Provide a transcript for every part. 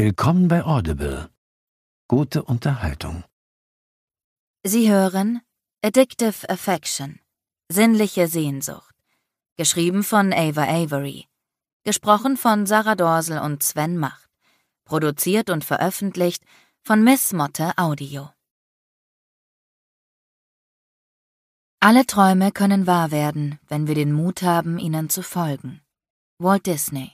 Willkommen bei Audible. Gute Unterhaltung. Sie hören Addictive Affection, sinnliche Sehnsucht, geschrieben von Ava Avery, gesprochen von Sarah Dorsel und Sven Macht, produziert und veröffentlicht von Miss Motte Audio. Alle Träume können wahr werden, wenn wir den Mut haben, ihnen zu folgen. Walt Disney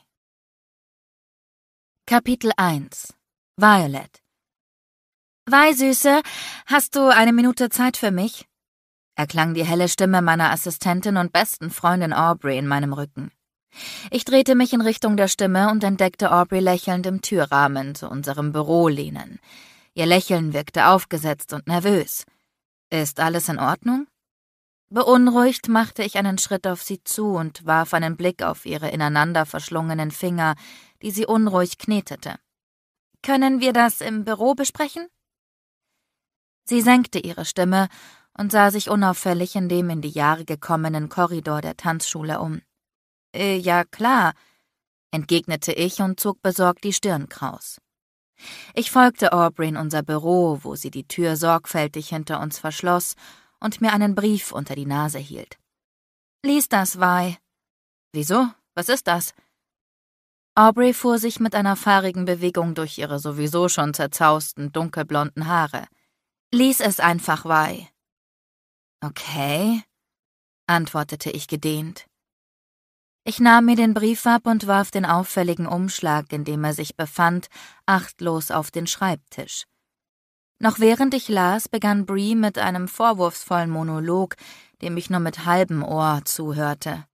Kapitel 1 Violet Wei, Süße, hast du eine Minute Zeit für mich? erklang die helle Stimme meiner Assistentin und besten Freundin Aubrey in meinem Rücken. Ich drehte mich in Richtung der Stimme und entdeckte Aubrey lächelnd im Türrahmen zu unserem Büro lehnen. Ihr Lächeln wirkte aufgesetzt und nervös. Ist alles in Ordnung? Beunruhigt machte ich einen Schritt auf sie zu und warf einen Blick auf ihre ineinander verschlungenen Finger, die sie unruhig knetete. Können wir das im Büro besprechen? Sie senkte ihre Stimme und sah sich unauffällig in dem in die Jahre gekommenen Korridor der Tanzschule um. Äh, ja, klar, entgegnete ich und zog besorgt die Stirn kraus. Ich folgte Aubrey in unser Büro, wo sie die Tür sorgfältig hinter uns verschloss und mir einen Brief unter die Nase hielt. Lies das, Wei. Wieso? Was ist das? Aubrey fuhr sich mit einer fahrigen Bewegung durch ihre sowieso schon zerzausten, dunkelblonden Haare. Lies es einfach, Wei. Okay, antwortete ich gedehnt. Ich nahm mir den Brief ab und warf den auffälligen Umschlag, in dem er sich befand, achtlos auf den Schreibtisch. Noch während ich las, begann Bree mit einem vorwurfsvollen Monolog, dem ich nur mit halbem Ohr zuhörte.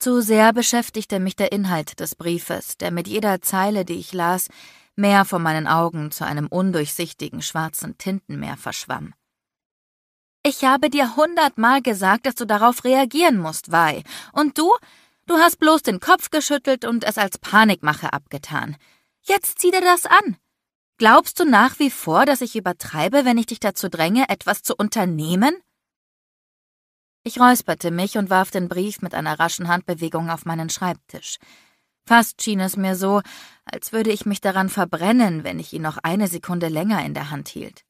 Zu sehr beschäftigte mich der Inhalt des Briefes, der mit jeder Zeile, die ich las, mehr vor meinen Augen zu einem undurchsichtigen schwarzen Tintenmeer verschwamm. Ich habe dir hundertmal gesagt, dass du darauf reagieren musst, Wei. Und du? Du hast bloß den Kopf geschüttelt und es als Panikmache abgetan. Jetzt zieh dir das an. Glaubst du nach wie vor, dass ich übertreibe, wenn ich dich dazu dränge, etwas zu unternehmen? Ich räusperte mich und warf den Brief mit einer raschen Handbewegung auf meinen Schreibtisch. Fast schien es mir so, als würde ich mich daran verbrennen, wenn ich ihn noch eine Sekunde länger in der Hand hielt.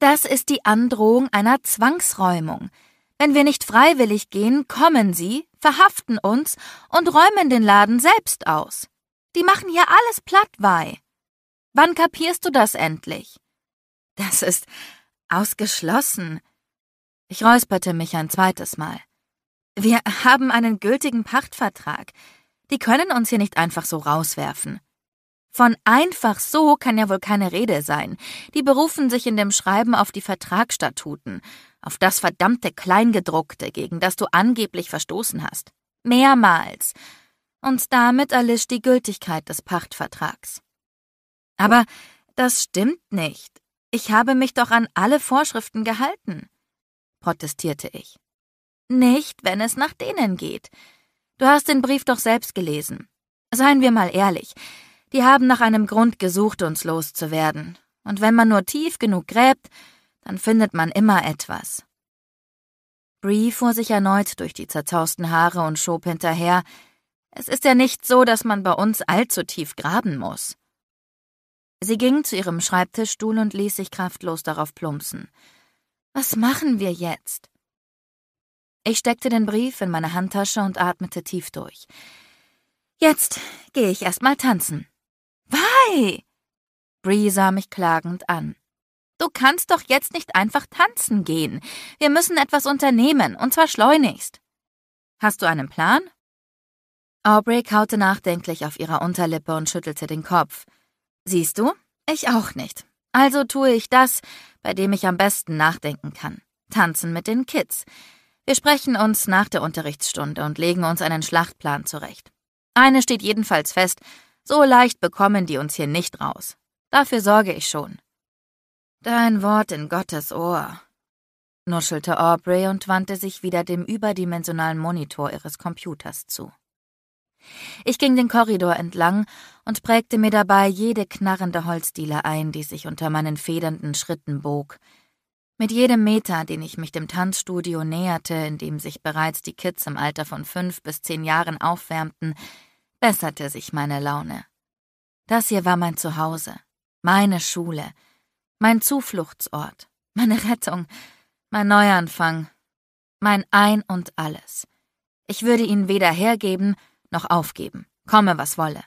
Das ist die Androhung einer Zwangsräumung. Wenn wir nicht freiwillig gehen, kommen sie, verhaften uns und räumen den Laden selbst aus. Die machen hier alles platt, Wei. Wann kapierst du das endlich? Das ist ausgeschlossen. Ich räusperte mich ein zweites Mal. Wir haben einen gültigen Pachtvertrag. Die können uns hier nicht einfach so rauswerfen. Von einfach so kann ja wohl keine Rede sein. Die berufen sich in dem Schreiben auf die Vertragsstatuten, auf das verdammte Kleingedruckte, gegen das du angeblich verstoßen hast. Mehrmals. Und damit erlischt die Gültigkeit des Pachtvertrags. Aber das stimmt nicht. Ich habe mich doch an alle Vorschriften gehalten protestierte ich. Nicht, wenn es nach denen geht. Du hast den Brief doch selbst gelesen. Seien wir mal ehrlich, die haben nach einem Grund gesucht, uns loszuwerden. Und wenn man nur tief genug gräbt, dann findet man immer etwas. Bree fuhr sich erneut durch die zerzausten Haare und schob hinterher. Es ist ja nicht so, dass man bei uns allzu tief graben muss. Sie ging zu ihrem Schreibtischstuhl und ließ sich kraftlos darauf plumpsen. Was machen wir jetzt? Ich steckte den Brief in meine Handtasche und atmete tief durch. Jetzt gehe ich erstmal tanzen. Why? Bree sah mich klagend an. Du kannst doch jetzt nicht einfach tanzen gehen. Wir müssen etwas unternehmen, und zwar schleunigst. Hast du einen Plan? Aubrey kaute nachdenklich auf ihrer Unterlippe und schüttelte den Kopf. Siehst du? Ich auch nicht. Also tue ich das, bei dem ich am besten nachdenken kann. Tanzen mit den Kids. Wir sprechen uns nach der Unterrichtsstunde und legen uns einen Schlachtplan zurecht. Eine steht jedenfalls fest, so leicht bekommen die uns hier nicht raus. Dafür sorge ich schon. Dein Wort in Gottes Ohr, nuschelte Aubrey und wandte sich wieder dem überdimensionalen Monitor ihres Computers zu. Ich ging den Korridor entlang und prägte mir dabei jede knarrende Holzdiele ein, die sich unter meinen federnden Schritten bog. Mit jedem Meter, den ich mich dem Tanzstudio näherte, in dem sich bereits die Kids im Alter von fünf bis zehn Jahren aufwärmten, besserte sich meine Laune. Das hier war mein Zuhause, meine Schule, mein Zufluchtsort, meine Rettung, mein Neuanfang, mein Ein und alles. Ich würde ihn weder hergeben noch aufgeben, komme was wolle.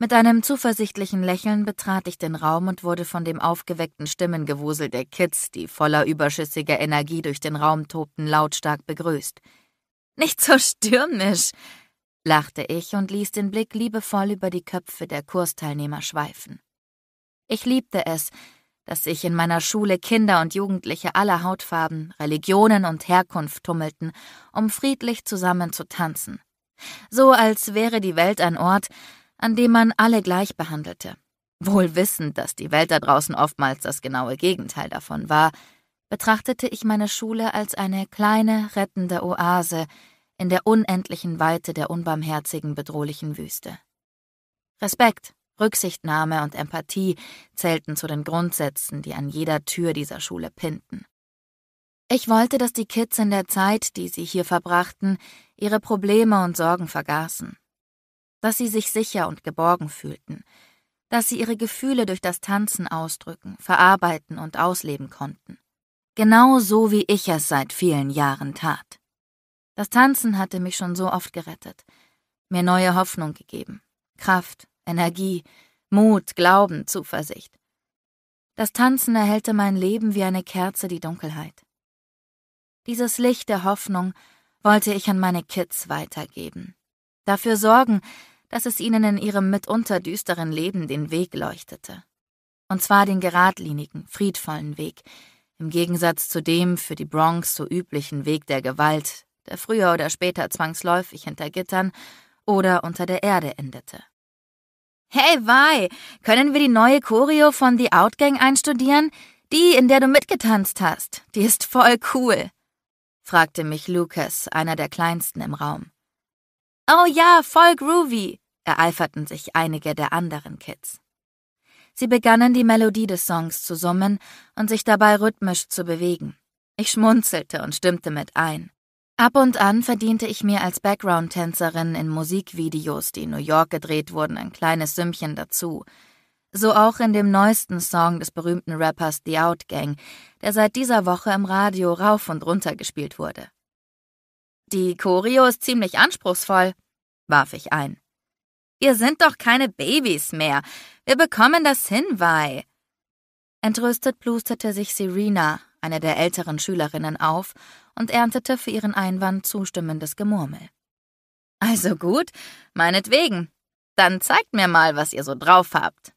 Mit einem zuversichtlichen Lächeln betrat ich den Raum und wurde von dem aufgeweckten Stimmengewusel der Kids, die voller überschüssiger Energie durch den Raum tobten, lautstark begrüßt. Nicht so stürmisch, lachte ich und ließ den Blick liebevoll über die Köpfe der Kursteilnehmer schweifen. Ich liebte es, dass sich in meiner Schule Kinder und Jugendliche aller Hautfarben, Religionen und Herkunft tummelten, um friedlich zusammen zu tanzen. So als wäre die Welt ein Ort, an dem man alle gleich behandelte. Wohl wissend, dass die Welt da draußen oftmals das genaue Gegenteil davon war, betrachtete ich meine Schule als eine kleine, rettende Oase in der unendlichen Weite der unbarmherzigen, bedrohlichen Wüste. Respekt, Rücksichtnahme und Empathie zählten zu den Grundsätzen, die an jeder Tür dieser Schule pinnten. Ich wollte, dass die Kids in der Zeit, die sie hier verbrachten, ihre Probleme und Sorgen vergaßen. Dass sie sich sicher und geborgen fühlten. Dass sie ihre Gefühle durch das Tanzen ausdrücken, verarbeiten und ausleben konnten. Genau so, wie ich es seit vielen Jahren tat. Das Tanzen hatte mich schon so oft gerettet, mir neue Hoffnung gegeben, Kraft, Energie, Mut, Glauben, Zuversicht. Das Tanzen erhellte mein Leben wie eine Kerze die Dunkelheit. Dieses Licht der Hoffnung wollte ich an meine Kids weitergeben. Dafür sorgen, dass es ihnen in ihrem mitunter düsteren Leben den Weg leuchtete. Und zwar den geradlinigen, friedvollen Weg, im Gegensatz zu dem für die Bronx so üblichen Weg der Gewalt, der früher oder später zwangsläufig hinter Gittern oder unter der Erde endete. Hey, Vi, können wir die neue Choreo von The Outgang einstudieren? Die, in der du mitgetanzt hast, die ist voll cool fragte mich Lucas, einer der kleinsten im Raum. Oh ja, voll groovy, ereiferten sich einige der anderen Kids. Sie begannen die Melodie des Songs zu summen und sich dabei rhythmisch zu bewegen. Ich schmunzelte und stimmte mit ein. Ab und an verdiente ich mir als Background-Tänzerin in Musikvideos, die in New York gedreht wurden, ein kleines Sümmchen dazu, so auch in dem neuesten Song des berühmten Rappers The Outgang, der seit dieser Woche im Radio rauf und runter gespielt wurde. Die Choreo ist ziemlich anspruchsvoll, warf ich ein. Wir sind doch keine Babys mehr. Wir bekommen das hin, Wei. Entrüstet plusterte sich Serena, eine der älteren Schülerinnen, auf und erntete für ihren Einwand zustimmendes Gemurmel. Also gut, meinetwegen. Dann zeigt mir mal, was ihr so drauf habt.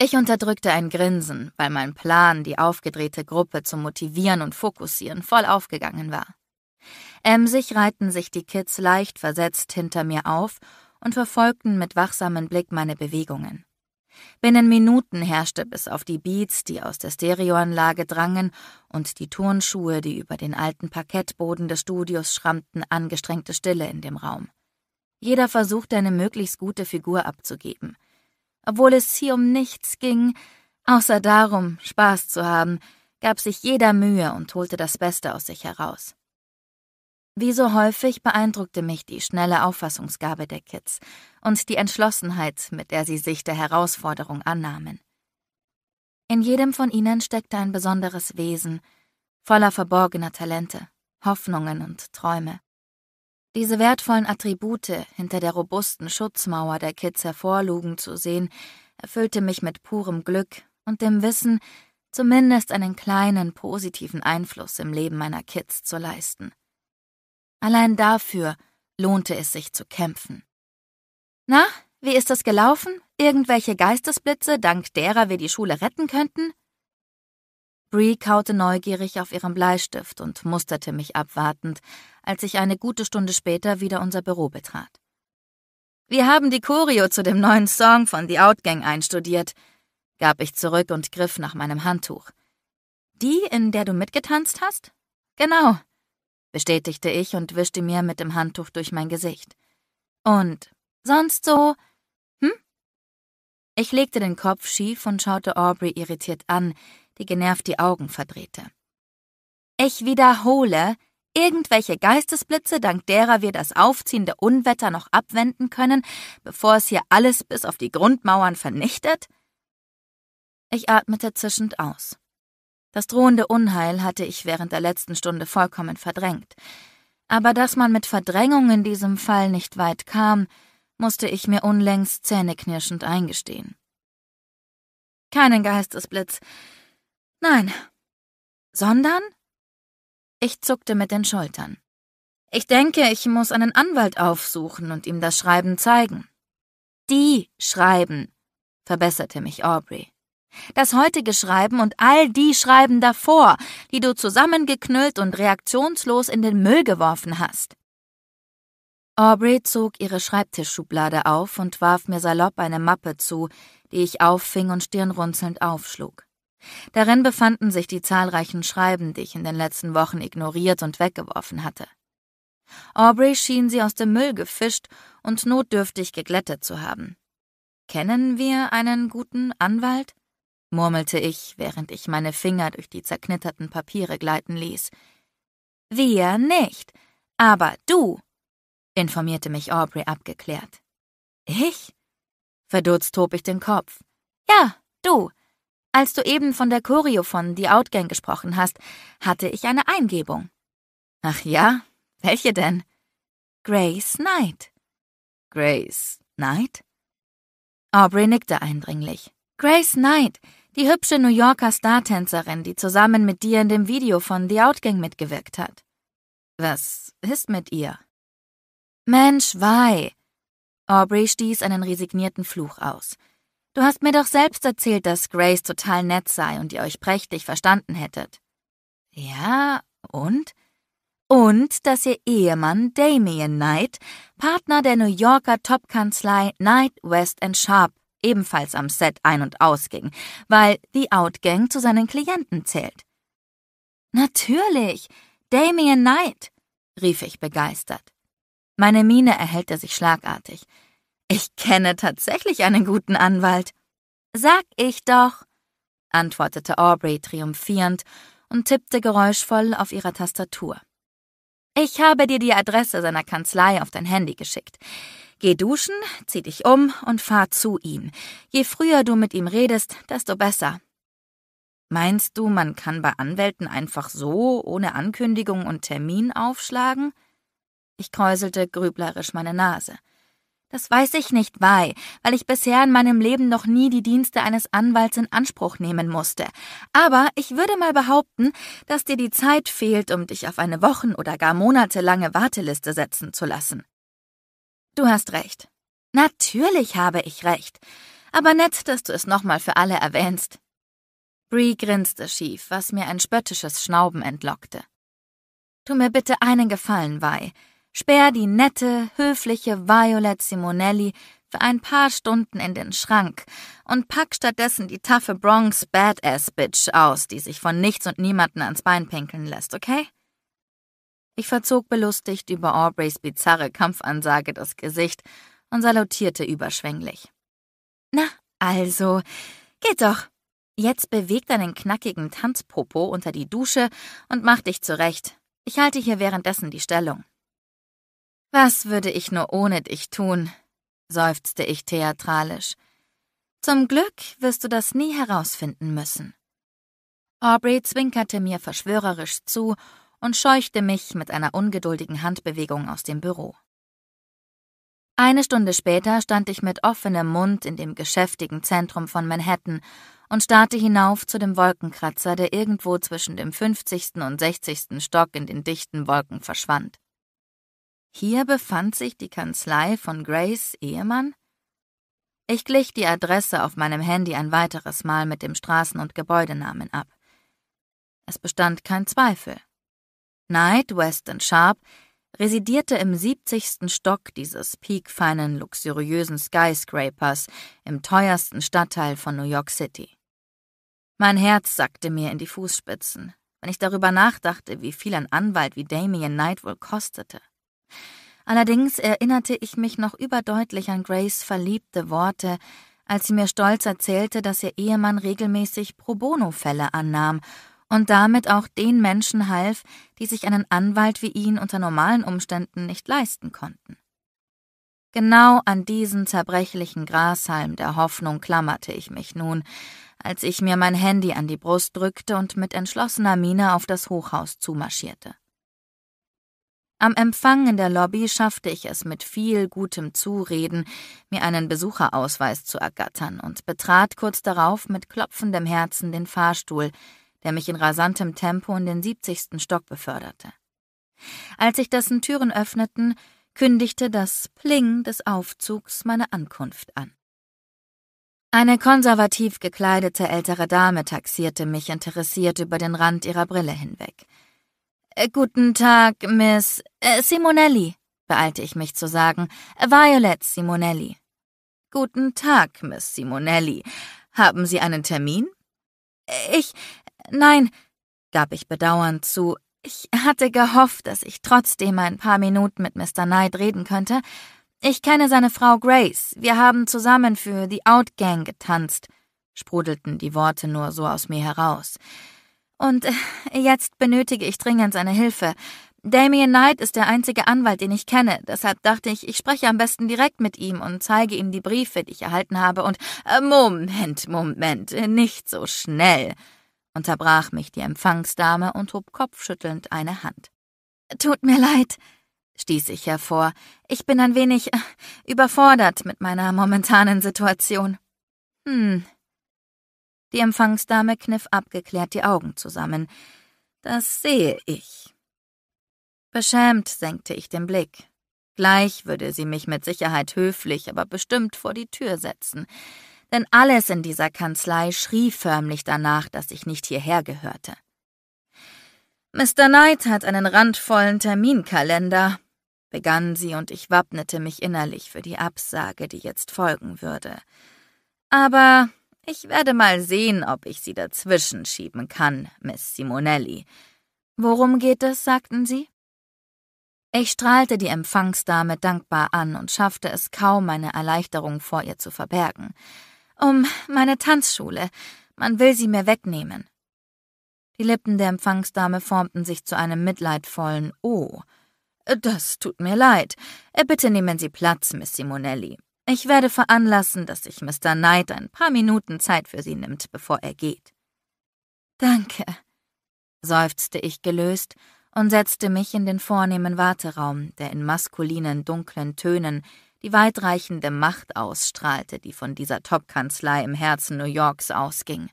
Ich unterdrückte ein Grinsen, weil mein Plan, die aufgedrehte Gruppe zu motivieren und fokussieren, voll aufgegangen war. Emsig reihten sich die Kids leicht versetzt hinter mir auf und verfolgten mit wachsamem Blick meine Bewegungen. Binnen Minuten herrschte bis auf die Beats, die aus der Stereoanlage drangen, und die Turnschuhe, die über den alten Parkettboden des Studios schrammten, angestrengte Stille in dem Raum. Jeder versuchte eine möglichst gute Figur abzugeben – obwohl es hier um nichts ging, außer darum, Spaß zu haben, gab sich jeder Mühe und holte das Beste aus sich heraus. Wie so häufig beeindruckte mich die schnelle Auffassungsgabe der Kids und die Entschlossenheit, mit der sie sich der Herausforderung annahmen. In jedem von ihnen steckte ein besonderes Wesen, voller verborgener Talente, Hoffnungen und Träume. Diese wertvollen Attribute hinter der robusten Schutzmauer der Kids hervorlugen zu sehen, erfüllte mich mit purem Glück und dem Wissen, zumindest einen kleinen positiven Einfluss im Leben meiner Kids zu leisten. Allein dafür lohnte es sich zu kämpfen. Na, wie ist das gelaufen? Irgendwelche Geistesblitze, dank derer wir die Schule retten könnten? Bree kaute neugierig auf ihrem Bleistift und musterte mich abwartend, als ich eine gute Stunde später wieder unser Büro betrat. Wir haben die Choreo zu dem neuen Song von The Outgang einstudiert, gab ich zurück und griff nach meinem Handtuch. Die, in der du mitgetanzt hast? Genau, bestätigte ich und wischte mir mit dem Handtuch durch mein Gesicht. Und sonst so? Hm? Ich legte den Kopf schief und schaute Aubrey irritiert an, die genervt die Augen verdrehte. Ich wiederhole, irgendwelche Geistesblitze, dank derer wir das aufziehende Unwetter noch abwenden können, bevor es hier alles bis auf die Grundmauern vernichtet? Ich atmete zischend aus. Das drohende Unheil hatte ich während der letzten Stunde vollkommen verdrängt. Aber dass man mit Verdrängung in diesem Fall nicht weit kam, musste ich mir unlängst zähneknirschend eingestehen. Keinen Geistesblitz, Nein. Sondern? Ich zuckte mit den Schultern. Ich denke, ich muss einen Anwalt aufsuchen und ihm das Schreiben zeigen. Die Schreiben, verbesserte mich Aubrey. Das heutige Schreiben und all die Schreiben davor, die du zusammengeknüllt und reaktionslos in den Müll geworfen hast. Aubrey zog ihre Schreibtischschublade auf und warf mir salopp eine Mappe zu, die ich auffing und stirnrunzelnd aufschlug. Darin befanden sich die zahlreichen Schreiben, die ich in den letzten Wochen ignoriert und weggeworfen hatte. Aubrey schien sie aus dem Müll gefischt und notdürftig geglättet zu haben. Kennen wir einen guten Anwalt? murmelte ich, während ich meine Finger durch die zerknitterten Papiere gleiten ließ. Wir nicht, aber du, informierte mich Aubrey abgeklärt. Ich? Verdutzt hob ich den Kopf. Ja, du. Als du eben von der Choreo von The Outgang gesprochen hast, hatte ich eine Eingebung. Ach ja? Welche denn? Grace Knight. Grace Knight? Aubrey nickte eindringlich. Grace Knight, die hübsche New Yorker Startänzerin, die zusammen mit dir in dem Video von The Outgang mitgewirkt hat. Was ist mit ihr? Mensch, wei! Aubrey stieß einen resignierten Fluch aus. Du hast mir doch selbst erzählt, dass Grace total nett sei und ihr euch prächtig verstanden hättet. Ja, und? Und dass ihr Ehemann Damien Knight, Partner der New Yorker Topkanzlei Knight West Sharp, ebenfalls am Set ein- und ausging, weil The Outgang zu seinen Klienten zählt. Natürlich, Damien Knight, rief ich begeistert. Meine Miene erhellte sich schlagartig. Ich kenne tatsächlich einen guten Anwalt. Sag ich doch, antwortete Aubrey triumphierend und tippte geräuschvoll auf ihrer Tastatur. Ich habe dir die Adresse seiner Kanzlei auf dein Handy geschickt. Geh duschen, zieh dich um und fahr zu ihm. Je früher du mit ihm redest, desto besser. Meinst du, man kann bei Anwälten einfach so, ohne Ankündigung und Termin aufschlagen? Ich kräuselte grüblerisch meine Nase. Das weiß ich nicht, Wei, weil ich bisher in meinem Leben noch nie die Dienste eines Anwalts in Anspruch nehmen musste. Aber ich würde mal behaupten, dass dir die Zeit fehlt, um dich auf eine wochen- oder gar monatelange Warteliste setzen zu lassen. Du hast recht. Natürlich habe ich recht. Aber nett, dass du es nochmal für alle erwähnst. Bree grinste schief, was mir ein spöttisches Schnauben entlockte. Tu mir bitte einen Gefallen, Wei sperr die nette, höfliche Violet Simonelli für ein paar Stunden in den Schrank und pack stattdessen die taffe Bronx Badass Bitch aus, die sich von nichts und niemanden ans Bein pinkeln lässt, okay? Ich verzog belustigt über Aubreys bizarre Kampfansage das Gesicht und salutierte überschwänglich. Na, also, geht doch. Jetzt beweg deinen knackigen Tanzpopo unter die Dusche und mach dich zurecht. Ich halte hier währenddessen die Stellung. Was würde ich nur ohne dich tun? seufzte ich theatralisch. Zum Glück wirst du das nie herausfinden müssen. Aubrey zwinkerte mir verschwörerisch zu und scheuchte mich mit einer ungeduldigen Handbewegung aus dem Büro. Eine Stunde später stand ich mit offenem Mund in dem geschäftigen Zentrum von Manhattan und starrte hinauf zu dem Wolkenkratzer, der irgendwo zwischen dem 50. und 60. Stock in den dichten Wolken verschwand. Hier befand sich die Kanzlei von Grace Ehemann? Ich glich die Adresse auf meinem Handy ein weiteres Mal mit dem Straßen- und Gebäudenamen ab. Es bestand kein Zweifel. Knight Weston Sharp residierte im 70. Stock dieses piekfeinen, luxuriösen Skyscrapers im teuersten Stadtteil von New York City. Mein Herz sackte mir in die Fußspitzen, wenn ich darüber nachdachte, wie viel ein Anwalt wie Damien Knight wohl kostete. Allerdings erinnerte ich mich noch überdeutlich an Grace verliebte Worte, als sie mir stolz erzählte, dass ihr Ehemann regelmäßig Pro Bono-Fälle annahm und damit auch den Menschen half, die sich einen Anwalt wie ihn unter normalen Umständen nicht leisten konnten. Genau an diesen zerbrechlichen Grashalm der Hoffnung klammerte ich mich nun, als ich mir mein Handy an die Brust drückte und mit entschlossener Miene auf das Hochhaus zumarschierte. Am Empfang in der Lobby schaffte ich es mit viel gutem Zureden, mir einen Besucherausweis zu ergattern und betrat kurz darauf mit klopfendem Herzen den Fahrstuhl, der mich in rasantem Tempo in den 70. Stock beförderte. Als sich dessen Türen öffneten, kündigte das Pling des Aufzugs meine Ankunft an. Eine konservativ gekleidete ältere Dame taxierte mich interessiert über den Rand ihrer Brille hinweg – äh, guten Tag, Miss äh, Simonelli, beeilte ich mich zu sagen. Violet Simonelli. Guten Tag, Miss Simonelli. Haben Sie einen Termin? Äh, ich. Nein, gab ich bedauernd zu. Ich hatte gehofft, dass ich trotzdem ein paar Minuten mit Mr. Knight reden könnte. Ich kenne seine Frau Grace. Wir haben zusammen für The Outgang getanzt, sprudelten die Worte nur so aus mir heraus. Und äh, jetzt benötige ich dringend seine Hilfe. Damien Knight ist der einzige Anwalt, den ich kenne. Deshalb dachte ich, ich spreche am besten direkt mit ihm und zeige ihm die Briefe, die ich erhalten habe. Und äh, Moment, Moment, nicht so schnell, unterbrach mich die Empfangsdame und hob kopfschüttelnd eine Hand. Tut mir leid, stieß ich hervor. Ich bin ein wenig äh, überfordert mit meiner momentanen Situation. Hm, die Empfangsdame kniff abgeklärt die Augen zusammen. Das sehe ich. Beschämt senkte ich den Blick. Gleich würde sie mich mit Sicherheit höflich, aber bestimmt vor die Tür setzen. Denn alles in dieser Kanzlei schrie förmlich danach, dass ich nicht hierher gehörte. Mr. Knight hat einen randvollen Terminkalender, begann sie, und ich wappnete mich innerlich für die Absage, die jetzt folgen würde. Aber ich werde mal sehen, ob ich Sie dazwischen schieben kann, Miss Simonelli. Worum geht es, sagten Sie? Ich strahlte die Empfangsdame dankbar an und schaffte es kaum, meine Erleichterung vor ihr zu verbergen. Um meine Tanzschule. Man will sie mir wegnehmen. Die Lippen der Empfangsdame formten sich zu einem mitleidvollen Oh. Das tut mir leid. Bitte nehmen Sie Platz, Miss Simonelli. Ich werde veranlassen, dass sich Mr. Knight ein paar Minuten Zeit für Sie nimmt, bevor er geht. Danke, seufzte ich gelöst und setzte mich in den vornehmen Warteraum, der in maskulinen, dunklen Tönen die weitreichende Macht ausstrahlte, die von dieser Top-Kanzlei im Herzen New Yorks ausging.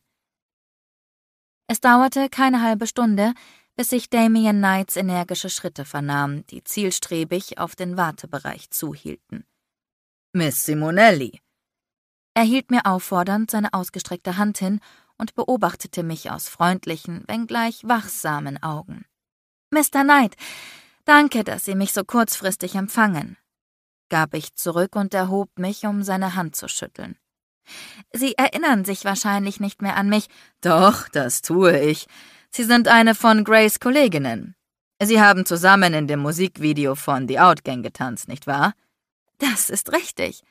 Es dauerte keine halbe Stunde, bis ich Damien Knights energische Schritte vernahm, die zielstrebig auf den Wartebereich zuhielten. Miss Simonelli. Er hielt mir auffordernd seine ausgestreckte Hand hin und beobachtete mich aus freundlichen, wenngleich wachsamen Augen. Mr. Knight, danke, dass Sie mich so kurzfristig empfangen, gab ich zurück und erhob mich, um seine Hand zu schütteln. Sie erinnern sich wahrscheinlich nicht mehr an mich. Doch, das tue ich. Sie sind eine von Grays Kolleginnen. Sie haben zusammen in dem Musikvideo von The Outgang getanzt, nicht wahr? Das ist richtig.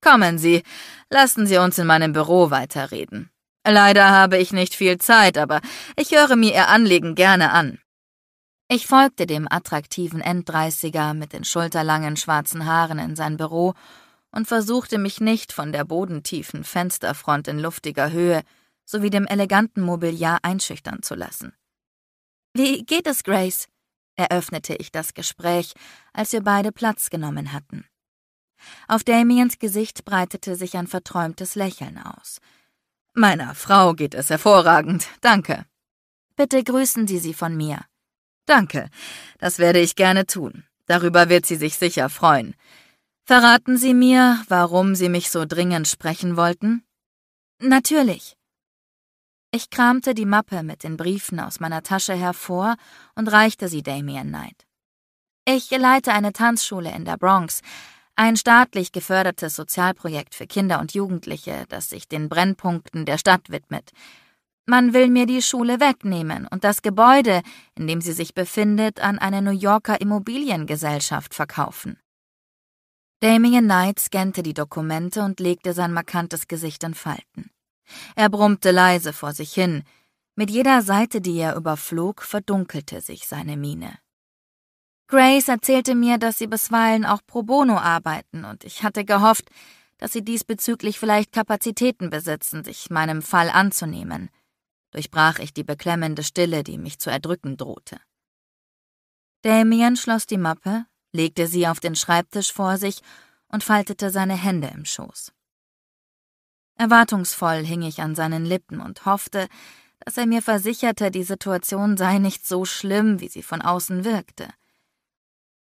Kommen Sie, lassen Sie uns in meinem Büro weiterreden. Leider habe ich nicht viel Zeit, aber ich höre mir Ihr Anliegen gerne an. Ich folgte dem attraktiven Enddreißiger mit den schulterlangen schwarzen Haaren in sein Büro und versuchte mich nicht von der bodentiefen Fensterfront in luftiger Höhe sowie dem eleganten Mobiliar einschüchtern zu lassen. Wie geht es, Grace? eröffnete ich das Gespräch, als wir beide Platz genommen hatten. Auf Damiens Gesicht breitete sich ein verträumtes Lächeln aus. Meiner Frau geht es hervorragend, danke. Bitte grüßen Sie sie von mir. Danke, das werde ich gerne tun. Darüber wird sie sich sicher freuen. Verraten Sie mir, warum Sie mich so dringend sprechen wollten? Natürlich. Ich kramte die Mappe mit den Briefen aus meiner Tasche hervor und reichte sie Damien Knight. Ich leite eine Tanzschule in der Bronx, ein staatlich gefördertes Sozialprojekt für Kinder und Jugendliche, das sich den Brennpunkten der Stadt widmet. Man will mir die Schule wegnehmen und das Gebäude, in dem sie sich befindet, an eine New Yorker Immobiliengesellschaft verkaufen. Damien Knight scannte die Dokumente und legte sein markantes Gesicht in Falten. Er brummte leise vor sich hin. Mit jeder Seite, die er überflog, verdunkelte sich seine Miene. Grace erzählte mir, dass sie bisweilen auch pro bono arbeiten und ich hatte gehofft, dass sie diesbezüglich vielleicht Kapazitäten besitzen, sich meinem Fall anzunehmen. Durchbrach ich die beklemmende Stille, die mich zu erdrücken drohte. Damien schloss die Mappe, legte sie auf den Schreibtisch vor sich und faltete seine Hände im Schoß. Erwartungsvoll hing ich an seinen Lippen und hoffte, dass er mir versicherte, die Situation sei nicht so schlimm, wie sie von außen wirkte.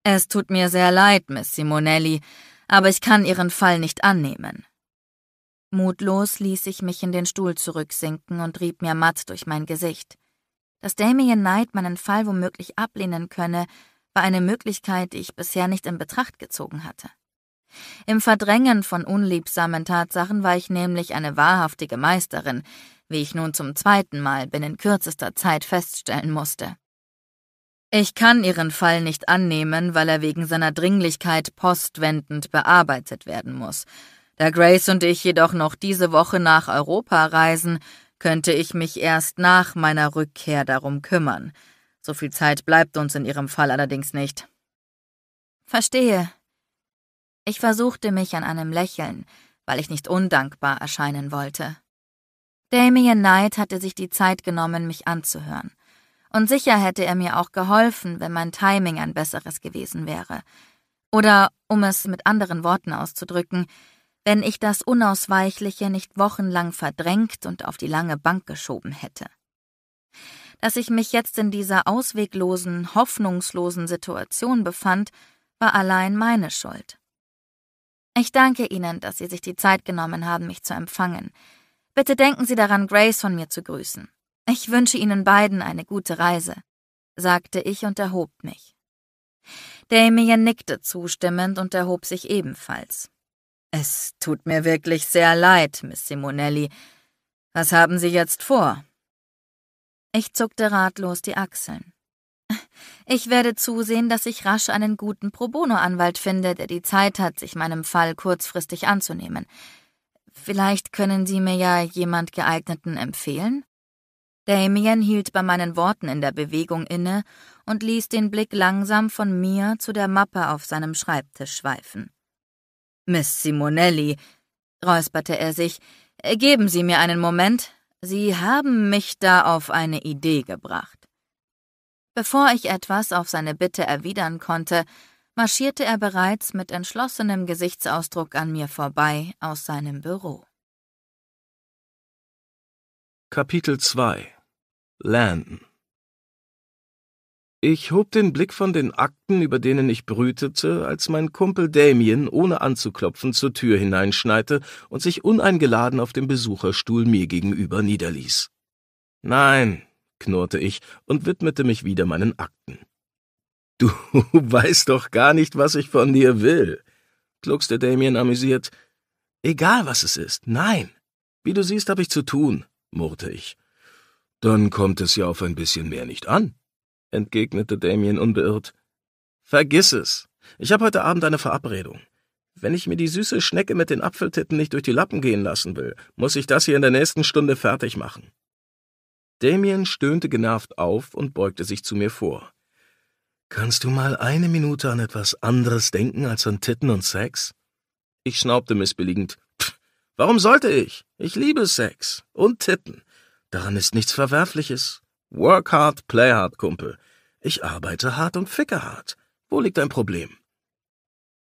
Es tut mir sehr leid, Miss Simonelli, aber ich kann Ihren Fall nicht annehmen. Mutlos ließ ich mich in den Stuhl zurücksinken und rieb mir matt durch mein Gesicht. Dass Damien Knight meinen Fall womöglich ablehnen könne, war eine Möglichkeit, die ich bisher nicht in Betracht gezogen hatte. Im Verdrängen von unliebsamen Tatsachen war ich nämlich eine wahrhaftige Meisterin, wie ich nun zum zweiten Mal binnen kürzester Zeit feststellen musste. Ich kann Ihren Fall nicht annehmen, weil er wegen seiner Dringlichkeit postwendend bearbeitet werden muss. Da Grace und ich jedoch noch diese Woche nach Europa reisen, könnte ich mich erst nach meiner Rückkehr darum kümmern. So viel Zeit bleibt uns in Ihrem Fall allerdings nicht. Verstehe. Ich versuchte mich an einem Lächeln, weil ich nicht undankbar erscheinen wollte. Damien Knight hatte sich die Zeit genommen, mich anzuhören. Und sicher hätte er mir auch geholfen, wenn mein Timing ein besseres gewesen wäre. Oder, um es mit anderen Worten auszudrücken, wenn ich das Unausweichliche nicht wochenlang verdrängt und auf die lange Bank geschoben hätte. Dass ich mich jetzt in dieser ausweglosen, hoffnungslosen Situation befand, war allein meine Schuld. Ich danke Ihnen, dass Sie sich die Zeit genommen haben, mich zu empfangen. Bitte denken Sie daran, Grace von mir zu grüßen. Ich wünsche Ihnen beiden eine gute Reise, sagte ich und erhob mich. Damien nickte zustimmend und erhob sich ebenfalls. Es tut mir wirklich sehr leid, Miss Simonelli. Was haben Sie jetzt vor? Ich zuckte ratlos die Achseln. Ich werde zusehen, dass ich rasch einen guten Pro Bono-Anwalt finde, der die Zeit hat, sich meinem Fall kurzfristig anzunehmen. Vielleicht können Sie mir ja jemand geeigneten empfehlen? Damien hielt bei meinen Worten in der Bewegung inne und ließ den Blick langsam von mir zu der Mappe auf seinem Schreibtisch schweifen. Miss Simonelli, räusperte er sich, geben Sie mir einen Moment, Sie haben mich da auf eine Idee gebracht. Bevor ich etwas auf seine Bitte erwidern konnte, marschierte er bereits mit entschlossenem Gesichtsausdruck an mir vorbei aus seinem Büro. Kapitel 2 Landon. Ich hob den Blick von den Akten, über denen ich brütete, als mein Kumpel Damien ohne anzuklopfen zur Tür hineinschneite und sich uneingeladen auf dem Besucherstuhl mir gegenüber niederließ. Nein, knurrte ich und widmete mich wieder meinen Akten. Du weißt doch gar nicht, was ich von dir will, kluckste Damien amüsiert. Egal, was es ist, nein. Wie du siehst, habe ich zu tun, murrte ich dann kommt es ja auf ein bisschen mehr nicht an, entgegnete Damien unbeirrt. Vergiss es. Ich habe heute Abend eine Verabredung. Wenn ich mir die süße Schnecke mit den Apfeltitten nicht durch die Lappen gehen lassen will, muss ich das hier in der nächsten Stunde fertig machen. Damien stöhnte genervt auf und beugte sich zu mir vor. Kannst du mal eine Minute an etwas anderes denken als an Titten und Sex? Ich schnaubte missbilligend. Pff, warum sollte ich? Ich liebe Sex und Titten. Daran ist nichts Verwerfliches. Work hard, play hard, Kumpel. Ich arbeite hart und ficke hart. Wo liegt dein Problem?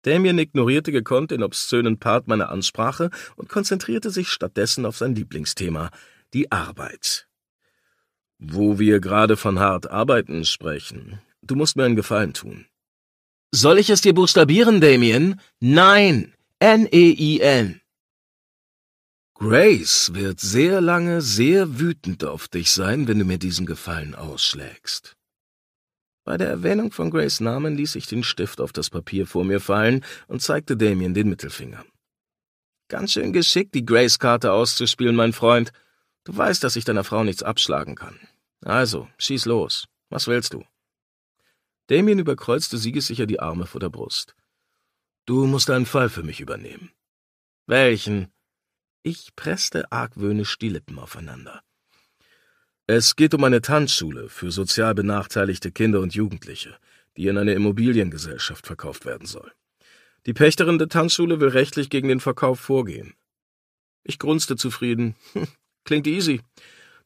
Damien ignorierte gekonnt den obszönen Part meiner Ansprache und konzentrierte sich stattdessen auf sein Lieblingsthema, die Arbeit. Wo wir gerade von hart arbeiten sprechen, du musst mir einen Gefallen tun. Soll ich es dir buchstabieren, Damien? Nein! N-E-I-N. E Grace wird sehr lange sehr wütend auf dich sein, wenn du mir diesen Gefallen ausschlägst. Bei der Erwähnung von Grace Namen ließ ich den Stift auf das Papier vor mir fallen und zeigte Damien den Mittelfinger. Ganz schön geschickt, die Grace-Karte auszuspielen, mein Freund. Du weißt, dass ich deiner Frau nichts abschlagen kann. Also, schieß los. Was willst du? Damien überkreuzte siegessicher die Arme vor der Brust. Du musst einen Fall für mich übernehmen. Welchen? Ich presste argwöhnisch die Lippen aufeinander. Es geht um eine Tanzschule für sozial benachteiligte Kinder und Jugendliche, die in eine Immobiliengesellschaft verkauft werden soll. Die Pächterin der Tanzschule will rechtlich gegen den Verkauf vorgehen. Ich grunzte zufrieden. klingt easy.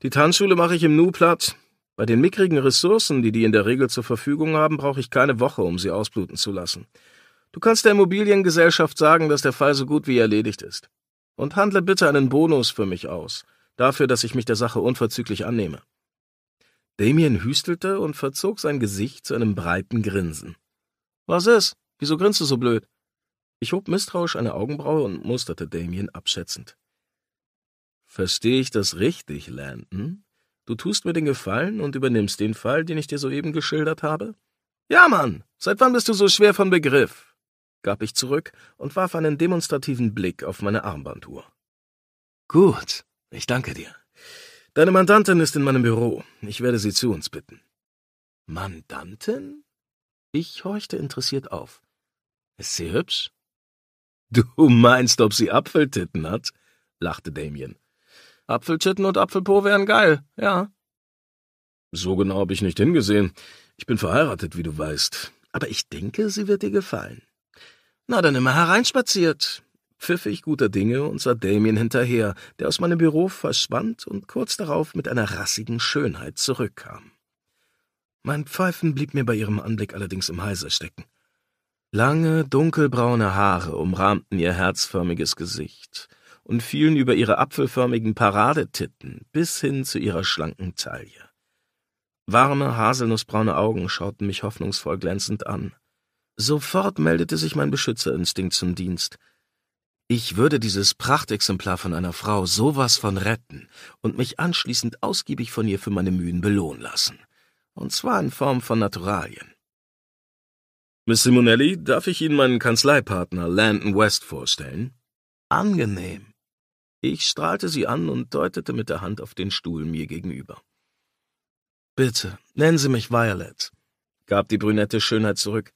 Die Tanzschule mache ich im Nu platt. Bei den mickrigen Ressourcen, die die in der Regel zur Verfügung haben, brauche ich keine Woche, um sie ausbluten zu lassen. Du kannst der Immobiliengesellschaft sagen, dass der Fall so gut wie erledigt ist. Und handle bitte einen Bonus für mich aus, dafür, dass ich mich der Sache unverzüglich annehme. Damien hüstelte und verzog sein Gesicht zu einem breiten Grinsen. Was ist? Wieso grinst du so blöd? Ich hob misstrauisch eine Augenbraue und musterte Damien abschätzend. Verstehe ich das richtig, Landon? Du tust mir den Gefallen und übernimmst den Fall, den ich dir soeben geschildert habe? Ja, Mann! Seit wann bist du so schwer von Begriff? gab ich zurück und warf einen demonstrativen Blick auf meine Armbanduhr. Gut, ich danke dir. Deine Mandantin ist in meinem Büro. Ich werde sie zu uns bitten. Mandantin? Ich horchte interessiert auf. Ist sie hübsch? Du meinst, ob sie Apfeltitten hat? lachte Damien. Apfeltitten und Apfelpo wären geil, ja. So genau habe ich nicht hingesehen. Ich bin verheiratet, wie du weißt. Aber ich denke, sie wird dir gefallen. Na dann immer hereinspaziert, pfiff ich guter Dinge und sah Damien hinterher, der aus meinem Büro verschwand und kurz darauf mit einer rassigen Schönheit zurückkam. Mein Pfeifen blieb mir bei ihrem Anblick allerdings im Halse stecken. Lange, dunkelbraune Haare umrahmten ihr herzförmiges Gesicht und fielen über ihre apfelförmigen Paradetitten bis hin zu ihrer schlanken Taille. Warme, haselnussbraune Augen schauten mich hoffnungsvoll glänzend an. Sofort meldete sich mein Beschützerinstinkt zum Dienst. Ich würde dieses Prachtexemplar von einer Frau sowas von retten und mich anschließend ausgiebig von ihr für meine Mühen belohnen lassen. Und zwar in Form von Naturalien. Miss Simonelli, darf ich Ihnen meinen Kanzleipartner Landon West vorstellen? Angenehm. Ich strahlte sie an und deutete mit der Hand auf den Stuhl mir gegenüber. Bitte, nennen Sie mich Violet, gab die brünette Schönheit zurück.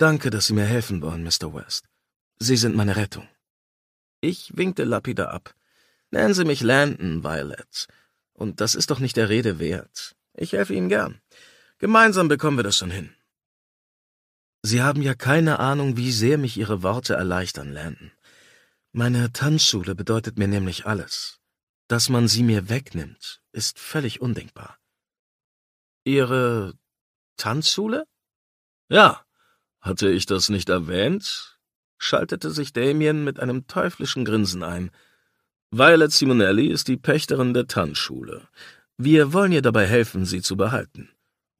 Danke, dass Sie mir helfen wollen, Mr. West. Sie sind meine Rettung. Ich winkte Lapida ab. Nennen Sie mich Landon, Violet. Und das ist doch nicht der Rede wert. Ich helfe Ihnen gern. Gemeinsam bekommen wir das schon hin. Sie haben ja keine Ahnung, wie sehr mich Ihre Worte erleichtern, Landon. Meine Tanzschule bedeutet mir nämlich alles. Dass man sie mir wegnimmt, ist völlig undenkbar. Ihre Tanzschule? Ja, hatte ich das nicht erwähnt? schaltete sich Damien mit einem teuflischen Grinsen ein. Violet Simonelli ist die Pächterin der Tanzschule. Wir wollen ihr dabei helfen, sie zu behalten.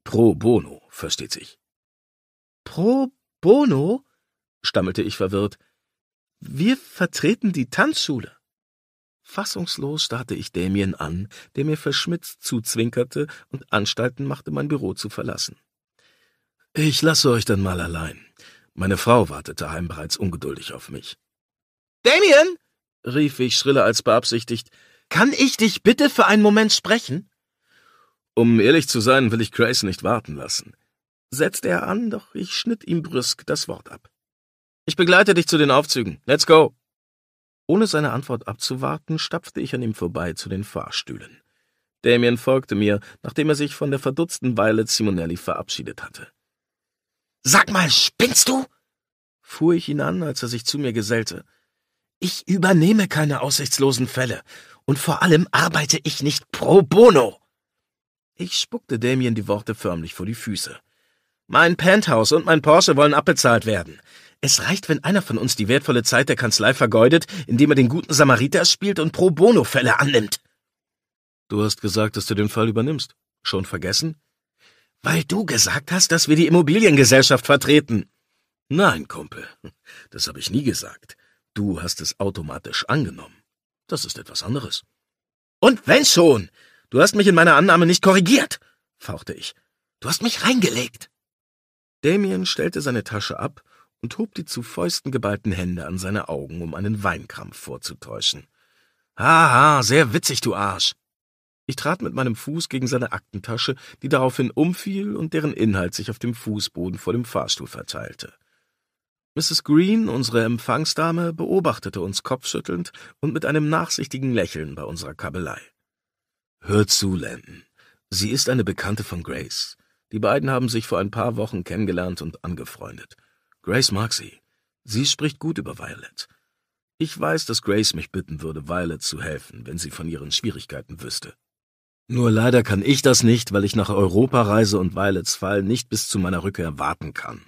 Pro bono, versteht sich. Pro bono? stammelte ich verwirrt. Wir vertreten die Tanzschule. Fassungslos starrte ich Damien an, der mir verschmitzt zuzwinkerte und Anstalten machte, mein Büro zu verlassen. Ich lasse euch dann mal allein. Meine Frau wartete heim bereits ungeduldig auf mich. Damien! rief ich schriller als beabsichtigt. Kann ich dich bitte für einen Moment sprechen? Um ehrlich zu sein, will ich Grace nicht warten lassen. Setzte er an, doch ich schnitt ihm brüsk das Wort ab. Ich begleite dich zu den Aufzügen. Let's go! Ohne seine Antwort abzuwarten, stapfte ich an ihm vorbei zu den Fahrstühlen. Damien folgte mir, nachdem er sich von der verdutzten Violet Simonelli verabschiedet hatte. Sag mal, spinnst du? fuhr ich ihn an, als er sich zu mir gesellte. Ich übernehme keine aussichtslosen Fälle und vor allem arbeite ich nicht pro bono. Ich spuckte Damien die Worte förmlich vor die Füße. Mein Penthouse und mein Porsche wollen abbezahlt werden. Es reicht, wenn einer von uns die wertvolle Zeit der Kanzlei vergeudet, indem er den guten Samariter spielt und pro bono Fälle annimmt. Du hast gesagt, dass du den Fall übernimmst. Schon vergessen? Weil du gesagt hast, dass wir die Immobiliengesellschaft vertreten. Nein, Kumpel, das habe ich nie gesagt. Du hast es automatisch angenommen. Das ist etwas anderes. Und wenn schon! Du hast mich in meiner Annahme nicht korrigiert, fauchte ich. Du hast mich reingelegt. Damien stellte seine Tasche ab und hob die zu Fäusten geballten Hände an seine Augen, um einen Weinkrampf vorzutäuschen. Haha, sehr witzig, du Arsch. Ich trat mit meinem Fuß gegen seine Aktentasche, die daraufhin umfiel und deren Inhalt sich auf dem Fußboden vor dem Fahrstuhl verteilte. Mrs. Green, unsere Empfangsdame, beobachtete uns kopfschüttelnd und mit einem nachsichtigen Lächeln bei unserer Kabelei. Hör zu, Landon. Sie ist eine Bekannte von Grace. Die beiden haben sich vor ein paar Wochen kennengelernt und angefreundet. Grace mag sie. Sie spricht gut über Violet. Ich weiß, dass Grace mich bitten würde, Violet zu helfen, wenn sie von ihren Schwierigkeiten wüsste. Nur leider kann ich das nicht, weil ich nach Europa reise und Violets Fall nicht bis zu meiner Rückkehr warten kann.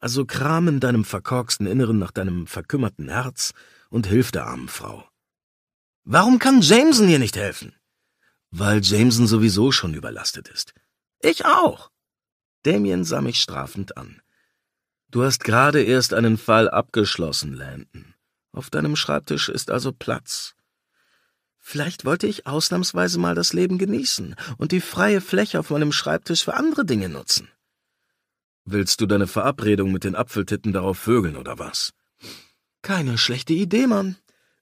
Also kram in deinem verkorksten Inneren nach deinem verkümmerten Herz und hilf der armen Frau. Warum kann Jameson ihr nicht helfen? Weil Jameson sowieso schon überlastet ist. Ich auch. Damien sah mich strafend an. Du hast gerade erst einen Fall abgeschlossen, Landon. Auf deinem Schreibtisch ist also Platz. Vielleicht wollte ich ausnahmsweise mal das Leben genießen und die freie Fläche auf meinem Schreibtisch für andere Dinge nutzen. Willst du deine Verabredung mit den Apfeltitten darauf vögeln oder was? Keine schlechte Idee, Mann,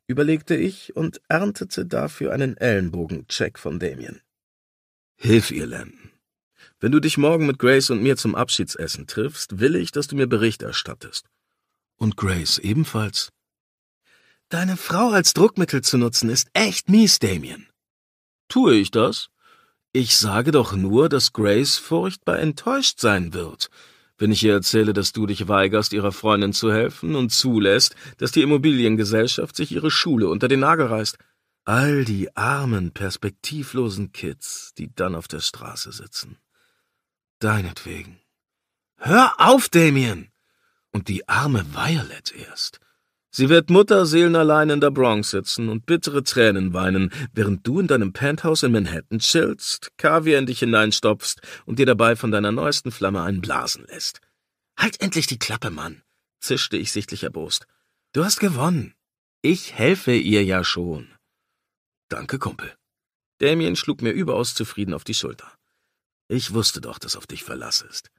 überlegte ich und erntete dafür einen Ellenbogencheck von Damien. Hilf ihr, Landon. Wenn du dich morgen mit Grace und mir zum Abschiedsessen triffst, will ich, dass du mir Bericht erstattest. Und Grace ebenfalls. Deine Frau als Druckmittel zu nutzen ist echt mies, Damien. Tue ich das? Ich sage doch nur, dass Grace furchtbar enttäuscht sein wird, wenn ich ihr erzähle, dass du dich weigerst, ihrer Freundin zu helfen und zulässt, dass die Immobiliengesellschaft sich ihre Schule unter den Nagel reißt. All die armen, perspektivlosen Kids, die dann auf der Straße sitzen. Deinetwegen. Hör auf, Damien! Und die arme Violet erst. Sie wird mutterseelenallein in der Bronx sitzen und bittere Tränen weinen, während du in deinem Penthouse in Manhattan chillst, Kaviar in dich hineinstopfst und dir dabei von deiner neuesten Flamme einen blasen lässt. Halt endlich die Klappe, Mann, zischte ich sichtlich erbost. Du hast gewonnen. Ich helfe ihr ja schon. Danke, Kumpel. Damien schlug mir überaus zufrieden auf die Schulter. Ich wusste doch, dass auf dich Verlass ist.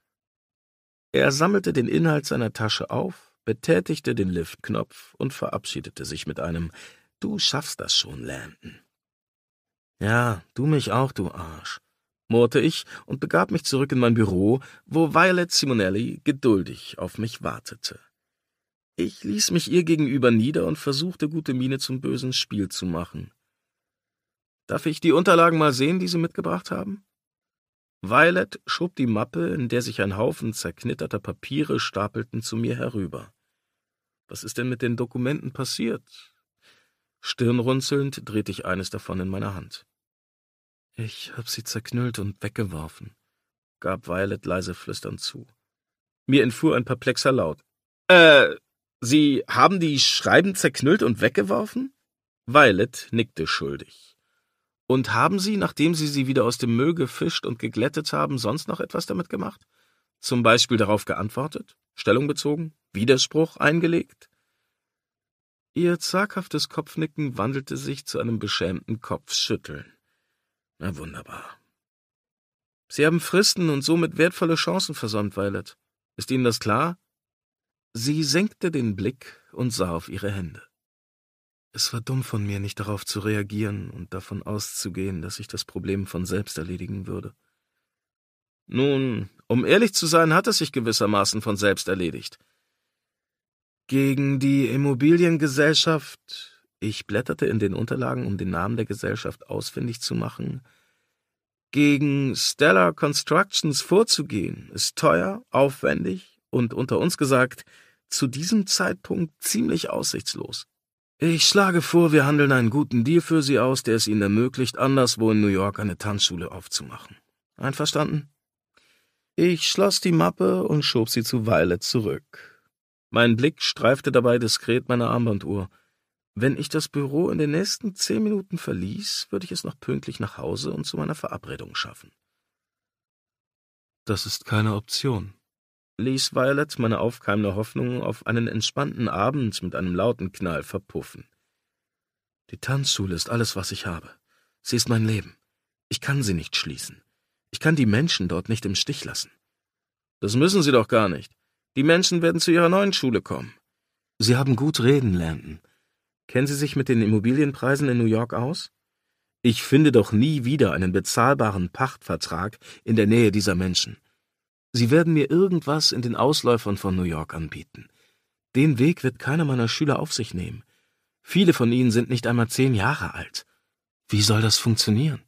Er sammelte den Inhalt seiner Tasche auf, betätigte den Liftknopf und verabschiedete sich mit einem Du schaffst das schon, Landon. Ja, du mich auch, du Arsch, murrte ich und begab mich zurück in mein Büro, wo Violet Simonelli geduldig auf mich wartete. Ich ließ mich ihr gegenüber nieder und versuchte, gute Miene zum bösen Spiel zu machen. Darf ich die Unterlagen mal sehen, die Sie mitgebracht haben? Violet schob die Mappe, in der sich ein Haufen zerknitterter Papiere stapelten, zu mir herüber. Was ist denn mit den Dokumenten passiert? Stirnrunzelnd drehte ich eines davon in meiner Hand. Ich hab sie zerknüllt und weggeworfen, gab Violet leise flüsternd zu. Mir entfuhr ein perplexer Laut. Äh, Sie haben die Schreiben zerknüllt und weggeworfen? Violet nickte schuldig. Und haben Sie, nachdem Sie sie wieder aus dem Müll gefischt und geglättet haben, sonst noch etwas damit gemacht? Zum Beispiel darauf geantwortet, Stellung bezogen, Widerspruch eingelegt? Ihr zaghaftes Kopfnicken wandelte sich zu einem beschämten Kopfschütteln. Na wunderbar. Sie haben Fristen und somit wertvolle Chancen versäumt, Violet. Ist Ihnen das klar? Sie senkte den Blick und sah auf ihre Hände. Es war dumm von mir, nicht darauf zu reagieren und davon auszugehen, dass ich das Problem von selbst erledigen würde. Nun, um ehrlich zu sein, hat es sich gewissermaßen von selbst erledigt. Gegen die Immobiliengesellschaft, ich blätterte in den Unterlagen, um den Namen der Gesellschaft ausfindig zu machen, gegen Stellar Constructions vorzugehen, ist teuer, aufwendig und unter uns gesagt, zu diesem Zeitpunkt ziemlich aussichtslos. Ich schlage vor, wir handeln einen guten Deal für Sie aus, der es Ihnen ermöglicht, anderswo in New York eine Tanzschule aufzumachen. Einverstanden? Ich schloss die Mappe und schob sie zu Violet zurück. Mein Blick streifte dabei diskret meine Armbanduhr. Wenn ich das Büro in den nächsten zehn Minuten verließ, würde ich es noch pünktlich nach Hause und zu meiner Verabredung schaffen. Das ist keine Option, ließ Violet meine aufkeimende Hoffnung auf einen entspannten Abend mit einem lauten Knall verpuffen. Die Tanzschule ist alles, was ich habe. Sie ist mein Leben. Ich kann sie nicht schließen. Ich kann die Menschen dort nicht im Stich lassen. Das müssen sie doch gar nicht. Die Menschen werden zu ihrer neuen Schule kommen. Sie haben gut reden lernen. Kennen Sie sich mit den Immobilienpreisen in New York aus? Ich finde doch nie wieder einen bezahlbaren Pachtvertrag in der Nähe dieser Menschen. Sie werden mir irgendwas in den Ausläufern von New York anbieten. Den Weg wird keiner meiner Schüler auf sich nehmen. Viele von ihnen sind nicht einmal zehn Jahre alt. Wie soll das funktionieren?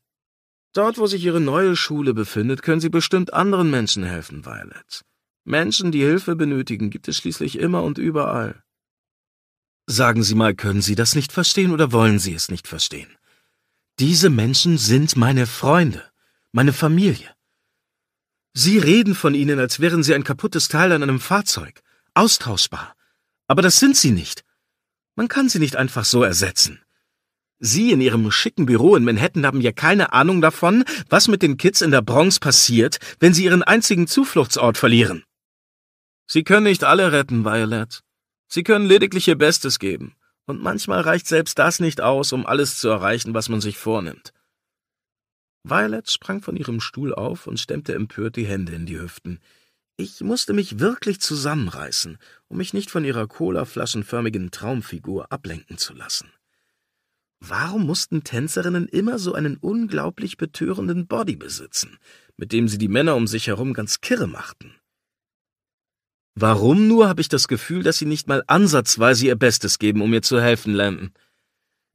Dort, wo sich Ihre neue Schule befindet, können Sie bestimmt anderen Menschen helfen, Violet. Menschen, die Hilfe benötigen, gibt es schließlich immer und überall. Sagen Sie mal, können Sie das nicht verstehen oder wollen Sie es nicht verstehen? Diese Menschen sind meine Freunde, meine Familie. Sie reden von ihnen, als wären sie ein kaputtes Teil an einem Fahrzeug, austauschbar. Aber das sind sie nicht. Man kann sie nicht einfach so ersetzen. Sie in Ihrem schicken Büro in Manhattan haben ja keine Ahnung davon, was mit den Kids in der Bronx passiert, wenn sie ihren einzigen Zufluchtsort verlieren. Sie können nicht alle retten, Violet. Sie können lediglich Ihr Bestes geben. Und manchmal reicht selbst das nicht aus, um alles zu erreichen, was man sich vornimmt. Violet sprang von ihrem Stuhl auf und stemmte empört die Hände in die Hüften. Ich musste mich wirklich zusammenreißen, um mich nicht von ihrer colaflaschenförmigen Traumfigur ablenken zu lassen. Warum mussten Tänzerinnen immer so einen unglaublich betörenden Body besitzen, mit dem sie die Männer um sich herum ganz kirre machten? Warum nur habe ich das Gefühl, dass sie nicht mal ansatzweise ihr Bestes geben, um mir zu helfen, Landon?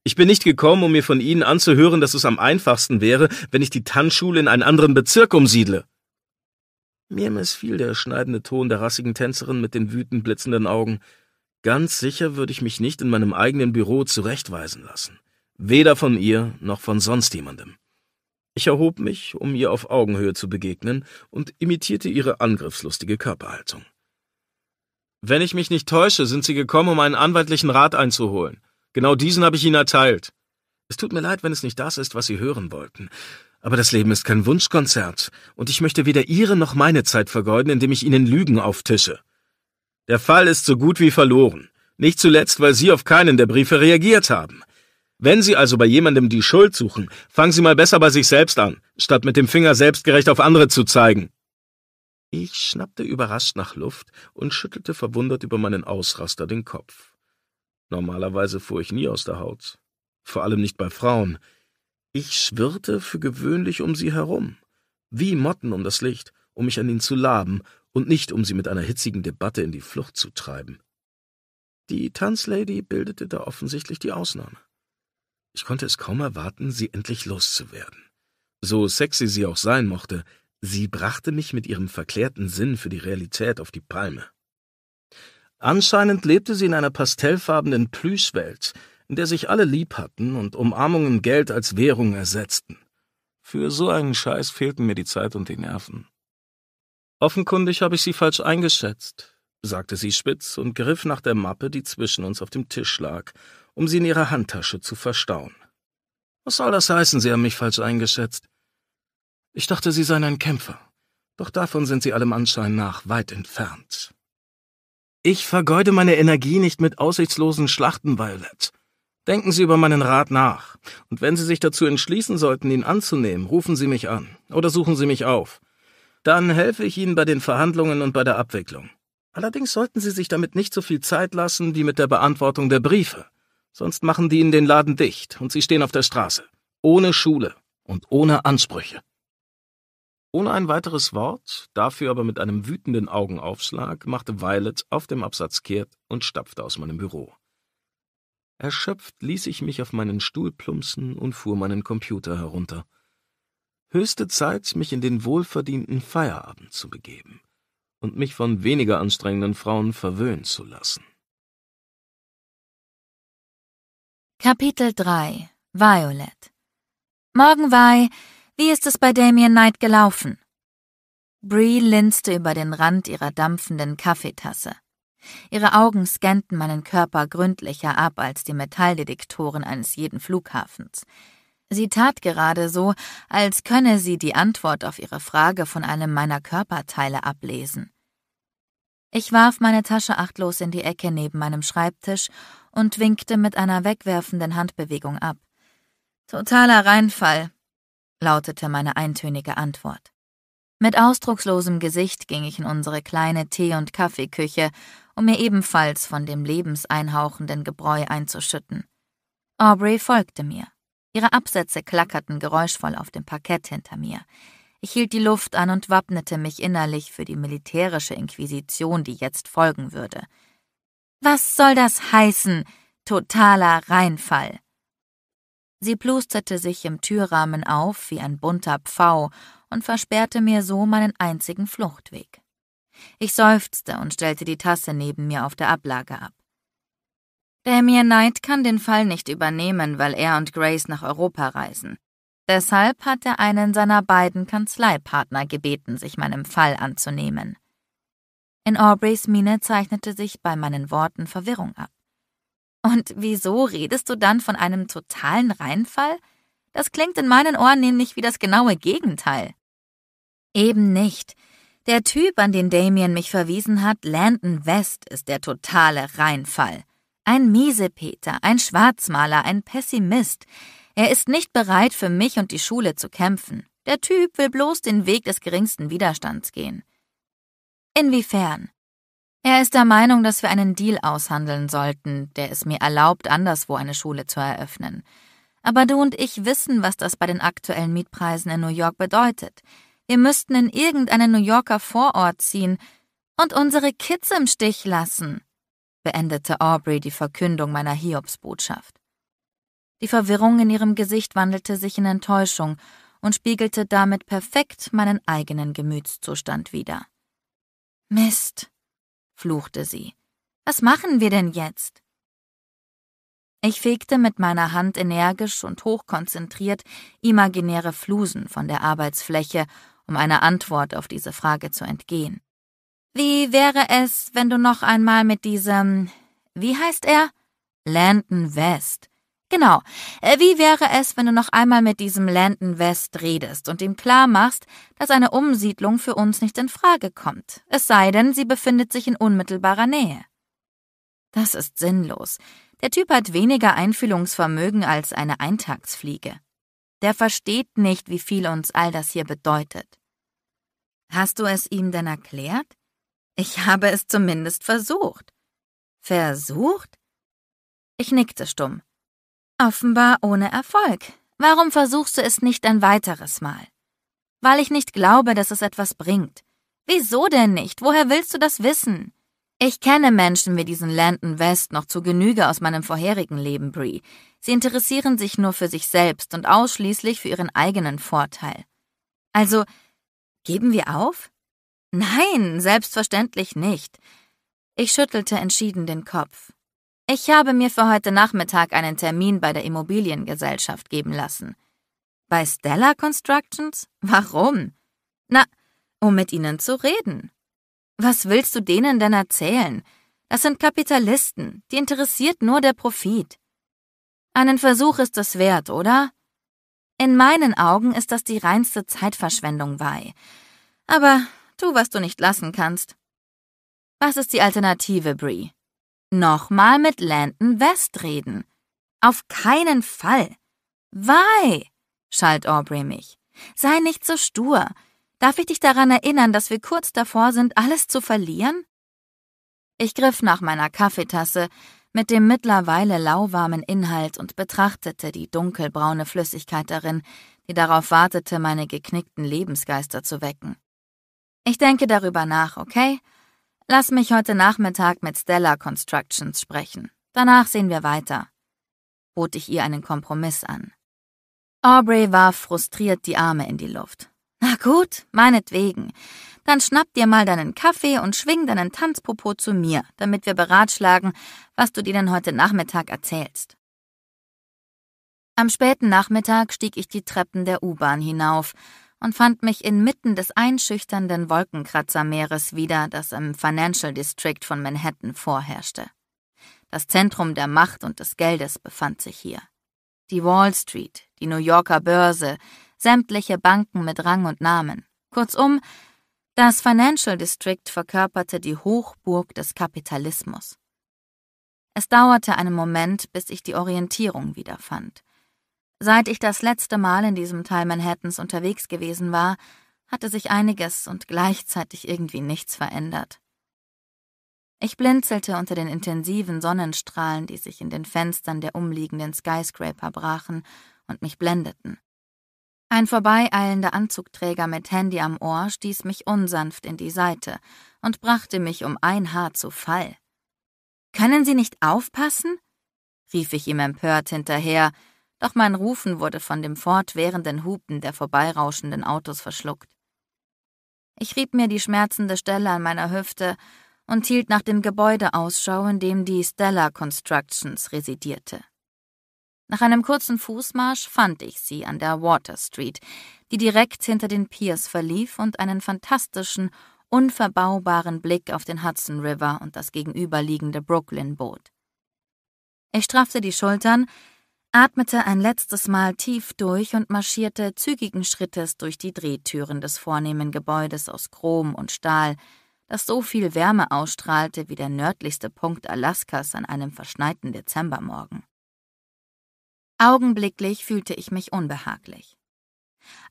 Ich bin nicht gekommen, um mir von Ihnen anzuhören, dass es am einfachsten wäre, wenn ich die Tanzschule in einen anderen Bezirk umsiedle. Mir missfiel der schneidende Ton der rassigen Tänzerin mit den wütend blitzenden Augen. Ganz sicher würde ich mich nicht in meinem eigenen Büro zurechtweisen lassen. Weder von ihr noch von sonst jemandem. Ich erhob mich, um ihr auf Augenhöhe zu begegnen, und imitierte ihre angriffslustige Körperhaltung. Wenn ich mich nicht täusche, sind Sie gekommen, um einen anwaltlichen Rat einzuholen. Genau diesen habe ich Ihnen erteilt. Es tut mir leid, wenn es nicht das ist, was Sie hören wollten. Aber das Leben ist kein Wunschkonzert, und ich möchte weder Ihre noch meine Zeit vergeuden, indem ich Ihnen Lügen auftische. Der Fall ist so gut wie verloren. Nicht zuletzt, weil Sie auf keinen der Briefe reagiert haben. Wenn Sie also bei jemandem die Schuld suchen, fangen Sie mal besser bei sich selbst an, statt mit dem Finger selbstgerecht auf andere zu zeigen. Ich schnappte überrascht nach Luft und schüttelte verwundert über meinen Ausraster den Kopf. Normalerweise fuhr ich nie aus der Haut. Vor allem nicht bei Frauen. Ich schwirrte für gewöhnlich um sie herum. Wie Motten um das Licht, um mich an ihnen zu laben und nicht um sie mit einer hitzigen Debatte in die Flucht zu treiben. Die Tanzlady bildete da offensichtlich die Ausnahme. Ich konnte es kaum erwarten, sie endlich loszuwerden. So sexy sie auch sein mochte, sie brachte mich mit ihrem verklärten Sinn für die Realität auf die Palme. Anscheinend lebte sie in einer pastellfarbenen Plüschwelt, in der sich alle lieb hatten und Umarmungen Geld als Währung ersetzten. Für so einen Scheiß fehlten mir die Zeit und die Nerven. Offenkundig habe ich sie falsch eingeschätzt, sagte sie spitz und griff nach der Mappe, die zwischen uns auf dem Tisch lag, um sie in ihrer Handtasche zu verstauen. Was soll das heißen, Sie haben mich falsch eingeschätzt? Ich dachte, Sie seien ein Kämpfer, doch davon sind Sie allem Anschein nach weit entfernt. Ich vergeude meine Energie nicht mit aussichtslosen Schlachten, Violet. Denken Sie über meinen Rat nach. Und wenn Sie sich dazu entschließen sollten, ihn anzunehmen, rufen Sie mich an oder suchen Sie mich auf. Dann helfe ich Ihnen bei den Verhandlungen und bei der Abwicklung. Allerdings sollten Sie sich damit nicht so viel Zeit lassen wie mit der Beantwortung der Briefe. Sonst machen die Ihnen den Laden dicht und Sie stehen auf der Straße. Ohne Schule und ohne Ansprüche. Ohne ein weiteres Wort, dafür aber mit einem wütenden Augenaufschlag, machte Violet auf dem Absatz kehrt und stapfte aus meinem Büro. Erschöpft ließ ich mich auf meinen Stuhl plumpsen und fuhr meinen Computer herunter. Höchste Zeit, mich in den wohlverdienten Feierabend zu begeben und mich von weniger anstrengenden Frauen verwöhnen zu lassen. Kapitel 3 Violet Morgen, Vi, wie ist es bei Damien Knight gelaufen? Bree linste über den Rand ihrer dampfenden Kaffeetasse. Ihre Augen scannten meinen Körper gründlicher ab als die Metalldetektoren eines jeden Flughafens. Sie tat gerade so, als könne sie die Antwort auf ihre Frage von einem meiner Körperteile ablesen. Ich warf meine Tasche achtlos in die Ecke neben meinem Schreibtisch und winkte mit einer wegwerfenden Handbewegung ab. Totaler Reinfall, lautete meine eintönige Antwort. Mit ausdruckslosem Gesicht ging ich in unsere kleine Tee- und Kaffeeküche, um mir ebenfalls von dem lebenseinhauchenden Gebräu einzuschütten. Aubrey folgte mir. Ihre Absätze klackerten geräuschvoll auf dem Parkett hinter mir. Ich hielt die Luft an und wappnete mich innerlich für die militärische Inquisition, die jetzt folgen würde. Was soll das heißen? Totaler Reinfall. Sie plusterte sich im Türrahmen auf wie ein bunter Pfau und versperrte mir so meinen einzigen Fluchtweg. Ich seufzte und stellte die Tasse neben mir auf der Ablage ab. Damien Knight kann den Fall nicht übernehmen, weil er und Grace nach Europa reisen. Deshalb hat er einen seiner beiden Kanzleipartner gebeten, sich meinem Fall anzunehmen. In Aubreys Miene zeichnete sich bei meinen Worten Verwirrung ab. Und wieso redest du dann von einem totalen Reinfall? Das klingt in meinen Ohren nämlich wie das genaue Gegenteil. Eben nicht. Der Typ, an den Damien mich verwiesen hat, Landon West, ist der totale Reinfall. Ein Miesepeter, ein Schwarzmaler, ein Pessimist. Er ist nicht bereit, für mich und die Schule zu kämpfen. Der Typ will bloß den Weg des geringsten Widerstands gehen. Inwiefern? Er ist der Meinung, dass wir einen Deal aushandeln sollten, der es mir erlaubt, anderswo eine Schule zu eröffnen. Aber du und ich wissen, was das bei den aktuellen Mietpreisen in New York bedeutet. Wir müssten in irgendeinen New Yorker Vorort ziehen und unsere Kids im Stich lassen, beendete Aubrey die Verkündung meiner Hiobsbotschaft. Die Verwirrung in ihrem Gesicht wandelte sich in Enttäuschung und spiegelte damit perfekt meinen eigenen Gemütszustand wider. Mist, fluchte sie. Was machen wir denn jetzt? Ich fegte mit meiner Hand energisch und hochkonzentriert imaginäre Flusen von der Arbeitsfläche, um einer Antwort auf diese Frage zu entgehen. Wie wäre es, wenn du noch einmal mit diesem, wie heißt er? Landon West Genau. Äh, wie wäre es, wenn du noch einmal mit diesem Landon West redest und ihm klar machst, dass eine Umsiedlung für uns nicht in Frage kommt, es sei denn, sie befindet sich in unmittelbarer Nähe? Das ist sinnlos. Der Typ hat weniger Einfühlungsvermögen als eine Eintagsfliege. Der versteht nicht, wie viel uns all das hier bedeutet. Hast du es ihm denn erklärt? Ich habe es zumindest versucht. Versucht? Ich nickte stumm. Offenbar ohne Erfolg. Warum versuchst du es nicht ein weiteres Mal? Weil ich nicht glaube, dass es etwas bringt. Wieso denn nicht? Woher willst du das wissen? Ich kenne Menschen wie diesen Landon West noch zu Genüge aus meinem vorherigen Leben, Brie. Sie interessieren sich nur für sich selbst und ausschließlich für ihren eigenen Vorteil. Also, geben wir auf? Nein, selbstverständlich nicht. Ich schüttelte entschieden den Kopf. Ich habe mir für heute Nachmittag einen Termin bei der Immobiliengesellschaft geben lassen. Bei Stella Constructions? Warum? Na, um mit ihnen zu reden. Was willst du denen denn erzählen? Das sind Kapitalisten, die interessiert nur der Profit. Einen Versuch ist es wert, oder? In meinen Augen ist das die reinste Zeitverschwendung, Wei. Aber tu, was du nicht lassen kannst. Was ist die Alternative, Brie? nochmal mit Landon West reden. Auf keinen Fall. Why? schalt Aubrey mich. Sei nicht so stur. Darf ich dich daran erinnern, dass wir kurz davor sind, alles zu verlieren? Ich griff nach meiner Kaffeetasse mit dem mittlerweile lauwarmen Inhalt und betrachtete die dunkelbraune Flüssigkeit darin, die darauf wartete, meine geknickten Lebensgeister zu wecken. Ich denke darüber nach, okay? Lass mich heute Nachmittag mit Stella Constructions sprechen. Danach sehen wir weiter. bot ich ihr einen Kompromiss an. Aubrey warf frustriert die Arme in die Luft. Na gut, meinetwegen. Dann schnapp dir mal deinen Kaffee und schwing deinen Tanzpopo zu mir, damit wir beratschlagen, was du dir denn heute Nachmittag erzählst. Am späten Nachmittag stieg ich die Treppen der U-Bahn hinauf und fand mich inmitten des einschüchternden Wolkenkratzermeeres wieder, das im Financial District von Manhattan vorherrschte. Das Zentrum der Macht und des Geldes befand sich hier. Die Wall Street, die New Yorker Börse, sämtliche Banken mit Rang und Namen. Kurzum, das Financial District verkörperte die Hochburg des Kapitalismus. Es dauerte einen Moment, bis ich die Orientierung wiederfand. Seit ich das letzte Mal in diesem Teil Manhattans unterwegs gewesen war, hatte sich einiges und gleichzeitig irgendwie nichts verändert. Ich blinzelte unter den intensiven Sonnenstrahlen, die sich in den Fenstern der umliegenden Skyscraper brachen und mich blendeten. Ein vorbeieilender Anzugträger mit Handy am Ohr stieß mich unsanft in die Seite und brachte mich um ein Haar zu Fall. Können Sie nicht aufpassen? rief ich ihm empört hinterher, doch mein Rufen wurde von dem fortwährenden Hupen der vorbeirauschenden Autos verschluckt. Ich rieb mir die schmerzende Stelle an meiner Hüfte und hielt nach dem Gebäude Ausschau, in dem die Stella Constructions residierte. Nach einem kurzen Fußmarsch fand ich sie an der Water Street, die direkt hinter den Piers verlief und einen fantastischen, unverbaubaren Blick auf den Hudson River und das gegenüberliegende Brooklyn bot. Ich straffte die Schultern, atmete ein letztes Mal tief durch und marschierte zügigen Schrittes durch die Drehtüren des vornehmen Gebäudes aus Chrom und Stahl, das so viel Wärme ausstrahlte wie der nördlichste Punkt Alaskas an einem verschneiten Dezembermorgen. Augenblicklich fühlte ich mich unbehaglich.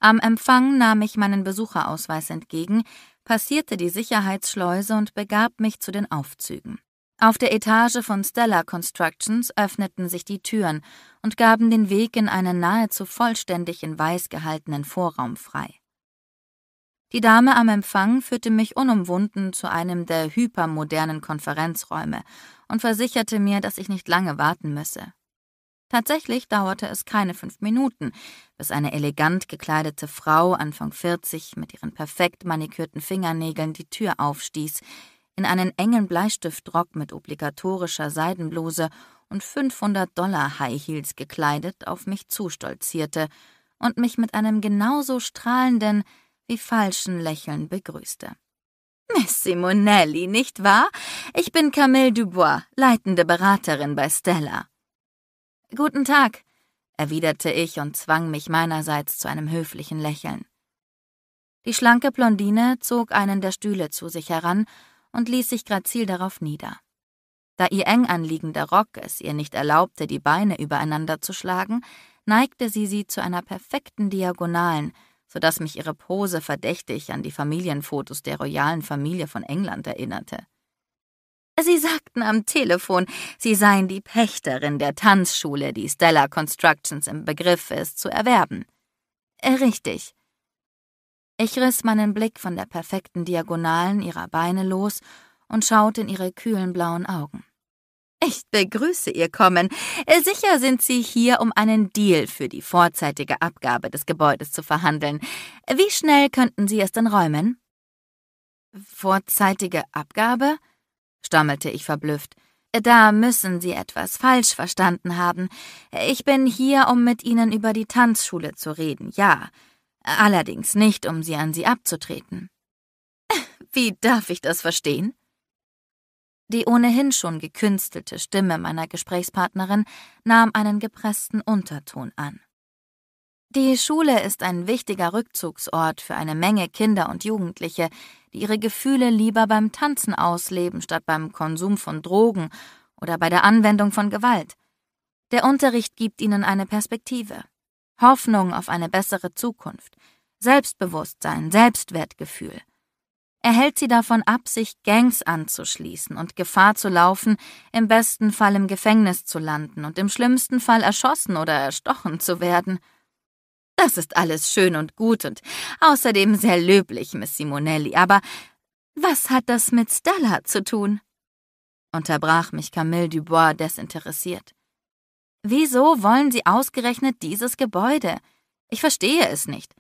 Am Empfang nahm ich meinen Besucherausweis entgegen, passierte die Sicherheitsschleuse und begab mich zu den Aufzügen. Auf der Etage von Stella Constructions öffneten sich die Türen und gaben den Weg in einen nahezu vollständig in Weiß gehaltenen Vorraum frei. Die Dame am Empfang führte mich unumwunden zu einem der hypermodernen Konferenzräume und versicherte mir, dass ich nicht lange warten müsse. Tatsächlich dauerte es keine fünf Minuten, bis eine elegant gekleidete Frau, Anfang 40, mit ihren perfekt manikürten Fingernägeln die Tür aufstieß, in einen engen Bleistiftrock mit obligatorischer Seidenbluse und 500 Dollar High Heels gekleidet auf mich zustolzierte und mich mit einem genauso strahlenden wie falschen Lächeln begrüßte. Miss Simonelli, nicht wahr? Ich bin Camille Dubois, leitende Beraterin bei Stella. Guten Tag, erwiderte ich und zwang mich meinerseits zu einem höflichen Lächeln. Die schlanke Blondine zog einen der Stühle zu sich heran und ließ sich grazil darauf nieder. Da ihr eng anliegender Rock es ihr nicht erlaubte, die Beine übereinander zu schlagen, neigte sie sie zu einer perfekten Diagonalen, so dass mich ihre Pose verdächtig an die Familienfotos der royalen Familie von England erinnerte. Sie sagten am Telefon, sie seien die Pächterin der Tanzschule, die Stella Constructions im Begriff ist, zu erwerben. Äh, richtig. Ich riss meinen Blick von der perfekten Diagonalen ihrer Beine los und schaute in ihre kühlen blauen Augen. Ich begrüße Ihr Kommen. Sicher sind Sie hier, um einen Deal für die vorzeitige Abgabe des Gebäudes zu verhandeln. Wie schnell könnten Sie es denn räumen? Vorzeitige Abgabe? stammelte ich verblüfft. Da müssen Sie etwas falsch verstanden haben. Ich bin hier, um mit Ihnen über die Tanzschule zu reden, ja allerdings nicht, um sie an sie abzutreten. Wie darf ich das verstehen? Die ohnehin schon gekünstelte Stimme meiner Gesprächspartnerin nahm einen gepressten Unterton an. Die Schule ist ein wichtiger Rückzugsort für eine Menge Kinder und Jugendliche, die ihre Gefühle lieber beim Tanzen ausleben statt beim Konsum von Drogen oder bei der Anwendung von Gewalt. Der Unterricht gibt ihnen eine Perspektive. Hoffnung auf eine bessere Zukunft, Selbstbewusstsein, Selbstwertgefühl. Er hält sie davon ab, sich Gangs anzuschließen und Gefahr zu laufen, im besten Fall im Gefängnis zu landen und im schlimmsten Fall erschossen oder erstochen zu werden. Das ist alles schön und gut und außerdem sehr löblich, Miss Simonelli, aber was hat das mit Stella zu tun? unterbrach mich Camille Dubois desinteressiert. Wieso wollen Sie ausgerechnet dieses Gebäude? Ich verstehe es nicht.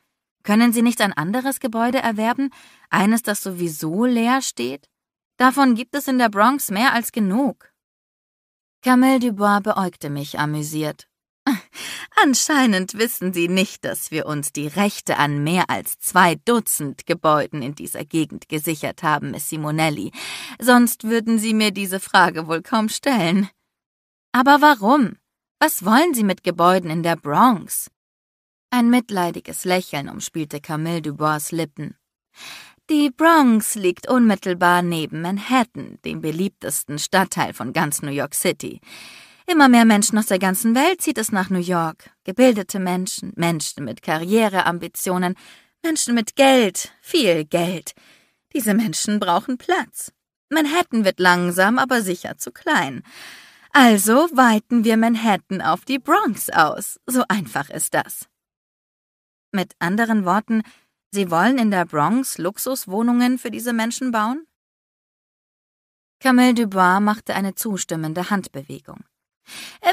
Können Sie nicht ein anderes Gebäude erwerben, eines, das sowieso leer steht? Davon gibt es in der Bronx mehr als genug. Camille Dubois beäugte mich amüsiert. Anscheinend wissen Sie nicht, dass wir uns die Rechte an mehr als zwei Dutzend Gebäuden in dieser Gegend gesichert haben, Miss Simonelli. Sonst würden Sie mir diese Frage wohl kaum stellen. Aber warum? Was wollen Sie mit Gebäuden in der Bronx? Ein mitleidiges Lächeln umspielte Camille Dubois Lippen. Die Bronx liegt unmittelbar neben Manhattan, dem beliebtesten Stadtteil von ganz New York City. Immer mehr Menschen aus der ganzen Welt zieht es nach New York. Gebildete Menschen, Menschen mit Karriereambitionen, Menschen mit Geld, viel Geld. Diese Menschen brauchen Platz. Manhattan wird langsam, aber sicher zu klein. Also weiten wir Manhattan auf die Bronx aus. So einfach ist das. Mit anderen Worten, Sie wollen in der Bronx Luxuswohnungen für diese Menschen bauen? Camille Dubois machte eine zustimmende Handbewegung.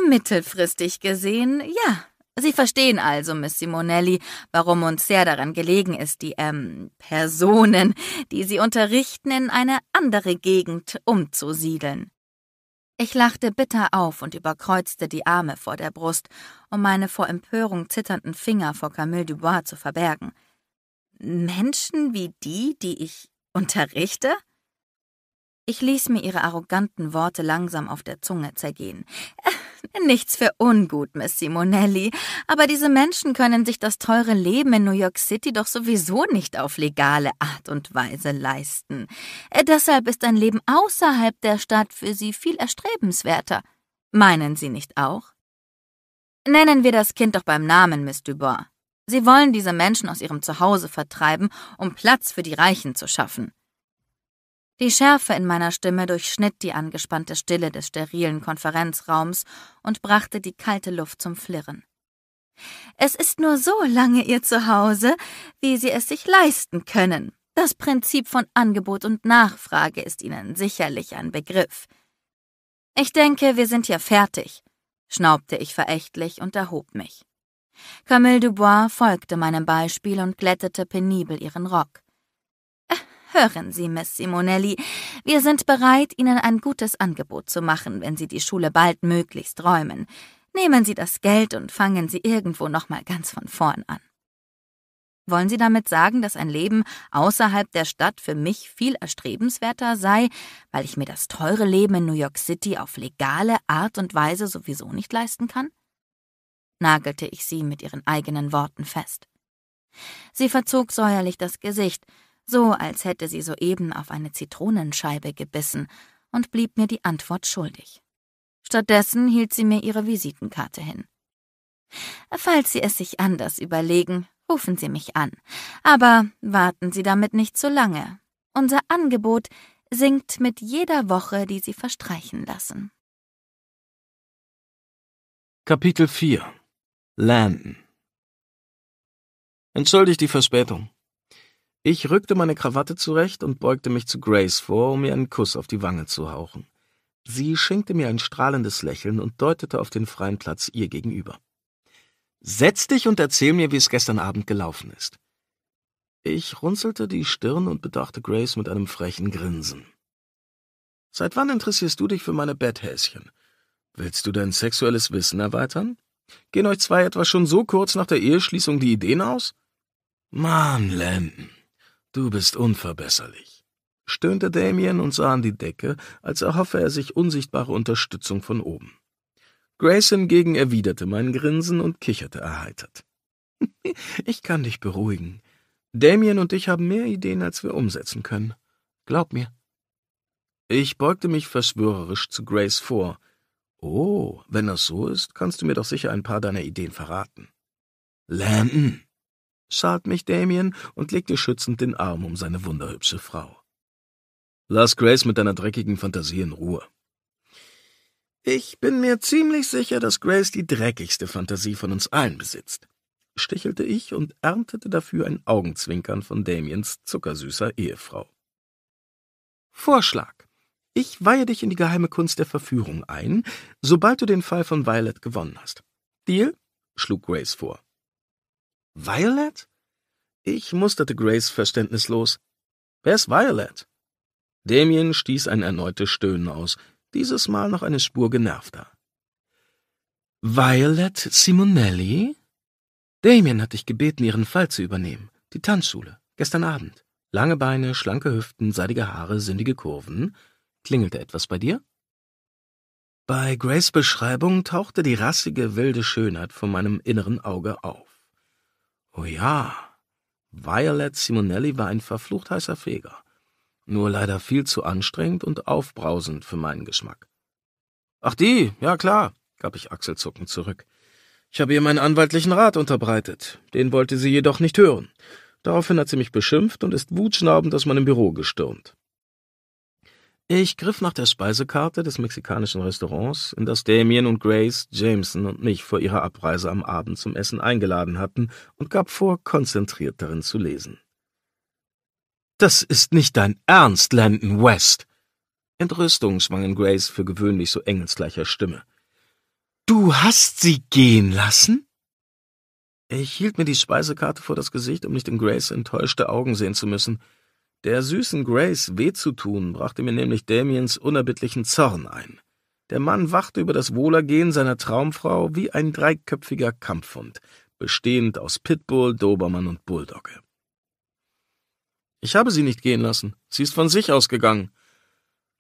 Mittelfristig gesehen, ja. Sie verstehen also, Miss Simonelli, warum uns sehr daran gelegen ist, die ähm, Personen, die Sie unterrichten, in eine andere Gegend umzusiedeln. Ich lachte bitter auf und überkreuzte die Arme vor der Brust, um meine vor Empörung zitternden Finger vor Camille Dubois zu verbergen. Menschen wie die, die ich unterrichte? Ich ließ mir ihre arroganten Worte langsam auf der Zunge zergehen. Äh, nichts für ungut, Miss Simonelli, aber diese Menschen können sich das teure Leben in New York City doch sowieso nicht auf legale Art und Weise leisten. Äh, deshalb ist ein Leben außerhalb der Stadt für sie viel erstrebenswerter. Meinen Sie nicht auch? Nennen wir das Kind doch beim Namen, Miss Dubois. Sie wollen diese Menschen aus ihrem Zuhause vertreiben, um Platz für die Reichen zu schaffen. Die Schärfe in meiner Stimme durchschnitt die angespannte Stille des sterilen Konferenzraums und brachte die kalte Luft zum Flirren. Es ist nur so lange ihr Zuhause, wie sie es sich leisten können. Das Prinzip von Angebot und Nachfrage ist ihnen sicherlich ein Begriff. Ich denke, wir sind ja fertig, schnaubte ich verächtlich und erhob mich. Camille Dubois folgte meinem Beispiel und glättete penibel ihren Rock. Hören Sie, Miss Simonelli, wir sind bereit, Ihnen ein gutes Angebot zu machen, wenn Sie die Schule baldmöglichst räumen. Nehmen Sie das Geld und fangen Sie irgendwo nochmal ganz von vorn an. Wollen Sie damit sagen, dass ein Leben außerhalb der Stadt für mich viel erstrebenswerter sei, weil ich mir das teure Leben in New York City auf legale Art und Weise sowieso nicht leisten kann? nagelte ich sie mit ihren eigenen Worten fest. Sie verzog säuerlich das Gesicht, so als hätte sie soeben auf eine Zitronenscheibe gebissen und blieb mir die Antwort schuldig. Stattdessen hielt sie mir ihre Visitenkarte hin. Falls Sie es sich anders überlegen, rufen Sie mich an. Aber warten Sie damit nicht zu lange. Unser Angebot sinkt mit jeder Woche, die Sie verstreichen lassen. Kapitel 4 Landon Entschuldigt die Verspätung. Ich rückte meine Krawatte zurecht und beugte mich zu Grace vor, um ihr einen Kuss auf die Wange zu hauchen. Sie schenkte mir ein strahlendes Lächeln und deutete auf den freien Platz ihr gegenüber. Setz dich und erzähl mir, wie es gestern Abend gelaufen ist. Ich runzelte die Stirn und bedachte Grace mit einem frechen Grinsen. Seit wann interessierst du dich für meine Betthäschen? Willst du dein sexuelles Wissen erweitern? Gehen euch zwei etwa schon so kurz nach der Eheschließung die Ideen aus? Mann, Lampen, Du bist unverbesserlich, stöhnte Damien und sah an die Decke, als erhoffe er sich unsichtbare Unterstützung von oben. Grace hingegen erwiderte mein Grinsen und kicherte erheitert. ich kann dich beruhigen. Damien und ich haben mehr Ideen, als wir umsetzen können. Glaub mir. Ich beugte mich verschwörerisch zu Grace vor. Oh, wenn das so ist, kannst du mir doch sicher ein paar deiner Ideen verraten. Landon, schalt mich Damien und legte schützend den Arm um seine wunderhübsche Frau. Lass Grace mit deiner dreckigen Fantasie in Ruhe. Ich bin mir ziemlich sicher, dass Grace die dreckigste Fantasie von uns allen besitzt, stichelte ich und erntete dafür ein Augenzwinkern von Damiens zuckersüßer Ehefrau. Vorschlag. Ich weihe dich in die geheime Kunst der Verführung ein, sobald du den Fall von Violet gewonnen hast. Deal? schlug Grace vor. Violet? Ich musterte Grace verständnislos. Wer ist Violet? Damien stieß ein erneutes Stöhnen aus, dieses Mal noch eine Spur genervter. Violet Simonelli? Damien hat dich gebeten, ihren Fall zu übernehmen. Die Tanzschule, gestern Abend. Lange Beine, schlanke Hüften, seidige Haare, sinnige Kurven. Klingelte etwas bei dir? Bei Grace Beschreibung tauchte die rassige, wilde Schönheit vor meinem inneren Auge auf. Oh ja, Violet Simonelli war ein verflucht heißer Feger, nur leider viel zu anstrengend und aufbrausend für meinen Geschmack. Ach die, ja klar, gab ich achselzuckend zurück. Ich habe ihr meinen anwaltlichen Rat unterbreitet, den wollte sie jedoch nicht hören. Daraufhin hat sie mich beschimpft und ist wutschnaubend aus meinem Büro gestürmt. Ich griff nach der Speisekarte des mexikanischen Restaurants, in das Damien und Grace, Jameson und mich vor ihrer Abreise am Abend zum Essen eingeladen hatten, und gab vor, konzentriert darin zu lesen. Das ist nicht dein Ernst, Landon West! Entrüstung schwang in Grace für gewöhnlich so engelsgleicher Stimme. Du hast sie gehen lassen? Ich hielt mir die Speisekarte vor das Gesicht, um nicht in Grace enttäuschte Augen sehen zu müssen. Der süßen Grace weh zu tun, brachte mir nämlich Damiens unerbittlichen Zorn ein. Der Mann wachte über das Wohlergehen seiner Traumfrau wie ein dreiköpfiger Kampfhund, bestehend aus Pitbull, Dobermann und Bulldogge. Ich habe sie nicht gehen lassen. Sie ist von sich ausgegangen.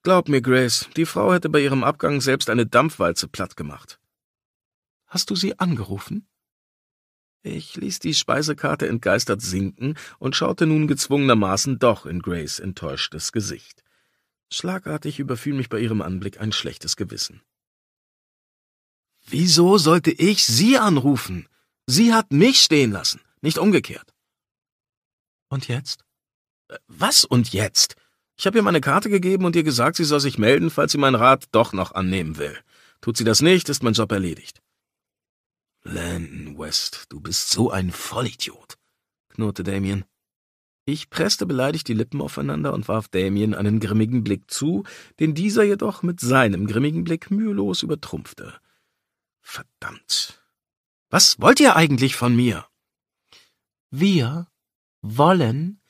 Glaub mir, Grace, die Frau hätte bei ihrem Abgang selbst eine Dampfwalze platt gemacht. Hast du sie angerufen? Ich ließ die Speisekarte entgeistert sinken und schaute nun gezwungenermaßen doch in Grace enttäuschtes Gesicht. Schlagartig überfiel mich bei ihrem Anblick ein schlechtes Gewissen. Wieso sollte ich Sie anrufen? Sie hat mich stehen lassen, nicht umgekehrt. Und jetzt? Äh, was und jetzt? Ich habe ihr meine Karte gegeben und ihr gesagt, sie soll sich melden, falls sie meinen Rat doch noch annehmen will. Tut sie das nicht, ist mein Job erledigt. Landon West, du bist so ein Vollidiot, knurrte Damien. Ich presste beleidigt die Lippen aufeinander und warf Damien einen grimmigen Blick zu, den dieser jedoch mit seinem grimmigen Blick mühelos übertrumpfte. Verdammt. Was wollt ihr eigentlich von mir? Wir wollen,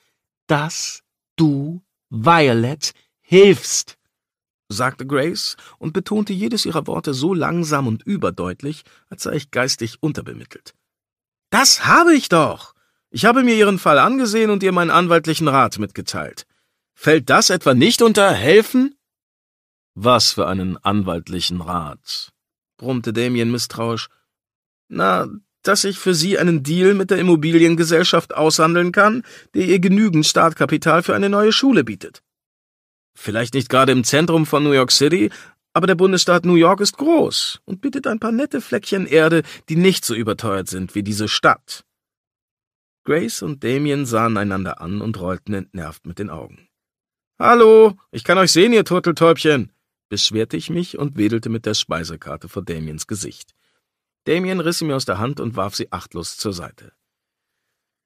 dass du Violet hilfst sagte Grace und betonte jedes ihrer Worte so langsam und überdeutlich, als sei ich geistig unterbemittelt. Das habe ich doch. Ich habe mir Ihren Fall angesehen und ihr meinen anwaltlichen Rat mitgeteilt. Fällt das etwa nicht unter helfen? Was für einen anwaltlichen Rat? brummte Damien misstrauisch. Na, dass ich für Sie einen Deal mit der Immobiliengesellschaft aushandeln kann, der ihr genügend Startkapital für eine neue Schule bietet. Vielleicht nicht gerade im Zentrum von New York City, aber der Bundesstaat New York ist groß und bietet ein paar nette Fleckchen Erde, die nicht so überteuert sind wie diese Stadt. Grace und Damien sahen einander an und rollten entnervt mit den Augen. Hallo, ich kann euch sehen, ihr Turteltäubchen, beschwerte ich mich und wedelte mit der Speisekarte vor Damiens Gesicht. Damien riss sie mir aus der Hand und warf sie achtlos zur Seite.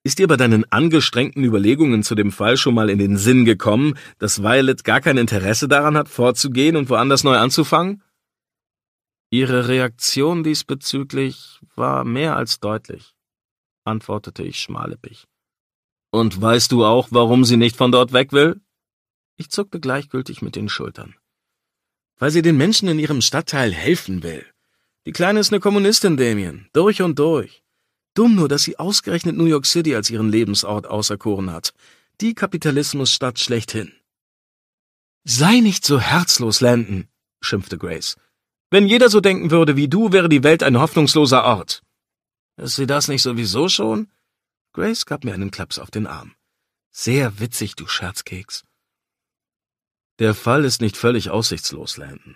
Ist dir bei deinen angestrengten Überlegungen zu dem Fall schon mal in den Sinn gekommen, dass Violet gar kein Interesse daran hat, vorzugehen und woanders neu anzufangen? Ihre Reaktion diesbezüglich war mehr als deutlich, antwortete ich schmallippig. Und weißt du auch, warum sie nicht von dort weg will? Ich zuckte gleichgültig mit den Schultern. Weil sie den Menschen in ihrem Stadtteil helfen will. Die Kleine ist eine Kommunistin, Damien, durch und durch. Dumm nur, dass sie ausgerechnet New York City als ihren Lebensort auserkoren hat. Die Kapitalismusstadt schlechthin. Sei nicht so herzlos, Landon, schimpfte Grace. Wenn jeder so denken würde wie du, wäre die Welt ein hoffnungsloser Ort. Ist sie das nicht sowieso schon? Grace gab mir einen Klaps auf den Arm. Sehr witzig, du Scherzkeks. Der Fall ist nicht völlig aussichtslos, Landon.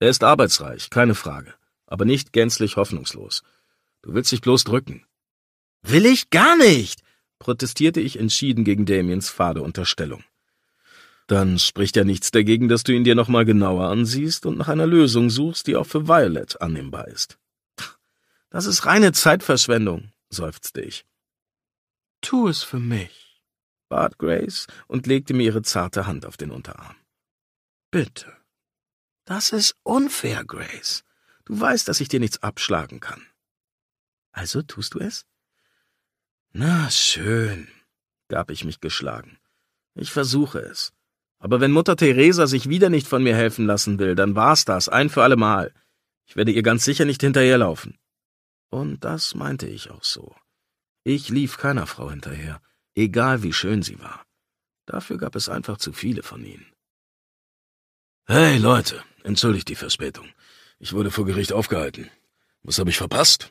Er ist arbeitsreich, keine Frage, aber nicht gänzlich hoffnungslos. Du willst dich bloß drücken. Will ich gar nicht, protestierte ich entschieden gegen Damiens fade Unterstellung. Dann spricht ja nichts dagegen, dass du ihn dir nochmal genauer ansiehst und nach einer Lösung suchst, die auch für Violet annehmbar ist. Das ist reine Zeitverschwendung, seufzte ich. Tu es für mich, bat Grace und legte mir ihre zarte Hand auf den Unterarm. Bitte. Das ist unfair, Grace. Du weißt, dass ich dir nichts abschlagen kann. Also tust du es? Na schön, gab ich mich geschlagen. Ich versuche es. Aber wenn Mutter Teresa sich wieder nicht von mir helfen lassen will, dann war's das, ein für allemal. Ich werde ihr ganz sicher nicht hinterherlaufen. Und das meinte ich auch so. Ich lief keiner Frau hinterher, egal wie schön sie war. Dafür gab es einfach zu viele von ihnen. Hey Leute, entschuldigt die Verspätung. Ich wurde vor Gericht aufgehalten. Was habe ich verpasst?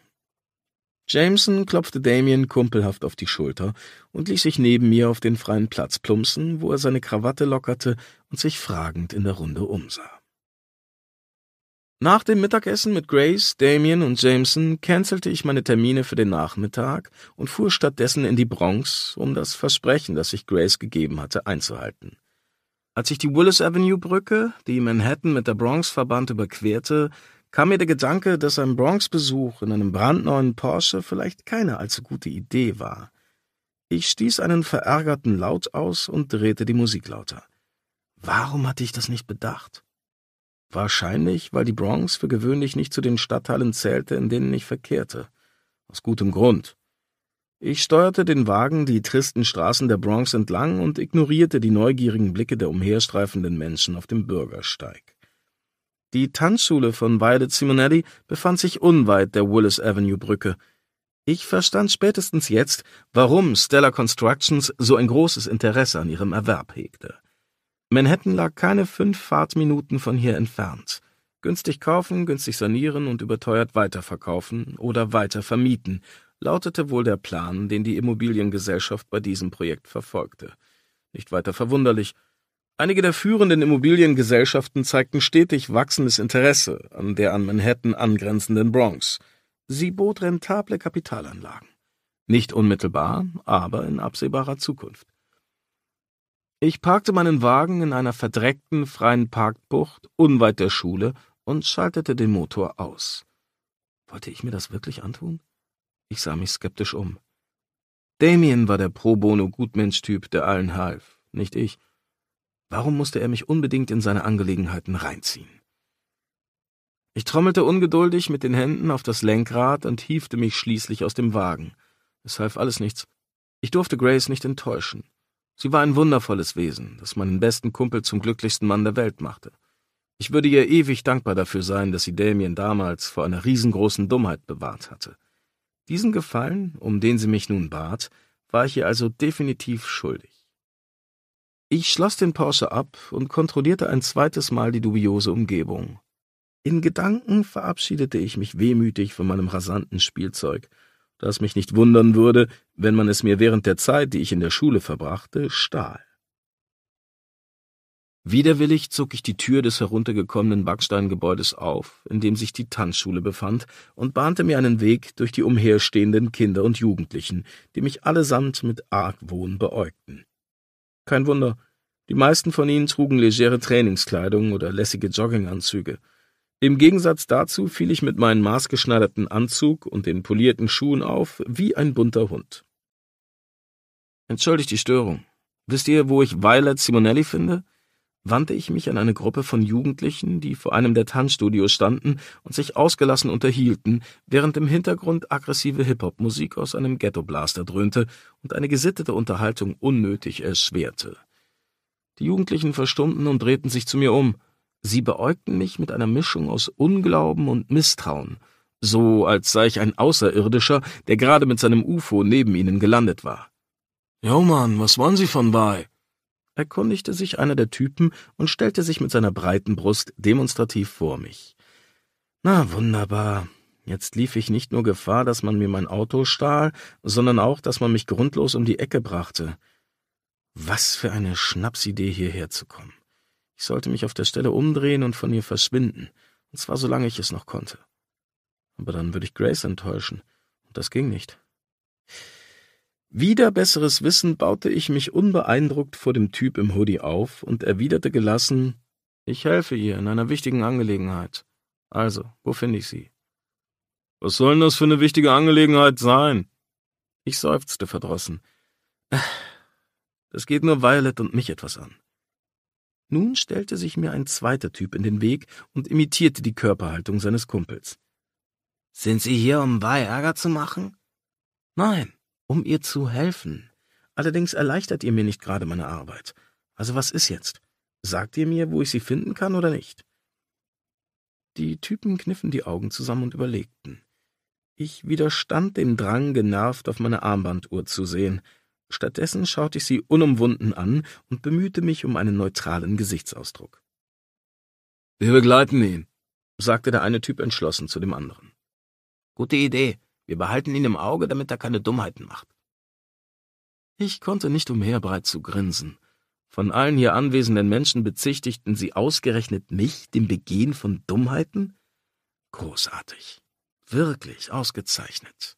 Jameson klopfte Damien kumpelhaft auf die Schulter und ließ sich neben mir auf den freien Platz plumpsen, wo er seine Krawatte lockerte und sich fragend in der Runde umsah. Nach dem Mittagessen mit Grace, Damien und Jameson cancelte ich meine Termine für den Nachmittag und fuhr stattdessen in die Bronx, um das Versprechen, das ich Grace gegeben hatte, einzuhalten. Als ich die Willis Avenue Brücke, die Manhattan mit der Bronx verband, überquerte, kam mir der Gedanke, dass ein Bronx-Besuch in einem brandneuen Porsche vielleicht keine allzu gute Idee war. Ich stieß einen verärgerten Laut aus und drehte die Musik lauter. Warum hatte ich das nicht bedacht? Wahrscheinlich, weil die Bronx für gewöhnlich nicht zu den Stadtteilen zählte, in denen ich verkehrte. Aus gutem Grund. Ich steuerte den Wagen die tristen Straßen der Bronx entlang und ignorierte die neugierigen Blicke der umherstreifenden Menschen auf dem Bürgersteig. Die Tanzschule von Violet Simonelli befand sich unweit der Willis Avenue Brücke. Ich verstand spätestens jetzt, warum Stellar Constructions so ein großes Interesse an ihrem Erwerb hegte. Manhattan lag keine fünf Fahrtminuten von hier entfernt. Günstig kaufen, günstig sanieren und überteuert weiterverkaufen oder weiter vermieten, lautete wohl der Plan, den die Immobiliengesellschaft bei diesem Projekt verfolgte. Nicht weiter verwunderlich, Einige der führenden Immobiliengesellschaften zeigten stetig wachsendes Interesse an der an Manhattan angrenzenden Bronx. Sie bot rentable Kapitalanlagen. Nicht unmittelbar, aber in absehbarer Zukunft. Ich parkte meinen Wagen in einer verdreckten, freien Parkbucht unweit der Schule und schaltete den Motor aus. Wollte ich mir das wirklich antun? Ich sah mich skeptisch um. Damien war der Pro Bono Gutmensch-Typ, der allen half, nicht ich. Warum musste er mich unbedingt in seine Angelegenheiten reinziehen? Ich trommelte ungeduldig mit den Händen auf das Lenkrad und hiefte mich schließlich aus dem Wagen. Es half alles nichts. Ich durfte Grace nicht enttäuschen. Sie war ein wundervolles Wesen, das meinen besten Kumpel zum glücklichsten Mann der Welt machte. Ich würde ihr ewig dankbar dafür sein, dass sie Damien damals vor einer riesengroßen Dummheit bewahrt hatte. Diesen Gefallen, um den sie mich nun bat, war ich ihr also definitiv schuldig. Ich schloss den Porsche ab und kontrollierte ein zweites Mal die dubiose Umgebung. In Gedanken verabschiedete ich mich wehmütig von meinem rasanten Spielzeug, da es mich nicht wundern würde, wenn man es mir während der Zeit, die ich in der Schule verbrachte, stahl. Widerwillig zog ich die Tür des heruntergekommenen Backsteingebäudes auf, in dem sich die Tanzschule befand, und bahnte mir einen Weg durch die umherstehenden Kinder und Jugendlichen, die mich allesamt mit Argwohn beäugten. Kein Wunder, die meisten von ihnen trugen legere Trainingskleidung oder lässige Jogginganzüge. Im Gegensatz dazu fiel ich mit meinem maßgeschneiderten Anzug und den polierten Schuhen auf wie ein bunter Hund. Entschuldigt die Störung. Wisst ihr, wo ich Violet Simonelli finde? wandte ich mich an eine Gruppe von Jugendlichen, die vor einem der Tanzstudios standen und sich ausgelassen unterhielten, während im Hintergrund aggressive Hip-Hop-Musik aus einem Ghetto-Blaster dröhnte und eine gesittete Unterhaltung unnötig erschwerte. Die Jugendlichen verstummten und drehten sich zu mir um. Sie beäugten mich mit einer Mischung aus Unglauben und Misstrauen, so als sei ich ein Außerirdischer, der gerade mit seinem UFO neben ihnen gelandet war. Jo Mann, was wollen Sie von bei? erkundigte sich einer der Typen und stellte sich mit seiner breiten Brust demonstrativ vor mich. Na wunderbar. Jetzt lief ich nicht nur Gefahr, dass man mir mein Auto stahl, sondern auch, dass man mich grundlos um die Ecke brachte. Was für eine Schnapsidee, hierher zu kommen. Ich sollte mich auf der Stelle umdrehen und von ihr verschwinden, und zwar solange ich es noch konnte. Aber dann würde ich Grace enttäuschen, und das ging nicht. Wieder besseres Wissen baute ich mich unbeeindruckt vor dem Typ im Hoodie auf und erwiderte gelassen, ich helfe ihr in einer wichtigen Angelegenheit. Also, wo finde ich sie? Was soll denn das für eine wichtige Angelegenheit sein? Ich seufzte verdrossen. Das geht nur Violet und mich etwas an. Nun stellte sich mir ein zweiter Typ in den Weg und imitierte die Körperhaltung seines Kumpels. Sind Sie hier, um Weihärger zu machen? Nein, um ihr zu helfen. Allerdings erleichtert ihr mir nicht gerade meine Arbeit. Also was ist jetzt? Sagt ihr mir, wo ich sie finden kann oder nicht? Die Typen kniffen die Augen zusammen und überlegten. Ich widerstand dem Drang, genervt auf meine Armbanduhr zu sehen. Stattdessen schaute ich sie unumwunden an und bemühte mich um einen neutralen Gesichtsausdruck. Wir begleiten ihn, sagte der eine Typ entschlossen zu dem anderen. Gute Idee, wir behalten ihn im Auge, damit er keine Dummheiten macht. Ich konnte nicht umher, breit zu grinsen. Von allen hier anwesenden Menschen bezichtigten sie ausgerechnet mich, dem Begehen von Dummheiten? Großartig. Wirklich ausgezeichnet.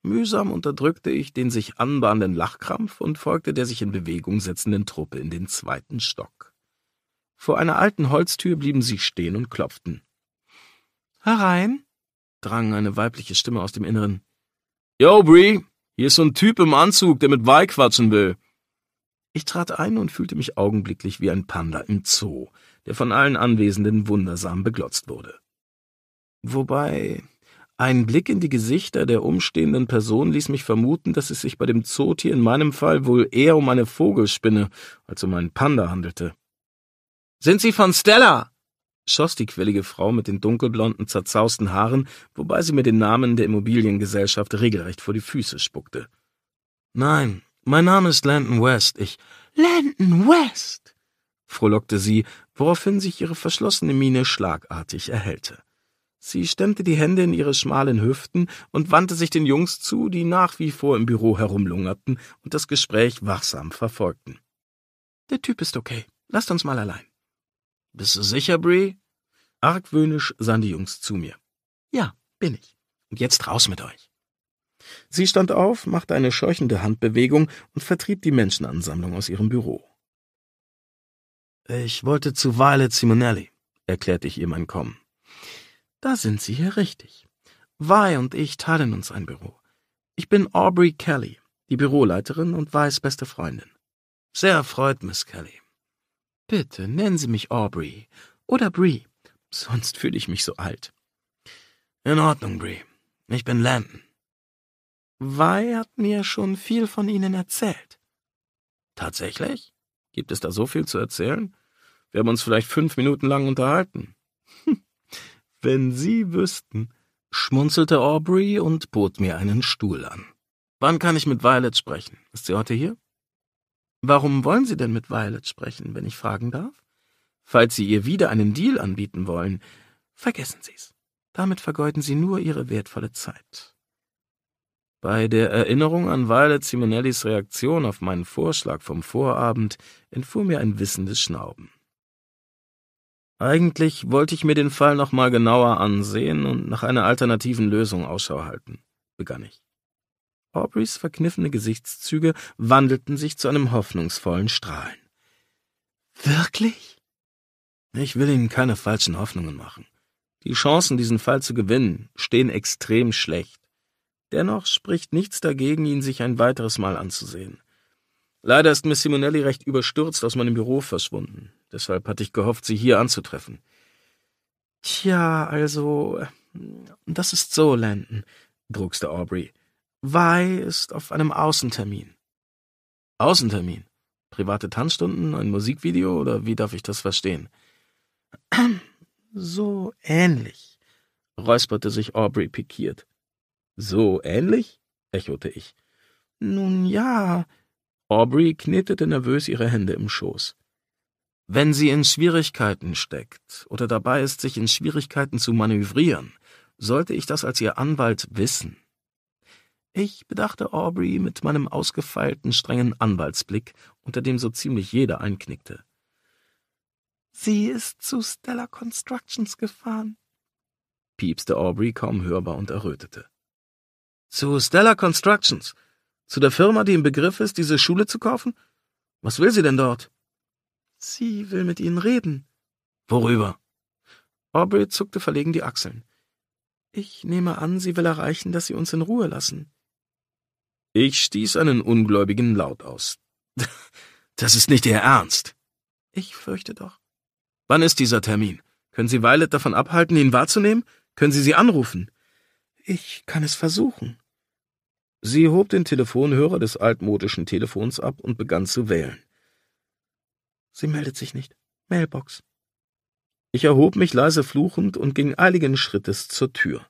Mühsam unterdrückte ich den sich anbahnenden Lachkrampf und folgte der sich in Bewegung setzenden Truppe in den zweiten Stock. Vor einer alten Holztür blieben sie stehen und klopften. Herein, drang eine weibliche Stimme aus dem Inneren. Yo, Bree, hier ist so ein Typ im Anzug, der mit Vi quatschen will. Ich trat ein und fühlte mich augenblicklich wie ein Panda im Zoo, der von allen Anwesenden wundersam beglotzt wurde. Wobei, ein Blick in die Gesichter der umstehenden Person ließ mich vermuten, dass es sich bei dem Zootier in meinem Fall wohl eher um eine Vogelspinne als um einen Panda handelte. Sind Sie von Stella? schoss die quellige Frau mit den dunkelblonden, zerzausten Haaren, wobei sie mir den Namen der Immobiliengesellschaft regelrecht vor die Füße spuckte. Nein, mein Name ist Landon West. Ich. Landon West! frohlockte sie, woraufhin sich ihre verschlossene Miene schlagartig erhellte. Sie stemmte die Hände in ihre schmalen Hüften und wandte sich den Jungs zu, die nach wie vor im Büro herumlungerten und das Gespräch wachsam verfolgten. Der Typ ist okay. Lasst uns mal allein. Bist du sicher, Brie? Argwöhnisch sahen die Jungs zu mir. Ja, bin ich. Und jetzt raus mit euch. Sie stand auf, machte eine scheuchende Handbewegung und vertrieb die Menschenansammlung aus ihrem Büro. Ich wollte zu Violet Simonelli, erklärte ich ihr mein Kommen. Da sind Sie hier richtig. Vi und ich teilen uns ein Büro. Ich bin Aubrey Kelly, die Büroleiterin und Vi's beste Freundin. Sehr erfreut, Miss Kelly. Bitte nennen Sie mich Aubrey oder Bree, sonst fühle ich mich so alt. In Ordnung, Bree. Ich bin Landon. Wei hat mir schon viel von Ihnen erzählt. Tatsächlich? Gibt es da so viel zu erzählen? Wir haben uns vielleicht fünf Minuten lang unterhalten. Hm. Wenn Sie wüssten, schmunzelte Aubrey und bot mir einen Stuhl an. Wann kann ich mit Violet sprechen? Ist sie heute hier? Warum wollen Sie denn mit Violet sprechen, wenn ich fragen darf? Falls Sie ihr wieder einen Deal anbieten wollen, vergessen Sie's. Damit vergeuden Sie nur Ihre wertvolle Zeit. Bei der Erinnerung an Violet Simonellis Reaktion auf meinen Vorschlag vom Vorabend entfuhr mir ein wissendes Schnauben. Eigentlich wollte ich mir den Fall nochmal genauer ansehen und nach einer alternativen Lösung Ausschau halten, begann ich. Aubreys verkniffene Gesichtszüge wandelten sich zu einem hoffnungsvollen Strahlen. Wirklich? Ich will Ihnen keine falschen Hoffnungen machen. Die Chancen, diesen Fall zu gewinnen, stehen extrem schlecht. Dennoch spricht nichts dagegen, ihn sich ein weiteres Mal anzusehen. Leider ist Miss Simonelli recht überstürzt aus meinem Büro verschwunden. Deshalb hatte ich gehofft, sie hier anzutreffen. Tja, also, das ist so, Landon, druckste Aubrey. Wei ist auf einem Außentermin. Außentermin? Private Tanzstunden, ein Musikvideo oder wie darf ich das verstehen? So ähnlich, räusperte sich Aubrey pikiert. So ähnlich? echote ich. Nun ja. Aubrey knetete nervös ihre Hände im Schoß. Wenn sie in Schwierigkeiten steckt oder dabei ist, sich in Schwierigkeiten zu manövrieren, sollte ich das als ihr Anwalt wissen. Ich bedachte Aubrey mit meinem ausgefeilten, strengen Anwaltsblick, unter dem so ziemlich jeder einknickte. Sie ist zu Stella Constructions gefahren, piepste Aubrey kaum hörbar und errötete. Zu Stella Constructions? Zu der Firma, die im Begriff ist, diese Schule zu kaufen? Was will sie denn dort? Sie will mit Ihnen reden. Worüber? Aubrey zuckte verlegen die Achseln. Ich nehme an, sie will erreichen, dass Sie uns in Ruhe lassen. Ich stieß einen ungläubigen Laut aus. Das ist nicht Ihr Ernst. Ich fürchte doch. Wann ist dieser Termin? Können Sie Violet davon abhalten, ihn wahrzunehmen? Können Sie sie anrufen? Ich kann es versuchen. Sie hob den Telefonhörer des altmodischen Telefons ab und begann zu wählen. Sie meldet sich nicht. Mailbox. Ich erhob mich leise fluchend und ging eiligen Schrittes zur Tür.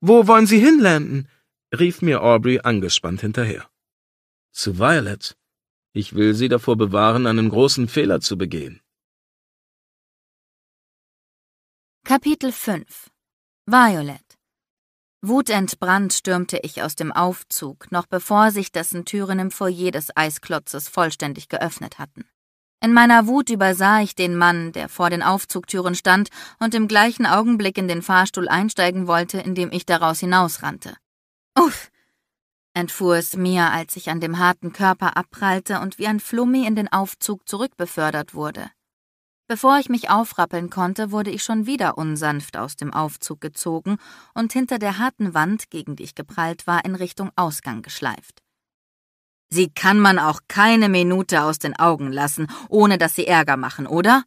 Wo wollen Sie hinlanden? rief mir Aubrey angespannt hinterher. Zu Violet. Ich will sie davor bewahren, einen großen Fehler zu begehen. Kapitel 5 Violet Wutentbrannt stürmte ich aus dem Aufzug, noch bevor sich dessen Türen im Foyer des Eisklotzes vollständig geöffnet hatten. In meiner Wut übersah ich den Mann, der vor den Aufzugtüren stand und im gleichen Augenblick in den Fahrstuhl einsteigen wollte, indem ich daraus hinausrannte. Uff! entfuhr es mir, als ich an dem harten Körper abprallte und wie ein Flummi in den Aufzug zurückbefördert wurde. Bevor ich mich aufrappeln konnte, wurde ich schon wieder unsanft aus dem Aufzug gezogen und hinter der harten Wand, gegen die ich geprallt war, in Richtung Ausgang geschleift. Sie kann man auch keine Minute aus den Augen lassen, ohne dass sie Ärger machen, oder?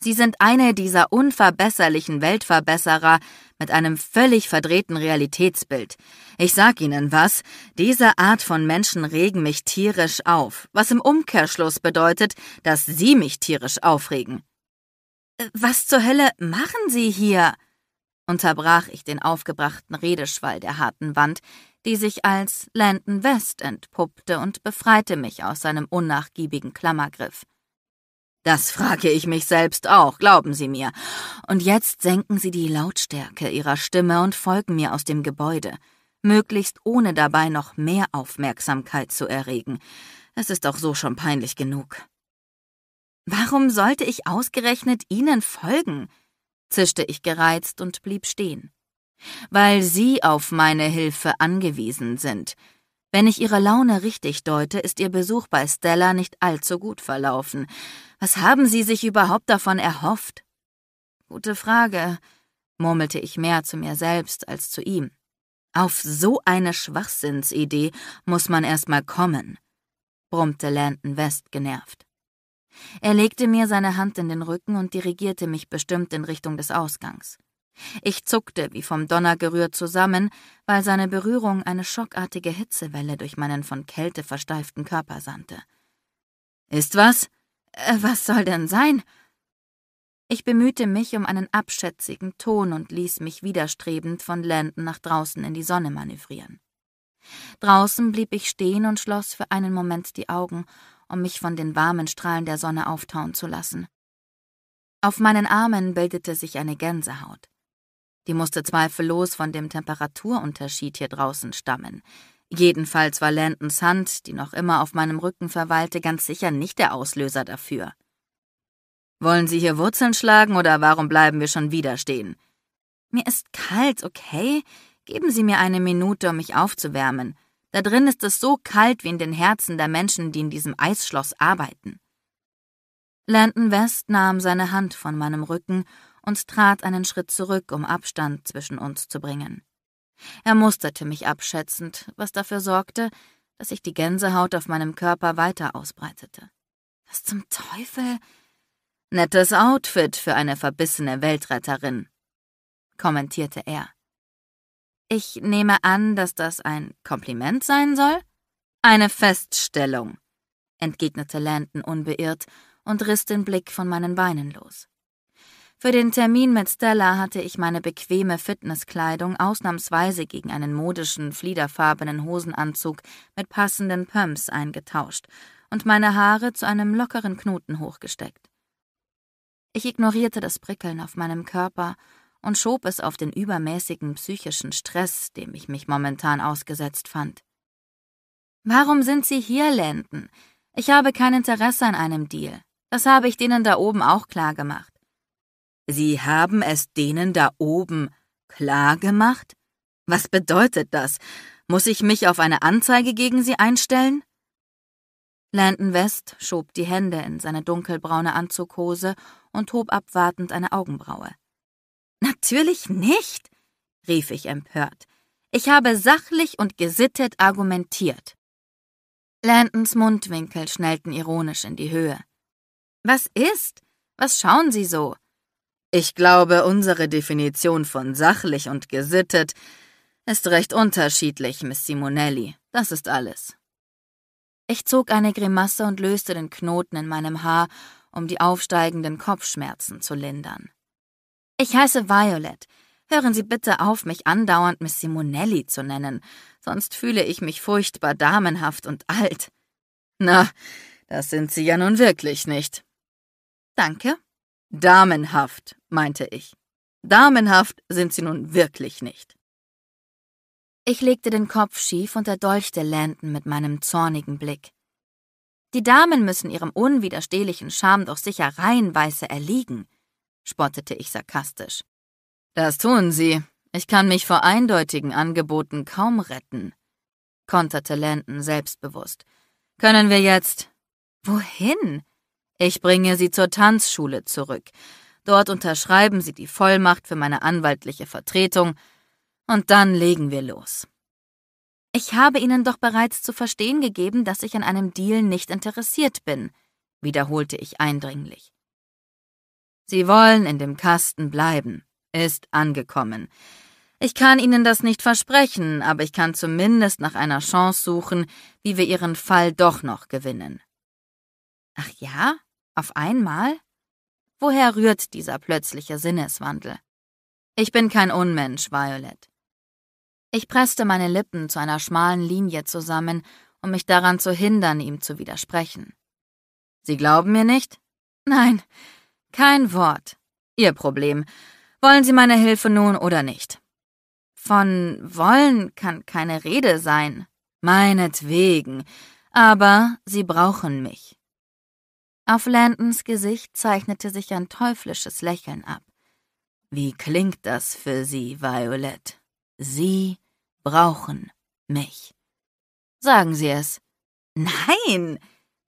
Sie sind eine dieser unverbesserlichen Weltverbesserer mit einem völlig verdrehten Realitätsbild. Ich sag Ihnen was, diese Art von Menschen regen mich tierisch auf, was im Umkehrschluss bedeutet, dass Sie mich tierisch aufregen. Äh, was zur Hölle machen Sie hier? unterbrach ich den aufgebrachten Redeschwall der harten Wand, die sich als Landon West entpuppte und befreite mich aus seinem unnachgiebigen Klammergriff. Das frage ich mich selbst auch, glauben Sie mir. Und jetzt senken Sie die Lautstärke Ihrer Stimme und folgen mir aus dem Gebäude, möglichst ohne dabei noch mehr Aufmerksamkeit zu erregen. Es ist auch so schon peinlich genug. Warum sollte ich ausgerechnet Ihnen folgen? zischte ich gereizt und blieb stehen. Weil Sie auf meine Hilfe angewiesen sind, wenn ich ihre Laune richtig deute, ist ihr Besuch bei Stella nicht allzu gut verlaufen. Was haben Sie sich überhaupt davon erhofft? Gute Frage, murmelte ich mehr zu mir selbst als zu ihm. Auf so eine Schwachsinnsidee muss man erst mal kommen, brummte Landon West genervt. Er legte mir seine Hand in den Rücken und dirigierte mich bestimmt in Richtung des Ausgangs. Ich zuckte wie vom Donner gerührt zusammen, weil seine Berührung eine schockartige Hitzewelle durch meinen von Kälte versteiften Körper sandte. Ist was? Äh, was soll denn sein? Ich bemühte mich um einen abschätzigen Ton und ließ mich widerstrebend von Landon nach draußen in die Sonne manövrieren. Draußen blieb ich stehen und schloss für einen Moment die Augen, um mich von den warmen Strahlen der Sonne auftauen zu lassen. Auf meinen Armen bildete sich eine Gänsehaut. Die musste zweifellos von dem Temperaturunterschied hier draußen stammen. Jedenfalls war Landons Hand, die noch immer auf meinem Rücken verweilte, ganz sicher nicht der Auslöser dafür. Wollen Sie hier Wurzeln schlagen oder warum bleiben wir schon wieder stehen? Mir ist kalt, okay? Geben Sie mir eine Minute, um mich aufzuwärmen. Da drin ist es so kalt wie in den Herzen der Menschen, die in diesem Eisschloss arbeiten. Landon West nahm seine Hand von meinem Rücken und trat einen Schritt zurück, um Abstand zwischen uns zu bringen. Er musterte mich abschätzend, was dafür sorgte, dass sich die Gänsehaut auf meinem Körper weiter ausbreitete. Was zum Teufel? Nettes Outfit für eine verbissene Weltretterin, kommentierte er. Ich nehme an, dass das ein Kompliment sein soll? Eine Feststellung, entgegnete Landon unbeirrt und riss den Blick von meinen Beinen los. Für den Termin mit Stella hatte ich meine bequeme Fitnesskleidung ausnahmsweise gegen einen modischen, fliederfarbenen Hosenanzug mit passenden Pumps eingetauscht und meine Haare zu einem lockeren Knoten hochgesteckt. Ich ignorierte das Prickeln auf meinem Körper und schob es auf den übermäßigen psychischen Stress, dem ich mich momentan ausgesetzt fand. Warum sind Sie hier, Lenden? Ich habe kein Interesse an einem Deal. Das habe ich denen da oben auch klar gemacht. Sie haben es denen da oben klar gemacht? Was bedeutet das? Muss ich mich auf eine Anzeige gegen Sie einstellen? Landon West schob die Hände in seine dunkelbraune Anzughose und hob abwartend eine Augenbraue. Natürlich nicht, rief ich empört. Ich habe sachlich und gesittet argumentiert. Landons Mundwinkel schnellten ironisch in die Höhe. Was ist? Was schauen Sie so? Ich glaube, unsere Definition von sachlich und gesittet ist recht unterschiedlich, Miss Simonelli. Das ist alles. Ich zog eine Grimasse und löste den Knoten in meinem Haar, um die aufsteigenden Kopfschmerzen zu lindern. Ich heiße Violet. Hören Sie bitte auf, mich andauernd Miss Simonelli zu nennen, sonst fühle ich mich furchtbar damenhaft und alt. Na, das sind Sie ja nun wirklich nicht. Danke. Damenhaft, meinte ich. Damenhaft sind sie nun wirklich nicht. Ich legte den Kopf schief und erdolchte Landon mit meinem zornigen Blick. Die Damen müssen ihrem unwiderstehlichen Charme doch sicher reihenweise erliegen, spottete ich sarkastisch. Das tun sie. Ich kann mich vor eindeutigen Angeboten kaum retten, konterte Landon selbstbewusst. Können wir jetzt. Wohin? Ich bringe sie zur Tanzschule zurück. Dort unterschreiben Sie die Vollmacht für meine anwaltliche Vertretung und dann legen wir los. Ich habe Ihnen doch bereits zu verstehen gegeben, dass ich an einem Deal nicht interessiert bin, wiederholte ich eindringlich. Sie wollen in dem Kasten bleiben, ist angekommen. Ich kann Ihnen das nicht versprechen, aber ich kann zumindest nach einer Chance suchen, wie wir Ihren Fall doch noch gewinnen. Ach ja? Auf einmal? Woher rührt dieser plötzliche Sinneswandel? Ich bin kein Unmensch, Violet. Ich presste meine Lippen zu einer schmalen Linie zusammen, um mich daran zu hindern, ihm zu widersprechen. Sie glauben mir nicht? Nein, kein Wort. Ihr Problem. Wollen Sie meine Hilfe nun oder nicht? Von wollen kann keine Rede sein. Meinetwegen. Aber Sie brauchen mich. Auf Landons Gesicht zeichnete sich ein teuflisches Lächeln ab. Wie klingt das für Sie, Violet? Sie brauchen mich. Sagen Sie es. Nein!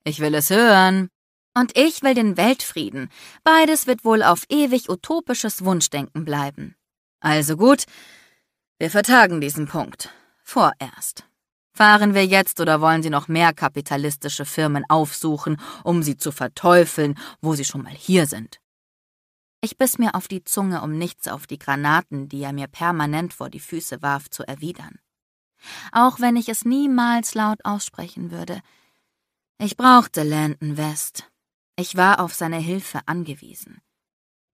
Ich will es hören. Und ich will den Weltfrieden. Beides wird wohl auf ewig utopisches Wunschdenken bleiben. Also gut, wir vertagen diesen Punkt. Vorerst. Fahren wir jetzt oder wollen Sie noch mehr kapitalistische Firmen aufsuchen, um sie zu verteufeln, wo Sie schon mal hier sind? Ich biss mir auf die Zunge, um nichts auf die Granaten, die er mir permanent vor die Füße warf, zu erwidern. Auch wenn ich es niemals laut aussprechen würde. Ich brauchte Landon West. Ich war auf seine Hilfe angewiesen.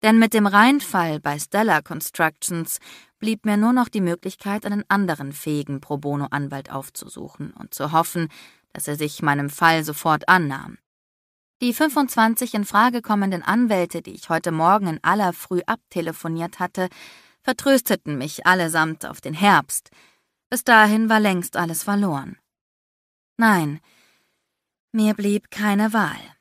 Denn mit dem Reinfall bei Stellar Constructions blieb mir nur noch die Möglichkeit, einen anderen fähigen Pro Bono-Anwalt aufzusuchen und zu hoffen, dass er sich meinem Fall sofort annahm. Die 25 in Frage kommenden Anwälte, die ich heute Morgen in aller Früh abtelefoniert hatte, vertrösteten mich allesamt auf den Herbst. Bis dahin war längst alles verloren. Nein, mir blieb keine Wahl.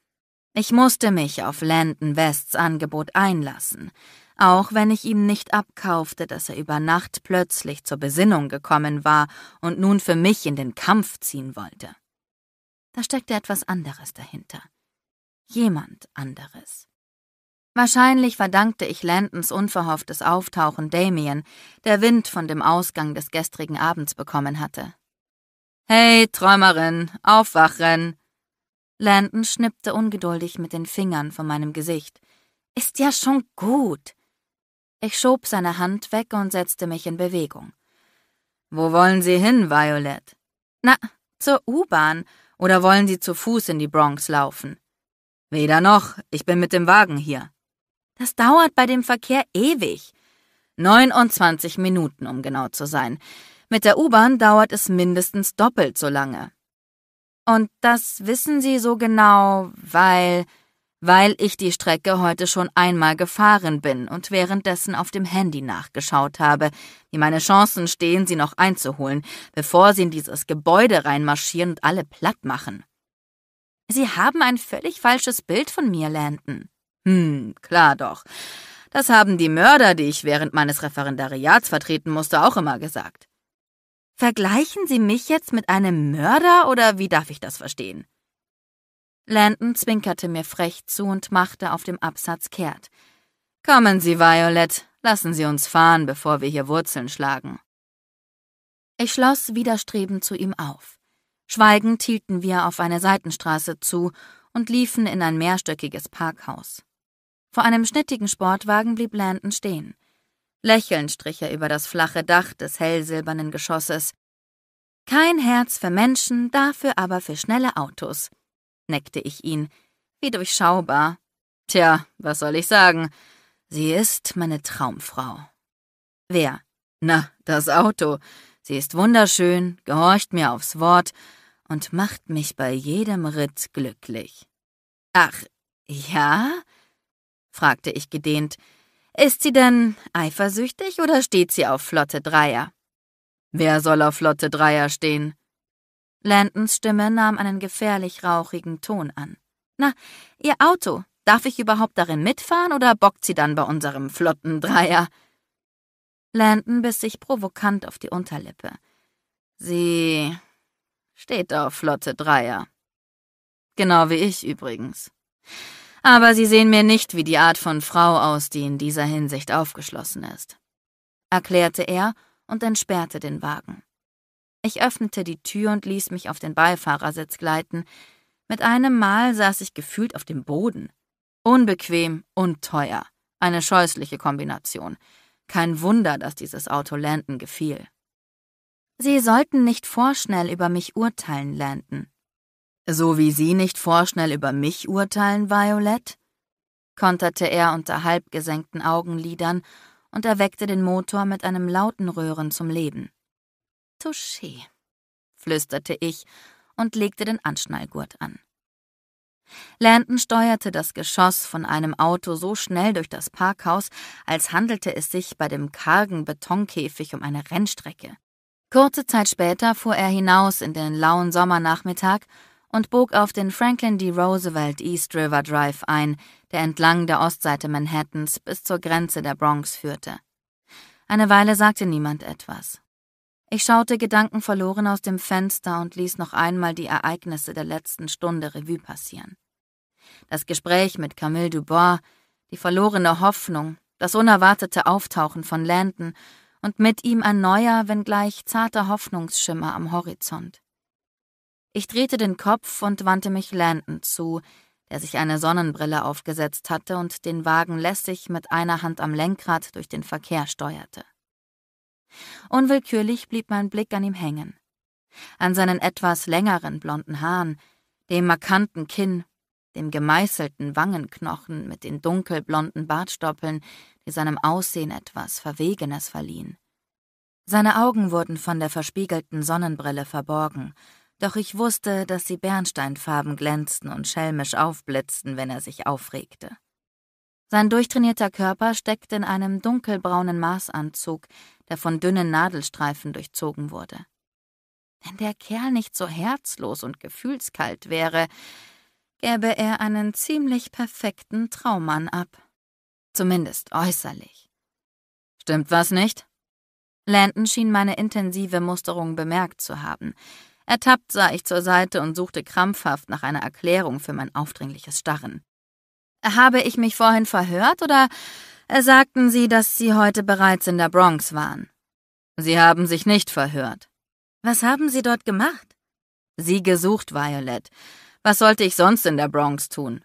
Ich musste mich auf Landon Wests Angebot einlassen, auch wenn ich ihm nicht abkaufte, dass er über Nacht plötzlich zur Besinnung gekommen war und nun für mich in den Kampf ziehen wollte. Da steckte etwas anderes dahinter. Jemand anderes. Wahrscheinlich verdankte ich Landons unverhofftes Auftauchen Damien, der Wind von dem Ausgang des gestrigen Abends bekommen hatte. Hey, Träumerin, aufwachen! Landon schnippte ungeduldig mit den Fingern von meinem Gesicht. Ist ja schon gut. Ich schob seine Hand weg und setzte mich in Bewegung. Wo wollen Sie hin, Violet? Na, zur U-Bahn. Oder wollen Sie zu Fuß in die Bronx laufen? Weder noch, ich bin mit dem Wagen hier. Das dauert bei dem Verkehr ewig. 29 Minuten, um genau zu sein. Mit der U-Bahn dauert es mindestens doppelt so lange. Und das wissen Sie so genau, weil, weil ich die Strecke heute schon einmal gefahren bin und währenddessen auf dem Handy nachgeschaut habe, wie meine Chancen stehen, sie noch einzuholen, bevor sie in dieses Gebäude reinmarschieren und alle platt machen. Sie haben ein völlig falsches Bild von mir, Landon. Hm, klar doch. Das haben die Mörder, die ich während meines Referendariats vertreten musste, auch immer gesagt. Vergleichen Sie mich jetzt mit einem Mörder oder wie darf ich das verstehen? Landon zwinkerte mir frech zu und machte auf dem Absatz kehrt. Kommen Sie, Violet, lassen Sie uns fahren, bevor wir hier Wurzeln schlagen. Ich schloss widerstrebend zu ihm auf. Schweigend hielten wir auf eine Seitenstraße zu und liefen in ein mehrstöckiges Parkhaus. Vor einem schnittigen Sportwagen blieb Landon stehen. Lächelnd strich er über das flache Dach des hellsilbernen Geschosses. Kein Herz für Menschen, dafür aber für schnelle Autos, neckte ich ihn, wie durchschaubar. Tja, was soll ich sagen? Sie ist meine Traumfrau. Wer? Na, das Auto. Sie ist wunderschön, gehorcht mir aufs Wort und macht mich bei jedem Ritt glücklich. Ach, ja? fragte ich gedehnt, ist sie denn eifersüchtig oder steht sie auf Flotte Dreier? Wer soll auf Flotte Dreier stehen? Landons Stimme nahm einen gefährlich rauchigen Ton an. Na, ihr Auto, darf ich überhaupt darin mitfahren oder bockt sie dann bei unserem Flotten Dreier? Landon biss sich provokant auf die Unterlippe. Sie steht auf Flotte Dreier. Genau wie ich übrigens aber Sie sehen mir nicht wie die Art von Frau aus, die in dieser Hinsicht aufgeschlossen ist, erklärte er und entsperrte den Wagen. Ich öffnete die Tür und ließ mich auf den Beifahrersitz gleiten. Mit einem Mal saß ich gefühlt auf dem Boden. Unbequem und teuer. Eine scheußliche Kombination. Kein Wunder, dass dieses Auto Landon gefiel. Sie sollten nicht vorschnell über mich urteilen, Landon, so wie Sie nicht vorschnell über mich urteilen, Violet? konterte er unter halb gesenkten Augenlidern und erweckte den Motor mit einem lauten Röhren zum Leben. Touché, flüsterte ich und legte den Anschnallgurt an. Landon steuerte das Geschoss von einem Auto so schnell durch das Parkhaus, als handelte es sich bei dem kargen Betonkäfig um eine Rennstrecke. Kurze Zeit später fuhr er hinaus in den lauen Sommernachmittag und bog auf den Franklin D. Roosevelt East River Drive ein, der entlang der Ostseite Manhattans bis zur Grenze der Bronx führte. Eine Weile sagte niemand etwas. Ich schaute gedankenverloren aus dem Fenster und ließ noch einmal die Ereignisse der letzten Stunde Revue passieren. Das Gespräch mit Camille Dubois, die verlorene Hoffnung, das unerwartete Auftauchen von Landon und mit ihm ein neuer, wenngleich zarter Hoffnungsschimmer am Horizont. Ich drehte den Kopf und wandte mich Landon zu, der sich eine Sonnenbrille aufgesetzt hatte und den Wagen lässig mit einer Hand am Lenkrad durch den Verkehr steuerte. Unwillkürlich blieb mein Blick an ihm hängen. An seinen etwas längeren blonden Haaren, dem markanten Kinn, dem gemeißelten Wangenknochen mit den dunkelblonden Bartstoppeln, die seinem Aussehen etwas Verwegenes verliehen. Seine Augen wurden von der verspiegelten Sonnenbrille verborgen, doch ich wusste, dass sie bernsteinfarben glänzten und schelmisch aufblitzten, wenn er sich aufregte. Sein durchtrainierter Körper steckte in einem dunkelbraunen Maßanzug, der von dünnen Nadelstreifen durchzogen wurde. Wenn der Kerl nicht so herzlos und gefühlskalt wäre, gäbe er einen ziemlich perfekten Traummann ab. Zumindest äußerlich. Stimmt was nicht? Landon schien meine intensive Musterung bemerkt zu haben. Ertappt sah ich zur Seite und suchte krampfhaft nach einer Erklärung für mein aufdringliches Starren. Habe ich mich vorhin verhört oder sagten Sie, dass Sie heute bereits in der Bronx waren? Sie haben sich nicht verhört. Was haben Sie dort gemacht? Sie gesucht, Violet. Was sollte ich sonst in der Bronx tun?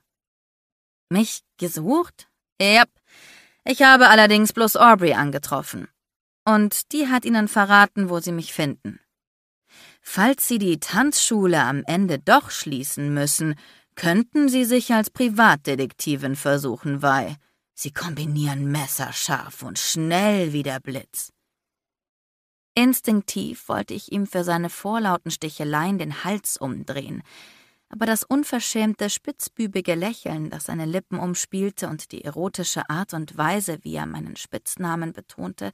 Mich gesucht? Ja. Ich habe allerdings bloß Aubrey angetroffen. Und die hat Ihnen verraten, wo Sie mich finden falls Sie die Tanzschule am Ende doch schließen müssen, könnten Sie sich als Privatdetektivin versuchen, weil Sie kombinieren messerscharf und schnell wie der Blitz. Instinktiv wollte ich ihm für seine vorlauten Sticheleien den Hals umdrehen, aber das unverschämte, spitzbübige Lächeln, das seine Lippen umspielte und die erotische Art und Weise, wie er meinen Spitznamen betonte,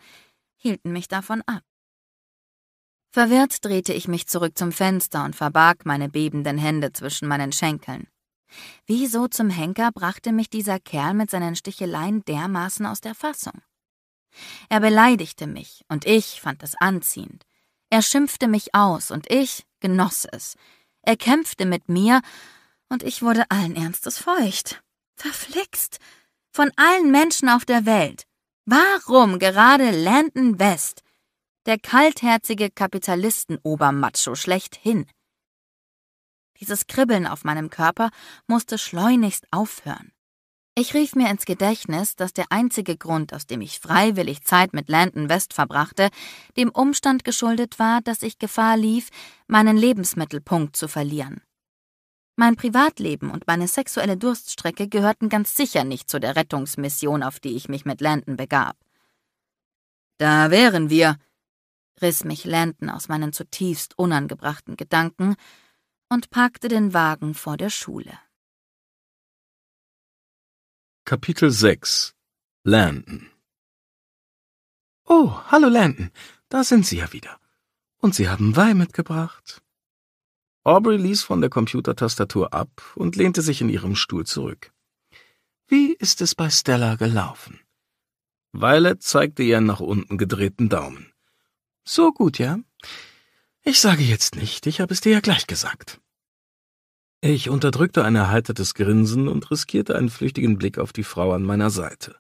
hielten mich davon ab. Verwirrt drehte ich mich zurück zum Fenster und verbarg meine bebenden Hände zwischen meinen Schenkeln. Wieso zum Henker brachte mich dieser Kerl mit seinen Sticheleien dermaßen aus der Fassung? Er beleidigte mich, und ich fand es anziehend. Er schimpfte mich aus, und ich genoss es. Er kämpfte mit mir, und ich wurde allen Ernstes feucht. Verflixt! Von allen Menschen auf der Welt! Warum gerade Landon West? der kaltherzige Kapitalisten-Obermacho schlechthin. Dieses Kribbeln auf meinem Körper musste schleunigst aufhören. Ich rief mir ins Gedächtnis, dass der einzige Grund, aus dem ich freiwillig Zeit mit Landon West verbrachte, dem Umstand geschuldet war, dass ich Gefahr lief, meinen Lebensmittelpunkt zu verlieren. Mein Privatleben und meine sexuelle Durststrecke gehörten ganz sicher nicht zu der Rettungsmission, auf die ich mich mit Landon begab. Da wären wir, riss mich Landon aus meinen zutiefst unangebrachten Gedanken und parkte den Wagen vor der Schule. Kapitel 6 Landon Oh, hallo Landon, da sind Sie ja wieder. Und Sie haben Wein mitgebracht. Aubrey ließ von der Computertastatur ab und lehnte sich in ihrem Stuhl zurück. Wie ist es bei Stella gelaufen? Violet zeigte ihr nach unten gedrehten Daumen. So gut, ja? Ich sage jetzt nicht, ich habe es dir ja gleich gesagt. Ich unterdrückte ein erheitertes Grinsen und riskierte einen flüchtigen Blick auf die Frau an meiner Seite.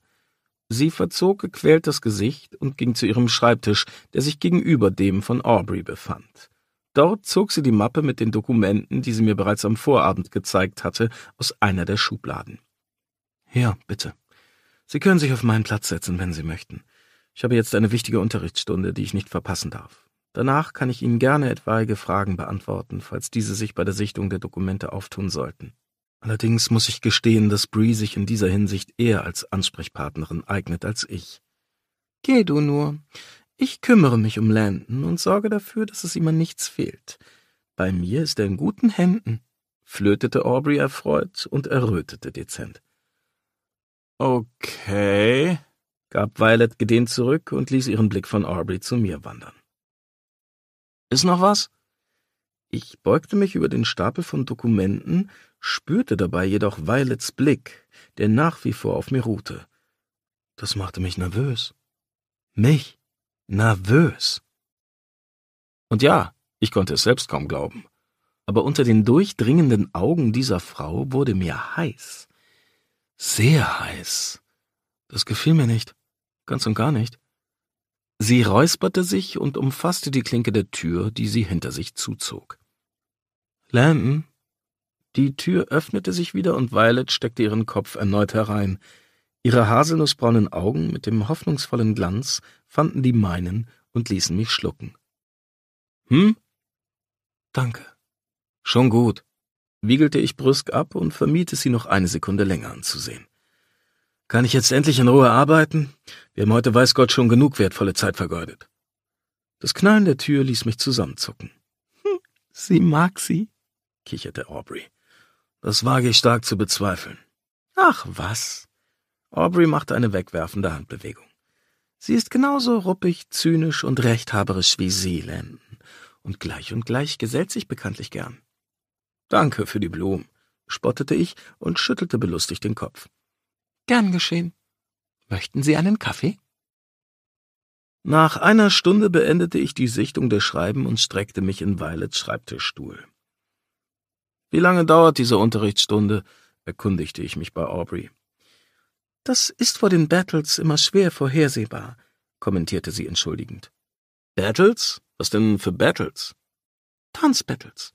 Sie verzog gequält das Gesicht und ging zu ihrem Schreibtisch, der sich gegenüber dem von Aubrey befand. Dort zog sie die Mappe mit den Dokumenten, die sie mir bereits am Vorabend gezeigt hatte, aus einer der Schubladen. Ja, bitte. Sie können sich auf meinen Platz setzen, wenn Sie möchten. Ich habe jetzt eine wichtige Unterrichtsstunde, die ich nicht verpassen darf. Danach kann ich Ihnen gerne etwaige Fragen beantworten, falls diese sich bei der Sichtung der Dokumente auftun sollten. Allerdings muss ich gestehen, dass Bree sich in dieser Hinsicht eher als Ansprechpartnerin eignet als ich. Geh du nur. Ich kümmere mich um Landon und sorge dafür, dass es ihm an nichts fehlt. Bei mir ist er in guten Händen, flötete Aubrey erfreut und errötete dezent. Okay, gab Violet gedehnt zurück und ließ ihren Blick von Aubrey zu mir wandern. Ist noch was? Ich beugte mich über den Stapel von Dokumenten, spürte dabei jedoch Violets Blick, der nach wie vor auf mir ruhte. Das machte mich nervös. Mich nervös. Und ja, ich konnte es selbst kaum glauben. Aber unter den durchdringenden Augen dieser Frau wurde mir heiß. Sehr heiß. Das gefiel mir nicht. Ganz und gar nicht. Sie räusperte sich und umfasste die Klinke der Tür, die sie hinter sich zuzog. Landon? Die Tür öffnete sich wieder und Violet steckte ihren Kopf erneut herein. Ihre haselnussbraunen Augen mit dem hoffnungsvollen Glanz fanden die meinen und ließen mich schlucken. Hm? Danke. Schon gut, wiegelte ich brüsk ab und vermied es sie noch eine Sekunde länger anzusehen. Kann ich jetzt endlich in Ruhe arbeiten? Wir haben heute weiß Gott schon genug wertvolle Zeit vergeudet. Das Knallen der Tür ließ mich zusammenzucken. Hm, sie mag sie, kicherte Aubrey. Das wage ich stark zu bezweifeln. Ach was. Aubrey machte eine wegwerfende Handbewegung. Sie ist genauso ruppig, zynisch und rechthaberisch wie Sie, Landon. Und gleich und gleich gesellt sich bekanntlich gern. Danke für die Blumen, spottete ich und schüttelte belustigt den Kopf. Gern geschehen. Möchten Sie einen Kaffee? Nach einer Stunde beendete ich die Sichtung der Schreiben und streckte mich in Violets Schreibtischstuhl. Wie lange dauert diese Unterrichtsstunde? erkundigte ich mich bei Aubrey. Das ist vor den Battles immer schwer vorhersehbar, kommentierte sie entschuldigend. Battles? Was denn für Battles? Tanzbattles.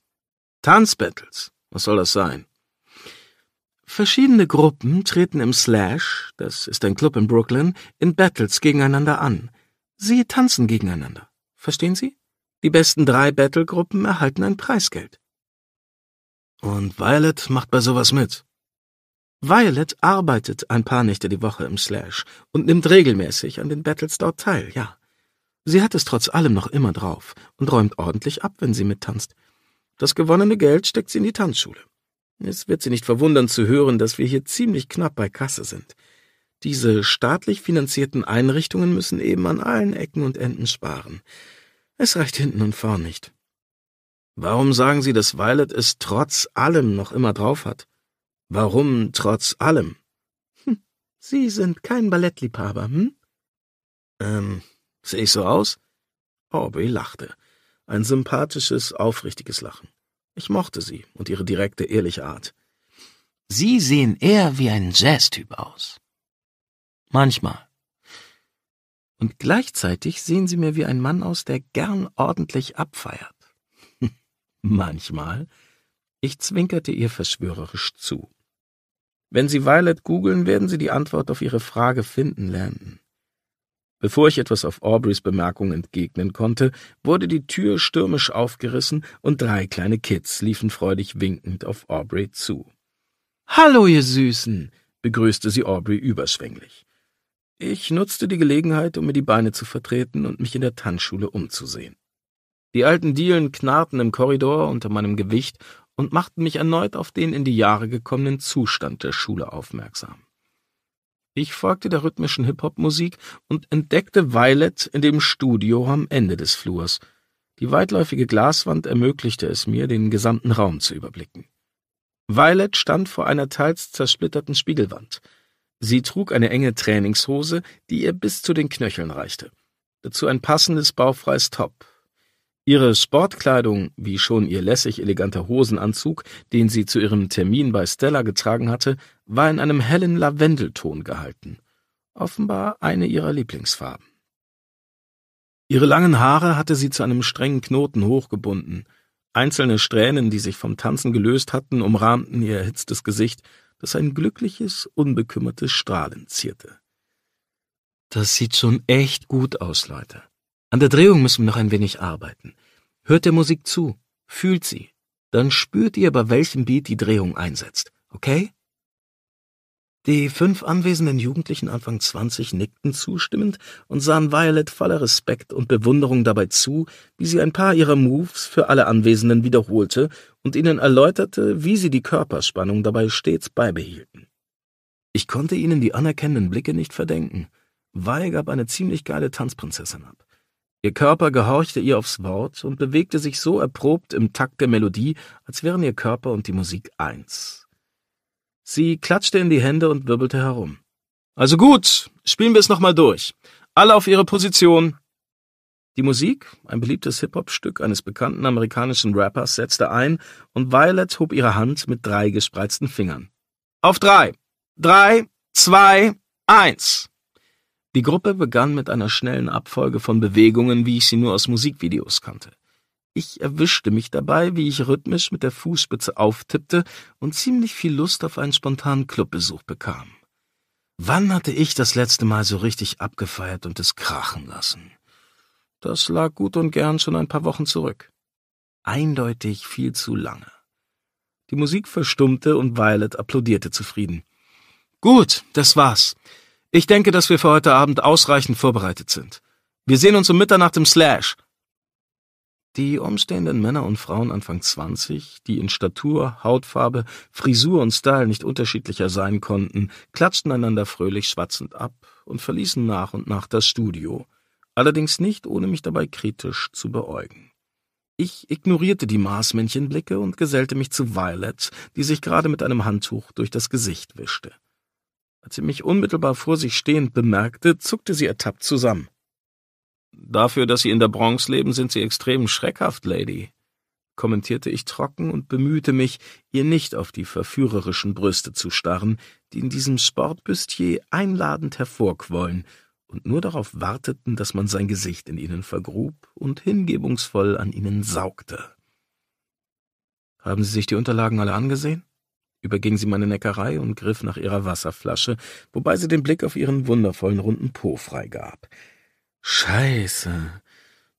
Tanzbattles? Was soll das sein? Verschiedene Gruppen treten im Slash, das ist ein Club in Brooklyn, in Battles gegeneinander an. Sie tanzen gegeneinander. Verstehen Sie? Die besten drei Battle-Gruppen erhalten ein Preisgeld. Und Violet macht bei sowas mit. Violet arbeitet ein paar Nächte die Woche im Slash und nimmt regelmäßig an den Battles dort teil, ja. Sie hat es trotz allem noch immer drauf und räumt ordentlich ab, wenn sie mittanzt. Das gewonnene Geld steckt sie in die Tanzschule. Es wird Sie nicht verwundern zu hören, dass wir hier ziemlich knapp bei Kasse sind. Diese staatlich finanzierten Einrichtungen müssen eben an allen Ecken und Enden sparen. Es reicht hinten und vorn nicht. Warum sagen Sie, dass Violet es trotz allem noch immer drauf hat? Warum trotz allem? Hm, Sie sind kein Ballettliebhaber, hm? Ähm, sehe ich so aus? Orbe lachte. Ein sympathisches, aufrichtiges Lachen. Ich mochte sie und ihre direkte, ehrliche Art. Sie sehen eher wie ein Jazz-Typ aus. Manchmal. Und gleichzeitig sehen sie mir wie ein Mann aus, der gern ordentlich abfeiert. Manchmal. Ich zwinkerte ihr verschwörerisch zu. Wenn Sie Violet googeln, werden Sie die Antwort auf Ihre Frage finden lernen. Bevor ich etwas auf Aubreys Bemerkung entgegnen konnte, wurde die Tür stürmisch aufgerissen und drei kleine Kids liefen freudig winkend auf Aubrey zu. Hallo, ihr Süßen, begrüßte sie Aubrey überschwänglich. Ich nutzte die Gelegenheit, um mir die Beine zu vertreten und mich in der Tanzschule umzusehen. Die alten Dielen knarrten im Korridor unter meinem Gewicht und machten mich erneut auf den in die Jahre gekommenen Zustand der Schule aufmerksam. Ich folgte der rhythmischen Hip-Hop-Musik und entdeckte Violet in dem Studio am Ende des Flurs. Die weitläufige Glaswand ermöglichte es mir, den gesamten Raum zu überblicken. Violet stand vor einer teils zersplitterten Spiegelwand. Sie trug eine enge Trainingshose, die ihr bis zu den Knöcheln reichte. Dazu ein passendes baufreies Top, Ihre Sportkleidung, wie schon ihr lässig eleganter Hosenanzug, den sie zu ihrem Termin bei Stella getragen hatte, war in einem hellen Lavendelton gehalten, offenbar eine ihrer Lieblingsfarben. Ihre langen Haare hatte sie zu einem strengen Knoten hochgebunden. Einzelne Strähnen, die sich vom Tanzen gelöst hatten, umrahmten ihr erhitztes Gesicht, das ein glückliches, unbekümmertes Strahlen zierte. Das sieht schon echt gut aus, Leute. An der Drehung müssen wir noch ein wenig arbeiten. Hört der Musik zu, fühlt sie, dann spürt ihr, bei welchem Beat die Drehung einsetzt, okay? Die fünf anwesenden Jugendlichen Anfang 20 nickten zustimmend und sahen Violet voller Respekt und Bewunderung dabei zu, wie sie ein paar ihrer Moves für alle Anwesenden wiederholte und ihnen erläuterte, wie sie die Körperspannung dabei stets beibehielten. Ich konnte ihnen die anerkennenden Blicke nicht verdenken. Weil gab eine ziemlich geile Tanzprinzessin ab. Ihr Körper gehorchte ihr aufs Wort und bewegte sich so erprobt im Takt der Melodie, als wären ihr Körper und die Musik eins. Sie klatschte in die Hände und wirbelte herum. Also gut, spielen wir es nochmal durch. Alle auf ihre Position. Die Musik, ein beliebtes Hip-Hop-Stück eines bekannten amerikanischen Rappers, setzte ein und Violet hob ihre Hand mit drei gespreizten Fingern. Auf drei. Drei, zwei, eins. Die Gruppe begann mit einer schnellen Abfolge von Bewegungen, wie ich sie nur aus Musikvideos kannte. Ich erwischte mich dabei, wie ich rhythmisch mit der Fußspitze auftippte und ziemlich viel Lust auf einen spontanen Clubbesuch bekam. Wann hatte ich das letzte Mal so richtig abgefeiert und es krachen lassen? Das lag gut und gern schon ein paar Wochen zurück. Eindeutig viel zu lange. Die Musik verstummte und Violet applaudierte zufrieden. Gut, das war's. Ich denke, dass wir für heute Abend ausreichend vorbereitet sind. Wir sehen uns um Mitternacht im Slash. Die umstehenden Männer und Frauen Anfang 20, die in Statur, Hautfarbe, Frisur und Style nicht unterschiedlicher sein konnten, klatschten einander fröhlich schwatzend ab und verließen nach und nach das Studio, allerdings nicht ohne mich dabei kritisch zu beäugen. Ich ignorierte die Marsmännchenblicke und gesellte mich zu Violet, die sich gerade mit einem Handtuch durch das Gesicht wischte. Als sie mich unmittelbar vor sich stehend bemerkte, zuckte sie ertappt zusammen. Dafür, dass Sie in der Bronx leben, sind Sie extrem schreckhaft, Lady, kommentierte ich trocken und bemühte mich, ihr nicht auf die verführerischen Brüste zu starren, die in diesem Sportbüstier einladend hervorquollen und nur darauf warteten, dass man sein Gesicht in ihnen vergrub und hingebungsvoll an ihnen saugte. Haben Sie sich die Unterlagen alle angesehen? überging sie meine Neckerei und griff nach ihrer Wasserflasche, wobei sie den Blick auf ihren wundervollen runden Po freigab. Scheiße.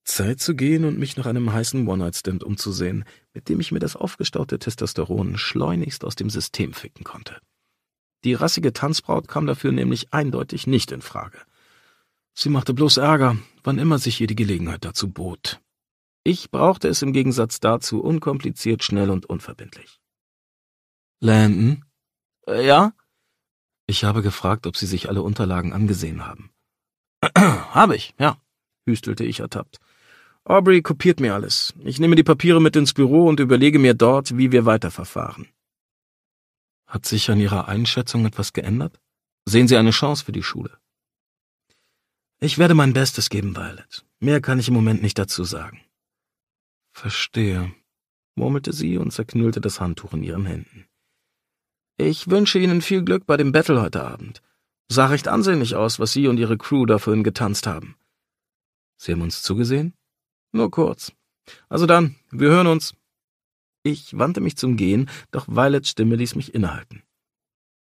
Zeit zu gehen und mich nach einem heißen One-Night-Stand umzusehen, mit dem ich mir das aufgestaute Testosteron schleunigst aus dem System ficken konnte. Die rassige Tanzbraut kam dafür nämlich eindeutig nicht in Frage. Sie machte bloß Ärger, wann immer sich ihr die Gelegenheit dazu bot. Ich brauchte es im Gegensatz dazu unkompliziert, schnell und unverbindlich. Landon? Äh, ja? Ich habe gefragt, ob Sie sich alle Unterlagen angesehen haben. habe ich, ja, hüstelte ich ertappt. Aubrey kopiert mir alles. Ich nehme die Papiere mit ins Büro und überlege mir dort, wie wir weiterverfahren. Hat sich an Ihrer Einschätzung etwas geändert? Sehen Sie eine Chance für die Schule? Ich werde mein Bestes geben, Violet. Mehr kann ich im Moment nicht dazu sagen. Verstehe, murmelte sie und zerknüllte das Handtuch in ihren Händen. Ich wünsche Ihnen viel Glück bei dem Battle heute Abend. Sah recht ansehnlich aus, was Sie und Ihre Crew da vorhin getanzt haben. Sie haben uns zugesehen? Nur kurz. Also dann, wir hören uns. Ich wandte mich zum Gehen, doch Violets Stimme ließ mich innehalten.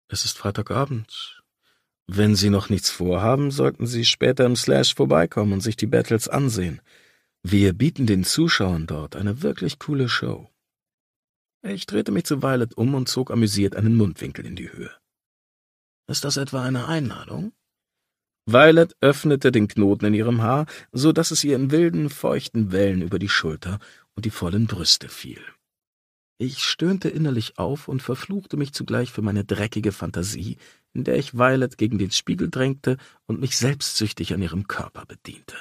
Es ist Freitagabend. Wenn Sie noch nichts vorhaben, sollten Sie später im Slash vorbeikommen und sich die Battles ansehen. Wir bieten den Zuschauern dort eine wirklich coole Show. Ich drehte mich zu Violet um und zog amüsiert einen Mundwinkel in die Höhe. Ist das etwa eine Einladung? Violet öffnete den Knoten in ihrem Haar, so dass es ihr in wilden, feuchten Wellen über die Schulter und die vollen Brüste fiel. Ich stöhnte innerlich auf und verfluchte mich zugleich für meine dreckige Fantasie, in der ich Violet gegen den Spiegel drängte und mich selbstsüchtig an ihrem Körper bediente.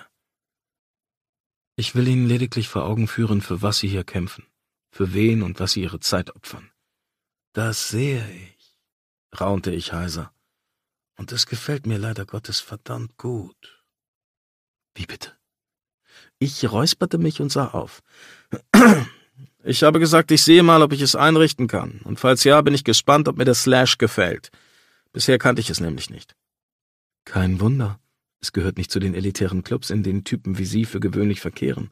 Ich will Ihnen lediglich vor Augen führen, für was Sie hier kämpfen für wen und was sie ihre Zeit opfern. Das sehe ich, raunte ich heiser. Und es gefällt mir leider Gottes verdammt gut. Wie bitte? Ich räusperte mich und sah auf. Ich habe gesagt, ich sehe mal, ob ich es einrichten kann. Und falls ja, bin ich gespannt, ob mir der Slash gefällt. Bisher kannte ich es nämlich nicht. Kein Wunder. Es gehört nicht zu den elitären Clubs, in denen Typen wie Sie für gewöhnlich verkehren.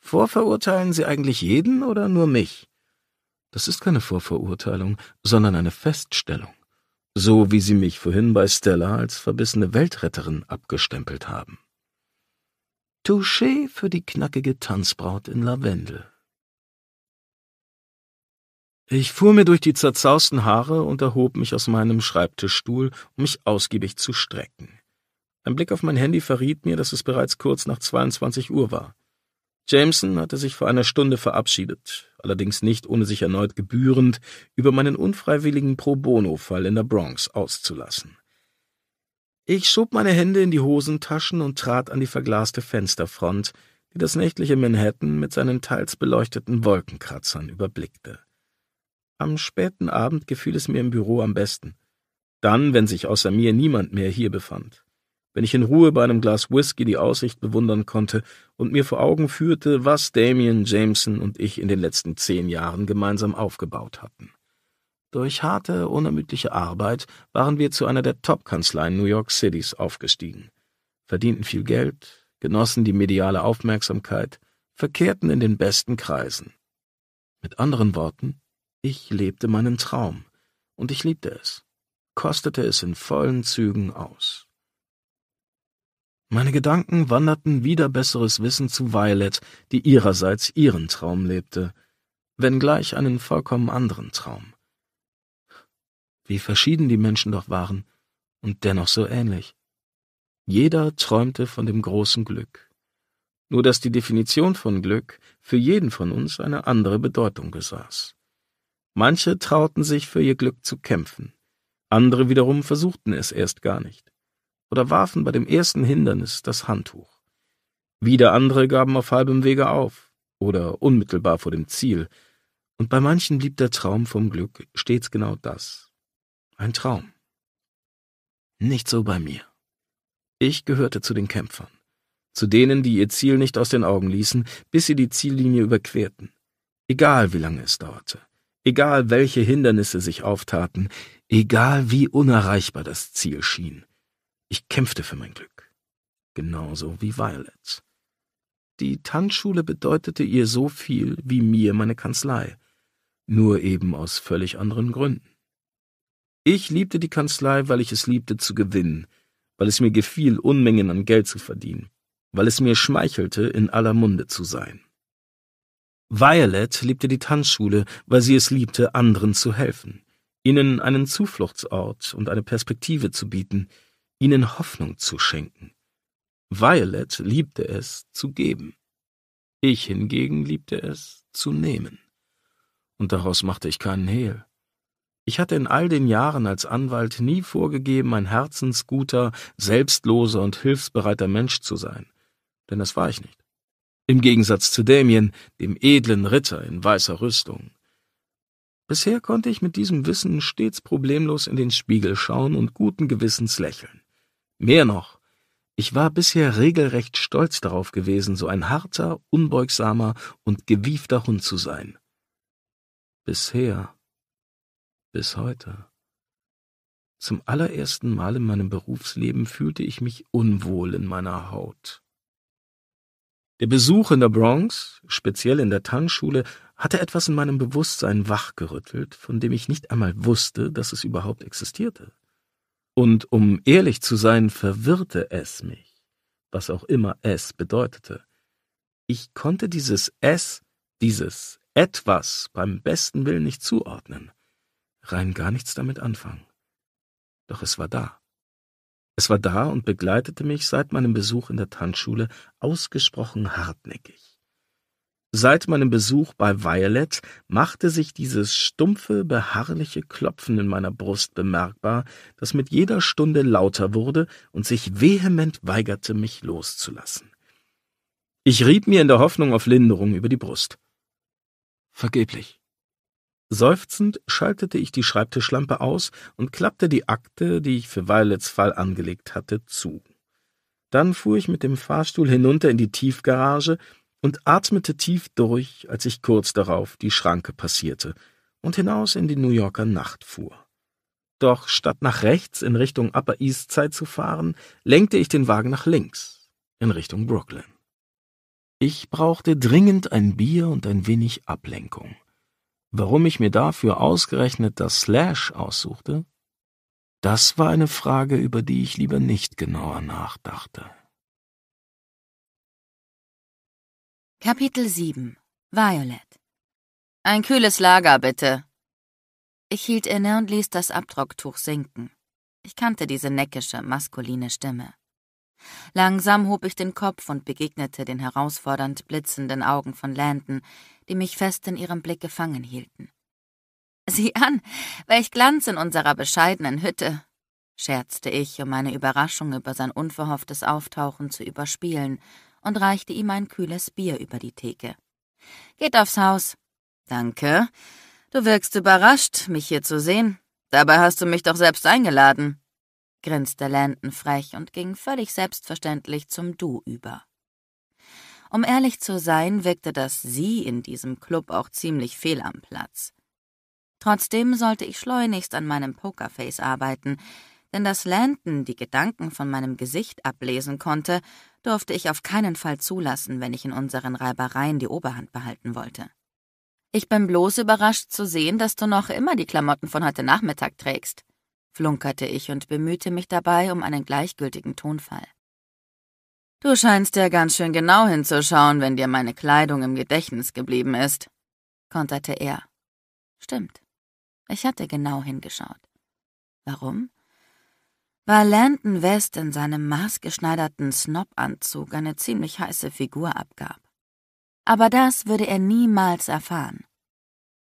Vorverurteilen Sie eigentlich jeden oder nur mich? Das ist keine Vorverurteilung, sondern eine Feststellung. So wie Sie mich vorhin bei Stella als verbissene Weltretterin abgestempelt haben. Touché für die knackige Tanzbraut in Lavendel. Ich fuhr mir durch die zerzausten Haare und erhob mich aus meinem Schreibtischstuhl, um mich ausgiebig zu strecken. Ein Blick auf mein Handy verriet mir, dass es bereits kurz nach 22 Uhr war. Jameson hatte sich vor einer Stunde verabschiedet, allerdings nicht ohne sich erneut gebührend über meinen unfreiwilligen Pro Bono-Fall in der Bronx auszulassen. Ich schob meine Hände in die Hosentaschen und trat an die verglaste Fensterfront, die das nächtliche Manhattan mit seinen teils beleuchteten Wolkenkratzern überblickte. Am späten Abend gefiel es mir im Büro am besten, dann, wenn sich außer mir niemand mehr hier befand wenn ich in Ruhe bei einem Glas Whisky die Aussicht bewundern konnte und mir vor Augen führte, was Damien Jameson und ich in den letzten zehn Jahren gemeinsam aufgebaut hatten. Durch harte, unermüdliche Arbeit waren wir zu einer der Top-Kanzleien New York Cities aufgestiegen, verdienten viel Geld, genossen die mediale Aufmerksamkeit, verkehrten in den besten Kreisen. Mit anderen Worten, ich lebte meinen Traum, und ich liebte es, kostete es in vollen Zügen aus. Meine Gedanken wanderten wieder besseres Wissen zu Violet, die ihrerseits ihren Traum lebte, wenngleich einen vollkommen anderen Traum. Wie verschieden die Menschen doch waren und dennoch so ähnlich. Jeder träumte von dem großen Glück. Nur dass die Definition von Glück für jeden von uns eine andere Bedeutung besaß. Manche trauten sich für ihr Glück zu kämpfen, andere wiederum versuchten es erst gar nicht oder warfen bei dem ersten Hindernis das Handtuch. Wieder andere gaben auf halbem Wege auf oder unmittelbar vor dem Ziel, und bei manchen blieb der Traum vom Glück stets genau das. Ein Traum. Nicht so bei mir. Ich gehörte zu den Kämpfern, zu denen, die ihr Ziel nicht aus den Augen ließen, bis sie die Ziellinie überquerten. Egal wie lange es dauerte, egal welche Hindernisse sich auftaten, egal wie unerreichbar das Ziel schien. Ich kämpfte für mein Glück. Genauso wie Violet. Die Tanzschule bedeutete ihr so viel wie mir meine Kanzlei, nur eben aus völlig anderen Gründen. Ich liebte die Kanzlei, weil ich es liebte zu gewinnen, weil es mir gefiel, Unmengen an Geld zu verdienen, weil es mir schmeichelte, in aller Munde zu sein. Violet liebte die Tanzschule, weil sie es liebte, anderen zu helfen, ihnen einen Zufluchtsort und eine Perspektive zu bieten, ihnen Hoffnung zu schenken. Violet liebte es zu geben. Ich hingegen liebte es zu nehmen. Und daraus machte ich keinen Hehl. Ich hatte in all den Jahren als Anwalt nie vorgegeben, ein herzensguter, selbstloser und hilfsbereiter Mensch zu sein. Denn das war ich nicht. Im Gegensatz zu Damien, dem edlen Ritter in weißer Rüstung. Bisher konnte ich mit diesem Wissen stets problemlos in den Spiegel schauen und guten Gewissens lächeln. Mehr noch, ich war bisher regelrecht stolz darauf gewesen, so ein harter, unbeugsamer und gewiefter Hund zu sein. Bisher. Bis heute. Zum allerersten Mal in meinem Berufsleben fühlte ich mich unwohl in meiner Haut. Der Besuch in der Bronx, speziell in der Tanzschule, hatte etwas in meinem Bewusstsein wachgerüttelt, von dem ich nicht einmal wusste, dass es überhaupt existierte. Und um ehrlich zu sein, verwirrte es mich, was auch immer es bedeutete. Ich konnte dieses es, dieses etwas beim besten Willen nicht zuordnen, rein gar nichts damit anfangen. Doch es war da. Es war da und begleitete mich seit meinem Besuch in der Tanzschule ausgesprochen hartnäckig. Seit meinem Besuch bei Violet machte sich dieses stumpfe, beharrliche Klopfen in meiner Brust bemerkbar, das mit jeder Stunde lauter wurde und sich vehement weigerte, mich loszulassen. Ich rieb mir in der Hoffnung auf Linderung über die Brust. Vergeblich. Seufzend schaltete ich die Schreibtischlampe aus und klappte die Akte, die ich für Violets Fall angelegt hatte, zu. Dann fuhr ich mit dem Fahrstuhl hinunter in die Tiefgarage und atmete tief durch, als ich kurz darauf die Schranke passierte und hinaus in die New Yorker Nacht fuhr. Doch statt nach rechts in Richtung Upper East Side zu fahren, lenkte ich den Wagen nach links, in Richtung Brooklyn. Ich brauchte dringend ein Bier und ein wenig Ablenkung. Warum ich mir dafür ausgerechnet das Slash aussuchte? Das war eine Frage, über die ich lieber nicht genauer nachdachte. Kapitel 7 Violet Ein kühles Lager, bitte. Ich hielt inne und ließ das Abtrocktuch sinken. Ich kannte diese neckische, maskuline Stimme. Langsam hob ich den Kopf und begegnete den herausfordernd blitzenden Augen von Landon, die mich fest in ihrem Blick gefangen hielten. Sieh an, welch Glanz in unserer bescheidenen Hütte, scherzte ich, um meine Überraschung über sein unverhofftes Auftauchen zu überspielen und reichte ihm ein kühles Bier über die Theke. Geht aufs Haus. Danke. Du wirkst überrascht, mich hier zu sehen. Dabei hast du mich doch selbst eingeladen, grinste Landon frech und ging völlig selbstverständlich zum Du über. Um ehrlich zu sein, wirkte das Sie in diesem Club auch ziemlich fehl am Platz. Trotzdem sollte ich schleunigst an meinem Pokerface arbeiten, denn dass Landon die Gedanken von meinem Gesicht ablesen konnte, durfte ich auf keinen Fall zulassen, wenn ich in unseren Reibereien die Oberhand behalten wollte. Ich bin bloß überrascht zu sehen, dass du noch immer die Klamotten von heute Nachmittag trägst, flunkerte ich und bemühte mich dabei um einen gleichgültigen Tonfall. Du scheinst ja ganz schön genau hinzuschauen, wenn dir meine Kleidung im Gedächtnis geblieben ist, konterte er. Stimmt. Ich hatte genau hingeschaut. Warum? war Landon West in seinem maßgeschneiderten Snob-Anzug eine ziemlich heiße Figur abgab. Aber das würde er niemals erfahren.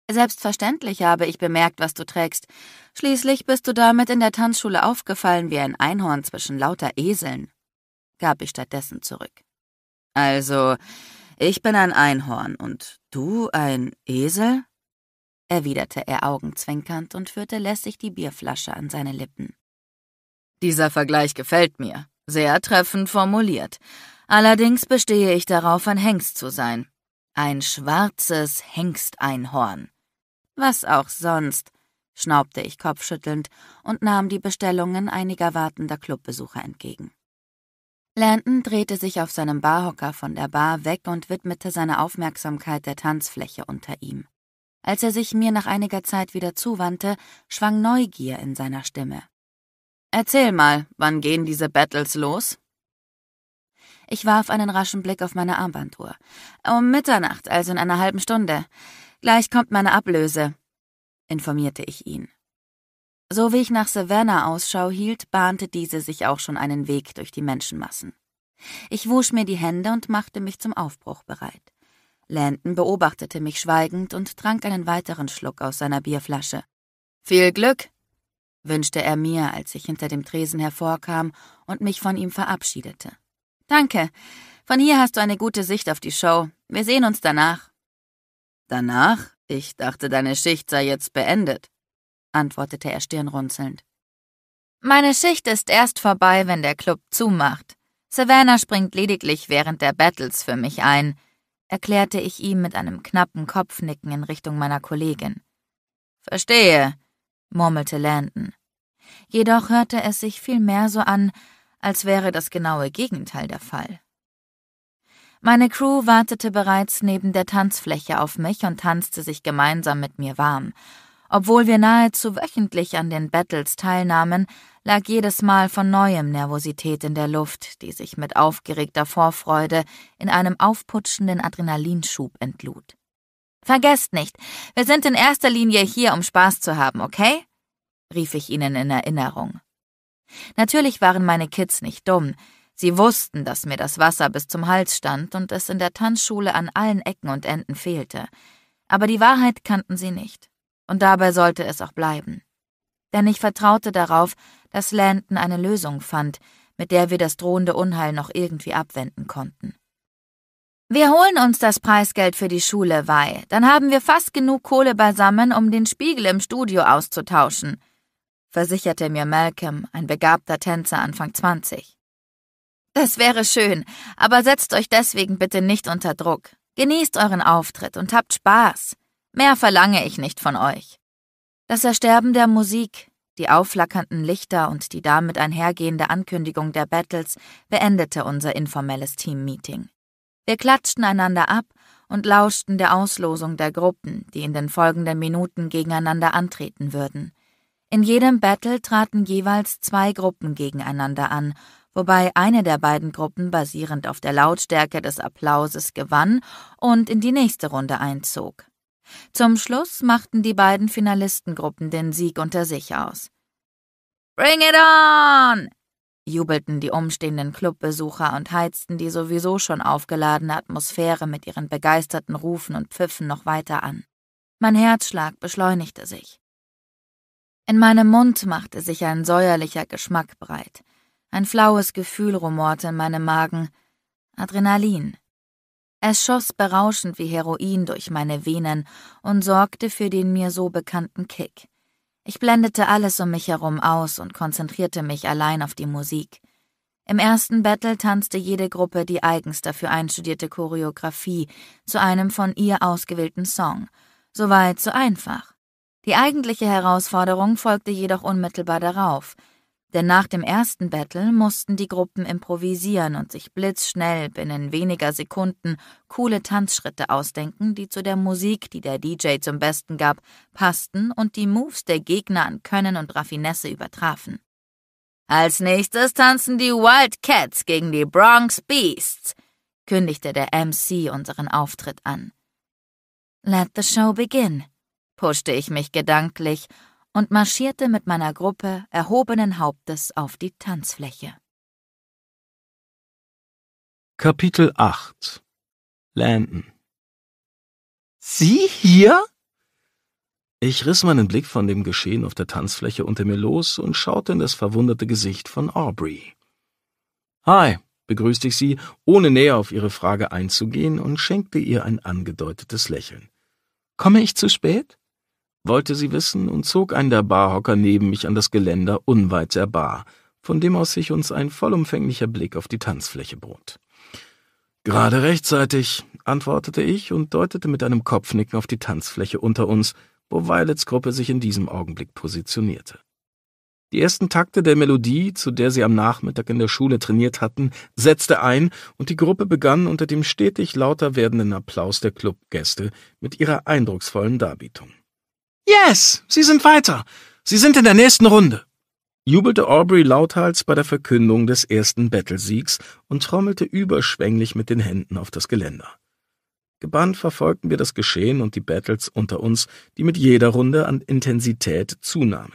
Selbstverständlich habe ich bemerkt, was du trägst. Schließlich bist du damit in der Tanzschule aufgefallen wie ein Einhorn zwischen lauter Eseln, gab ich stattdessen zurück. Also, ich bin ein Einhorn und du ein Esel? erwiderte er augenzwinkernd und führte lässig die Bierflasche an seine Lippen. Dieser Vergleich gefällt mir. Sehr treffend formuliert. Allerdings bestehe ich darauf, ein Hengst zu sein. Ein schwarzes Hengsteinhorn. Was auch sonst, schnaubte ich kopfschüttelnd und nahm die Bestellungen einiger wartender Clubbesucher entgegen. Lanton drehte sich auf seinem Barhocker von der Bar weg und widmete seine Aufmerksamkeit der Tanzfläche unter ihm. Als er sich mir nach einiger Zeit wieder zuwandte, schwang Neugier in seiner Stimme. Erzähl mal, wann gehen diese Battles los? Ich warf einen raschen Blick auf meine Armbanduhr. Um Mitternacht, also in einer halben Stunde. Gleich kommt meine Ablöse, informierte ich ihn. So wie ich nach Savannah Ausschau hielt, bahnte diese sich auch schon einen Weg durch die Menschenmassen. Ich wusch mir die Hände und machte mich zum Aufbruch bereit. Landon beobachtete mich schweigend und trank einen weiteren Schluck aus seiner Bierflasche. Viel Glück, wünschte er mir, als ich hinter dem Tresen hervorkam und mich von ihm verabschiedete. Danke. Von hier hast du eine gute Sicht auf die Show. Wir sehen uns danach. Danach? Ich dachte, deine Schicht sei jetzt beendet, antwortete er stirnrunzelnd. Meine Schicht ist erst vorbei, wenn der Club zumacht. Savannah springt lediglich während der Battles für mich ein, erklärte ich ihm mit einem knappen Kopfnicken in Richtung meiner Kollegin. Verstehe murmelte Landon. Jedoch hörte es sich vielmehr so an, als wäre das genaue Gegenteil der Fall. Meine Crew wartete bereits neben der Tanzfläche auf mich und tanzte sich gemeinsam mit mir warm. Obwohl wir nahezu wöchentlich an den Battles teilnahmen, lag jedes Mal von neuem Nervosität in der Luft, die sich mit aufgeregter Vorfreude in einem aufputschenden Adrenalinschub entlud. Vergesst nicht, wir sind in erster Linie hier, um Spaß zu haben, okay? rief ich ihnen in Erinnerung. Natürlich waren meine Kids nicht dumm. Sie wussten, dass mir das Wasser bis zum Hals stand und es in der Tanzschule an allen Ecken und Enden fehlte. Aber die Wahrheit kannten sie nicht. Und dabei sollte es auch bleiben. Denn ich vertraute darauf, dass Landon eine Lösung fand, mit der wir das drohende Unheil noch irgendwie abwenden konnten. Wir holen uns das Preisgeld für die Schule, Wei. Dann haben wir fast genug Kohle beisammen, um den Spiegel im Studio auszutauschen, versicherte mir Malcolm, ein begabter Tänzer Anfang 20. Das wäre schön, aber setzt euch deswegen bitte nicht unter Druck. Genießt euren Auftritt und habt Spaß. Mehr verlange ich nicht von euch. Das Ersterben der Musik, die aufflackernden Lichter und die damit einhergehende Ankündigung der Battles beendete unser informelles Team-Meeting. Wir klatschten einander ab und lauschten der Auslosung der Gruppen, die in den folgenden Minuten gegeneinander antreten würden. In jedem Battle traten jeweils zwei Gruppen gegeneinander an, wobei eine der beiden Gruppen basierend auf der Lautstärke des Applauses gewann und in die nächste Runde einzog. Zum Schluss machten die beiden Finalistengruppen den Sieg unter sich aus. Bring it on! jubelten die umstehenden Clubbesucher und heizten die sowieso schon aufgeladene Atmosphäre mit ihren begeisterten Rufen und Pfiffen noch weiter an. Mein Herzschlag beschleunigte sich. In meinem Mund machte sich ein säuerlicher Geschmack breit. Ein flaues Gefühl rumorte in meinem Magen. Adrenalin. Es schoss berauschend wie Heroin durch meine Venen und sorgte für den mir so bekannten Kick. Ich blendete alles um mich herum aus und konzentrierte mich allein auf die Musik. Im ersten Battle tanzte jede Gruppe die eigens dafür einstudierte Choreografie zu einem von ihr ausgewählten Song. Soweit so einfach. Die eigentliche Herausforderung folgte jedoch unmittelbar darauf – denn nach dem ersten Battle mussten die Gruppen improvisieren und sich blitzschnell binnen weniger Sekunden coole Tanzschritte ausdenken, die zu der Musik, die der DJ zum Besten gab, passten und die Moves der Gegner an Können und Raffinesse übertrafen. Als nächstes tanzen die Wildcats gegen die Bronx Beasts, kündigte der MC unseren Auftritt an. Let the show begin, puschte ich mich gedanklich und marschierte mit meiner Gruppe erhobenen Hauptes auf die Tanzfläche. Kapitel 8 Landon Sie hier? Ich riss meinen Blick von dem Geschehen auf der Tanzfläche unter mir los und schaute in das verwunderte Gesicht von Aubrey. Hi, begrüßte ich sie, ohne näher auf ihre Frage einzugehen und schenkte ihr ein angedeutetes Lächeln. Komme ich zu spät? wollte sie wissen und zog einen der Barhocker neben mich an das Geländer unweit der Bar, von dem aus sich uns ein vollumfänglicher Blick auf die Tanzfläche bot. Gerade rechtzeitig, antwortete ich und deutete mit einem Kopfnicken auf die Tanzfläche unter uns, wo Violets Gruppe sich in diesem Augenblick positionierte. Die ersten Takte der Melodie, zu der sie am Nachmittag in der Schule trainiert hatten, setzte ein und die Gruppe begann unter dem stetig lauter werdenden Applaus der Clubgäste mit ihrer eindrucksvollen Darbietung. Yes, Sie sind weiter. Sie sind in der nächsten Runde jubelte Aubrey lauthals bei der Verkündung des ersten Battlesiegs und trommelte überschwänglich mit den Händen auf das Geländer. Gebannt verfolgten wir das Geschehen und die Battles unter uns, die mit jeder Runde an Intensität zunahmen.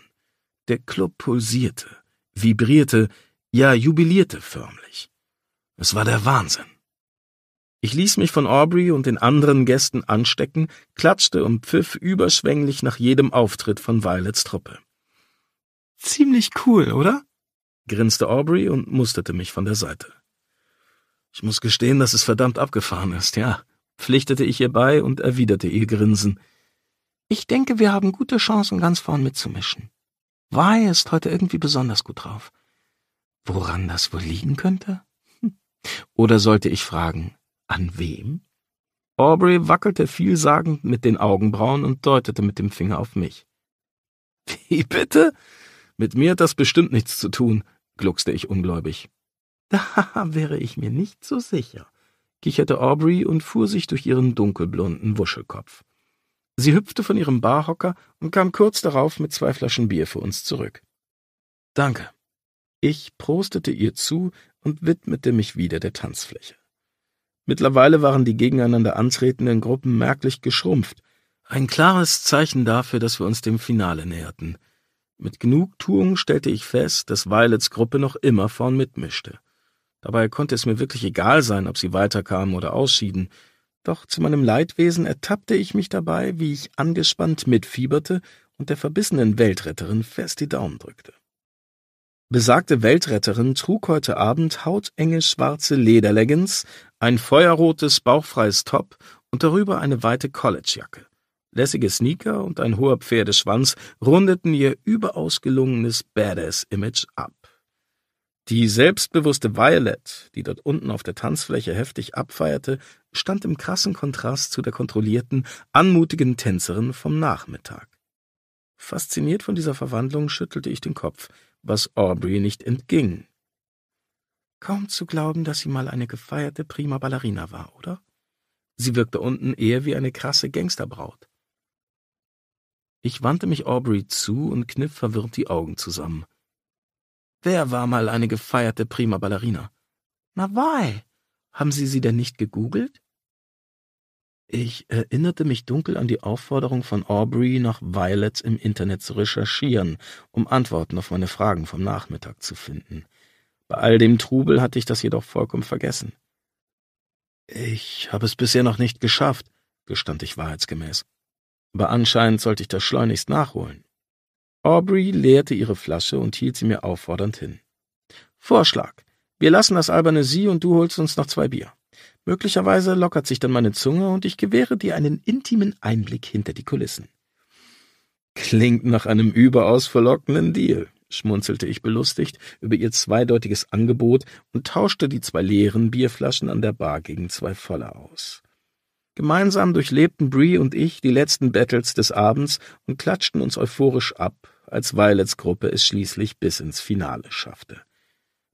Der Club pulsierte, vibrierte, ja jubilierte förmlich. Es war der Wahnsinn. Ich ließ mich von Aubrey und den anderen Gästen anstecken, klatschte und pfiff überschwänglich nach jedem Auftritt von Violets Truppe. Ziemlich cool, oder? grinste Aubrey und musterte mich von der Seite. Ich muss gestehen, dass es verdammt abgefahren ist, ja, pflichtete ich ihr bei und erwiderte ihr Grinsen. Ich denke, wir haben gute Chancen, ganz vorn mitzumischen. Wai ist heute irgendwie besonders gut drauf. Woran das wohl liegen könnte? Hm. Oder sollte ich fragen, an wem? Aubrey wackelte vielsagend mit den Augenbrauen und deutete mit dem Finger auf mich. Wie bitte? Mit mir hat das bestimmt nichts zu tun, gluckste ich ungläubig. Da wäre ich mir nicht so sicher, kicherte Aubrey und fuhr sich durch ihren dunkelblonden Wuschelkopf. Sie hüpfte von ihrem Barhocker und kam kurz darauf mit zwei Flaschen Bier für uns zurück. Danke. Ich prostete ihr zu und widmete mich wieder der Tanzfläche. Mittlerweile waren die gegeneinander antretenden Gruppen merklich geschrumpft. Ein klares Zeichen dafür, dass wir uns dem Finale näherten. Mit Genugtuung stellte ich fest, dass Violets Gruppe noch immer vorn mitmischte. Dabei konnte es mir wirklich egal sein, ob sie weiterkamen oder ausschieden. Doch zu meinem Leidwesen ertappte ich mich dabei, wie ich angespannt mitfieberte und der verbissenen Weltretterin fest die Daumen drückte. Besagte Weltretterin trug heute Abend hautenge schwarze Lederleggings, ein feuerrotes, bauchfreies Top und darüber eine weite Collegejacke. Lässige Sneaker und ein hoher Pferdeschwanz rundeten ihr überaus gelungenes Badass-Image ab. Die selbstbewusste Violet, die dort unten auf der Tanzfläche heftig abfeierte, stand im krassen Kontrast zu der kontrollierten, anmutigen Tänzerin vom Nachmittag. Fasziniert von dieser Verwandlung schüttelte ich den Kopf, was Aubrey nicht entging. Kaum zu glauben, dass sie mal eine gefeierte prima Ballerina war, oder? Sie wirkte unten eher wie eine krasse Gangsterbraut. Ich wandte mich Aubrey zu und kniff verwirrt die Augen zusammen. Wer war mal eine gefeierte prima Ballerina? Na why? haben Sie sie denn nicht gegoogelt? Ich erinnerte mich dunkel an die Aufforderung von Aubrey, nach Violets im Internet zu recherchieren, um Antworten auf meine Fragen vom Nachmittag zu finden. Bei all dem Trubel hatte ich das jedoch vollkommen vergessen. Ich habe es bisher noch nicht geschafft, gestand ich wahrheitsgemäß. Aber anscheinend sollte ich das schleunigst nachholen. Aubrey leerte ihre Flasche und hielt sie mir auffordernd hin. Vorschlag. Wir lassen das alberne Sie und du holst uns noch zwei Bier. Möglicherweise lockert sich dann meine Zunge und ich gewähre dir einen intimen Einblick hinter die Kulissen. Klingt nach einem überaus verlockenden Deal schmunzelte ich belustigt über ihr zweideutiges Angebot und tauschte die zwei leeren Bierflaschen an der Bar gegen zwei volle aus. Gemeinsam durchlebten Bree und ich die letzten Battles des Abends und klatschten uns euphorisch ab, als Violets Gruppe es schließlich bis ins Finale schaffte.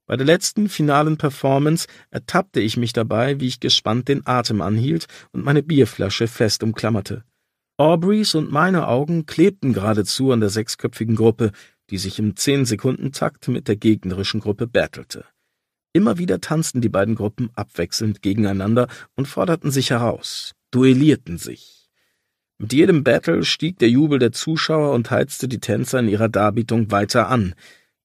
Bei der letzten finalen Performance ertappte ich mich dabei, wie ich gespannt den Atem anhielt und meine Bierflasche fest umklammerte. Aubreys und meine Augen klebten geradezu an der sechsköpfigen Gruppe, die sich im Zehn-Sekunden-Takt mit der gegnerischen Gruppe battelte. Immer wieder tanzten die beiden Gruppen abwechselnd gegeneinander und forderten sich heraus, duellierten sich. Mit jedem Battle stieg der Jubel der Zuschauer und heizte die Tänzer in ihrer Darbietung weiter an.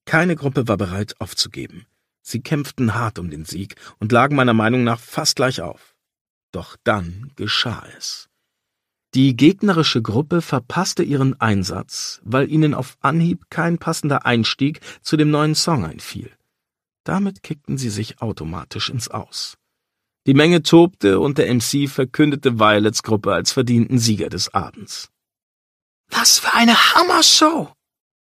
Keine Gruppe war bereit aufzugeben. Sie kämpften hart um den Sieg und lagen meiner Meinung nach fast gleich auf. Doch dann geschah es. Die gegnerische Gruppe verpasste ihren Einsatz, weil ihnen auf Anhieb kein passender Einstieg zu dem neuen Song einfiel. Damit kickten sie sich automatisch ins Aus. Die Menge tobte und der MC verkündete Violets Gruppe als verdienten Sieger des Abends. Was für eine Hammershow!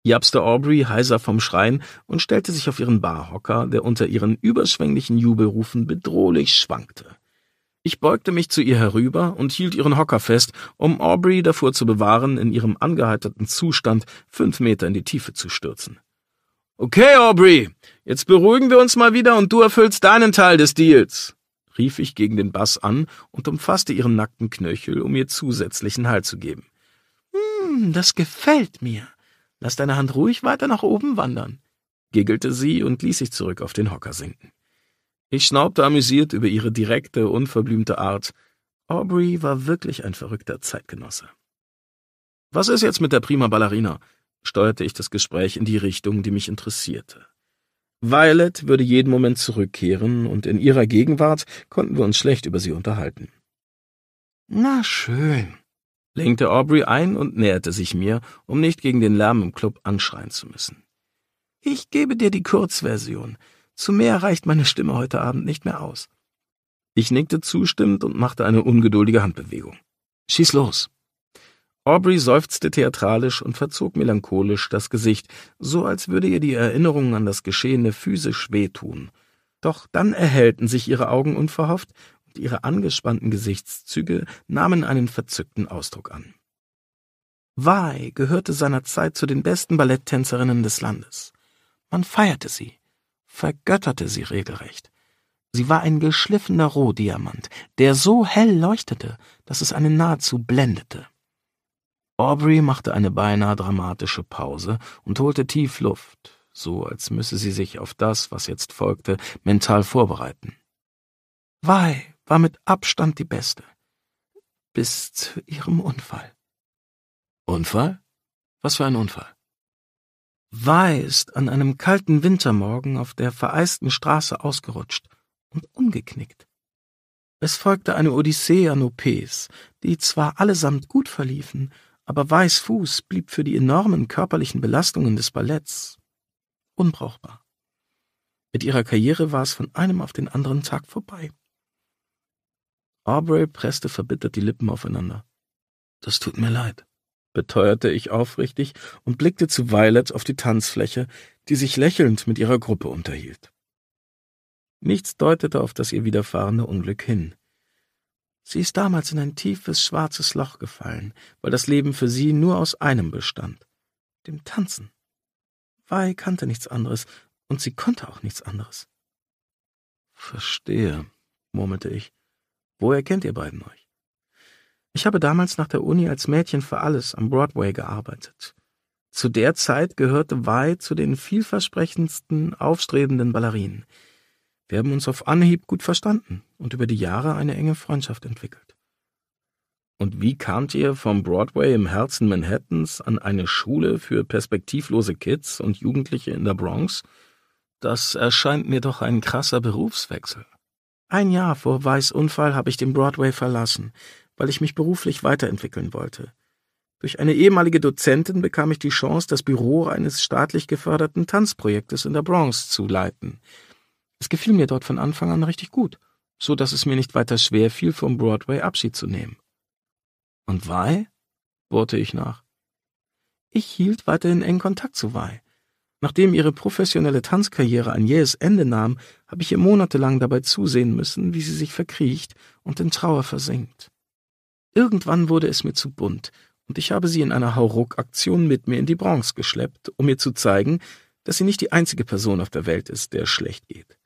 japste Aubrey heiser vom Schrein und stellte sich auf ihren Barhocker, der unter ihren überschwänglichen Jubelrufen bedrohlich schwankte. Ich beugte mich zu ihr herüber und hielt ihren Hocker fest, um Aubrey davor zu bewahren, in ihrem angeheiterten Zustand fünf Meter in die Tiefe zu stürzen. Okay, Aubrey, jetzt beruhigen wir uns mal wieder und du erfüllst deinen Teil des Deals, rief ich gegen den Bass an und umfasste ihren nackten Knöchel, um ihr zusätzlichen Halt zu geben. Hm, das gefällt mir. Lass deine Hand ruhig weiter nach oben wandern, giggelte sie und ließ sich zurück auf den Hocker sinken. Ich schnaubte amüsiert über ihre direkte, unverblümte Art. Aubrey war wirklich ein verrückter Zeitgenosse. Was ist jetzt mit der prima Ballerina? steuerte ich das Gespräch in die Richtung, die mich interessierte. Violet würde jeden Moment zurückkehren, und in ihrer Gegenwart konnten wir uns schlecht über sie unterhalten. Na schön, lenkte Aubrey ein und näherte sich mir, um nicht gegen den Lärm im Club anschreien zu müssen. Ich gebe dir die Kurzversion. Zu mehr reicht meine Stimme heute Abend nicht mehr aus. Ich nickte zustimmend und machte eine ungeduldige Handbewegung. Schieß los. Aubrey seufzte theatralisch und verzog melancholisch das Gesicht, so als würde ihr die Erinnerung an das Geschehene physisch wehtun. Doch dann erhellten sich ihre Augen unverhofft und ihre angespannten Gesichtszüge nahmen einen verzückten Ausdruck an. Wai gehörte seinerzeit zu den besten Balletttänzerinnen des Landes. Man feierte sie vergötterte sie regelrecht. Sie war ein geschliffener Rohdiamant, der so hell leuchtete, dass es einen nahezu blendete. Aubrey machte eine beinahe dramatische Pause und holte tief Luft, so als müsse sie sich auf das, was jetzt folgte, mental vorbereiten. Wei war mit Abstand die Beste. Bis zu ihrem Unfall. Unfall? Was für ein Unfall? war an einem kalten Wintermorgen auf der vereisten Straße ausgerutscht und umgeknickt. Es folgte eine Odyssee an OPs, die zwar allesamt gut verliefen, aber Weiß Fuß blieb für die enormen körperlichen Belastungen des Balletts unbrauchbar. Mit ihrer Karriere war es von einem auf den anderen Tag vorbei. Aubrey presste verbittert die Lippen aufeinander. Das tut mir leid beteuerte ich aufrichtig und blickte zu Violet auf die Tanzfläche, die sich lächelnd mit ihrer Gruppe unterhielt. Nichts deutete auf das ihr widerfahrene Unglück hin. Sie ist damals in ein tiefes, schwarzes Loch gefallen, weil das Leben für sie nur aus einem bestand, dem Tanzen. Vi kannte nichts anderes, und sie konnte auch nichts anderes. Verstehe, murmelte ich. Woher kennt ihr beiden euch? Ich habe damals nach der Uni als Mädchen für alles am Broadway gearbeitet. Zu der Zeit gehörte Vi zu den vielversprechendsten, aufstrebenden Ballerinen. Wir haben uns auf Anhieb gut verstanden und über die Jahre eine enge Freundschaft entwickelt. Und wie kamt ihr vom Broadway im Herzen Manhattans an eine Schule für perspektivlose Kids und Jugendliche in der Bronx? Das erscheint mir doch ein krasser Berufswechsel. Ein Jahr vor Weiß Unfall habe ich den Broadway verlassen weil ich mich beruflich weiterentwickeln wollte. Durch eine ehemalige Dozentin bekam ich die Chance, das Büro eines staatlich geförderten Tanzprojektes in der Bronx zu leiten. Es gefiel mir dort von Anfang an richtig gut, so dass es mir nicht weiter schwer fiel, vom Broadway Abschied zu nehmen. Und Wei? bohrte ich nach. Ich hielt weiterhin engen Kontakt zu Wei. Nachdem ihre professionelle Tanzkarriere ein jähes Ende nahm, habe ich ihr monatelang dabei zusehen müssen, wie sie sich verkriecht und in Trauer versinkt. Irgendwann wurde es mir zu bunt, und ich habe sie in einer Hauruck-Aktion mit mir in die Bronze geschleppt, um ihr zu zeigen, dass sie nicht die einzige Person auf der Welt ist, der es schlecht geht.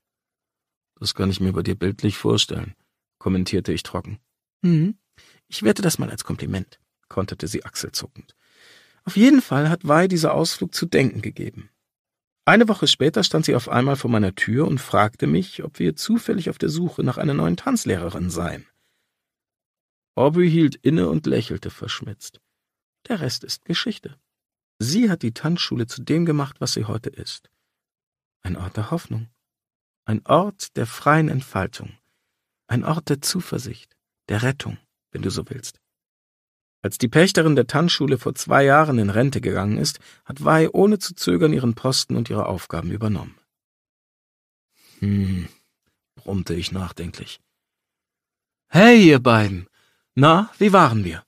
Das kann ich mir bei dir bildlich vorstellen, kommentierte ich trocken. Hm, ich werte das mal als Kompliment, konterte sie achselzuckend. Auf jeden Fall hat Wei dieser Ausflug zu denken gegeben. Eine Woche später stand sie auf einmal vor meiner Tür und fragte mich, ob wir zufällig auf der Suche nach einer neuen Tanzlehrerin seien. Aubrey hielt inne und lächelte verschmitzt. Der Rest ist Geschichte. Sie hat die Tanzschule zu dem gemacht, was sie heute ist. Ein Ort der Hoffnung. Ein Ort der freien Entfaltung. Ein Ort der Zuversicht, der Rettung, wenn du so willst. Als die Pächterin der Tanzschule vor zwei Jahren in Rente gegangen ist, hat Wei ohne zu zögern ihren Posten und ihre Aufgaben übernommen. Hm, brummte ich nachdenklich. Hey, ihr beiden! Na, wie waren wir?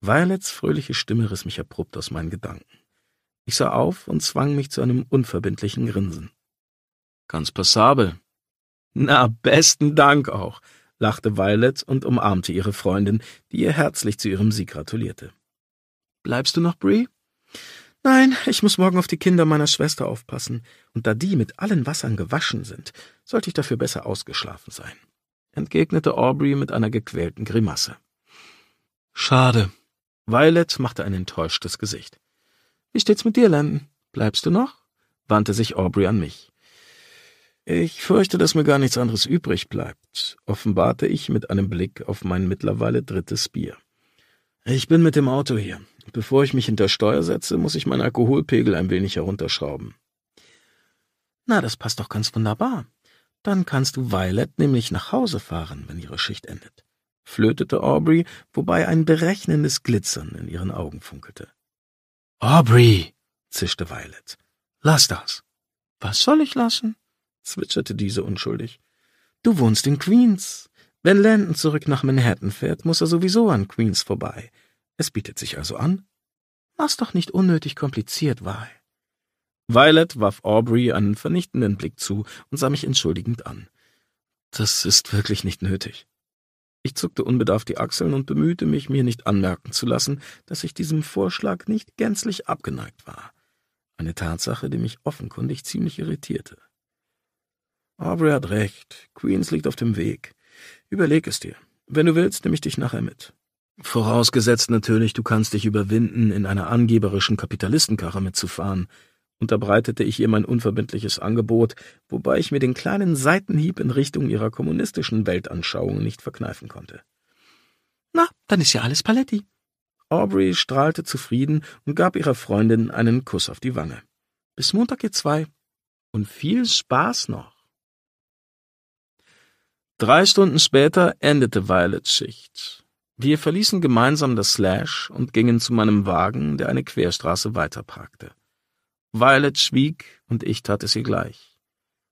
Violets fröhliche Stimme riss mich abrupt aus meinen Gedanken. Ich sah auf und zwang mich zu einem unverbindlichen Grinsen. Ganz passabel. Na, besten Dank auch, lachte Violet und umarmte ihre Freundin, die ihr herzlich zu ihrem Sieg gratulierte. Bleibst du noch, Brie? Nein, ich muss morgen auf die Kinder meiner Schwester aufpassen, und da die mit allen Wassern gewaschen sind, sollte ich dafür besser ausgeschlafen sein entgegnete Aubrey mit einer gequälten Grimasse. Schade. Violet machte ein enttäuschtes Gesicht. Wie steht's mit dir, Landon? Bleibst du noch? wandte sich Aubrey an mich. Ich fürchte, dass mir gar nichts anderes übrig bleibt, offenbarte ich mit einem Blick auf mein mittlerweile drittes Bier. Ich bin mit dem Auto hier. Bevor ich mich hinter Steuer setze, muss ich meinen Alkoholpegel ein wenig herunterschrauben. Na, das passt doch ganz wunderbar, dann kannst du Violet nämlich nach Hause fahren, wenn ihre Schicht endet, flötete Aubrey, wobei ein berechnendes Glitzern in ihren Augen funkelte. Aubrey, zischte Violet, lass das. Was soll ich lassen? zwitscherte diese unschuldig. Du wohnst in Queens. Wenn Landon zurück nach Manhattan fährt, muss er sowieso an Queens vorbei. Es bietet sich also an. Mach's doch nicht unnötig kompliziert, Wahl. Violet warf Aubrey einen vernichtenden Blick zu und sah mich entschuldigend an. Das ist wirklich nicht nötig. Ich zuckte unbedarft die Achseln und bemühte mich, mir nicht anmerken zu lassen, dass ich diesem Vorschlag nicht gänzlich abgeneigt war. Eine Tatsache, die mich offenkundig ziemlich irritierte. Aubrey hat recht. Queens liegt auf dem Weg. Überleg es dir. Wenn du willst, nehme ich dich nachher mit. Vorausgesetzt natürlich, du kannst dich überwinden, in einer angeberischen Kapitalistenkarre mitzufahren unterbreitete ich ihr mein unverbindliches Angebot, wobei ich mir den kleinen Seitenhieb in Richtung ihrer kommunistischen Weltanschauung nicht verkneifen konnte. Na, dann ist ja alles Paletti. Aubrey strahlte zufrieden und gab ihrer Freundin einen Kuss auf die Wange. Bis Montag ihr zwei. Und viel Spaß noch. Drei Stunden später endete Violets Schicht. Wir verließen gemeinsam das Slash und gingen zu meinem Wagen, der eine Querstraße weiterparkte. Violet schwieg und ich tat es ihr gleich.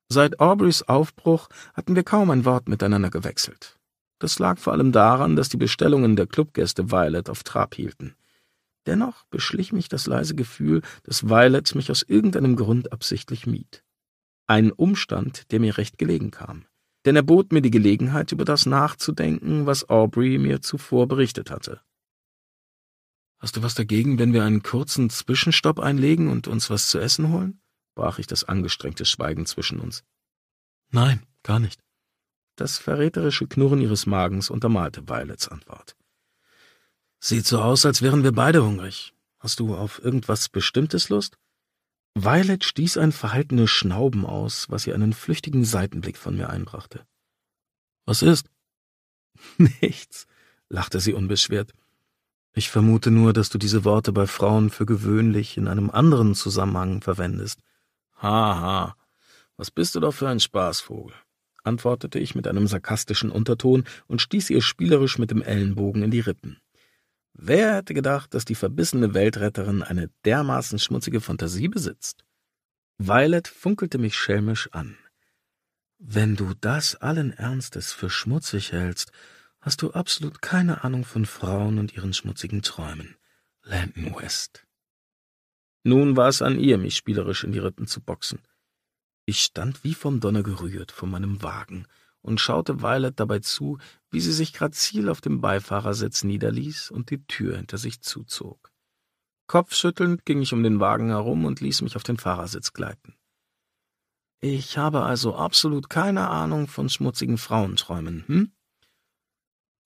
Seit Aubreys Aufbruch hatten wir kaum ein Wort miteinander gewechselt. Das lag vor allem daran, dass die Bestellungen der Clubgäste Violet auf Trab hielten. Dennoch beschlich mich das leise Gefühl, dass Violet mich aus irgendeinem Grund absichtlich mied. Ein Umstand, der mir recht gelegen kam. Denn er bot mir die Gelegenheit, über das nachzudenken, was Aubrey mir zuvor berichtet hatte. Hast du was dagegen, wenn wir einen kurzen Zwischenstopp einlegen und uns was zu essen holen? brach ich das angestrengte Schweigen zwischen uns. Nein, gar nicht. Das verräterische Knurren ihres Magens untermalte Violets Antwort. Sieht so aus, als wären wir beide hungrig. Hast du auf irgendwas Bestimmtes Lust? Violet stieß ein verhaltenes Schnauben aus, was ihr einen flüchtigen Seitenblick von mir einbrachte. Was ist? Nichts, lachte sie unbeschwert. Ich vermute nur, dass du diese Worte bei Frauen für gewöhnlich in einem anderen Zusammenhang verwendest. Haha, ha. was bist du doch für ein Spaßvogel, antwortete ich mit einem sarkastischen Unterton und stieß ihr spielerisch mit dem Ellenbogen in die Rippen. Wer hätte gedacht, dass die verbissene Weltretterin eine dermaßen schmutzige Fantasie besitzt? Violet funkelte mich schelmisch an. Wenn du das allen Ernstes für schmutzig hältst, hast du absolut keine Ahnung von Frauen und ihren schmutzigen Träumen. Landon West. Nun war es an ihr, mich spielerisch in die Rippen zu boxen. Ich stand wie vom Donner gerührt vor meinem Wagen und schaute Violet dabei zu, wie sie sich grazil auf dem Beifahrersitz niederließ und die Tür hinter sich zuzog. Kopfschüttelnd ging ich um den Wagen herum und ließ mich auf den Fahrersitz gleiten. Ich habe also absolut keine Ahnung von schmutzigen Frauenträumen, hm?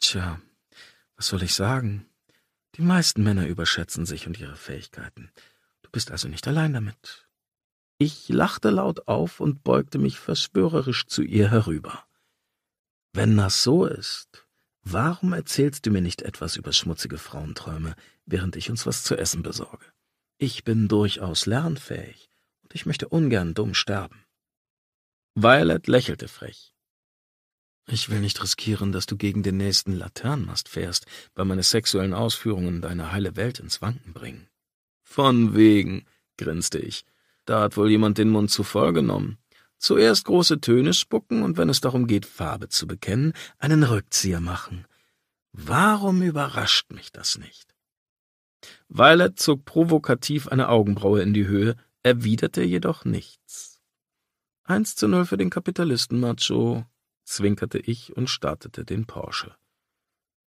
Tja, was soll ich sagen? Die meisten Männer überschätzen sich und ihre Fähigkeiten. Du bist also nicht allein damit. Ich lachte laut auf und beugte mich verschwörerisch zu ihr herüber. Wenn das so ist, warum erzählst du mir nicht etwas über schmutzige Frauenträume, während ich uns was zu essen besorge? Ich bin durchaus lernfähig und ich möchte ungern dumm sterben. Violet lächelte frech. Ich will nicht riskieren, dass du gegen den nächsten Laternenmast fährst, weil meine sexuellen Ausführungen deine heile Welt ins Wanken bringen. Von wegen, grinste ich. Da hat wohl jemand den Mund zu voll genommen. Zuerst große Töne spucken und wenn es darum geht, Farbe zu bekennen, einen Rückzieher machen. Warum überrascht mich das nicht? Violet zog provokativ eine Augenbraue in die Höhe, erwiderte jedoch nichts. Eins zu null für den Kapitalisten, Macho, zwinkerte ich und startete den Porsche.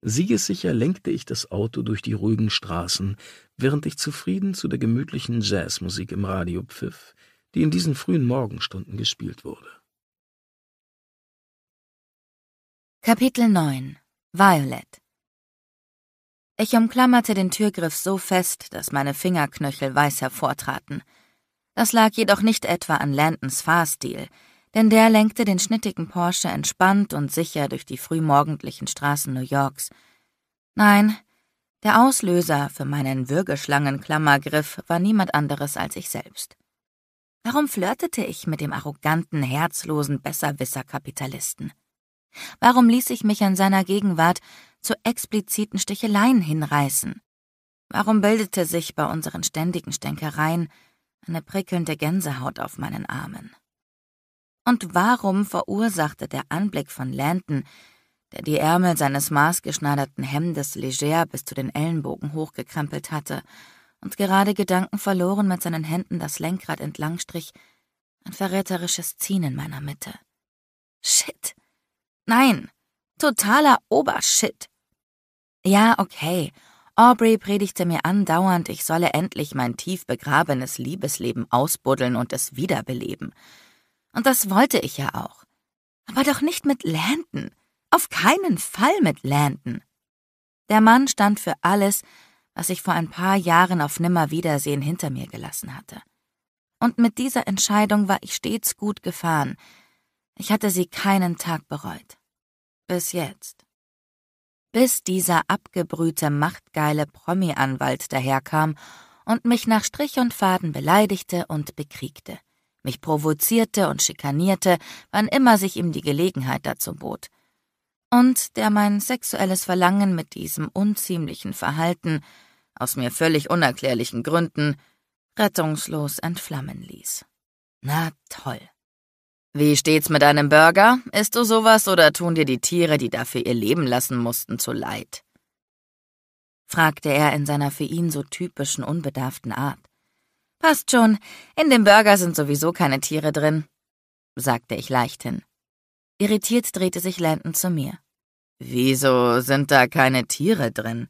Siegessicher lenkte ich das Auto durch die ruhigen Straßen, während ich zufrieden zu der gemütlichen Jazzmusik im Radio pfiff, die in diesen frühen Morgenstunden gespielt wurde. Kapitel 9 Violet Ich umklammerte den Türgriff so fest, dass meine Fingerknöchel weiß hervortraten. Das lag jedoch nicht etwa an Landons Fahrstil — denn der lenkte den schnittigen Porsche entspannt und sicher durch die frühmorgendlichen Straßen New Yorks. Nein, der Auslöser für meinen Würgeschlangenklammergriff war niemand anderes als ich selbst. Warum flirtete ich mit dem arroganten, herzlosen Besserwisser-Kapitalisten? Warum ließ ich mich in seiner Gegenwart zu expliziten Sticheleien hinreißen? Warum bildete sich bei unseren ständigen Stänkereien eine prickelnde Gänsehaut auf meinen Armen? Und warum verursachte der Anblick von Landon, der die Ärmel seines maßgeschneiderten Hemdes leger bis zu den Ellenbogen hochgekrempelt hatte und gerade Gedanken verloren mit seinen Händen das Lenkrad entlangstrich, ein verräterisches Ziehen in meiner Mitte. Shit. Nein, totaler Obershit. Ja, okay. Aubrey predigte mir andauernd, ich solle endlich mein tief begrabenes Liebesleben ausbuddeln und es wiederbeleben. Und das wollte ich ja auch. Aber doch nicht mit Landon. Auf keinen Fall mit Landon. Der Mann stand für alles, was ich vor ein paar Jahren auf Nimmerwiedersehen hinter mir gelassen hatte. Und mit dieser Entscheidung war ich stets gut gefahren. Ich hatte sie keinen Tag bereut. Bis jetzt. Bis dieser abgebrühte, machtgeile Promi-Anwalt daherkam und mich nach Strich und Faden beleidigte und bekriegte mich provozierte und schikanierte, wann immer sich ihm die Gelegenheit dazu bot, und der mein sexuelles Verlangen mit diesem unziemlichen Verhalten, aus mir völlig unerklärlichen Gründen, rettungslos entflammen ließ. Na toll. Wie steht's mit deinem Burger? Isst du sowas oder tun dir die Tiere, die dafür ihr Leben lassen mussten, zu leid? fragte er in seiner für ihn so typischen unbedarften Art. Passt schon, in dem Burger sind sowieso keine Tiere drin, sagte ich leichthin. Irritiert drehte sich Landon zu mir. Wieso sind da keine Tiere drin?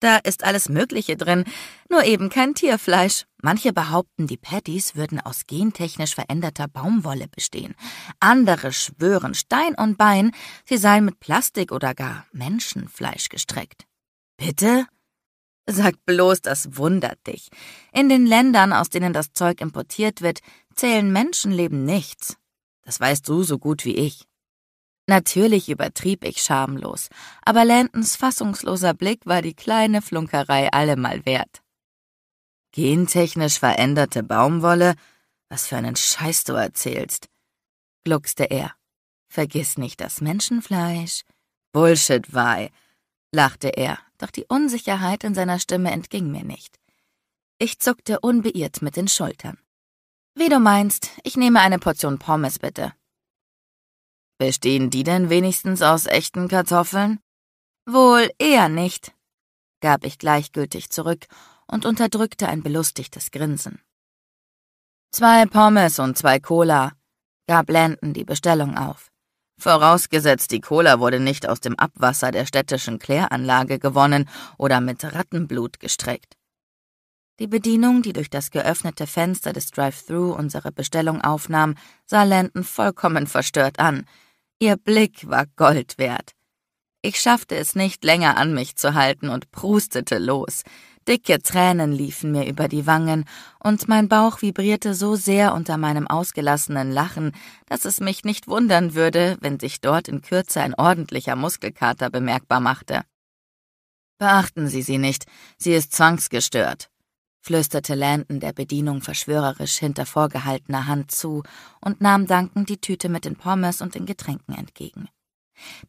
Da ist alles Mögliche drin, nur eben kein Tierfleisch. Manche behaupten, die Patties würden aus gentechnisch veränderter Baumwolle bestehen. Andere schwören Stein und Bein, sie seien mit Plastik oder gar Menschenfleisch gestreckt. Bitte? Sag bloß, das wundert dich. In den Ländern, aus denen das Zeug importiert wird, zählen Menschenleben nichts. Das weißt du so gut wie ich. Natürlich übertrieb ich schamlos, aber Landons fassungsloser Blick war die kleine Flunkerei allemal wert. Gentechnisch veränderte Baumwolle? Was für einen Scheiß du erzählst, gluckste er. Vergiss nicht das Menschenfleisch. Bullshit, Wei, lachte er, doch die Unsicherheit in seiner Stimme entging mir nicht. Ich zuckte unbeirrt mit den Schultern. Wie du meinst, ich nehme eine Portion Pommes bitte. Bestehen die denn wenigstens aus echten Kartoffeln? Wohl eher nicht, gab ich gleichgültig zurück und unterdrückte ein belustigtes Grinsen. Zwei Pommes und zwei Cola, gab Landon die Bestellung auf. Vorausgesetzt, die Cola wurde nicht aus dem Abwasser der städtischen Kläranlage gewonnen oder mit Rattenblut gestreckt. Die Bedienung, die durch das geöffnete Fenster des Drive-Thru unsere Bestellung aufnahm, sah Landon vollkommen verstört an. Ihr Blick war Gold wert. Ich schaffte es nicht länger an mich zu halten und prustete los. Dicke Tränen liefen mir über die Wangen, und mein Bauch vibrierte so sehr unter meinem ausgelassenen Lachen, dass es mich nicht wundern würde, wenn sich dort in Kürze ein ordentlicher Muskelkater bemerkbar machte. Beachten Sie sie nicht, sie ist zwangsgestört, flüsterte Landon der Bedienung verschwörerisch hinter vorgehaltener Hand zu und nahm dankend die Tüte mit den Pommes und den Getränken entgegen.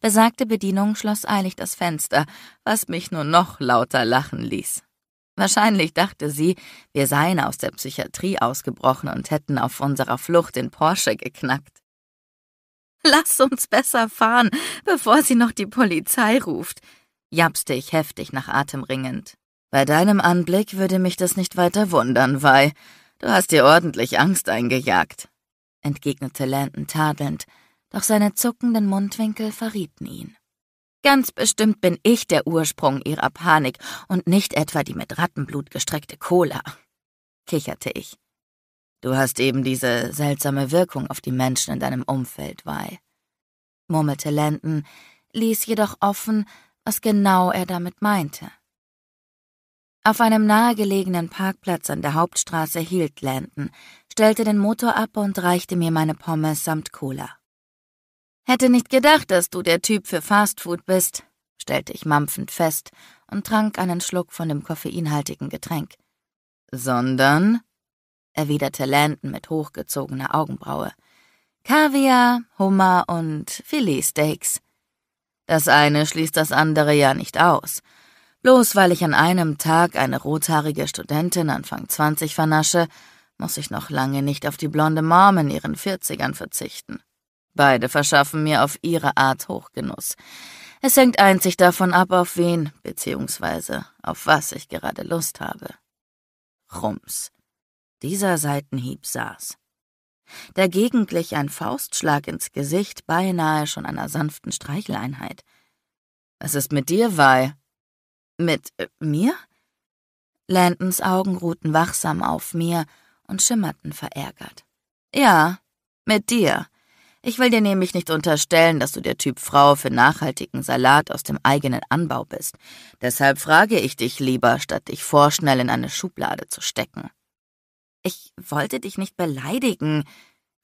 Besagte Bedienung schloss eilig das Fenster, was mich nur noch lauter lachen ließ. Wahrscheinlich dachte sie, wir seien aus der Psychiatrie ausgebrochen und hätten auf unserer Flucht den Porsche geknackt. Lass uns besser fahren, bevor sie noch die Polizei ruft, japste ich heftig nach Atem ringend. Bei deinem Anblick würde mich das nicht weiter wundern, weil du hast dir ordentlich Angst eingejagt, entgegnete Landon tadelnd, doch seine zuckenden Mundwinkel verrieten ihn. Ganz bestimmt bin ich der Ursprung ihrer Panik und nicht etwa die mit Rattenblut gestreckte Cola, kicherte ich. Du hast eben diese seltsame Wirkung auf die Menschen in deinem Umfeld, Wei, murmelte Landon, ließ jedoch offen, was genau er damit meinte. Auf einem nahegelegenen Parkplatz an der Hauptstraße hielt Landon, stellte den Motor ab und reichte mir meine Pommes samt Cola. Hätte nicht gedacht, dass du der Typ für Fastfood bist, stellte ich mampfend fest und trank einen Schluck von dem koffeinhaltigen Getränk. Sondern? erwiderte Landon mit hochgezogener Augenbraue. Kaviar, Hummer und Filetsteaks. Das eine schließt das andere ja nicht aus. Bloß weil ich an einem Tag eine rothaarige Studentin Anfang 20 vernasche, muss ich noch lange nicht auf die blonde Mom in ihren Vierzigern verzichten. Beide verschaffen mir auf ihre Art Hochgenuss. Es hängt einzig davon ab, auf wen bzw. auf was ich gerade Lust habe. Rums. Dieser Seitenhieb saß. Dagegen glich ein Faustschlag ins Gesicht beinahe schon einer sanften Streicheleinheit. Was ist mit dir, Wei? Mit äh, mir? Landons Augen ruhten wachsam auf mir und schimmerten verärgert. Ja, mit dir. Ich will dir nämlich nicht unterstellen, dass du der Typ Frau für nachhaltigen Salat aus dem eigenen Anbau bist. Deshalb frage ich dich lieber, statt dich vorschnell in eine Schublade zu stecken. Ich wollte dich nicht beleidigen,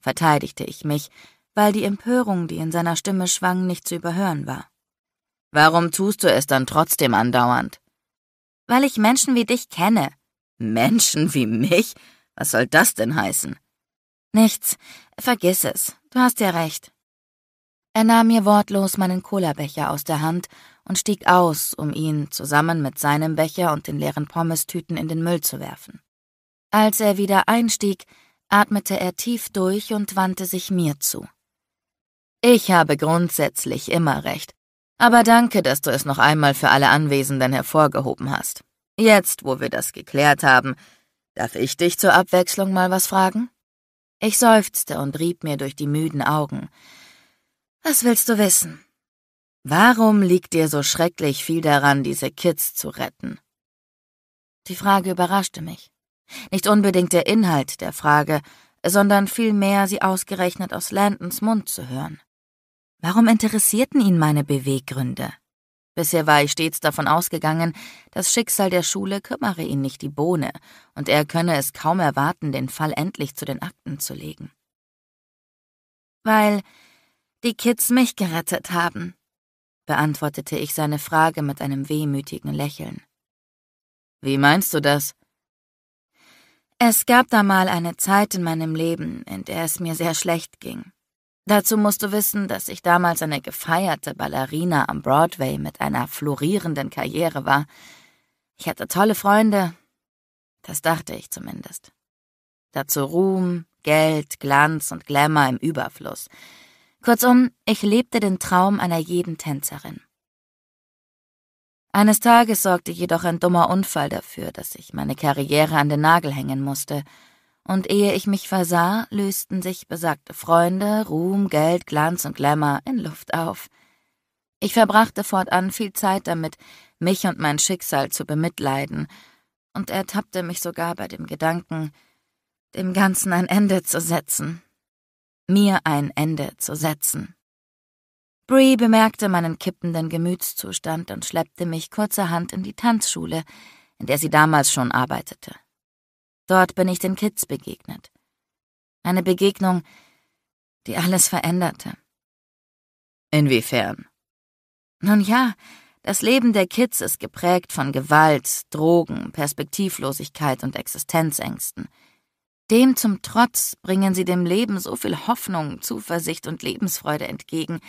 verteidigte ich mich, weil die Empörung, die in seiner Stimme schwang, nicht zu überhören war. Warum tust du es dann trotzdem andauernd? Weil ich Menschen wie dich kenne. Menschen wie mich? Was soll das denn heißen? Nichts, Vergiss es, du hast ja recht. Er nahm mir wortlos meinen Cola-Becher aus der Hand und stieg aus, um ihn zusammen mit seinem Becher und den leeren Pommes-Tüten in den Müll zu werfen. Als er wieder einstieg, atmete er tief durch und wandte sich mir zu. Ich habe grundsätzlich immer recht, aber danke, dass du es noch einmal für alle Anwesenden hervorgehoben hast. Jetzt, wo wir das geklärt haben, darf ich dich zur Abwechslung mal was fragen? Ich seufzte und rieb mir durch die müden Augen. Was willst du wissen? Warum liegt dir so schrecklich viel daran, diese Kids zu retten? Die Frage überraschte mich. Nicht unbedingt der Inhalt der Frage, sondern vielmehr sie ausgerechnet aus Landons Mund zu hören. Warum interessierten ihn meine Beweggründe? Bisher war ich stets davon ausgegangen, das Schicksal der Schule kümmere ihn nicht die Bohne, und er könne es kaum erwarten, den Fall endlich zu den Akten zu legen. Weil die Kids mich gerettet haben, beantwortete ich seine Frage mit einem wehmütigen Lächeln. Wie meinst du das? Es gab da mal eine Zeit in meinem Leben, in der es mir sehr schlecht ging. Dazu musst du wissen, dass ich damals eine gefeierte Ballerina am Broadway mit einer florierenden Karriere war. Ich hatte tolle Freunde, das dachte ich zumindest. Dazu Ruhm, Geld, Glanz und Glamour im Überfluss. Kurzum, ich lebte den Traum einer jeden Tänzerin. Eines Tages sorgte jedoch ein dummer Unfall dafür, dass ich meine Karriere an den Nagel hängen musste – und ehe ich mich versah, lösten sich besagte Freunde, Ruhm, Geld, Glanz und Glamour in Luft auf. Ich verbrachte fortan viel Zeit damit, mich und mein Schicksal zu bemitleiden, und ertappte mich sogar bei dem Gedanken, dem Ganzen ein Ende zu setzen. Mir ein Ende zu setzen. Bree bemerkte meinen kippenden Gemütszustand und schleppte mich kurzerhand in die Tanzschule, in der sie damals schon arbeitete. Dort bin ich den Kids begegnet. Eine Begegnung, die alles veränderte. Inwiefern? Nun ja, das Leben der Kids ist geprägt von Gewalt, Drogen, Perspektivlosigkeit und Existenzängsten. Dem zum Trotz bringen sie dem Leben so viel Hoffnung, Zuversicht und Lebensfreude entgegen,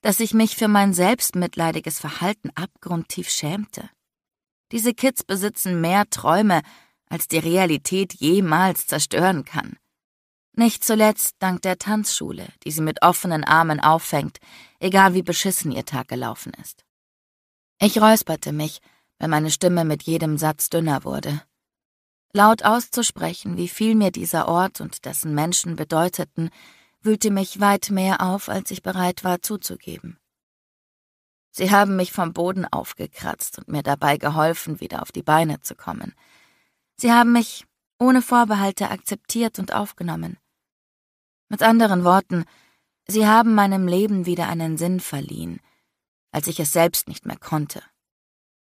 dass ich mich für mein selbstmitleidiges Verhalten abgrundtief schämte. Diese Kids besitzen mehr Träume als die Realität jemals zerstören kann. Nicht zuletzt dank der Tanzschule, die sie mit offenen Armen auffängt, egal wie beschissen ihr Tag gelaufen ist. Ich räusperte mich, weil meine Stimme mit jedem Satz dünner wurde. Laut auszusprechen, wie viel mir dieser Ort und dessen Menschen bedeuteten, wühlte mich weit mehr auf, als ich bereit war zuzugeben. Sie haben mich vom Boden aufgekratzt und mir dabei geholfen, wieder auf die Beine zu kommen – Sie haben mich ohne Vorbehalte akzeptiert und aufgenommen. Mit anderen Worten, Sie haben meinem Leben wieder einen Sinn verliehen, als ich es selbst nicht mehr konnte.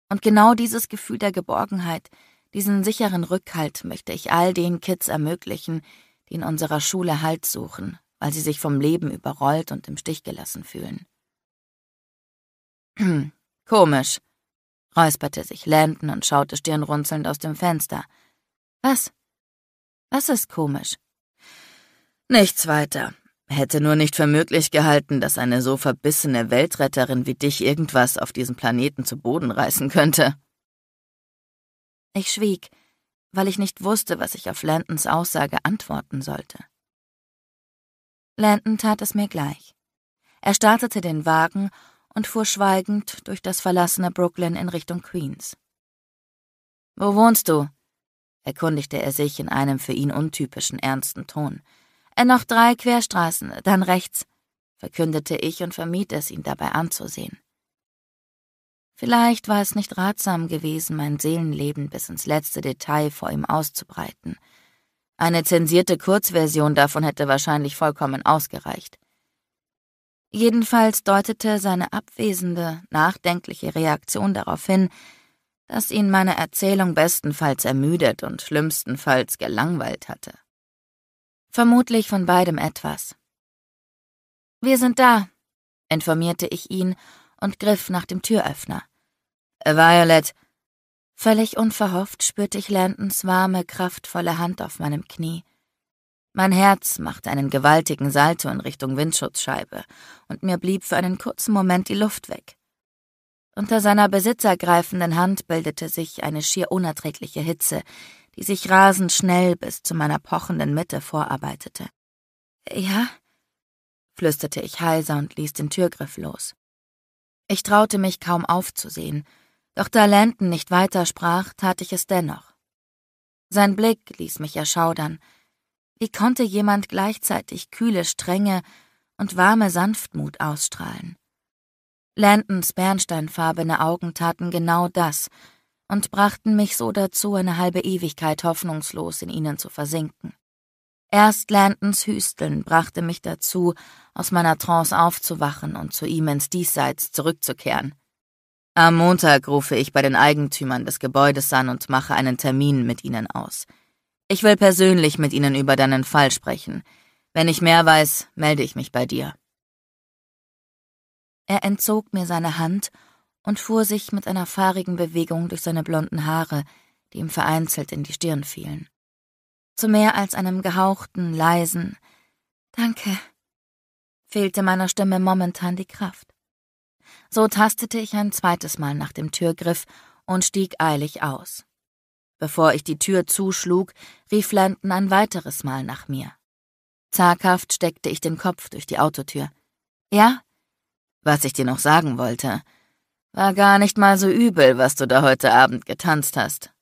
Und genau dieses Gefühl der Geborgenheit, diesen sicheren Rückhalt möchte ich all den Kids ermöglichen, die in unserer Schule Halt suchen, weil sie sich vom Leben überrollt und im Stich gelassen fühlen. Komisch, räusperte sich Landon und schaute stirnrunzelnd aus dem Fenster – was? Was ist komisch? Nichts weiter. Hätte nur nicht für möglich gehalten, dass eine so verbissene Weltretterin wie dich irgendwas auf diesem Planeten zu Boden reißen könnte. Ich schwieg, weil ich nicht wusste, was ich auf Landons Aussage antworten sollte. Landon tat es mir gleich. Er startete den Wagen und fuhr schweigend durch das verlassene Brooklyn in Richtung Queens. Wo wohnst du? erkundigte er sich in einem für ihn untypischen ernsten Ton. Äh, noch drei Querstraßen, dann rechts, verkündete ich und vermied es, ihn dabei anzusehen. Vielleicht war es nicht ratsam gewesen, mein Seelenleben bis ins letzte Detail vor ihm auszubreiten. Eine zensierte Kurzversion davon hätte wahrscheinlich vollkommen ausgereicht. Jedenfalls deutete seine abwesende, nachdenkliche Reaktion darauf hin, das ihn meine Erzählung bestenfalls ermüdet und schlimmstenfalls gelangweilt hatte. Vermutlich von beidem etwas. Wir sind da, informierte ich ihn und griff nach dem Türöffner. Violet. Völlig unverhofft spürte ich Landons warme, kraftvolle Hand auf meinem Knie. Mein Herz machte einen gewaltigen Salto in Richtung Windschutzscheibe, und mir blieb für einen kurzen Moment die Luft weg. Unter seiner besitzergreifenden Hand bildete sich eine schier unerträgliche Hitze, die sich rasend schnell bis zu meiner pochenden Mitte vorarbeitete. Ja? flüsterte ich heiser und ließ den Türgriff los. Ich traute mich kaum aufzusehen, doch da Landon nicht weitersprach, tat ich es dennoch. Sein Blick ließ mich erschaudern. Wie konnte jemand gleichzeitig kühle Strenge und warme Sanftmut ausstrahlen? Landons bernsteinfarbene Augen taten genau das und brachten mich so dazu, eine halbe Ewigkeit hoffnungslos in ihnen zu versinken. Erst Landons Hüsteln brachte mich dazu, aus meiner Trance aufzuwachen und zu ihm ins Diesseits zurückzukehren. Am Montag rufe ich bei den Eigentümern des Gebäudes an und mache einen Termin mit ihnen aus. Ich will persönlich mit ihnen über deinen Fall sprechen. Wenn ich mehr weiß, melde ich mich bei dir. Er entzog mir seine Hand und fuhr sich mit einer fahrigen Bewegung durch seine blonden Haare, die ihm vereinzelt in die Stirn fielen. Zu mehr als einem gehauchten, leisen Danke fehlte meiner Stimme momentan die Kraft. So tastete ich ein zweites Mal nach dem Türgriff und stieg eilig aus. Bevor ich die Tür zuschlug, rief Landon ein weiteres Mal nach mir. Zaghaft steckte ich den Kopf durch die Autotür. Ja, was ich dir noch sagen wollte, war gar nicht mal so übel, was du da heute Abend getanzt hast.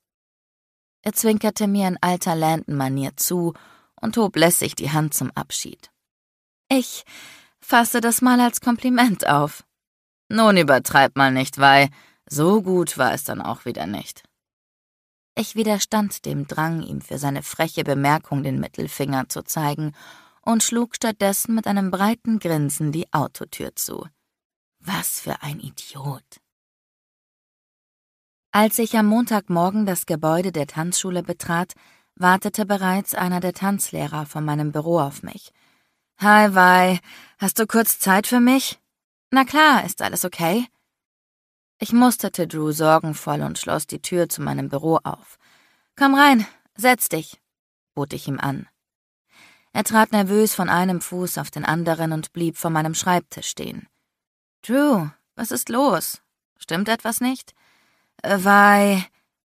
Er zwinkerte mir in alter landon zu und hob lässig die Hand zum Abschied. Ich fasse das mal als Kompliment auf. Nun übertreib mal nicht, weil so gut war es dann auch wieder nicht. Ich widerstand dem Drang, ihm für seine freche Bemerkung den Mittelfinger zu zeigen und schlug stattdessen mit einem breiten Grinsen die Autotür zu. Was für ein Idiot. Als ich am Montagmorgen das Gebäude der Tanzschule betrat, wartete bereits einer der Tanzlehrer von meinem Büro auf mich. Hi, Wei, hast du kurz Zeit für mich? Na klar, ist alles okay? Ich musterte Drew sorgenvoll und schloss die Tür zu meinem Büro auf. Komm rein, setz dich, bot ich ihm an. Er trat nervös von einem Fuß auf den anderen und blieb vor meinem Schreibtisch stehen. Drew, was ist los? Stimmt etwas nicht? Äh, Weil,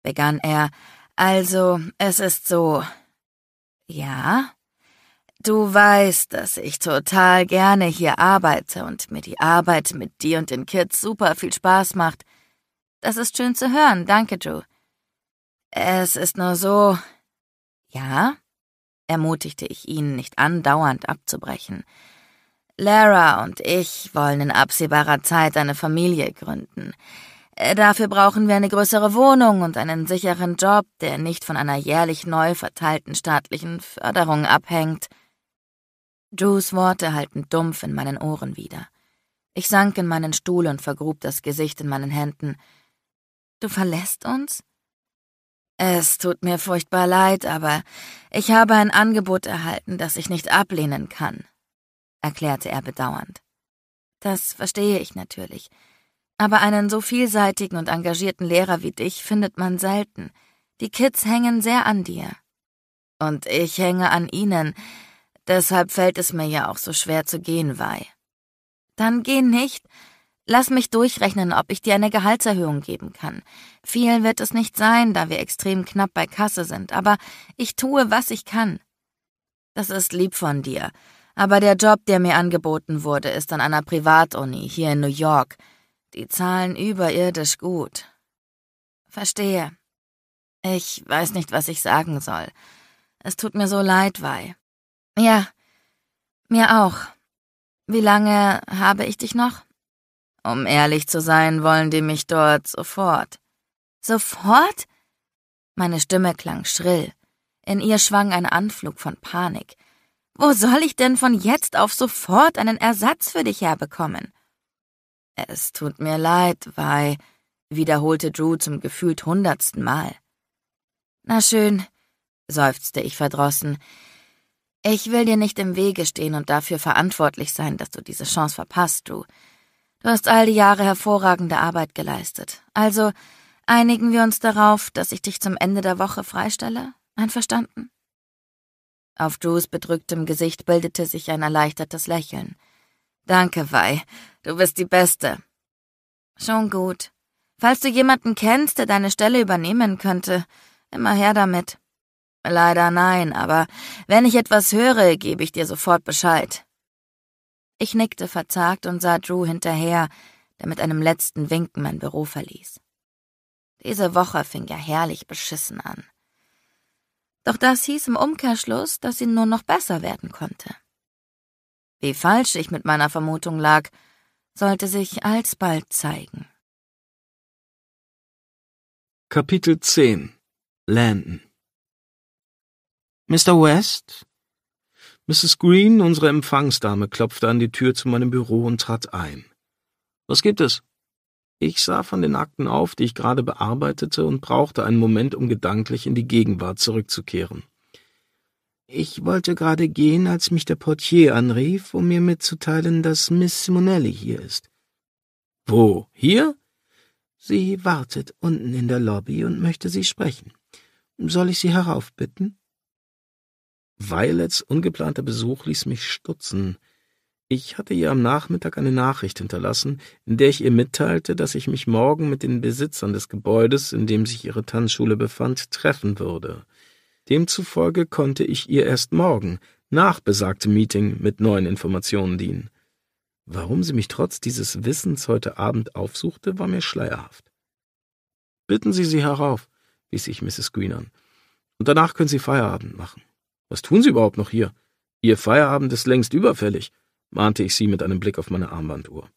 begann er, also, es ist so. Ja? Du weißt, dass ich total gerne hier arbeite und mir die Arbeit mit dir und den Kids super viel Spaß macht. Das ist schön zu hören, danke, Drew. Es ist nur so. Ja? ermutigte ich ihn, nicht andauernd abzubrechen. Lara und ich wollen in absehbarer Zeit eine Familie gründen. Äh, dafür brauchen wir eine größere Wohnung und einen sicheren Job, der nicht von einer jährlich neu verteilten staatlichen Förderung abhängt. Drews Worte halten dumpf in meinen Ohren wieder. Ich sank in meinen Stuhl und vergrub das Gesicht in meinen Händen. Du verlässt uns? Es tut mir furchtbar leid, aber ich habe ein Angebot erhalten, das ich nicht ablehnen kann erklärte er bedauernd. Das verstehe ich natürlich. Aber einen so vielseitigen und engagierten Lehrer wie dich findet man selten. Die Kids hängen sehr an dir. Und ich hänge an ihnen. Deshalb fällt es mir ja auch so schwer zu gehen, Wei. Dann geh nicht. Lass mich durchrechnen, ob ich dir eine Gehaltserhöhung geben kann. Viel wird es nicht sein, da wir extrem knapp bei Kasse sind, aber ich tue, was ich kann. Das ist lieb von dir. Aber der Job, der mir angeboten wurde, ist an einer Privatuni hier in New York. Die zahlen überirdisch gut. Verstehe. Ich weiß nicht, was ich sagen soll. Es tut mir so leid, Wei. Ja, mir auch. Wie lange habe ich dich noch? Um ehrlich zu sein, wollen die mich dort sofort. Sofort? Meine Stimme klang schrill. In ihr schwang ein Anflug von Panik. Wo soll ich denn von jetzt auf sofort einen Ersatz für dich herbekommen? Es tut mir leid, Wei, wiederholte Drew zum gefühlt hundertsten Mal. Na schön, seufzte ich verdrossen. Ich will dir nicht im Wege stehen und dafür verantwortlich sein, dass du diese Chance verpasst, Drew. Du hast all die Jahre hervorragende Arbeit geleistet. Also einigen wir uns darauf, dass ich dich zum Ende der Woche freistelle? Einverstanden? Auf Drews bedrücktem Gesicht bildete sich ein erleichtertes Lächeln. Danke, Wei. Du bist die Beste. Schon gut. Falls du jemanden kennst, der deine Stelle übernehmen könnte, immer her damit. Leider nein, aber wenn ich etwas höre, gebe ich dir sofort Bescheid. Ich nickte verzagt und sah Drew hinterher, der mit einem letzten Winken mein Büro verließ. Diese Woche fing ja herrlich beschissen an. Doch das hieß im Umkehrschluss, dass sie nur noch besser werden konnte. Wie falsch ich mit meiner Vermutung lag, sollte sich alsbald zeigen. Kapitel 10 Landon Mr. West? Mrs. Green, unsere Empfangsdame, klopfte an die Tür zu meinem Büro und trat ein. Was gibt es? Ich sah von den Akten auf, die ich gerade bearbeitete, und brauchte einen Moment, um gedanklich in die Gegenwart zurückzukehren. Ich wollte gerade gehen, als mich der Portier anrief, um mir mitzuteilen, dass Miss Simonelli hier ist. Wo? Hier? Sie wartet unten in der Lobby und möchte Sie sprechen. Soll ich Sie heraufbitten? Violets ungeplanter Besuch ließ mich stutzen. Ich hatte ihr am Nachmittag eine Nachricht hinterlassen, in der ich ihr mitteilte, dass ich mich morgen mit den Besitzern des Gebäudes, in dem sich ihre Tanzschule befand, treffen würde. Demzufolge konnte ich ihr erst morgen, nach besagtem Meeting, mit neuen Informationen dienen. Warum sie mich trotz dieses Wissens heute Abend aufsuchte, war mir schleierhaft. Bitten Sie sie herauf, wies ich Mrs. Green an. Und danach können Sie Feierabend machen. Was tun Sie überhaupt noch hier? Ihr Feierabend ist längst überfällig mahnte ich sie mit einem Blick auf meine Armbanduhr.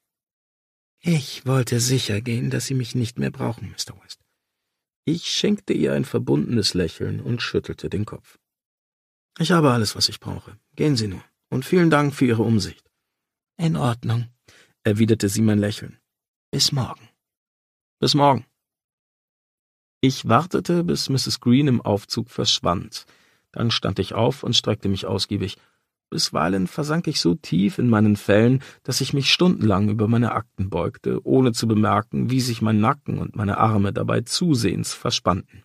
Ich wollte sicher gehen, dass Sie mich nicht mehr brauchen, Mr. West. Ich schenkte ihr ein verbundenes Lächeln und schüttelte den Kopf. Ich habe alles, was ich brauche. Gehen Sie nur. Und vielen Dank für Ihre Umsicht. In Ordnung, erwiderte sie mein Lächeln. Bis morgen. Bis morgen. Ich wartete, bis Mrs. Green im Aufzug verschwand. Dann stand ich auf und streckte mich ausgiebig. Bisweilen versank ich so tief in meinen Fällen, dass ich mich stundenlang über meine Akten beugte, ohne zu bemerken, wie sich mein Nacken und meine Arme dabei zusehends verspannten.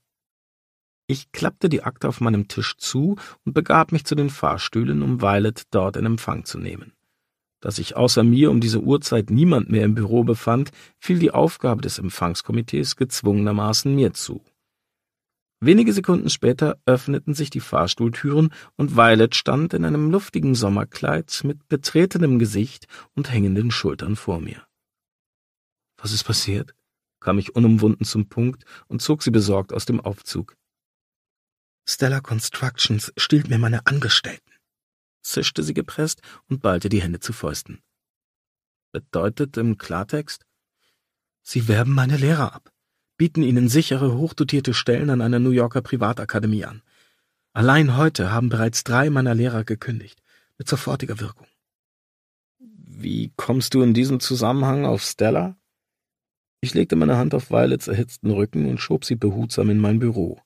Ich klappte die Akte auf meinem Tisch zu und begab mich zu den Fahrstühlen, um Violet dort in Empfang zu nehmen. Da sich außer mir um diese Uhrzeit niemand mehr im Büro befand, fiel die Aufgabe des Empfangskomitees gezwungenermaßen mir zu. Wenige Sekunden später öffneten sich die Fahrstuhltüren und Violet stand in einem luftigen Sommerkleid mit betretenem Gesicht und hängenden Schultern vor mir. Was ist passiert? kam ich unumwunden zum Punkt und zog sie besorgt aus dem Aufzug. Stella Constructions stiehlt mir meine Angestellten, zischte sie gepresst und ballte die Hände zu Fäusten. Bedeutet im Klartext, sie werben meine Lehrer ab bieten ihnen sichere, hochdotierte Stellen an einer New Yorker Privatakademie an. Allein heute haben bereits drei meiner Lehrer gekündigt, mit sofortiger Wirkung. Wie kommst du in diesem Zusammenhang auf Stella? Ich legte meine Hand auf Violets erhitzten Rücken und schob sie behutsam in mein Büro.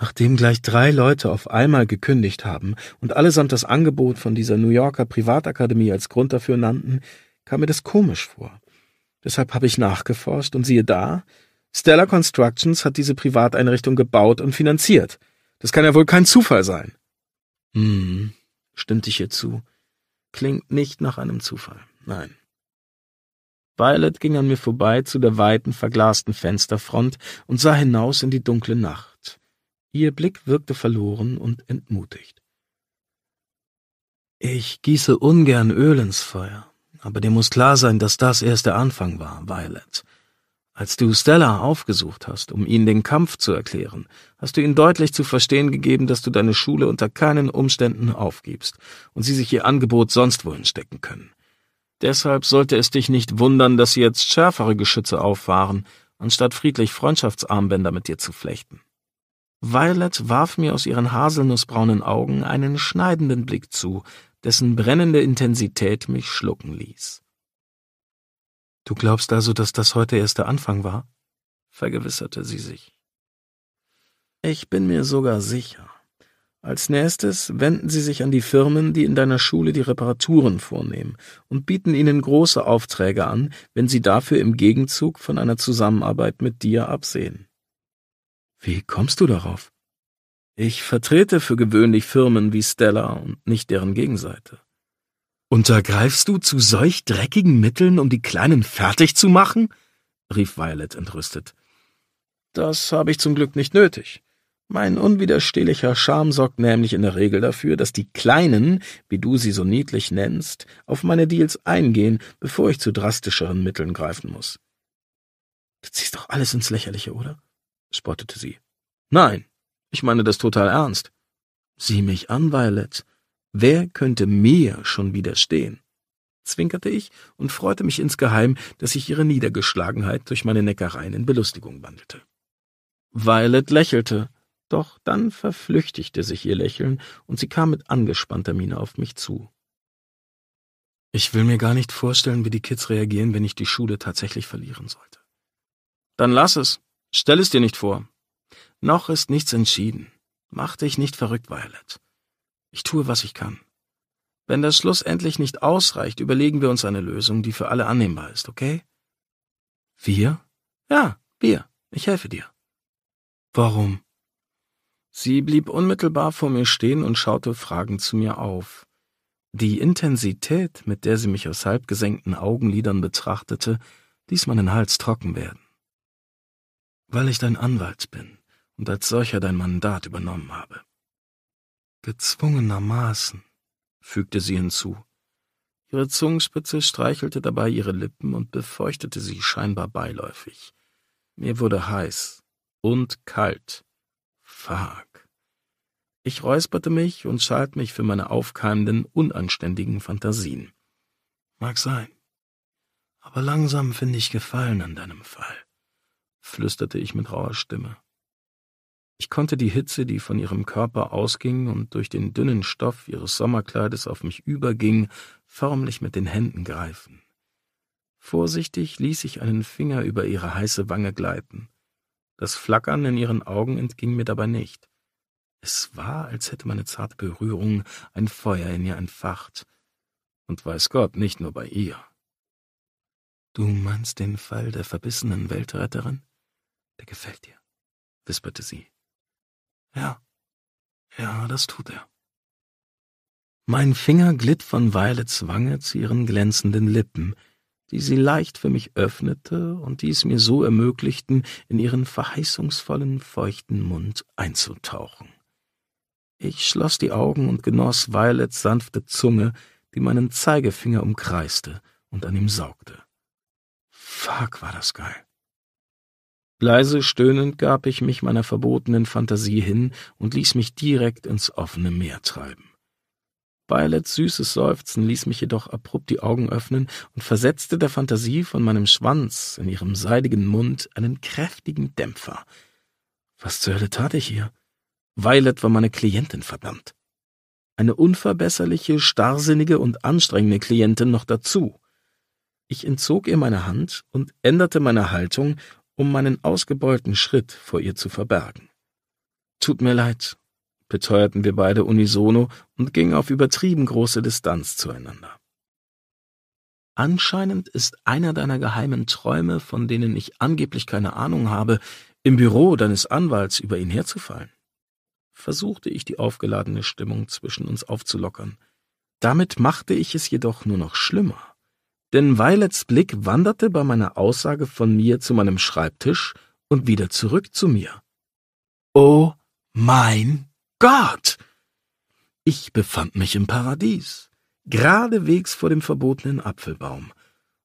Nachdem gleich drei Leute auf einmal gekündigt haben und allesamt das Angebot von dieser New Yorker Privatakademie als Grund dafür nannten, kam mir das komisch vor. Deshalb habe ich nachgeforscht und siehe da, Stellar Constructions hat diese Privateinrichtung gebaut und finanziert. Das kann ja wohl kein Zufall sein. Hm, stimmte ich ihr zu. Klingt nicht nach einem Zufall. Nein. Violet ging an mir vorbei zu der weiten, verglasten Fensterfront und sah hinaus in die dunkle Nacht. Ihr Blick wirkte verloren und entmutigt. Ich gieße ungern Öl ins Feuer, aber dir muss klar sein, dass das erst der Anfang war, Violet. Als du Stella aufgesucht hast, um ihnen den Kampf zu erklären, hast du ihnen deutlich zu verstehen gegeben, dass du deine Schule unter keinen Umständen aufgibst und sie sich ihr Angebot sonst wohin stecken können. Deshalb sollte es dich nicht wundern, dass sie jetzt schärfere Geschütze auffahren, anstatt friedlich Freundschaftsarmbänder mit dir zu flechten. Violet warf mir aus ihren haselnussbraunen Augen einen schneidenden Blick zu, dessen brennende Intensität mich schlucken ließ. Du glaubst also, dass das heute erst der Anfang war? vergewisserte sie sich. Ich bin mir sogar sicher. Als nächstes wenden Sie sich an die Firmen, die in deiner Schule die Reparaturen vornehmen, und bieten ihnen große Aufträge an, wenn sie dafür im Gegenzug von einer Zusammenarbeit mit dir absehen. Wie kommst du darauf? Ich vertrete für gewöhnlich Firmen wie Stella und nicht deren Gegenseite. Untergreifst du zu solch dreckigen Mitteln, um die Kleinen fertig zu machen? rief Violet entrüstet. Das habe ich zum Glück nicht nötig. Mein unwiderstehlicher Charme sorgt nämlich in der Regel dafür, dass die Kleinen, wie du sie so niedlich nennst, auf meine Deals eingehen, bevor ich zu drastischeren Mitteln greifen muss. Du ziehst doch alles ins Lächerliche, oder? spottete sie. Nein, ich meine das total ernst. Sieh mich an, Violet. Wer könnte mir schon widerstehen? zwinkerte ich und freute mich insgeheim, dass ich ihre Niedergeschlagenheit durch meine Neckereien in Belustigung wandelte. Violet lächelte, doch dann verflüchtigte sich ihr Lächeln und sie kam mit angespannter Miene auf mich zu. Ich will mir gar nicht vorstellen, wie die Kids reagieren, wenn ich die Schule tatsächlich verlieren sollte. Dann lass es. Stell es dir nicht vor. Noch ist nichts entschieden. Mach dich nicht verrückt, Violet. Ich tue, was ich kann. Wenn das schlussendlich nicht ausreicht, überlegen wir uns eine Lösung, die für alle annehmbar ist, okay? Wir? Ja, wir. Ich helfe dir. Warum? Sie blieb unmittelbar vor mir stehen und schaute fragend zu mir auf. Die Intensität, mit der sie mich aus halb gesenkten Augenlidern betrachtete, ließ meinen Hals trocken werden. Weil ich dein Anwalt bin und als solcher dein Mandat übernommen habe. Gezwungenermaßen, fügte sie hinzu. Ihre Zungenspitze streichelte dabei ihre Lippen und befeuchtete sie scheinbar beiläufig. Mir wurde heiß und kalt. Fuck. Ich räusperte mich und schalt mich für meine aufkeimenden, unanständigen Fantasien. Mag sein. Aber langsam finde ich Gefallen an deinem Fall, flüsterte ich mit rauer Stimme. Ich konnte die Hitze, die von ihrem Körper ausging und durch den dünnen Stoff ihres Sommerkleides auf mich überging, förmlich mit den Händen greifen. Vorsichtig ließ ich einen Finger über ihre heiße Wange gleiten. Das Flackern in ihren Augen entging mir dabei nicht. Es war, als hätte meine zarte Berührung ein Feuer in ihr entfacht. Und weiß Gott, nicht nur bei ihr. Du meinst den Fall der verbissenen Weltretterin? Der gefällt dir, wisperte sie. Ja. Ja, das tut er. Mein Finger glitt von Violets Wange zu ihren glänzenden Lippen, die sie leicht für mich öffnete und die es mir so ermöglichten, in ihren verheißungsvollen, feuchten Mund einzutauchen. Ich schloss die Augen und genoss Violets sanfte Zunge, die meinen Zeigefinger umkreiste und an ihm saugte. Fuck, war das geil. Leise stöhnend gab ich mich meiner verbotenen Fantasie hin und ließ mich direkt ins offene Meer treiben. Violets süßes Seufzen ließ mich jedoch abrupt die Augen öffnen und versetzte der Fantasie von meinem Schwanz in ihrem seidigen Mund einen kräftigen Dämpfer. Was zur Hölle tat ich hier? Violet war meine Klientin, verdammt. Eine unverbesserliche, starrsinnige und anstrengende Klientin noch dazu. Ich entzog ihr meine Hand und änderte meine Haltung um meinen ausgebeulten Schritt vor ihr zu verbergen. Tut mir leid, beteuerten wir beide unisono und gingen auf übertrieben große Distanz zueinander. Anscheinend ist einer deiner geheimen Träume, von denen ich angeblich keine Ahnung habe, im Büro deines Anwalts über ihn herzufallen. Versuchte ich die aufgeladene Stimmung zwischen uns aufzulockern. Damit machte ich es jedoch nur noch schlimmer denn Violets Blick wanderte bei meiner Aussage von mir zu meinem Schreibtisch und wieder zurück zu mir. Oh mein Gott! Ich befand mich im Paradies, geradewegs vor dem verbotenen Apfelbaum.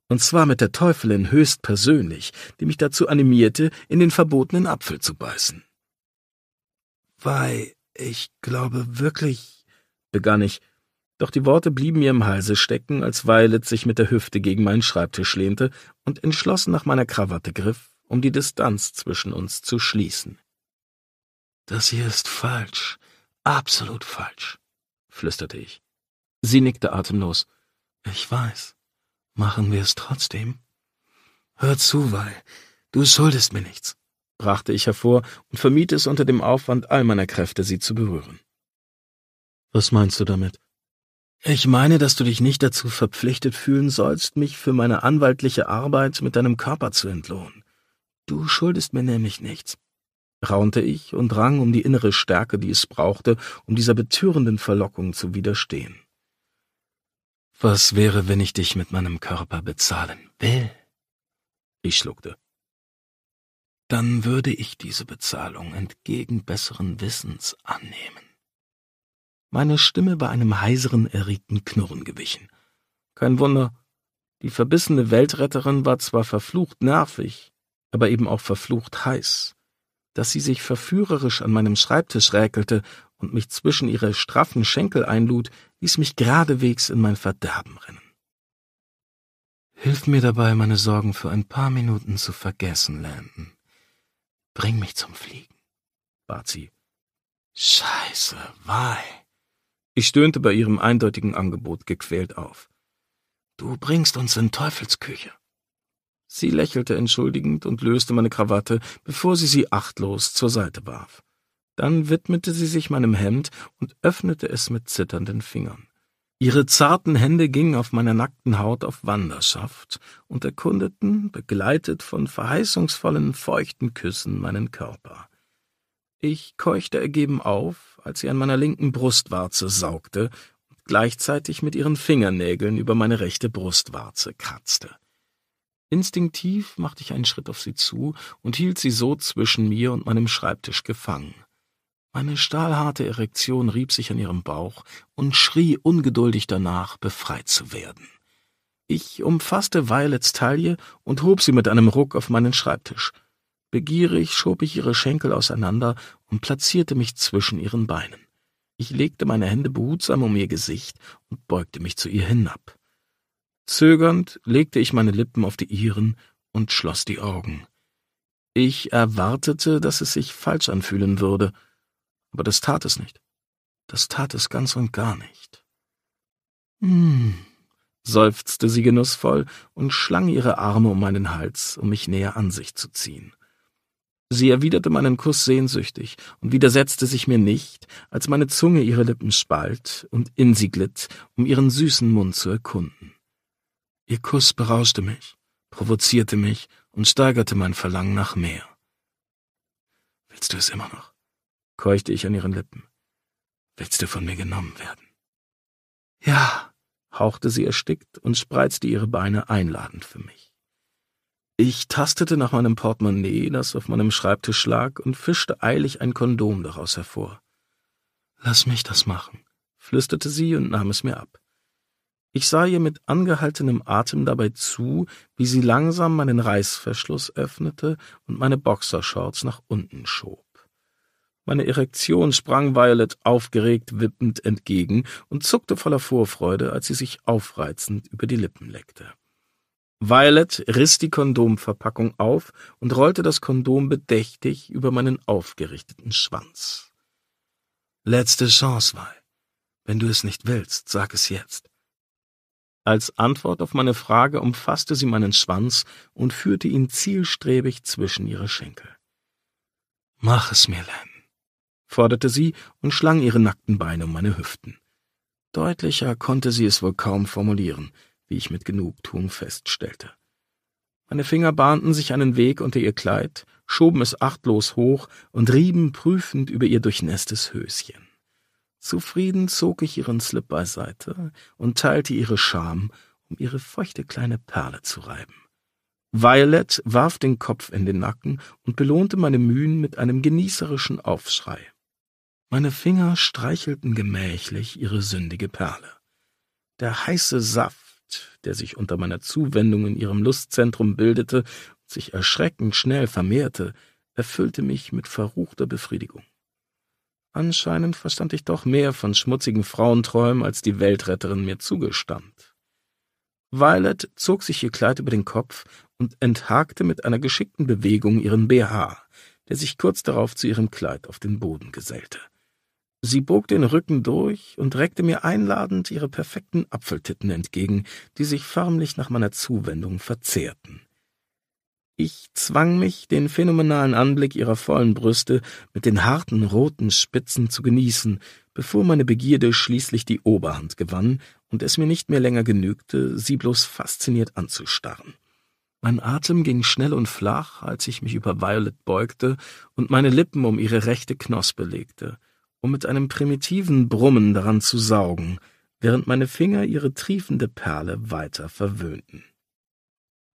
Und zwar mit der Teufelin höchst persönlich, die mich dazu animierte, in den verbotenen Apfel zu beißen. Weil ich glaube wirklich, begann ich doch die Worte blieben mir im Halse stecken, als Violet sich mit der Hüfte gegen meinen Schreibtisch lehnte und entschlossen nach meiner Krawatte griff, um die Distanz zwischen uns zu schließen. Das hier ist falsch, absolut falsch, flüsterte ich. Sie nickte atemlos. Ich weiß. Machen wir es trotzdem? Hör zu, Weil. Du schuldest mir nichts, brachte ich hervor und vermied es unter dem Aufwand all meiner Kräfte, sie zu berühren. Was meinst du damit? Ich meine, dass du dich nicht dazu verpflichtet fühlen sollst, mich für meine anwaltliche Arbeit mit deinem Körper zu entlohnen. Du schuldest mir nämlich nichts, raunte ich und rang um die innere Stärke, die es brauchte, um dieser betörenden Verlockung zu widerstehen. Was wäre, wenn ich dich mit meinem Körper bezahlen will? Ich schluckte. Dann würde ich diese Bezahlung entgegen besseren Wissens annehmen meine Stimme bei einem heiseren, erregten Knurren gewichen. Kein Wunder, die verbissene Weltretterin war zwar verflucht nervig, aber eben auch verflucht heiß. Dass sie sich verführerisch an meinem Schreibtisch räkelte und mich zwischen ihre straffen Schenkel einlud, ließ mich geradewegs in mein Verderben rennen. Hilf mir dabei, meine Sorgen für ein paar Minuten zu vergessen, Landon. Bring mich zum Fliegen, bat sie. Scheiße, Wahl. Ich stöhnte bei ihrem eindeutigen Angebot gequält auf. Du bringst uns in Teufelsküche. Sie lächelte entschuldigend und löste meine Krawatte, bevor sie sie achtlos zur Seite warf. Dann widmete sie sich meinem Hemd und öffnete es mit zitternden Fingern. Ihre zarten Hände gingen auf meiner nackten Haut auf Wanderschaft und erkundeten, begleitet von verheißungsvollen, feuchten Küssen, meinen Körper. Ich keuchte ergeben auf, als sie an meiner linken Brustwarze saugte und gleichzeitig mit ihren Fingernägeln über meine rechte Brustwarze kratzte. Instinktiv machte ich einen Schritt auf sie zu und hielt sie so zwischen mir und meinem Schreibtisch gefangen. Meine stahlharte Erektion rieb sich an ihrem Bauch und schrie ungeduldig danach, befreit zu werden. Ich umfasste Violets Taille und hob sie mit einem Ruck auf meinen Schreibtisch. Begierig schob ich ihre Schenkel auseinander und platzierte mich zwischen ihren Beinen. Ich legte meine Hände behutsam um ihr Gesicht und beugte mich zu ihr hinab. Zögernd legte ich meine Lippen auf die ihren und schloss die Augen. Ich erwartete, dass es sich falsch anfühlen würde, aber das tat es nicht. Das tat es ganz und gar nicht. Hm, seufzte sie genussvoll und schlang ihre Arme um meinen Hals, um mich näher an sich zu ziehen. Sie erwiderte meinen Kuss sehnsüchtig und widersetzte sich mir nicht, als meine Zunge ihre Lippen spalt und in sie glitt, um ihren süßen Mund zu erkunden. Ihr Kuss berauschte mich, provozierte mich und steigerte mein Verlangen nach mehr. Willst du es immer noch? keuchte ich an ihren Lippen. Willst du von mir genommen werden? Ja, hauchte sie erstickt und spreizte ihre Beine einladend für mich. Ich tastete nach meinem Portemonnaie, das auf meinem Schreibtisch lag, und fischte eilig ein Kondom daraus hervor. Lass mich das machen, flüsterte sie und nahm es mir ab. Ich sah ihr mit angehaltenem Atem dabei zu, wie sie langsam meinen Reißverschluss öffnete und meine Boxershorts nach unten schob. Meine Erektion sprang Violet aufgeregt wippend entgegen und zuckte voller Vorfreude, als sie sich aufreizend über die Lippen leckte. Violet riss die Kondomverpackung auf und rollte das Kondom bedächtig über meinen aufgerichteten Schwanz. Letzte Chance, Val. Wenn du es nicht willst, sag es jetzt. Als Antwort auf meine Frage umfasste sie meinen Schwanz und führte ihn zielstrebig zwischen ihre Schenkel. Mach es mir, Len, forderte sie und schlang ihre nackten Beine um meine Hüften. Deutlicher konnte sie es wohl kaum formulieren wie ich mit Genugtuung feststellte. Meine Finger bahnten sich einen Weg unter ihr Kleid, schoben es achtlos hoch und rieben prüfend über ihr durchnässtes Höschen. Zufrieden zog ich ihren Slip beiseite und teilte ihre Scham, um ihre feuchte kleine Perle zu reiben. Violet warf den Kopf in den Nacken und belohnte meine Mühen mit einem genießerischen Aufschrei. Meine Finger streichelten gemächlich ihre sündige Perle. Der heiße Saft der sich unter meiner Zuwendung in ihrem Lustzentrum bildete und sich erschreckend schnell vermehrte, erfüllte mich mit verruchter Befriedigung. Anscheinend verstand ich doch mehr von schmutzigen Frauenträumen, als die Weltretterin mir zugestand. Violet zog sich ihr Kleid über den Kopf und enthakte mit einer geschickten Bewegung ihren BH, der sich kurz darauf zu ihrem Kleid auf den Boden gesellte. Sie bog den Rücken durch und reckte mir einladend ihre perfekten Apfeltitten entgegen, die sich förmlich nach meiner Zuwendung verzehrten. Ich zwang mich, den phänomenalen Anblick ihrer vollen Brüste mit den harten roten Spitzen zu genießen, bevor meine Begierde schließlich die Oberhand gewann und es mir nicht mehr länger genügte, sie bloß fasziniert anzustarren. Mein Atem ging schnell und flach, als ich mich über Violet beugte und meine Lippen um ihre rechte Knospe legte um mit einem primitiven Brummen daran zu saugen, während meine Finger ihre triefende Perle weiter verwöhnten.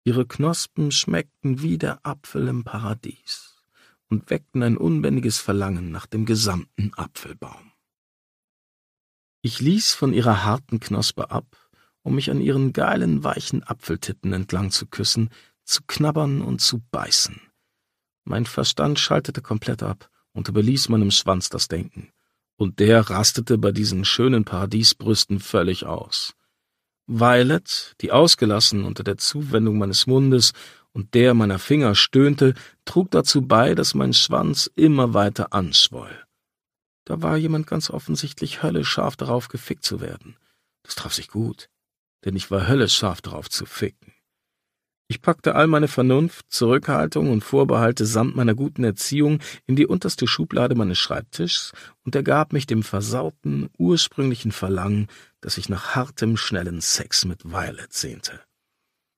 Ihre Knospen schmeckten wie der Apfel im Paradies und weckten ein unbändiges Verlangen nach dem gesamten Apfelbaum. Ich ließ von ihrer harten Knospe ab, um mich an ihren geilen, weichen Apfeltitten entlang zu küssen, zu knabbern und zu beißen. Mein Verstand schaltete komplett ab, und überließ meinem Schwanz das Denken. Und der rastete bei diesen schönen Paradiesbrüsten völlig aus. Violet, die ausgelassen unter der Zuwendung meines Mundes und der meiner Finger stöhnte, trug dazu bei, dass mein Schwanz immer weiter anschwoll. Da war jemand ganz offensichtlich höllisch scharf darauf, gefickt zu werden. Das traf sich gut, denn ich war höllisch scharf darauf zu ficken. Ich packte all meine Vernunft, Zurückhaltung und Vorbehalte samt meiner guten Erziehung in die unterste Schublade meines Schreibtischs und ergab mich dem versauten, ursprünglichen Verlangen, das ich nach hartem, schnellen Sex mit Violet sehnte.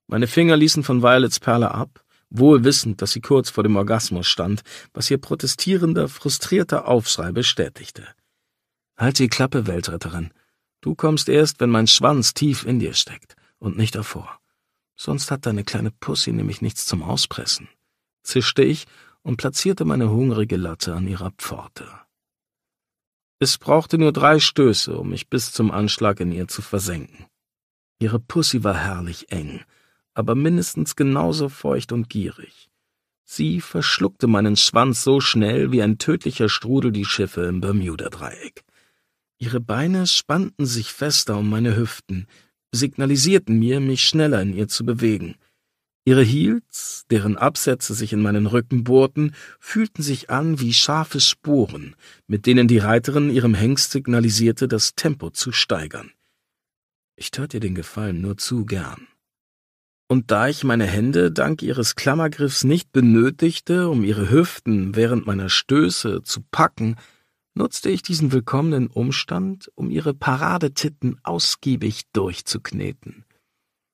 Meine Finger ließen von Violets Perle ab, wohl wissend, dass sie kurz vor dem Orgasmus stand, was ihr protestierender, frustrierter Aufschrei bestätigte. Halt die Klappe, Weltretterin. Du kommst erst, wenn mein Schwanz tief in dir steckt und nicht davor. Sonst hat deine kleine Pussy nämlich nichts zum Auspressen, zischte ich und platzierte meine hungrige Latte an ihrer Pforte. Es brauchte nur drei Stöße, um mich bis zum Anschlag in ihr zu versenken. Ihre Pussy war herrlich eng, aber mindestens genauso feucht und gierig. Sie verschluckte meinen Schwanz so schnell, wie ein tödlicher Strudel die Schiffe im Bermuda-Dreieck. Ihre Beine spannten sich fester um meine Hüften, signalisierten mir, mich schneller in ihr zu bewegen. Ihre Heels, deren Absätze sich in meinen Rücken bohrten, fühlten sich an wie scharfe Sporen, mit denen die Reiterin ihrem Hengst signalisierte, das Tempo zu steigern. Ich tat ihr den Gefallen nur zu gern. Und da ich meine Hände dank ihres Klammergriffs nicht benötigte, um ihre Hüften während meiner Stöße zu packen, nutzte ich diesen willkommenen Umstand, um ihre Paradetitten ausgiebig durchzukneten.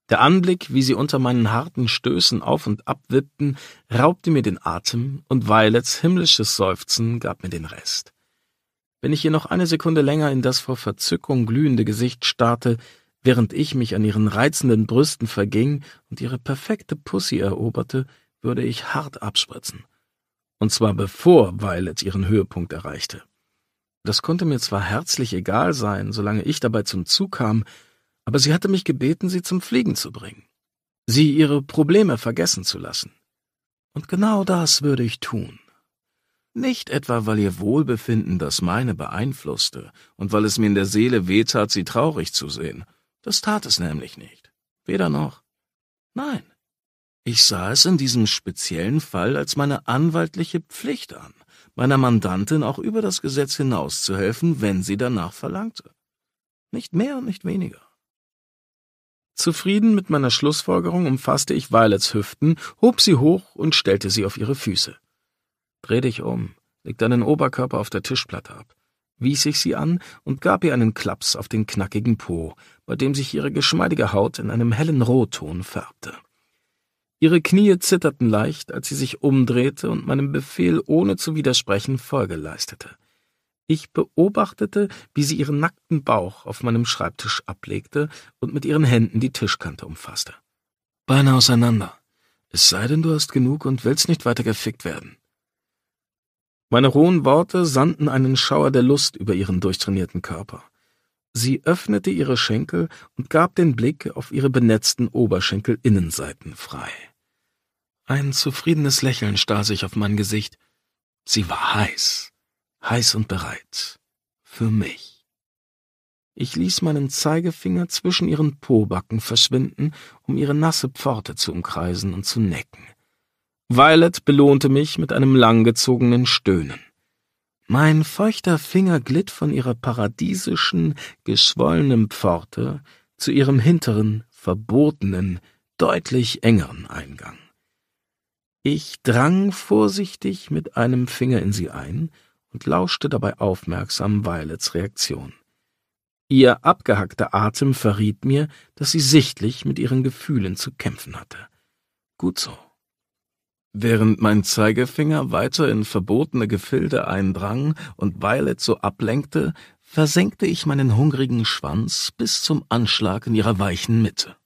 Der Anblick, wie sie unter meinen harten Stößen auf und ab wippten, raubte mir den Atem, und Violets himmlisches Seufzen gab mir den Rest. Wenn ich ihr noch eine Sekunde länger in das vor Verzückung glühende Gesicht starrte, während ich mich an ihren reizenden Brüsten verging und ihre perfekte Pussy eroberte, würde ich hart abspritzen. Und zwar bevor Violet ihren Höhepunkt erreichte. Das konnte mir zwar herzlich egal sein, solange ich dabei zum Zug kam, aber sie hatte mich gebeten, sie zum Fliegen zu bringen, sie ihre Probleme vergessen zu lassen. Und genau das würde ich tun. Nicht etwa, weil ihr Wohlbefinden das meine beeinflusste und weil es mir in der Seele wehtat, sie traurig zu sehen. Das tat es nämlich nicht. Weder noch. Nein. Ich sah es in diesem speziellen Fall als meine anwaltliche Pflicht an meiner Mandantin auch über das Gesetz hinaus zu helfen, wenn sie danach verlangte. Nicht mehr, nicht weniger. Zufrieden mit meiner Schlussfolgerung umfasste ich Violets Hüften, hob sie hoch und stellte sie auf ihre Füße. Dreh dich um, leg deinen Oberkörper auf der Tischplatte ab, wies ich sie an und gab ihr einen Klaps auf den knackigen Po, bei dem sich ihre geschmeidige Haut in einem hellen Rotton färbte. Ihre Knie zitterten leicht, als sie sich umdrehte und meinem Befehl ohne zu widersprechen Folge leistete. Ich beobachtete, wie sie ihren nackten Bauch auf meinem Schreibtisch ablegte und mit ihren Händen die Tischkante umfasste. Beine auseinander. Es sei denn, du hast genug und willst nicht weiter gefickt werden. Meine rohen Worte sandten einen Schauer der Lust über ihren durchtrainierten Körper. Sie öffnete ihre Schenkel und gab den Blick auf ihre benetzten Oberschenkelinnenseiten frei. Ein zufriedenes Lächeln stahl sich auf mein Gesicht. Sie war heiß, heiß und bereit. Für mich. Ich ließ meinen Zeigefinger zwischen ihren Pobacken verschwinden, um ihre nasse Pforte zu umkreisen und zu necken. Violet belohnte mich mit einem langgezogenen Stöhnen. Mein feuchter Finger glitt von ihrer paradiesischen, geschwollenen Pforte zu ihrem hinteren, verbotenen, deutlich engeren Eingang. Ich drang vorsichtig mit einem Finger in sie ein und lauschte dabei aufmerksam Violets Reaktion. Ihr abgehackter Atem verriet mir, dass sie sichtlich mit ihren Gefühlen zu kämpfen hatte. Gut so. Während mein Zeigefinger weiter in verbotene Gefilde eindrang und Violet so ablenkte, versenkte ich meinen hungrigen Schwanz bis zum Anschlag in ihrer weichen Mitte.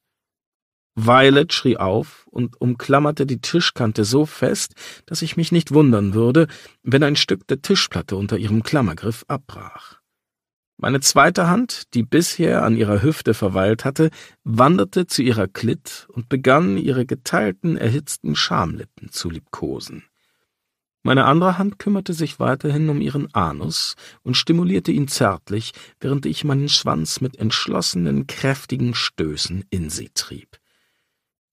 Violet schrie auf und umklammerte die Tischkante so fest, dass ich mich nicht wundern würde, wenn ein Stück der Tischplatte unter ihrem Klammergriff abbrach. Meine zweite Hand, die bisher an ihrer Hüfte verweilt hatte, wanderte zu ihrer Klitt und begann, ihre geteilten, erhitzten Schamlippen zu liebkosen. Meine andere Hand kümmerte sich weiterhin um ihren Anus und stimulierte ihn zärtlich, während ich meinen Schwanz mit entschlossenen, kräftigen Stößen in sie trieb.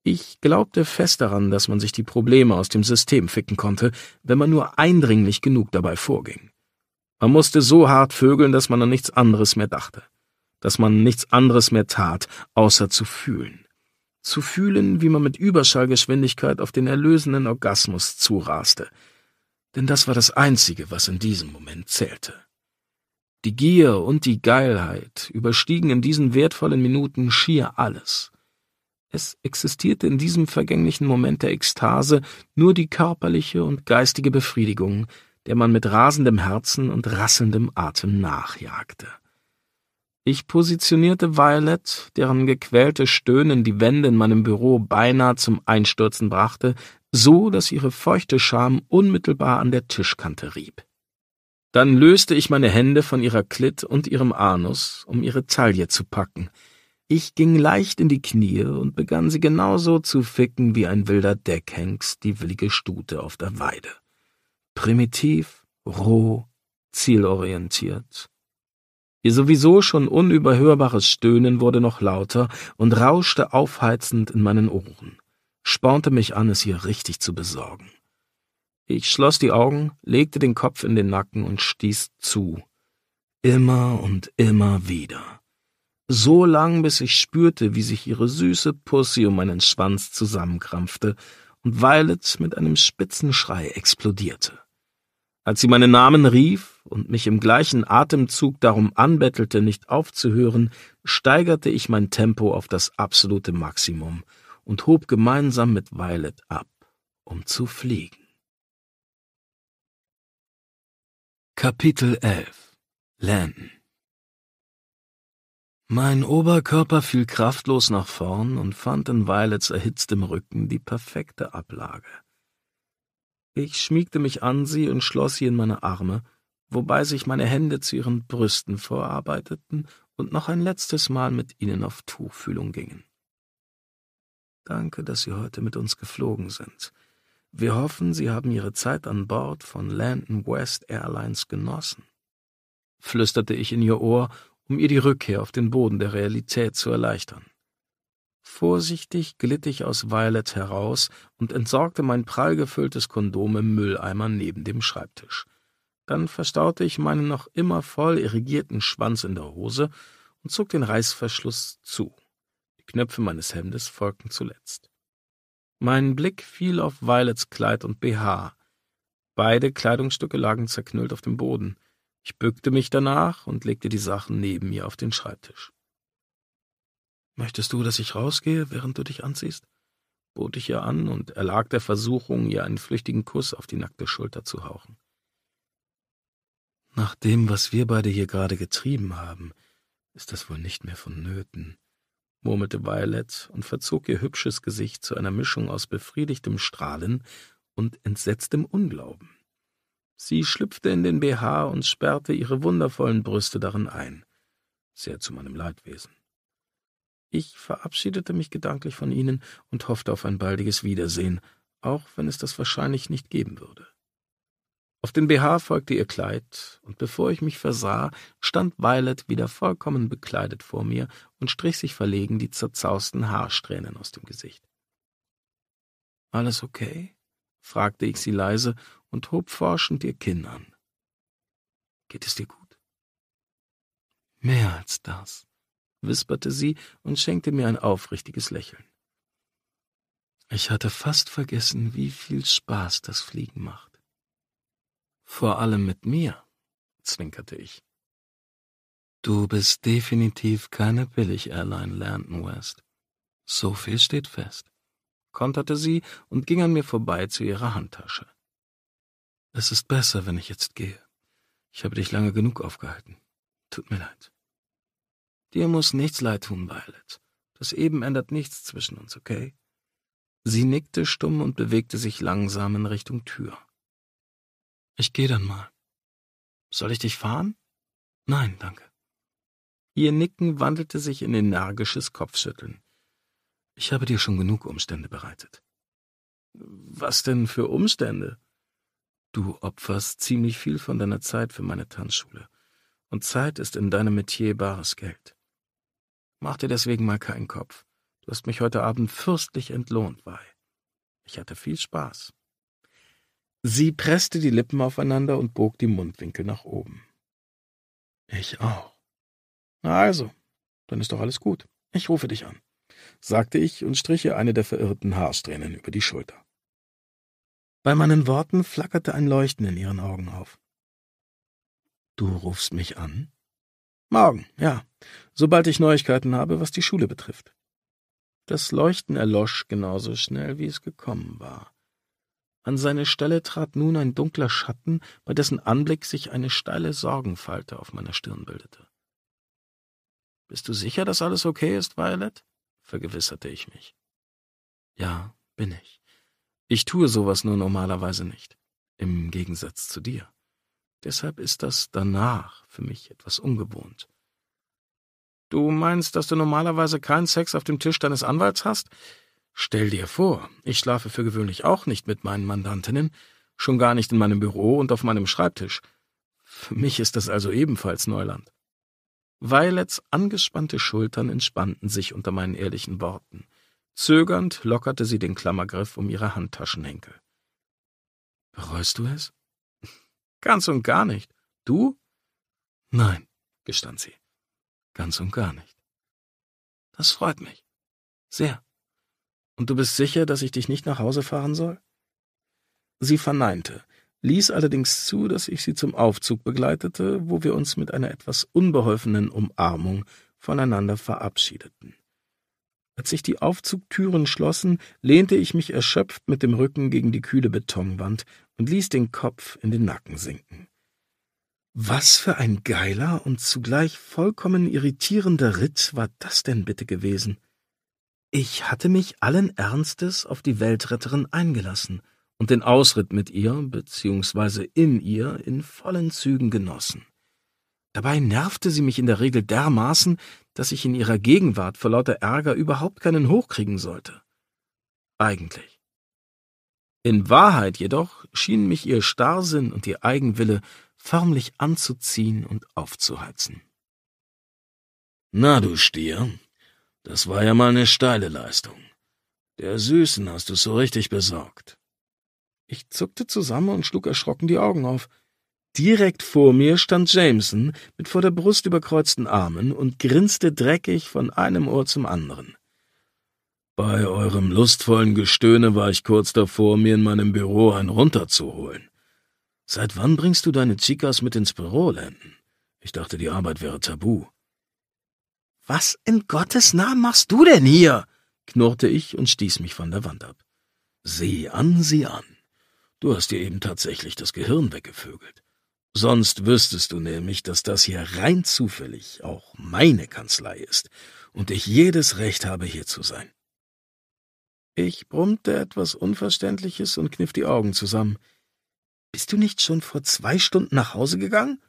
Ich glaubte fest daran, dass man sich die Probleme aus dem System ficken konnte, wenn man nur eindringlich genug dabei vorging. Man musste so hart vögeln, dass man an nichts anderes mehr dachte, dass man nichts anderes mehr tat, außer zu fühlen. Zu fühlen, wie man mit Überschallgeschwindigkeit auf den erlösenden Orgasmus zuraste. Denn das war das Einzige, was in diesem Moment zählte. Die Gier und die Geilheit überstiegen in diesen wertvollen Minuten schier alles. Es existierte in diesem vergänglichen Moment der Ekstase nur die körperliche und geistige Befriedigung, der man mit rasendem Herzen und rasselndem Atem nachjagte. Ich positionierte Violet, deren gequälte Stöhnen die Wände in meinem Büro beinahe zum Einstürzen brachte, so, dass ihre feuchte Scham unmittelbar an der Tischkante rieb. Dann löste ich meine Hände von ihrer Klit und ihrem Anus, um ihre Taille zu packen — ich ging leicht in die Knie und begann sie genauso zu ficken wie ein wilder Deckhengst die willige Stute auf der Weide. Primitiv, roh, zielorientiert. Ihr sowieso schon unüberhörbares Stöhnen wurde noch lauter und rauschte aufheizend in meinen Ohren, spornte mich an, es hier richtig zu besorgen. Ich schloss die Augen, legte den Kopf in den Nacken und stieß zu. Immer und immer wieder so lang, bis ich spürte, wie sich ihre süße Pussy um meinen Schwanz zusammenkrampfte und Violet mit einem spitzen Schrei explodierte. Als sie meinen Namen rief und mich im gleichen Atemzug darum anbettelte, nicht aufzuhören, steigerte ich mein Tempo auf das absolute Maximum und hob gemeinsam mit Violet ab, um zu fliegen. Kapitel 11 Landon mein Oberkörper fiel kraftlos nach vorn und fand in Violets erhitztem Rücken die perfekte Ablage. Ich schmiegte mich an sie und schloss sie in meine Arme, wobei sich meine Hände zu ihren Brüsten vorarbeiteten und noch ein letztes Mal mit ihnen auf Tuchfühlung gingen. Danke, dass Sie heute mit uns geflogen sind. Wir hoffen, Sie haben Ihre Zeit an Bord von Landon West Airlines genossen, flüsterte ich in ihr Ohr um ihr die Rückkehr auf den Boden der Realität zu erleichtern. Vorsichtig glitt ich aus Violet heraus und entsorgte mein prallgefülltes Kondom im Mülleimer neben dem Schreibtisch. Dann verstaute ich meinen noch immer voll irrigierten Schwanz in der Hose und zog den Reißverschluss zu. Die Knöpfe meines Hemdes folgten zuletzt. Mein Blick fiel auf Violets Kleid und BH. Beide Kleidungsstücke lagen zerknüllt auf dem Boden. Ich bückte mich danach und legte die Sachen neben mir auf den Schreibtisch. Möchtest du, dass ich rausgehe, während du dich anziehst? bot ich ihr an und erlag der Versuchung, ihr einen flüchtigen Kuss auf die nackte Schulter zu hauchen. Nach dem, was wir beide hier gerade getrieben haben, ist das wohl nicht mehr vonnöten, murmelte Violet und verzog ihr hübsches Gesicht zu einer Mischung aus befriedigtem Strahlen und entsetztem Unglauben. Sie schlüpfte in den BH und sperrte ihre wundervollen Brüste darin ein. Sehr zu meinem Leidwesen. Ich verabschiedete mich gedanklich von ihnen und hoffte auf ein baldiges Wiedersehen, auch wenn es das wahrscheinlich nicht geben würde. Auf den BH folgte ihr Kleid, und bevor ich mich versah, stand Violet wieder vollkommen bekleidet vor mir und strich sich verlegen die zerzausten Haarsträhnen aus dem Gesicht. Alles okay? fragte ich sie leise und hob forschend ihr Kinn an. Geht es dir gut? Mehr als das, wisperte sie und schenkte mir ein aufrichtiges Lächeln. Ich hatte fast vergessen, wie viel Spaß das Fliegen macht. Vor allem mit mir, zwinkerte ich. Du bist definitiv keine Billig-Airline, Landon West. So viel steht fest, konterte sie und ging an mir vorbei zu ihrer Handtasche. Es ist besser, wenn ich jetzt gehe. Ich habe dich lange genug aufgehalten. Tut mir leid. Dir muss nichts leid tun, Violet. Das eben ändert nichts zwischen uns, okay? Sie nickte stumm und bewegte sich langsam in Richtung Tür. Ich gehe dann mal. Soll ich dich fahren? Nein, danke. Ihr Nicken wandelte sich in energisches Kopfschütteln. Ich habe dir schon genug Umstände bereitet. Was denn für Umstände? Du opferst ziemlich viel von deiner Zeit für meine Tanzschule. Und Zeit ist in deinem Metier bares Geld. Mach dir deswegen mal keinen Kopf. Du hast mich heute Abend fürstlich entlohnt bei. Ich hatte viel Spaß. Sie presste die Lippen aufeinander und bog die Mundwinkel nach oben. Ich auch. Na also, dann ist doch alles gut. Ich rufe dich an, sagte ich und strich ihr eine der verirrten Haarsträhnen über die Schulter. Bei meinen Worten flackerte ein Leuchten in ihren Augen auf. Du rufst mich an? Morgen, ja, sobald ich Neuigkeiten habe, was die Schule betrifft. Das Leuchten erlosch genauso schnell, wie es gekommen war. An seine Stelle trat nun ein dunkler Schatten, bei dessen Anblick sich eine steile Sorgenfalte auf meiner Stirn bildete. Bist du sicher, dass alles okay ist, Violet? vergewisserte ich mich. Ja, bin ich. Ich tue sowas nur normalerweise nicht. Im Gegensatz zu dir. Deshalb ist das danach für mich etwas ungewohnt. Du meinst, dass du normalerweise keinen Sex auf dem Tisch deines Anwalts hast? Stell dir vor, ich schlafe für gewöhnlich auch nicht mit meinen Mandantinnen, schon gar nicht in meinem Büro und auf meinem Schreibtisch. Für mich ist das also ebenfalls Neuland. Violets angespannte Schultern entspannten sich unter meinen ehrlichen Worten. Zögernd lockerte sie den Klammergriff um ihre Handtaschenhenkel. Bereust du es? Ganz und gar nicht. Du? Nein, gestand sie. Ganz und gar nicht. Das freut mich. Sehr. Und du bist sicher, dass ich dich nicht nach Hause fahren soll? Sie verneinte, ließ allerdings zu, dass ich sie zum Aufzug begleitete, wo wir uns mit einer etwas unbeholfenen Umarmung voneinander verabschiedeten. Als sich die Aufzugtüren schlossen, lehnte ich mich erschöpft mit dem Rücken gegen die kühle Betonwand und ließ den Kopf in den Nacken sinken. Was für ein geiler und zugleich vollkommen irritierender Ritt war das denn bitte gewesen? Ich hatte mich allen Ernstes auf die Weltretterin eingelassen und den Ausritt mit ihr bzw. in ihr in vollen Zügen genossen. Dabei nervte sie mich in der Regel dermaßen, dass ich in ihrer Gegenwart vor lauter Ärger überhaupt keinen hochkriegen sollte. Eigentlich. In Wahrheit jedoch schienen mich ihr Starrsinn und ihr Eigenwille förmlich anzuziehen und aufzuheizen. Na, du Stier, das war ja mal eine steile Leistung. Der Süßen hast du so richtig besorgt. Ich zuckte zusammen und schlug erschrocken die Augen auf. Direkt vor mir stand Jameson mit vor der Brust überkreuzten Armen und grinste dreckig von einem Ohr zum anderen. Bei eurem lustvollen Gestöhne war ich kurz davor, mir in meinem Büro einen runterzuholen. Seit wann bringst du deine Chicas mit ins Büro, Landon? Ich dachte, die Arbeit wäre tabu. Was in Gottes Namen machst du denn hier? knurrte ich und stieß mich von der Wand ab. Sieh an, sieh an. Du hast dir eben tatsächlich das Gehirn weggevögelt. Sonst wüsstest du nämlich, dass das hier rein zufällig auch meine Kanzlei ist und ich jedes Recht habe, hier zu sein. Ich brummte etwas Unverständliches und kniff die Augen zusammen. Bist du nicht schon vor zwei Stunden nach Hause gegangen?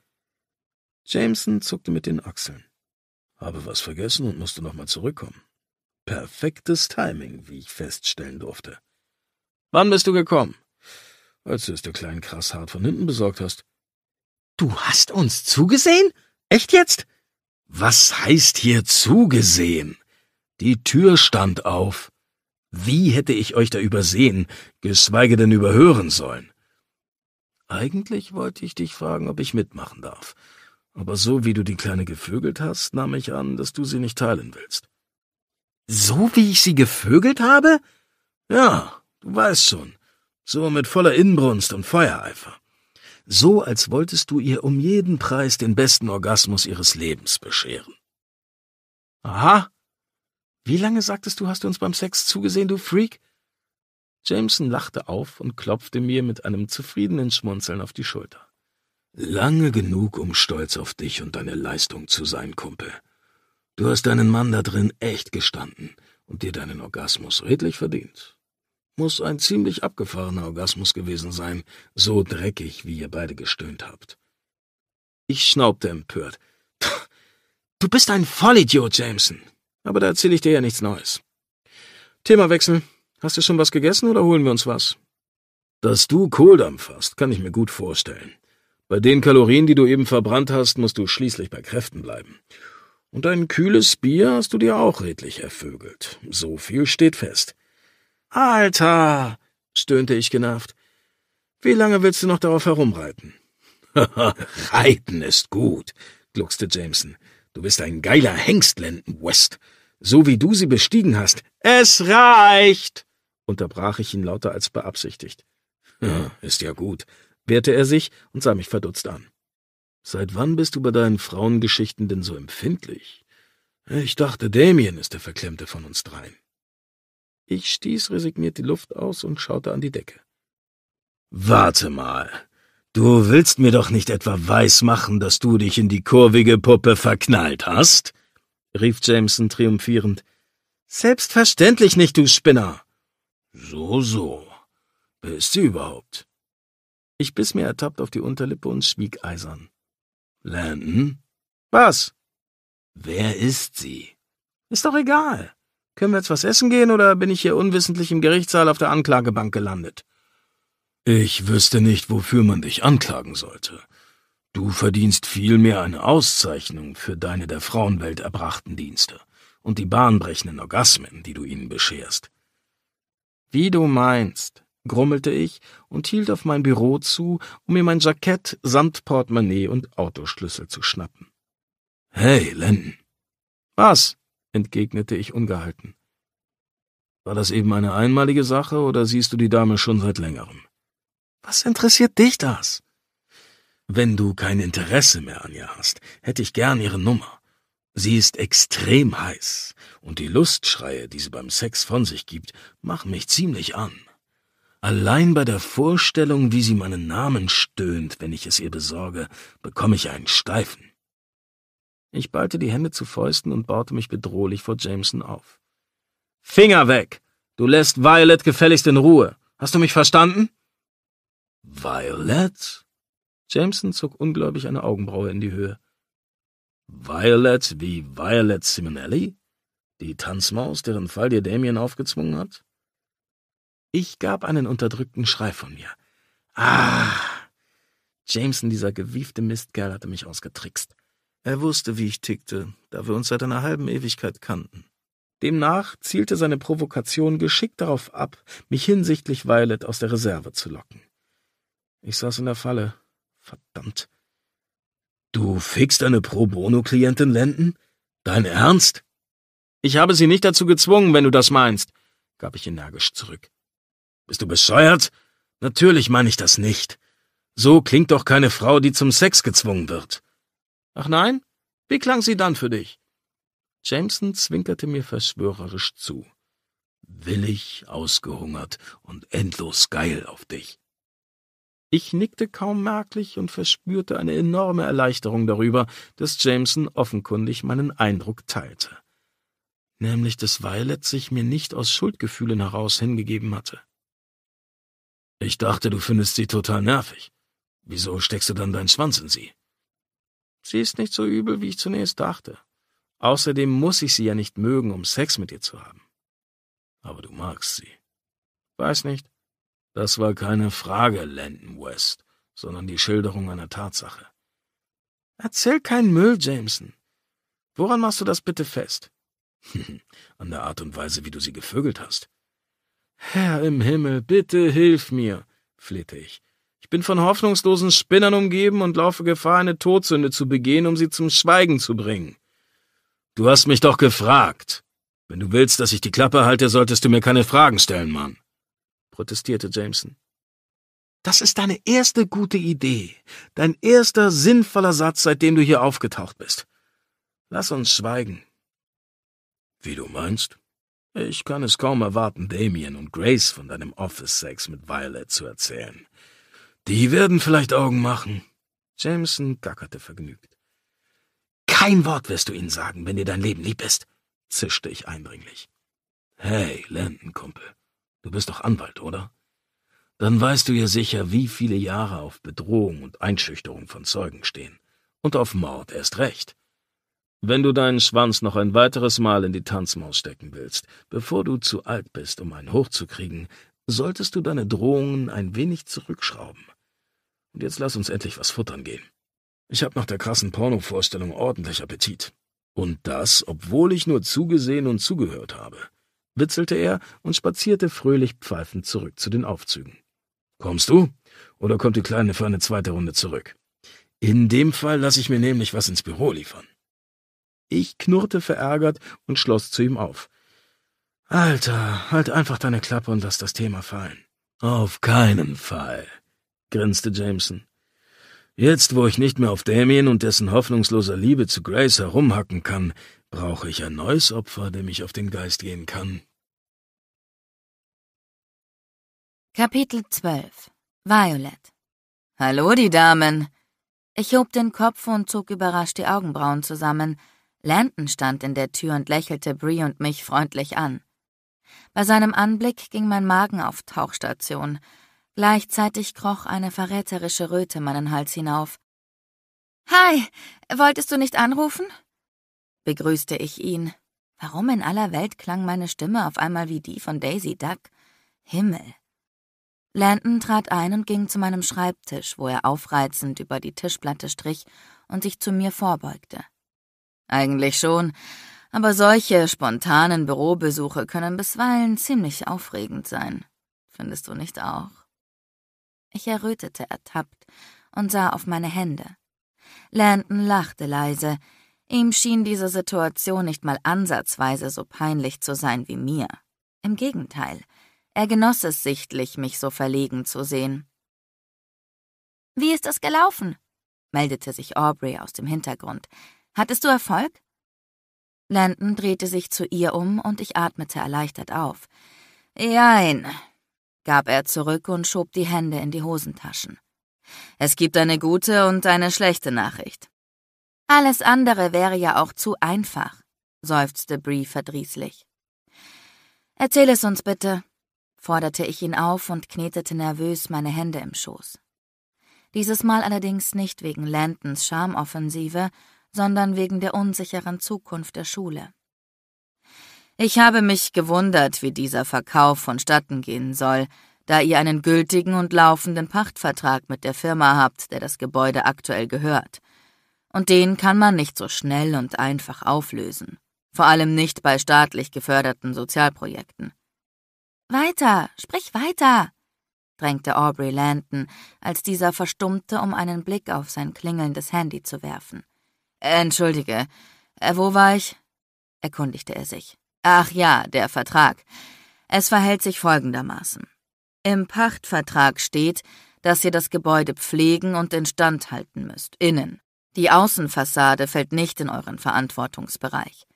Jameson zuckte mit den Achseln. Habe was vergessen und musste nochmal zurückkommen. Perfektes Timing, wie ich feststellen durfte. Wann bist du gekommen? Als du es der kleinen Krasshart von hinten besorgt hast. Du hast uns zugesehen? Echt jetzt? Was heißt hier zugesehen? Die Tür stand auf. Wie hätte ich euch da übersehen, geschweige denn überhören sollen? Eigentlich wollte ich dich fragen, ob ich mitmachen darf. Aber so wie du die Kleine gevögelt hast, nahm ich an, dass du sie nicht teilen willst. So wie ich sie gevögelt habe? Ja, du weißt schon. So mit voller Inbrunst und Feuereifer so als wolltest du ihr um jeden Preis den besten Orgasmus ihres Lebens bescheren. Aha. Wie lange sagtest du, hast du uns beim Sex zugesehen, du Freak? Jameson lachte auf und klopfte mir mit einem zufriedenen Schmunzeln auf die Schulter. Lange genug, um stolz auf dich und deine Leistung zu sein, Kumpel. Du hast deinen Mann da drin echt gestanden und dir deinen Orgasmus redlich verdient. Muss ein ziemlich abgefahrener Orgasmus gewesen sein, so dreckig, wie ihr beide gestöhnt habt. Ich schnaubte empört. Du bist ein Vollidiot, Jameson. Aber da erzähle ich dir ja nichts Neues. Themawechsel. Hast du schon was gegessen oder holen wir uns was? Dass du Kohldampf hast, kann ich mir gut vorstellen. Bei den Kalorien, die du eben verbrannt hast, musst du schließlich bei Kräften bleiben. Und ein kühles Bier hast du dir auch redlich ervögelt. So viel steht fest. Alter, stöhnte ich genervt. Wie lange willst du noch darauf herumreiten? reiten ist gut, gluckste Jameson. Du bist ein geiler Hengst, Lenden West. So wie du sie bestiegen hast. Es reicht, unterbrach ich ihn lauter als beabsichtigt. Ja, hm, ist ja gut, wehrte er sich und sah mich verdutzt an. Seit wann bist du bei deinen Frauengeschichten denn so empfindlich? Ich dachte, Damien ist der Verklemmte von uns dreien. Ich stieß resigniert die Luft aus und schaute an die Decke. Warte mal. Du willst mir doch nicht etwa weismachen, dass du dich in die kurvige Puppe verknallt hast? rief Jameson triumphierend. Selbstverständlich nicht, du Spinner. So, so. Wer ist sie überhaupt? Ich biss mir ertappt auf die Unterlippe und schwieg eisern. Landon? Was? Wer ist sie? Ist doch egal. Können wir jetzt was essen gehen oder bin ich hier unwissentlich im Gerichtssaal auf der Anklagebank gelandet? Ich wüsste nicht, wofür man dich anklagen sollte. Du verdienst vielmehr eine Auszeichnung für deine der Frauenwelt erbrachten Dienste und die bahnbrechenden Orgasmen, die du ihnen bescherst. Wie du meinst, grummelte ich und hielt auf mein Büro zu, um mir mein Jackett samt Portemonnaie und Autoschlüssel zu schnappen. Hey, Len. Was? entgegnete ich ungehalten. War das eben eine einmalige Sache oder siehst du die Dame schon seit längerem? Was interessiert dich das? Wenn du kein Interesse mehr an ihr hast, hätte ich gern ihre Nummer. Sie ist extrem heiß, und die Lustschreie, die sie beim Sex von sich gibt, machen mich ziemlich an. Allein bei der Vorstellung, wie sie meinen Namen stöhnt, wenn ich es ihr besorge, bekomme ich einen Steifen. Ich ballte die Hände zu Fäusten und baute mich bedrohlich vor Jameson auf. Finger weg! Du lässt Violet gefälligst in Ruhe. Hast du mich verstanden? Violet? Jameson zog ungläubig eine Augenbraue in die Höhe. Violet wie Violet Simonelli? Die Tanzmaus, deren Fall dir Damien aufgezwungen hat? Ich gab einen unterdrückten Schrei von mir. Ah! Jameson, dieser gewiefte Mistkerl, hatte mich ausgetrickst. Er wusste, wie ich tickte, da wir uns seit einer halben Ewigkeit kannten. Demnach zielte seine Provokation geschickt darauf ab, mich hinsichtlich Violet aus der Reserve zu locken. Ich saß in der Falle. Verdammt. Du fickst eine Pro Bono-Klientin Lenden? Dein Ernst? Ich habe sie nicht dazu gezwungen, wenn du das meinst, gab ich energisch zurück. Bist du bescheuert? Natürlich meine ich das nicht. So klingt doch keine Frau, die zum Sex gezwungen wird. Ach nein? Wie klang sie dann für dich? Jameson zwinkerte mir verschwörerisch zu. Willig, ausgehungert und endlos geil auf dich. Ich nickte kaum merklich und verspürte eine enorme Erleichterung darüber, dass Jameson offenkundig meinen Eindruck teilte. Nämlich, dass Violet sich mir nicht aus Schuldgefühlen heraus hingegeben hatte. Ich dachte, du findest sie total nervig. Wieso steckst du dann deinen Schwanz in sie? Sie ist nicht so übel, wie ich zunächst dachte. Außerdem muss ich sie ja nicht mögen, um Sex mit ihr zu haben. Aber du magst sie. Weiß nicht. Das war keine Frage, Landon West, sondern die Schilderung einer Tatsache. Erzähl keinen Müll, Jameson. Woran machst du das bitte fest? An der Art und Weise, wie du sie gevögelt hast. Herr im Himmel, bitte hilf mir, flehte ich. Ich bin von hoffnungslosen Spinnern umgeben und laufe Gefahr, eine Todsünde zu begehen, um sie zum Schweigen zu bringen. Du hast mich doch gefragt. Wenn du willst, dass ich die Klappe halte, solltest du mir keine Fragen stellen, Mann, protestierte Jameson. Das ist deine erste gute Idee, dein erster sinnvoller Satz, seitdem du hier aufgetaucht bist. Lass uns schweigen. Wie du meinst? Ich kann es kaum erwarten, Damien und Grace von deinem Office-Sex mit Violet zu erzählen. Die werden vielleicht Augen machen. Jameson gackerte vergnügt. Kein Wort wirst du ihnen sagen, wenn dir dein Leben lieb ist, zischte ich eindringlich. Hey, Landon, Kumpel, du bist doch Anwalt, oder? Dann weißt du ja sicher, wie viele Jahre auf Bedrohung und Einschüchterung von Zeugen stehen. Und auf Mord erst recht. Wenn du deinen Schwanz noch ein weiteres Mal in die Tanzmaus stecken willst, bevor du zu alt bist, um einen hochzukriegen, solltest du deine Drohungen ein wenig zurückschrauben. Und jetzt lass uns endlich was futtern gehen. Ich habe nach der krassen Pornovorstellung ordentlich Appetit. Und das, obwohl ich nur zugesehen und zugehört habe, witzelte er und spazierte fröhlich pfeifend zurück zu den Aufzügen. Kommst du? Oder kommt die Kleine für eine zweite Runde zurück? In dem Fall lasse ich mir nämlich was ins Büro liefern. Ich knurrte verärgert und schloss zu ihm auf. Alter, halt einfach deine Klappe und lass das Thema fallen. Auf keinen Fall grinste Jameson. Jetzt, wo ich nicht mehr auf Damien und dessen hoffnungsloser Liebe zu Grace herumhacken kann, brauche ich ein neues Opfer, dem ich auf den Geist gehen kann. Kapitel 12 Violet Hallo, die Damen! Ich hob den Kopf und zog überrascht die Augenbrauen zusammen. Landon stand in der Tür und lächelte Bree und mich freundlich an. Bei seinem Anblick ging mein Magen auf Tauchstation. Gleichzeitig kroch eine verräterische Röte meinen Hals hinauf. Hi, wolltest du nicht anrufen? begrüßte ich ihn. Warum in aller Welt klang meine Stimme auf einmal wie die von Daisy Duck? Himmel. Landon trat ein und ging zu meinem Schreibtisch, wo er aufreizend über die Tischplatte strich und sich zu mir vorbeugte. Eigentlich schon, aber solche spontanen Bürobesuche können bisweilen ziemlich aufregend sein. Findest du nicht auch? Ich errötete ertappt und sah auf meine Hände. Landon lachte leise. Ihm schien diese Situation nicht mal ansatzweise so peinlich zu sein wie mir. Im Gegenteil, er genoss es sichtlich, mich so verlegen zu sehen. Wie ist das gelaufen? meldete sich Aubrey aus dem Hintergrund. Hattest du Erfolg? Landon drehte sich zu ihr um und ich atmete erleichtert auf. Jein, gab er zurück und schob die Hände in die Hosentaschen. Es gibt eine gute und eine schlechte Nachricht. Alles andere wäre ja auch zu einfach, seufzte Bree verdrießlich. Erzähl es uns bitte, forderte ich ihn auf und knetete nervös meine Hände im Schoß. Dieses Mal allerdings nicht wegen Landons Schamoffensive, sondern wegen der unsicheren Zukunft der Schule. Ich habe mich gewundert, wie dieser Verkauf vonstatten gehen soll, da ihr einen gültigen und laufenden Pachtvertrag mit der Firma habt, der das Gebäude aktuell gehört. Und den kann man nicht so schnell und einfach auflösen. Vor allem nicht bei staatlich geförderten Sozialprojekten. Weiter, sprich weiter, drängte Aubrey Landon, als dieser verstummte, um einen Blick auf sein klingelndes Handy zu werfen. Äh, entschuldige, äh, wo war ich? erkundigte er sich. Ach ja, der Vertrag. Es verhält sich folgendermaßen. Im Pachtvertrag steht, dass ihr das Gebäude pflegen und instand halten müsst, innen. Die Außenfassade fällt nicht in euren Verantwortungsbereich.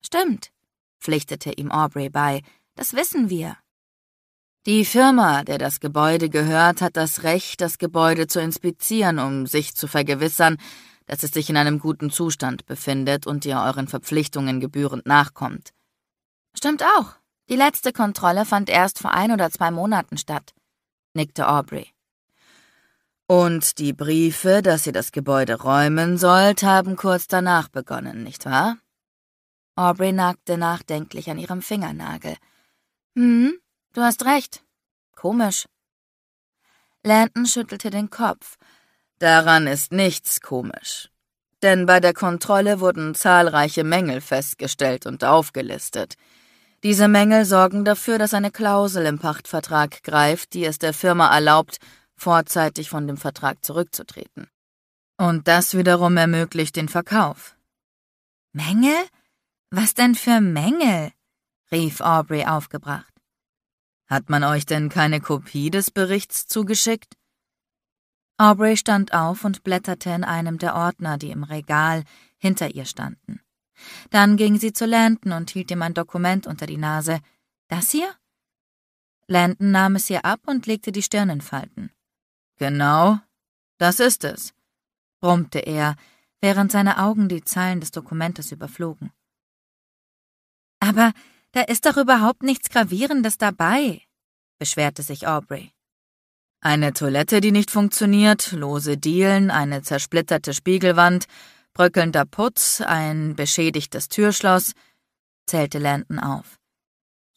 Stimmt, pflichtete ihm Aubrey bei, das wissen wir. Die Firma, der das Gebäude gehört, hat das Recht, das Gebäude zu inspizieren, um sich zu vergewissern, dass es sich in einem guten Zustand befindet und ihr euren Verpflichtungen gebührend nachkommt. Stimmt auch. Die letzte Kontrolle fand erst vor ein oder zwei Monaten statt, nickte Aubrey. Und die Briefe, dass ihr das Gebäude räumen sollt, haben kurz danach begonnen, nicht wahr? Aubrey nagte nachdenklich an ihrem Fingernagel. Hm, du hast recht. Komisch. Landon schüttelte den Kopf. Daran ist nichts komisch. Denn bei der Kontrolle wurden zahlreiche Mängel festgestellt und aufgelistet. Diese Mängel sorgen dafür, dass eine Klausel im Pachtvertrag greift, die es der Firma erlaubt, vorzeitig von dem Vertrag zurückzutreten. Und das wiederum ermöglicht den Verkauf. Mängel? Was denn für Mängel? rief Aubrey aufgebracht. Hat man euch denn keine Kopie des Berichts zugeschickt? Aubrey stand auf und blätterte in einem der Ordner, die im Regal hinter ihr standen. Dann ging sie zu Landon und hielt ihm ein Dokument unter die Nase. Das hier? Landon nahm es ihr ab und legte die Stirn in Falten. Genau, das ist es, brummte er, während seine Augen die Zeilen des Dokumentes überflogen. Aber da ist doch überhaupt nichts Gravierendes dabei, beschwerte sich Aubrey. Eine Toilette, die nicht funktioniert, lose Dielen, eine zersplitterte Spiegelwand, bröckelnder Putz, ein beschädigtes Türschloss, zählte Landon auf.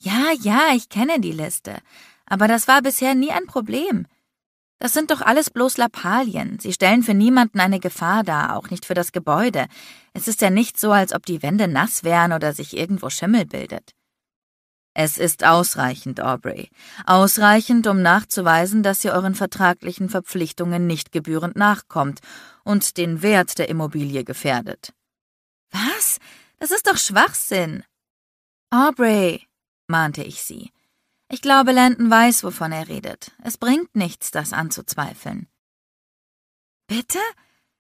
Ja, ja, ich kenne die Liste, aber das war bisher nie ein Problem. Das sind doch alles bloß Lappalien. Sie stellen für niemanden eine Gefahr dar, auch nicht für das Gebäude. Es ist ja nicht so, als ob die Wände nass wären oder sich irgendwo Schimmel bildet. Es ist ausreichend, Aubrey. Ausreichend, um nachzuweisen, dass ihr euren vertraglichen Verpflichtungen nicht gebührend nachkommt und den Wert der Immobilie gefährdet. Was? Das ist doch Schwachsinn. Aubrey, mahnte ich sie. Ich glaube, Landon weiß, wovon er redet. Es bringt nichts, das anzuzweifeln. Bitte?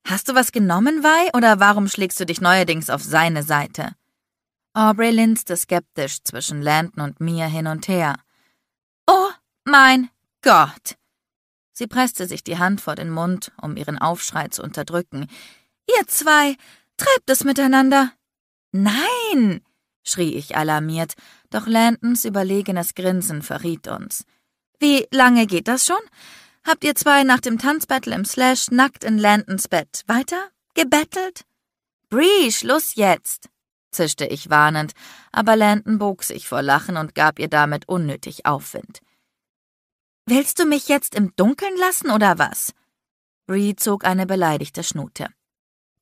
Hast du was genommen, Wei, oder warum schlägst du dich neuerdings auf seine Seite? Aubrey linste skeptisch zwischen Landon und mir hin und her. Oh mein Gott! Sie presste sich die Hand vor den Mund, um ihren Aufschrei zu unterdrücken. Ihr zwei, treibt es miteinander! Nein! schrie ich alarmiert, doch Landons überlegenes Grinsen verriet uns. Wie lange geht das schon? Habt ihr zwei nach dem Tanzbattle im Slash nackt in Landons Bett weiter gebettelt? Bree, Schluss jetzt! zischte ich warnend, aber Landon bog sich vor Lachen und gab ihr damit unnötig Aufwind. Willst du mich jetzt im Dunkeln lassen oder was? Reed zog eine beleidigte Schnute.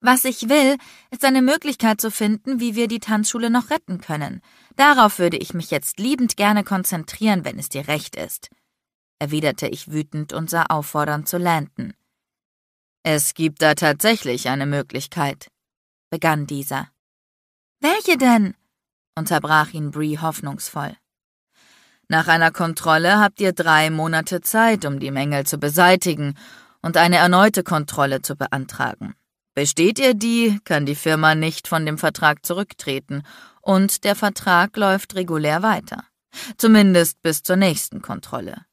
Was ich will, ist eine Möglichkeit zu finden, wie wir die Tanzschule noch retten können. Darauf würde ich mich jetzt liebend gerne konzentrieren, wenn es dir recht ist, erwiderte ich wütend und sah auffordernd zu Landon. Es gibt da tatsächlich eine Möglichkeit, begann dieser. Welche denn? unterbrach ihn Bree hoffnungsvoll. Nach einer Kontrolle habt ihr drei Monate Zeit, um die Mängel zu beseitigen und eine erneute Kontrolle zu beantragen. Besteht ihr die, kann die Firma nicht von dem Vertrag zurücktreten und der Vertrag läuft regulär weiter. Zumindest bis zur nächsten Kontrolle.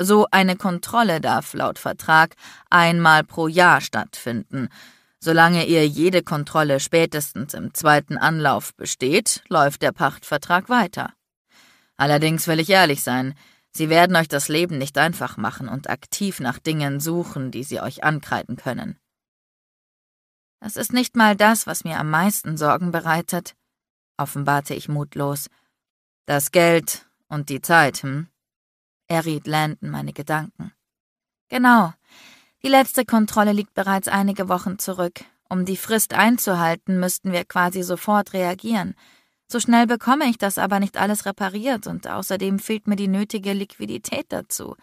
So eine Kontrolle darf laut Vertrag einmal pro Jahr stattfinden. Solange ihr jede Kontrolle spätestens im zweiten Anlauf besteht, läuft der Pachtvertrag weiter. Allerdings will ich ehrlich sein, sie werden euch das Leben nicht einfach machen und aktiv nach Dingen suchen, die sie euch ankreiden können. Das ist nicht mal das, was mir am meisten Sorgen bereitet, offenbarte ich mutlos. Das Geld und die Zeit, hm? Er riet Landon meine Gedanken. Genau, die letzte Kontrolle liegt bereits einige Wochen zurück. Um die Frist einzuhalten, müssten wir quasi sofort reagieren. So schnell bekomme ich das aber nicht alles repariert und außerdem fehlt mir die nötige Liquidität dazu.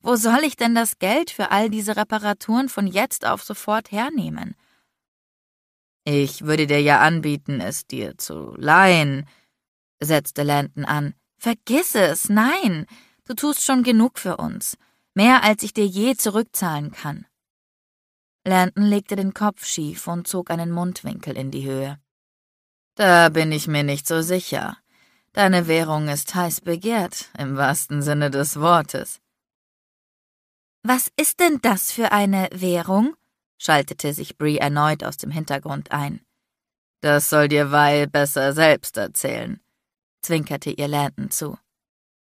Wo soll ich denn das Geld für all diese Reparaturen von jetzt auf sofort hernehmen? Ich würde dir ja anbieten, es dir zu leihen, setzte Landon an. Vergiss es, nein, du tust schon genug für uns. Mehr als ich dir je zurückzahlen kann. Lanton legte den Kopf schief und zog einen Mundwinkel in die Höhe. Da bin ich mir nicht so sicher. Deine Währung ist heiß begehrt, im wahrsten Sinne des Wortes. Was ist denn das für eine Währung? schaltete sich Bree erneut aus dem Hintergrund ein. Das soll dir Weil besser selbst erzählen, zwinkerte ihr Lanton zu.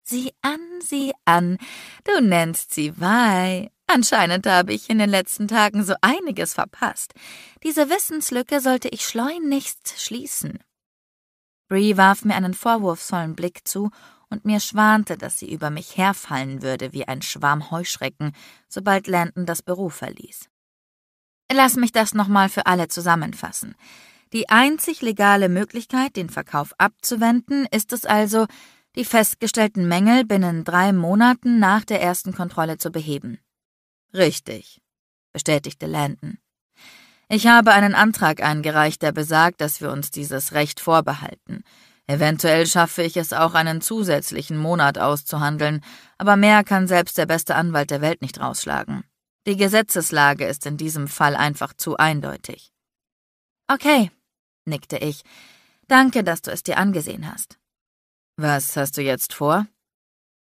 Sieh an, sie an. Du nennst sie Wei. Anscheinend habe ich in den letzten Tagen so einiges verpasst. Diese Wissenslücke sollte ich schleunigst schließen. Bree warf mir einen vorwurfsvollen Blick zu und mir schwante, dass sie über mich herfallen würde wie ein Schwarm Heuschrecken, sobald Landon das Büro verließ. Lass mich das nochmal für alle zusammenfassen. Die einzig legale Möglichkeit, den Verkauf abzuwenden, ist es also, die festgestellten Mängel binnen drei Monaten nach der ersten Kontrolle zu beheben. Richtig, bestätigte Landon. Ich habe einen Antrag eingereicht, der besagt, dass wir uns dieses Recht vorbehalten. Eventuell schaffe ich es auch, einen zusätzlichen Monat auszuhandeln, aber mehr kann selbst der beste Anwalt der Welt nicht rausschlagen. Die Gesetzeslage ist in diesem Fall einfach zu eindeutig. Okay, nickte ich. Danke, dass du es dir angesehen hast. Was hast du jetzt vor?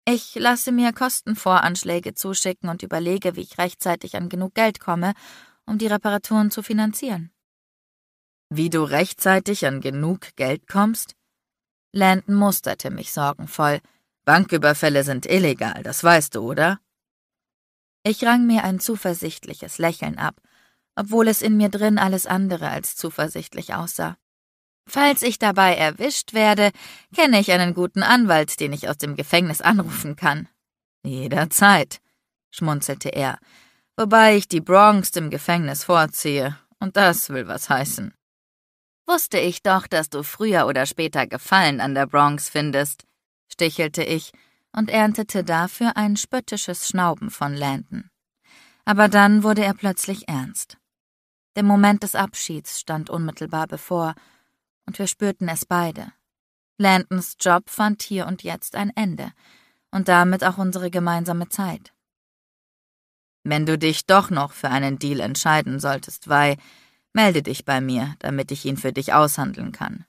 Ich lasse mir Kostenvoranschläge zuschicken und überlege, wie ich rechtzeitig an genug Geld komme, um die Reparaturen zu finanzieren. Wie du rechtzeitig an genug Geld kommst? Landon musterte mich sorgenvoll. Banküberfälle sind illegal, das weißt du, oder? Ich rang mir ein zuversichtliches Lächeln ab, obwohl es in mir drin alles andere als zuversichtlich aussah. Falls ich dabei erwischt werde, kenne ich einen guten Anwalt, den ich aus dem Gefängnis anrufen kann. Jederzeit, schmunzelte er, wobei ich die Bronx dem Gefängnis vorziehe, und das will was heißen. Wusste ich doch, dass du früher oder später Gefallen an der Bronx findest, stichelte ich und erntete dafür ein spöttisches Schnauben von Landon. Aber dann wurde er plötzlich ernst. Der Moment des Abschieds stand unmittelbar bevor, und wir spürten es beide. Landons Job fand hier und jetzt ein Ende und damit auch unsere gemeinsame Zeit. Wenn du dich doch noch für einen Deal entscheiden solltest, Wei, melde dich bei mir, damit ich ihn für dich aushandeln kann.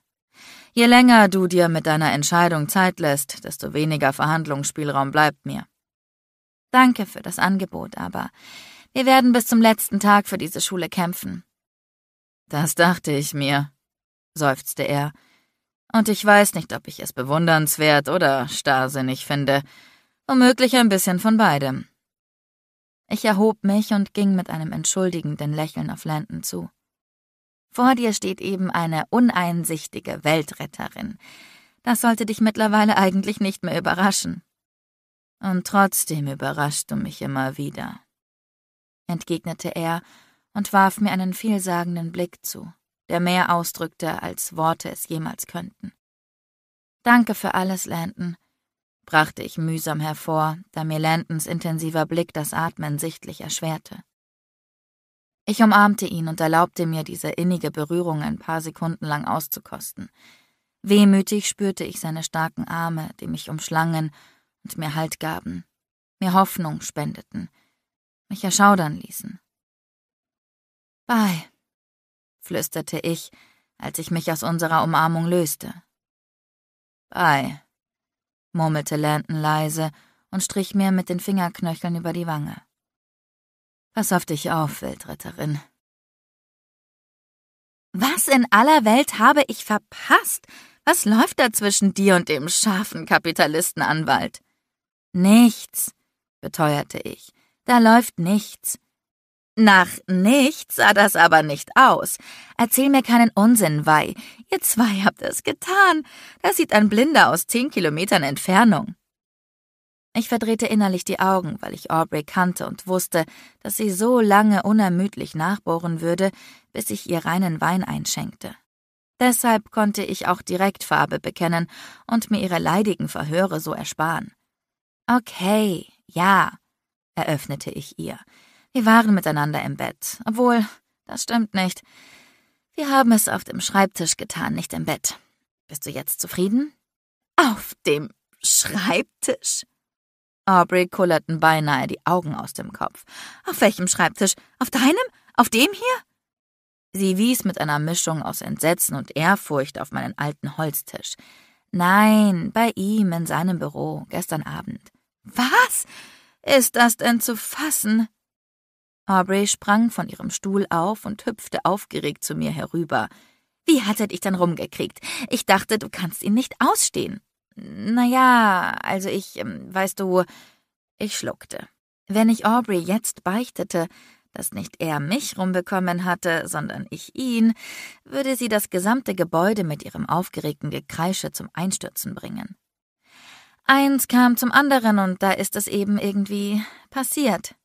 Je länger du dir mit deiner Entscheidung Zeit lässt, desto weniger Verhandlungsspielraum bleibt mir. Danke für das Angebot, aber wir werden bis zum letzten Tag für diese Schule kämpfen. Das dachte ich mir, seufzte er. Und ich weiß nicht, ob ich es bewundernswert oder starrsinnig finde. Womöglich ein bisschen von beidem. Ich erhob mich und ging mit einem entschuldigenden Lächeln auf Landon zu. Vor dir steht eben eine uneinsichtige Weltretterin. Das sollte dich mittlerweile eigentlich nicht mehr überraschen. Und trotzdem überraschst du mich immer wieder, entgegnete er und warf mir einen vielsagenden Blick zu der mehr ausdrückte, als Worte es jemals könnten. Danke für alles, Landon, brachte ich mühsam hervor, da mir Landons intensiver Blick das Atmen sichtlich erschwerte. Ich umarmte ihn und erlaubte mir, diese innige Berührung ein paar Sekunden lang auszukosten. Wehmütig spürte ich seine starken Arme, die mich umschlangen und mir Halt gaben, mir Hoffnung spendeten, mich erschaudern ließen. Bye, flüsterte ich, als ich mich aus unserer Umarmung löste. Bye, murmelte Landon leise und strich mir mit den Fingerknöcheln über die Wange. Pass auf dich auf, Weltretterin. Was in aller Welt habe ich verpasst? Was läuft da zwischen dir und dem scharfen Kapitalistenanwalt? Nichts, beteuerte ich. Da läuft nichts. Nach nichts sah das aber nicht aus. Erzähl mir keinen Unsinn, Wei. Ihr zwei habt es getan. Das sieht ein Blinder aus zehn Kilometern Entfernung. Ich verdrehte innerlich die Augen, weil ich Aubrey kannte und wusste, dass sie so lange unermüdlich nachbohren würde, bis ich ihr reinen Wein einschenkte. Deshalb konnte ich auch direkt Farbe bekennen und mir ihre leidigen Verhöre so ersparen. Okay, ja, eröffnete ich ihr. Wir waren miteinander im Bett. Obwohl, das stimmt nicht. Wir haben es auf dem Schreibtisch getan, nicht im Bett. Bist du jetzt zufrieden? Auf dem Schreibtisch? Aubrey kullerten beinahe die Augen aus dem Kopf. Auf welchem Schreibtisch? Auf deinem? Auf dem hier? Sie wies mit einer Mischung aus Entsetzen und Ehrfurcht auf meinen alten Holztisch. Nein, bei ihm in seinem Büro, gestern Abend. Was? Ist das denn zu fassen? Aubrey sprang von ihrem Stuhl auf und hüpfte aufgeregt zu mir herüber. Wie hat er dich dann rumgekriegt? Ich dachte, du kannst ihn nicht ausstehen. Na ja, also ich, ähm, weißt du, ich schluckte. Wenn ich Aubrey jetzt beichtete, dass nicht er mich rumbekommen hatte, sondern ich ihn, würde sie das gesamte Gebäude mit ihrem aufgeregten Gekreische zum Einstürzen bringen. Eins kam zum anderen und da ist es eben irgendwie passiert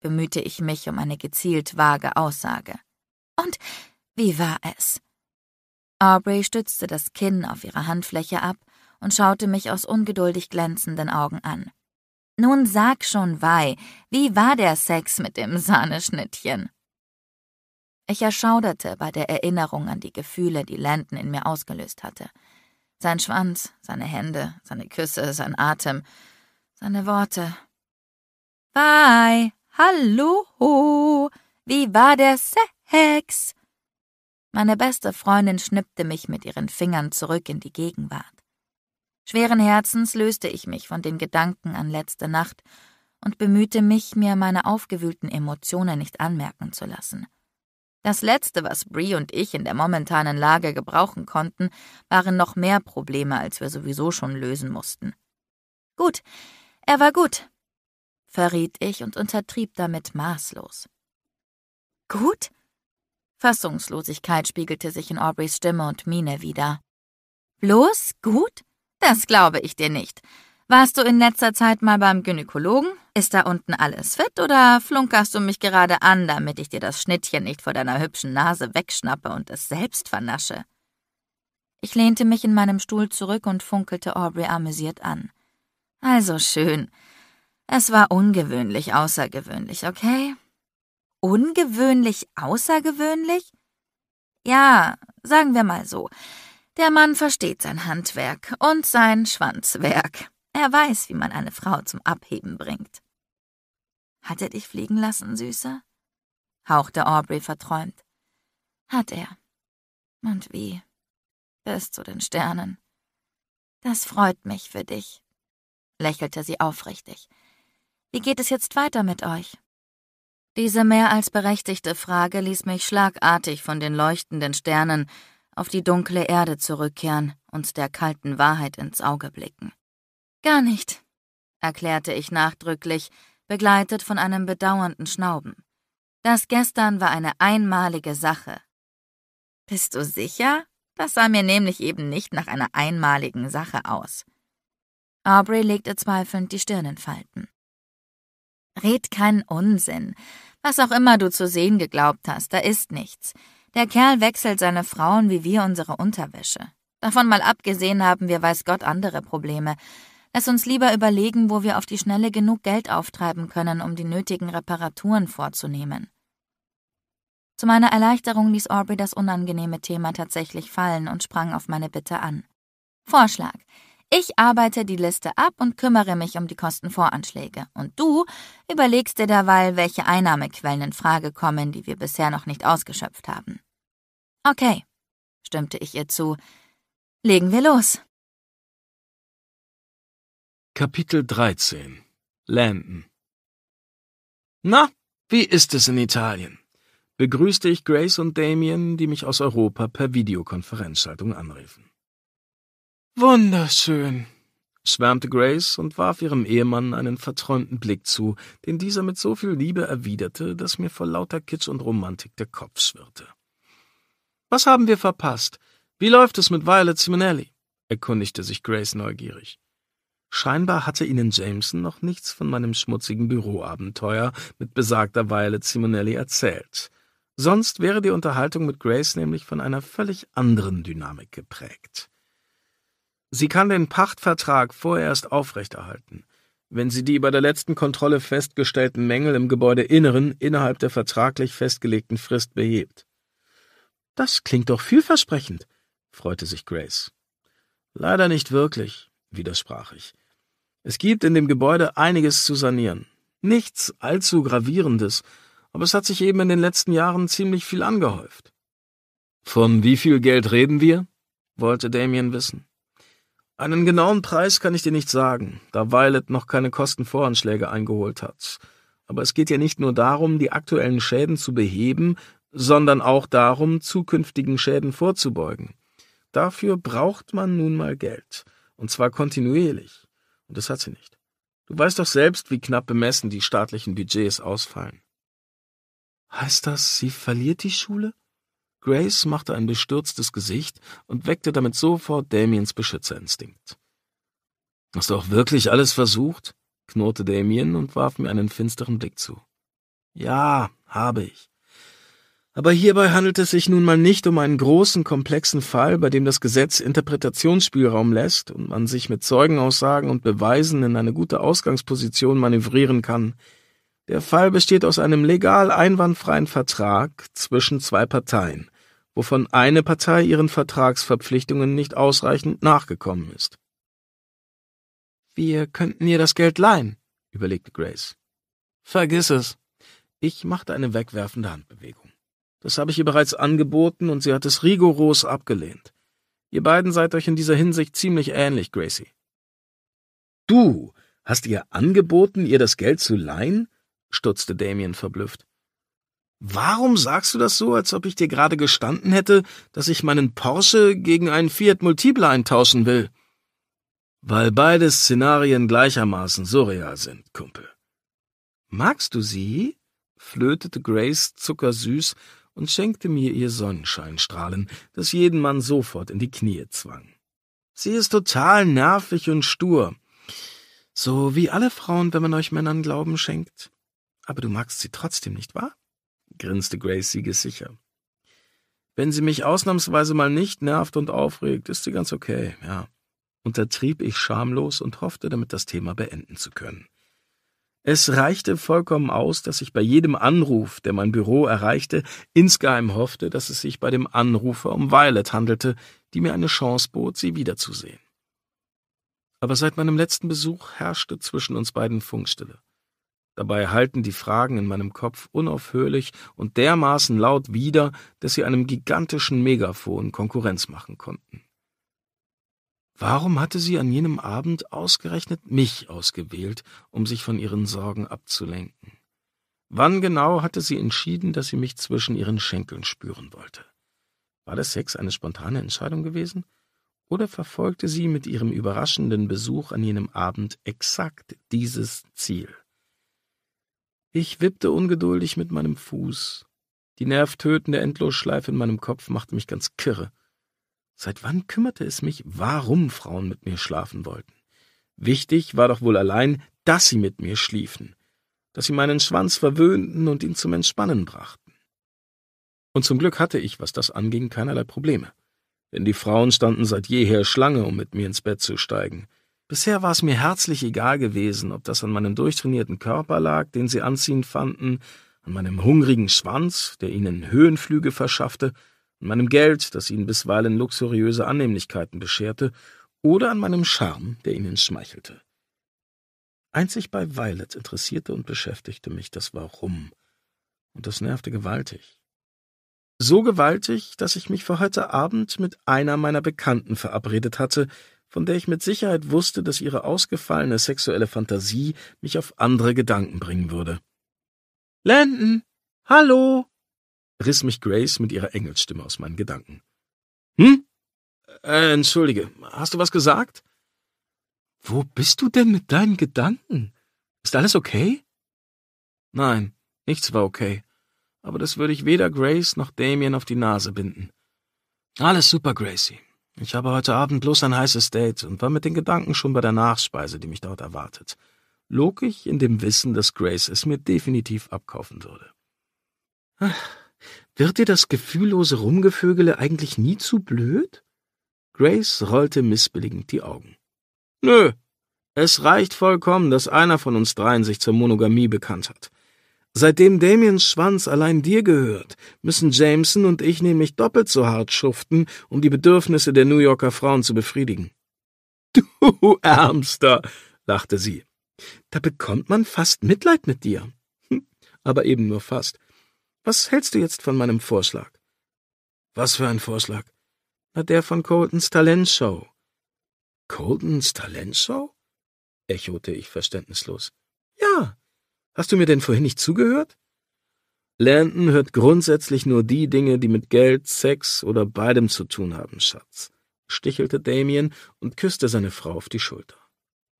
bemühte ich mich um eine gezielt vage Aussage. Und wie war es? Aubrey stützte das Kinn auf ihre Handfläche ab und schaute mich aus ungeduldig glänzenden Augen an. Nun sag schon, Wei, wie war der Sex mit dem Sahneschnittchen? Ich erschauderte bei der Erinnerung an die Gefühle, die Landon in mir ausgelöst hatte. Sein Schwanz, seine Hände, seine Küsse, sein Atem, seine Worte. Wei, Hallo, wie war der Sex? Meine beste Freundin schnippte mich mit ihren Fingern zurück in die Gegenwart. Schweren Herzens löste ich mich von den Gedanken an letzte Nacht und bemühte mich, mir meine aufgewühlten Emotionen nicht anmerken zu lassen. Das Letzte, was Brie und ich in der momentanen Lage gebrauchen konnten, waren noch mehr Probleme, als wir sowieso schon lösen mussten. Gut, er war gut, verriet ich und untertrieb damit maßlos. Gut? Fassungslosigkeit spiegelte sich in Aubreys Stimme und Miene wieder. Bloß gut? Das glaube ich dir nicht. Warst du in letzter Zeit mal beim Gynäkologen? Ist da unten alles fit oder flunkerst du mich gerade an, damit ich dir das Schnittchen nicht vor deiner hübschen Nase wegschnappe und es selbst vernasche? Ich lehnte mich in meinem Stuhl zurück und funkelte Aubrey amüsiert an. Also schön. Es war ungewöhnlich außergewöhnlich, okay? Ungewöhnlich außergewöhnlich? Ja, sagen wir mal so. Der Mann versteht sein Handwerk und sein Schwanzwerk. Er weiß, wie man eine Frau zum Abheben bringt. Hat er dich fliegen lassen, Süße? hauchte Aubrey verträumt. Hat er. Und wie? Bis zu den Sternen. Das freut mich für dich, lächelte sie aufrichtig. Wie geht es jetzt weiter mit euch? Diese mehr als berechtigte Frage ließ mich schlagartig von den leuchtenden Sternen auf die dunkle Erde zurückkehren und der kalten Wahrheit ins Auge blicken. Gar nicht, erklärte ich nachdrücklich, begleitet von einem bedauernden Schnauben. Das gestern war eine einmalige Sache. Bist du sicher? Das sah mir nämlich eben nicht nach einer einmaligen Sache aus. Aubrey legte zweifelnd die Stirn in Falten. Red keinen Unsinn. Was auch immer du zu sehen geglaubt hast, da ist nichts. Der Kerl wechselt seine Frauen wie wir unsere Unterwäsche. Davon mal abgesehen haben wir weiß Gott andere Probleme. Lass uns lieber überlegen, wo wir auf die Schnelle genug Geld auftreiben können, um die nötigen Reparaturen vorzunehmen. Zu meiner Erleichterung ließ Aubrey das unangenehme Thema tatsächlich fallen und sprang auf meine Bitte an. Vorschlag. Ich arbeite die Liste ab und kümmere mich um die Kostenvoranschläge. Und du überlegst dir derweil, welche Einnahmequellen in Frage kommen, die wir bisher noch nicht ausgeschöpft haben. Okay, stimmte ich ihr zu. Legen wir los. Kapitel 13 Landon Na, wie ist es in Italien? begrüßte ich Grace und Damien, die mich aus Europa per Videokonferenzschaltung anriefen. Wunderschön, schwärmte Grace und warf ihrem Ehemann einen verträumten Blick zu, den dieser mit so viel Liebe erwiderte, dass mir vor lauter Kitsch und Romantik der Kopf schwirrte. Was haben wir verpasst? Wie läuft es mit Violet Simonelli? erkundigte sich Grace neugierig. Scheinbar hatte ihnen Jameson noch nichts von meinem schmutzigen Büroabenteuer mit besagter Violet Simonelli erzählt. Sonst wäre die Unterhaltung mit Grace nämlich von einer völlig anderen Dynamik geprägt. Sie kann den Pachtvertrag vorerst aufrechterhalten, wenn sie die bei der letzten Kontrolle festgestellten Mängel im Gebäudeinneren innerhalb der vertraglich festgelegten Frist behebt. Das klingt doch vielversprechend, freute sich Grace. Leider nicht wirklich, widersprach ich. Es gibt in dem Gebäude einiges zu sanieren. Nichts allzu gravierendes, aber es hat sich eben in den letzten Jahren ziemlich viel angehäuft. Von wie viel Geld reden wir? wollte Damien wissen. Einen genauen Preis kann ich dir nicht sagen, da Violet noch keine Kostenvoranschläge eingeholt hat. Aber es geht ja nicht nur darum, die aktuellen Schäden zu beheben, sondern auch darum, zukünftigen Schäden vorzubeugen. Dafür braucht man nun mal Geld. Und zwar kontinuierlich. Und das hat sie nicht. Du weißt doch selbst, wie knapp bemessen die staatlichen Budgets ausfallen. Heißt das, sie verliert die Schule? Grace machte ein bestürztes Gesicht und weckte damit sofort Damiens Beschützerinstinkt. Hast du auch wirklich alles versucht? knurrte Damien und warf mir einen finsteren Blick zu. Ja, habe ich. Aber hierbei handelt es sich nun mal nicht um einen großen, komplexen Fall, bei dem das Gesetz Interpretationsspielraum lässt und man sich mit Zeugenaussagen und Beweisen in eine gute Ausgangsposition manövrieren kann. Der Fall besteht aus einem legal einwandfreien Vertrag zwischen zwei Parteien, wovon eine Partei ihren Vertragsverpflichtungen nicht ausreichend nachgekommen ist. Wir könnten ihr das Geld leihen, überlegte Grace. Vergiss es. Ich machte eine wegwerfende Handbewegung. Das habe ich ihr bereits angeboten und sie hat es rigoros abgelehnt. Ihr beiden seid euch in dieser Hinsicht ziemlich ähnlich, Gracie. Du hast ihr angeboten, ihr das Geld zu leihen? stutzte Damien verblüfft. Warum sagst du das so, als ob ich dir gerade gestanden hätte, dass ich meinen Porsche gegen einen Fiat Multiple eintauschen will? Weil beide Szenarien gleichermaßen surreal sind, Kumpel. Magst du sie? flötete Grace zuckersüß und schenkte mir ihr Sonnenscheinstrahlen, das jeden Mann sofort in die Knie zwang. Sie ist total nervig und stur. So wie alle Frauen, wenn man euch Männern Glauben schenkt. Aber du magst sie trotzdem, nicht wahr? grinste Grace siegessicher. Wenn sie mich ausnahmsweise mal nicht nervt und aufregt, ist sie ganz okay, ja. Untertrieb ich schamlos und hoffte, damit das Thema beenden zu können. Es reichte vollkommen aus, dass ich bei jedem Anruf, der mein Büro erreichte, insgeheim hoffte, dass es sich bei dem Anrufer um Violet handelte, die mir eine Chance bot, sie wiederzusehen. Aber seit meinem letzten Besuch herrschte zwischen uns beiden Funkstille. Dabei halten die Fragen in meinem Kopf unaufhörlich und dermaßen laut wider, dass sie einem gigantischen Megafon Konkurrenz machen konnten. Warum hatte sie an jenem Abend ausgerechnet mich ausgewählt, um sich von ihren Sorgen abzulenken? Wann genau hatte sie entschieden, dass sie mich zwischen ihren Schenkeln spüren wollte? War der Sex eine spontane Entscheidung gewesen? Oder verfolgte sie mit ihrem überraschenden Besuch an jenem Abend exakt dieses Ziel? Ich wippte ungeduldig mit meinem Fuß. Die nervtötende Endlosschleife in meinem Kopf machte mich ganz kirre. Seit wann kümmerte es mich, warum Frauen mit mir schlafen wollten? Wichtig war doch wohl allein, dass sie mit mir schliefen, dass sie meinen Schwanz verwöhnten und ihn zum Entspannen brachten. Und zum Glück hatte ich, was das anging, keinerlei Probleme, denn die Frauen standen seit jeher Schlange, um mit mir ins Bett zu steigen, Bisher war es mir herzlich egal gewesen, ob das an meinem durchtrainierten Körper lag, den sie anziehend fanden, an meinem hungrigen Schwanz, der ihnen Höhenflüge verschaffte, an meinem Geld, das ihnen bisweilen luxuriöse Annehmlichkeiten bescherte, oder an meinem Charme, der ihnen schmeichelte. Einzig bei Violet interessierte und beschäftigte mich das Warum, und das nervte gewaltig. So gewaltig, dass ich mich für heute Abend mit einer meiner Bekannten verabredet hatte, von der ich mit Sicherheit wusste, dass ihre ausgefallene sexuelle Fantasie mich auf andere Gedanken bringen würde. Landon, hallo, riss mich Grace mit ihrer Engelsstimme aus meinen Gedanken. Hm? Äh, entschuldige, hast du was gesagt? Wo bist du denn mit deinen Gedanken? Ist alles okay? Nein, nichts war okay. Aber das würde ich weder Grace noch Damien auf die Nase binden. Alles super, Gracie. Ich habe heute Abend bloß ein heißes Date und war mit den Gedanken schon bei der Nachspeise, die mich dort erwartet. Log ich in dem Wissen, dass Grace es mir definitiv abkaufen würde. Ach, wird dir das gefühllose Rumgevögele eigentlich nie zu blöd? Grace rollte missbilligend die Augen. Nö, es reicht vollkommen, dass einer von uns dreien sich zur Monogamie bekannt hat. Seitdem Damiens Schwanz allein dir gehört, müssen Jameson und ich nämlich doppelt so hart schuften, um die Bedürfnisse der New Yorker Frauen zu befriedigen. Du Ärmster, lachte sie. Da bekommt man fast Mitleid mit dir. Hm, aber eben nur fast. Was hältst du jetzt von meinem Vorschlag? Was für ein Vorschlag? Na, der von Coltons Talentshow. Coltons Talentshow? echote ich verständnislos. Ja, Hast du mir denn vorhin nicht zugehört? Landon hört grundsätzlich nur die Dinge, die mit Geld, Sex oder beidem zu tun haben, Schatz, stichelte Damien und küsste seine Frau auf die Schulter.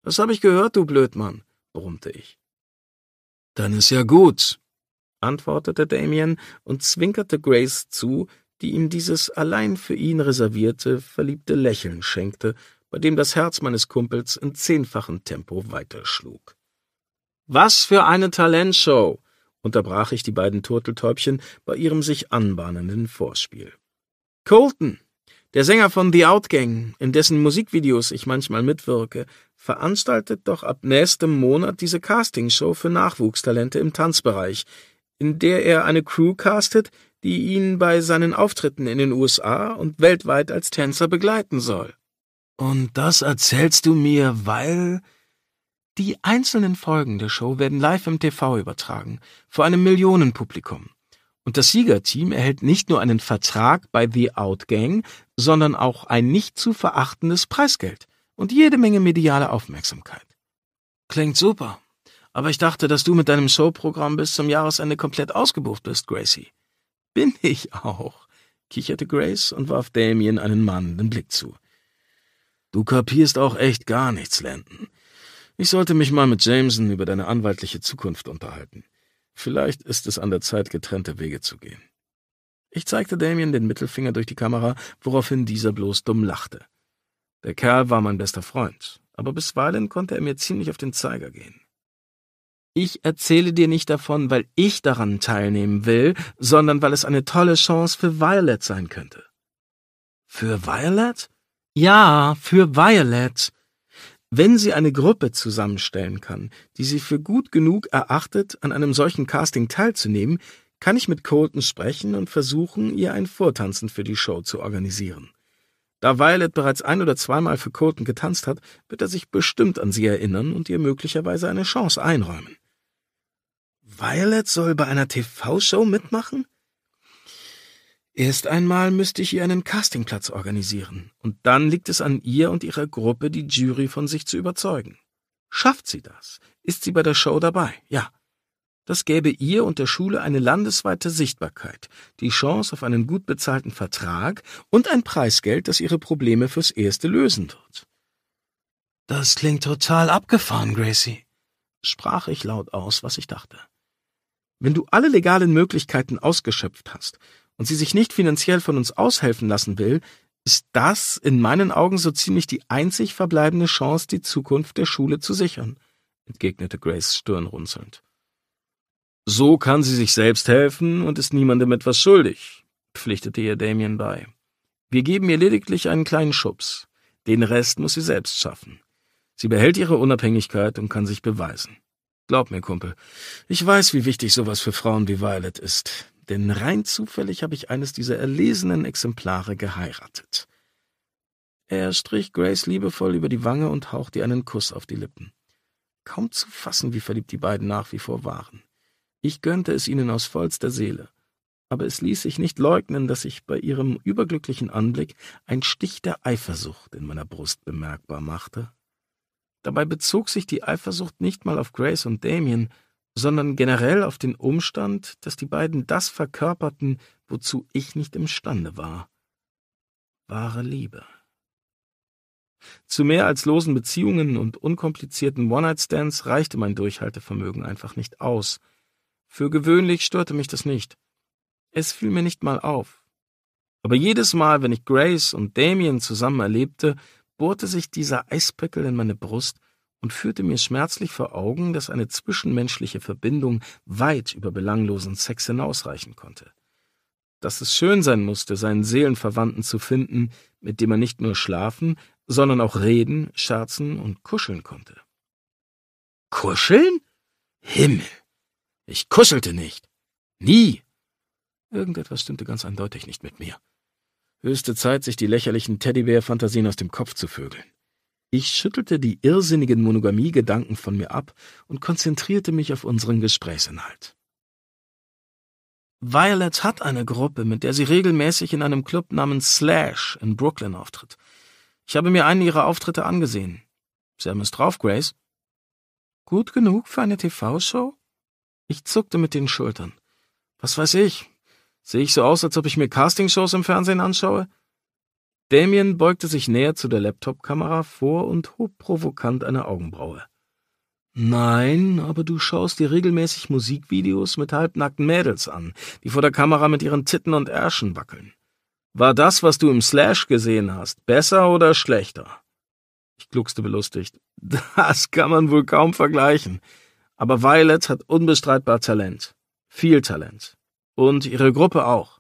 Das habe ich gehört, du Blödmann, brummte ich. Dann ist ja gut, antwortete Damien und zwinkerte Grace zu, die ihm dieses allein für ihn reservierte, verliebte Lächeln schenkte, bei dem das Herz meines Kumpels in zehnfachem Tempo weiterschlug. Was für eine Talentshow! unterbrach ich die beiden Turteltäubchen bei ihrem sich anbahnenden Vorspiel. Colton, der Sänger von The Outgang, in dessen Musikvideos ich manchmal mitwirke, veranstaltet doch ab nächstem Monat diese Castingshow für Nachwuchstalente im Tanzbereich, in der er eine Crew castet, die ihn bei seinen Auftritten in den USA und weltweit als Tänzer begleiten soll. Und das erzählst du mir, weil die einzelnen Folgen der Show werden live im TV übertragen, vor einem Millionenpublikum. Und das Siegerteam erhält nicht nur einen Vertrag bei The Outgang, sondern auch ein nicht zu verachtendes Preisgeld und jede Menge mediale Aufmerksamkeit. Klingt super. Aber ich dachte, dass du mit deinem Showprogramm bis zum Jahresende komplett ausgebucht bist, Gracie. Bin ich auch, kicherte Grace und warf Damien einen mahnenden Blick zu. Du kapierst auch echt gar nichts, Landon. Ich sollte mich mal mit Jameson über deine anwaltliche Zukunft unterhalten. Vielleicht ist es an der Zeit, getrennte Wege zu gehen. Ich zeigte Damien den Mittelfinger durch die Kamera, woraufhin dieser bloß dumm lachte. Der Kerl war mein bester Freund, aber bisweilen konnte er mir ziemlich auf den Zeiger gehen. Ich erzähle dir nicht davon, weil ich daran teilnehmen will, sondern weil es eine tolle Chance für Violet sein könnte. Für Violet? Ja, für Violet. Wenn sie eine Gruppe zusammenstellen kann, die sie für gut genug erachtet, an einem solchen Casting teilzunehmen, kann ich mit Colton sprechen und versuchen, ihr ein Vortanzen für die Show zu organisieren. Da Violet bereits ein oder zweimal für Colton getanzt hat, wird er sich bestimmt an sie erinnern und ihr möglicherweise eine Chance einräumen. Violet soll bei einer TV-Show mitmachen? Erst einmal müsste ich ihr einen Castingplatz organisieren, und dann liegt es an ihr und ihrer Gruppe, die Jury von sich zu überzeugen. Schafft sie das? Ist sie bei der Show dabei? Ja. Das gäbe ihr und der Schule eine landesweite Sichtbarkeit, die Chance auf einen gut bezahlten Vertrag und ein Preisgeld, das ihre Probleme fürs Erste lösen wird. Das klingt total abgefahren, Gracie, sprach ich laut aus, was ich dachte. Wenn du alle legalen Möglichkeiten ausgeschöpft hast, und sie sich nicht finanziell von uns aushelfen lassen will, ist das in meinen Augen so ziemlich die einzig verbleibende Chance, die Zukunft der Schule zu sichern, entgegnete Grace stirnrunzelnd. So kann sie sich selbst helfen und ist niemandem etwas schuldig, pflichtete ihr Damien bei. Wir geben ihr lediglich einen kleinen Schubs. Den Rest muss sie selbst schaffen. Sie behält ihre Unabhängigkeit und kann sich beweisen. Glaub mir, Kumpel, ich weiß, wie wichtig sowas für Frauen wie Violet ist denn rein zufällig habe ich eines dieser erlesenen Exemplare geheiratet. Er strich Grace liebevoll über die Wange und hauchte ihr einen Kuss auf die Lippen. Kaum zu fassen, wie verliebt die beiden nach wie vor waren. Ich gönnte es ihnen aus vollster Seele, aber es ließ sich nicht leugnen, dass ich bei ihrem überglücklichen Anblick ein Stich der Eifersucht in meiner Brust bemerkbar machte. Dabei bezog sich die Eifersucht nicht mal auf Grace und Damien, sondern generell auf den Umstand, dass die beiden das verkörperten, wozu ich nicht imstande war. Wahre Liebe. Zu mehr als losen Beziehungen und unkomplizierten One-Night-Stands reichte mein Durchhaltevermögen einfach nicht aus. Für gewöhnlich störte mich das nicht. Es fiel mir nicht mal auf. Aber jedes Mal, wenn ich Grace und Damien zusammen erlebte, bohrte sich dieser Eispickel in meine Brust und führte mir schmerzlich vor Augen, dass eine zwischenmenschliche Verbindung weit über belanglosen Sex hinausreichen konnte. Dass es schön sein musste, seinen Seelenverwandten zu finden, mit dem man nicht nur schlafen, sondern auch reden, scherzen und kuscheln konnte. Kuscheln? Himmel! Ich kuschelte nicht. Nie! Irgendetwas stimmte ganz eindeutig nicht mit mir. Höchste Zeit, sich die lächerlichen Teddybär-Fantasien aus dem Kopf zu vögeln. Ich schüttelte die irrsinnigen Monogamie-Gedanken von mir ab und konzentrierte mich auf unseren Gesprächsinhalt. Violet hat eine Gruppe, mit der sie regelmäßig in einem Club namens Slash in Brooklyn auftritt. Ich habe mir einen ihrer Auftritte angesehen. Sie haben es drauf, Grace. Gut genug für eine TV-Show? Ich zuckte mit den Schultern. Was weiß ich? Sehe ich so aus, als ob ich mir Castingshows im Fernsehen anschaue? Damien beugte sich näher zu der Laptopkamera vor und hob provokant eine Augenbraue. Nein, aber du schaust dir regelmäßig Musikvideos mit halbnackten Mädels an, die vor der Kamera mit ihren Titten und Ärschen wackeln. War das, was du im Slash gesehen hast, besser oder schlechter? Ich gluckste belustigt. Das kann man wohl kaum vergleichen. Aber Violet hat unbestreitbar Talent. Viel Talent. Und ihre Gruppe auch.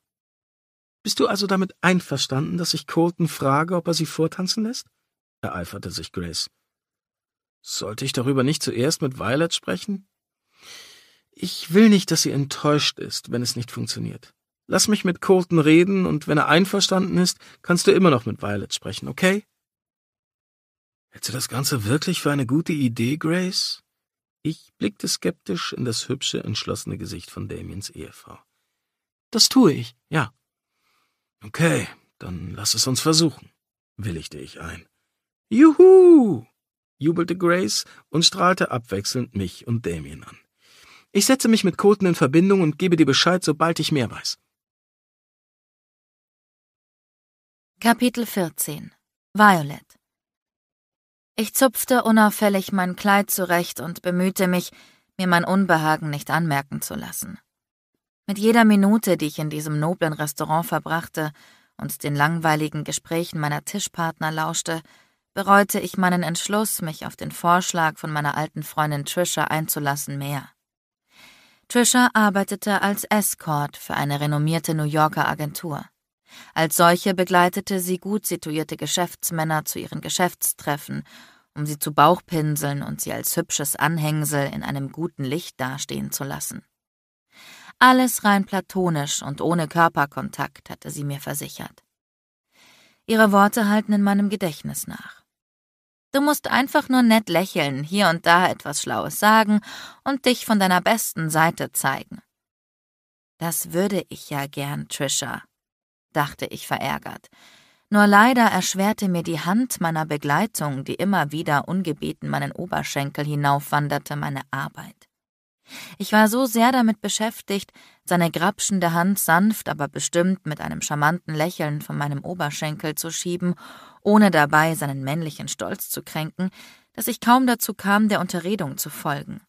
Bist du also damit einverstanden, dass ich Colton frage, ob er sie vortanzen lässt? ereiferte sich Grace. Sollte ich darüber nicht zuerst mit Violet sprechen? Ich will nicht, dass sie enttäuscht ist, wenn es nicht funktioniert. Lass mich mit Colton reden und wenn er einverstanden ist, kannst du immer noch mit Violet sprechen, okay? Hältst du das Ganze wirklich für eine gute Idee, Grace? Ich blickte skeptisch in das hübsche, entschlossene Gesicht von Damiens Ehefrau. Das tue ich, ja. Okay, dann lass es uns versuchen, willigte ich ein. Juhu! jubelte Grace und strahlte abwechselnd mich und Damien an. Ich setze mich mit Koten in Verbindung und gebe dir Bescheid, sobald ich mehr weiß. Kapitel 14 Violet Ich zupfte unauffällig mein Kleid zurecht und bemühte mich, mir mein Unbehagen nicht anmerken zu lassen. Mit jeder Minute, die ich in diesem noblen Restaurant verbrachte und den langweiligen Gesprächen meiner Tischpartner lauschte, bereute ich meinen Entschluss, mich auf den Vorschlag von meiner alten Freundin Trisha einzulassen, mehr. Trisha arbeitete als Escort für eine renommierte New Yorker Agentur. Als solche begleitete sie gut situierte Geschäftsmänner zu ihren Geschäftstreffen, um sie zu Bauchpinseln und sie als hübsches Anhängsel in einem guten Licht dastehen zu lassen. Alles rein platonisch und ohne Körperkontakt, hatte sie mir versichert. Ihre Worte halten in meinem Gedächtnis nach. Du musst einfach nur nett lächeln, hier und da etwas Schlaues sagen und dich von deiner besten Seite zeigen. Das würde ich ja gern, Trisha, dachte ich verärgert. Nur leider erschwerte mir die Hand meiner Begleitung, die immer wieder ungebeten meinen Oberschenkel hinaufwanderte, meine Arbeit. Ich war so sehr damit beschäftigt, seine grapschende Hand sanft, aber bestimmt mit einem charmanten Lächeln von meinem Oberschenkel zu schieben, ohne dabei seinen männlichen Stolz zu kränken, dass ich kaum dazu kam, der Unterredung zu folgen.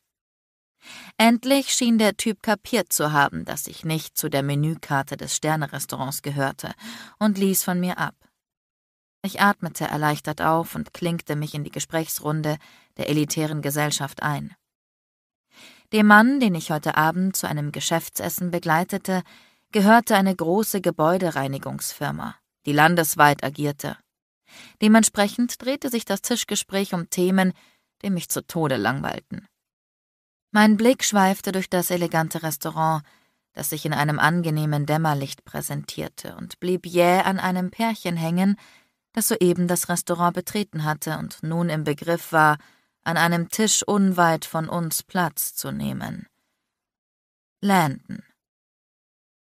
Endlich schien der Typ kapiert zu haben, dass ich nicht zu der Menükarte des Sternerestaurants gehörte und ließ von mir ab. Ich atmete erleichtert auf und klinkte mich in die Gesprächsrunde der elitären Gesellschaft ein. Dem Mann, den ich heute Abend zu einem Geschäftsessen begleitete, gehörte eine große Gebäudereinigungsfirma, die landesweit agierte. Dementsprechend drehte sich das Tischgespräch um Themen, die mich zu Tode langweilten. Mein Blick schweifte durch das elegante Restaurant, das sich in einem angenehmen Dämmerlicht präsentierte, und blieb jäh an einem Pärchen hängen, das soeben das Restaurant betreten hatte und nun im Begriff war, an einem Tisch unweit von uns Platz zu nehmen. Landon.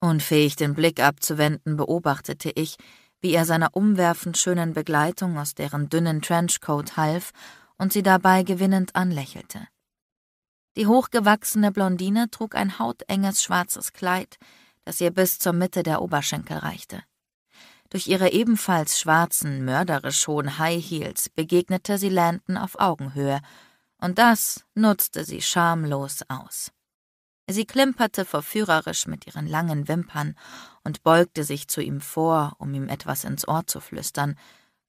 Unfähig, den Blick abzuwenden, beobachtete ich, wie er seiner umwerfend schönen Begleitung aus deren dünnen Trenchcoat half und sie dabei gewinnend anlächelte. Die hochgewachsene Blondine trug ein hautenges schwarzes Kleid, das ihr bis zur Mitte der Oberschenkel reichte. Durch ihre ebenfalls schwarzen, mörderisch hohen High Heels begegnete sie Landon auf Augenhöhe, und das nutzte sie schamlos aus. Sie klimperte verführerisch mit ihren langen Wimpern und beugte sich zu ihm vor, um ihm etwas ins Ohr zu flüstern,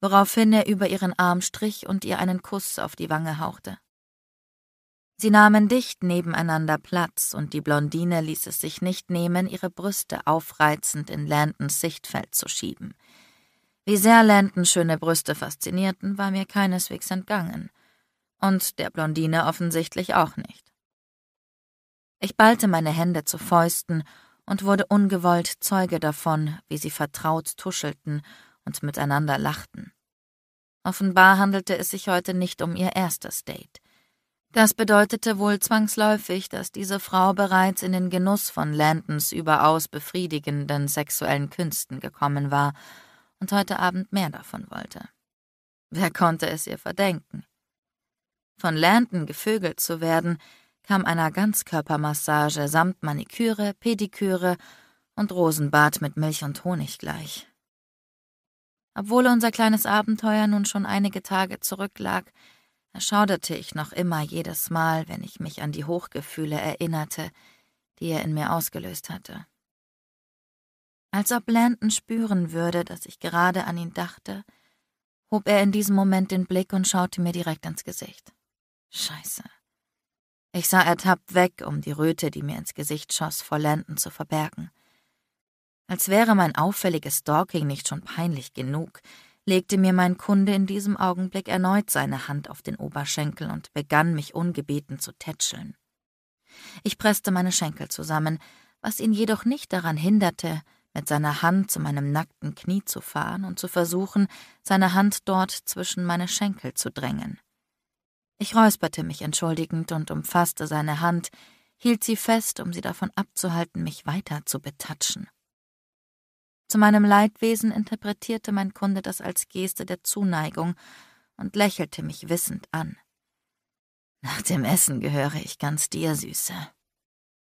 woraufhin er über ihren Arm strich und ihr einen Kuss auf die Wange hauchte. Sie nahmen dicht nebeneinander Platz, und die Blondine ließ es sich nicht nehmen, ihre Brüste aufreizend in Landons Sichtfeld zu schieben. Wie sehr Landon schöne Brüste faszinierten, war mir keineswegs entgangen. Und der Blondine offensichtlich auch nicht. Ich ballte meine Hände zu Fäusten und wurde ungewollt Zeuge davon, wie sie vertraut tuschelten und miteinander lachten. Offenbar handelte es sich heute nicht um ihr erstes Date. Das bedeutete wohl zwangsläufig, dass diese Frau bereits in den Genuss von Landons überaus befriedigenden sexuellen Künsten gekommen war und heute Abend mehr davon wollte. Wer konnte es ihr verdenken? Von Landon gevögelt zu werden, kam einer Ganzkörpermassage samt Maniküre, Pediküre und Rosenbad mit Milch und Honig gleich. Obwohl unser kleines Abenteuer nun schon einige Tage zurücklag, erschauderte ich noch immer jedes Mal, wenn ich mich an die Hochgefühle erinnerte, die er in mir ausgelöst hatte. Als ob Landon spüren würde, dass ich gerade an ihn dachte, hob er in diesem Moment den Blick und schaute mir direkt ins Gesicht. Scheiße. Ich sah ertappt weg, um die Röte, die mir ins Gesicht schoss, vor Landon zu verbergen. Als wäre mein auffälliges Stalking nicht schon peinlich genug, legte mir mein Kunde in diesem Augenblick erneut seine Hand auf den Oberschenkel und begann mich ungebeten zu tätscheln. Ich presste meine Schenkel zusammen, was ihn jedoch nicht daran hinderte, mit seiner Hand zu meinem nackten Knie zu fahren und zu versuchen, seine Hand dort zwischen meine Schenkel zu drängen. Ich räusperte mich entschuldigend und umfasste seine Hand, hielt sie fest, um sie davon abzuhalten, mich weiter zu betatschen. Zu meinem Leidwesen interpretierte mein Kunde das als Geste der Zuneigung und lächelte mich wissend an. Nach dem Essen gehöre ich ganz dir, Süße,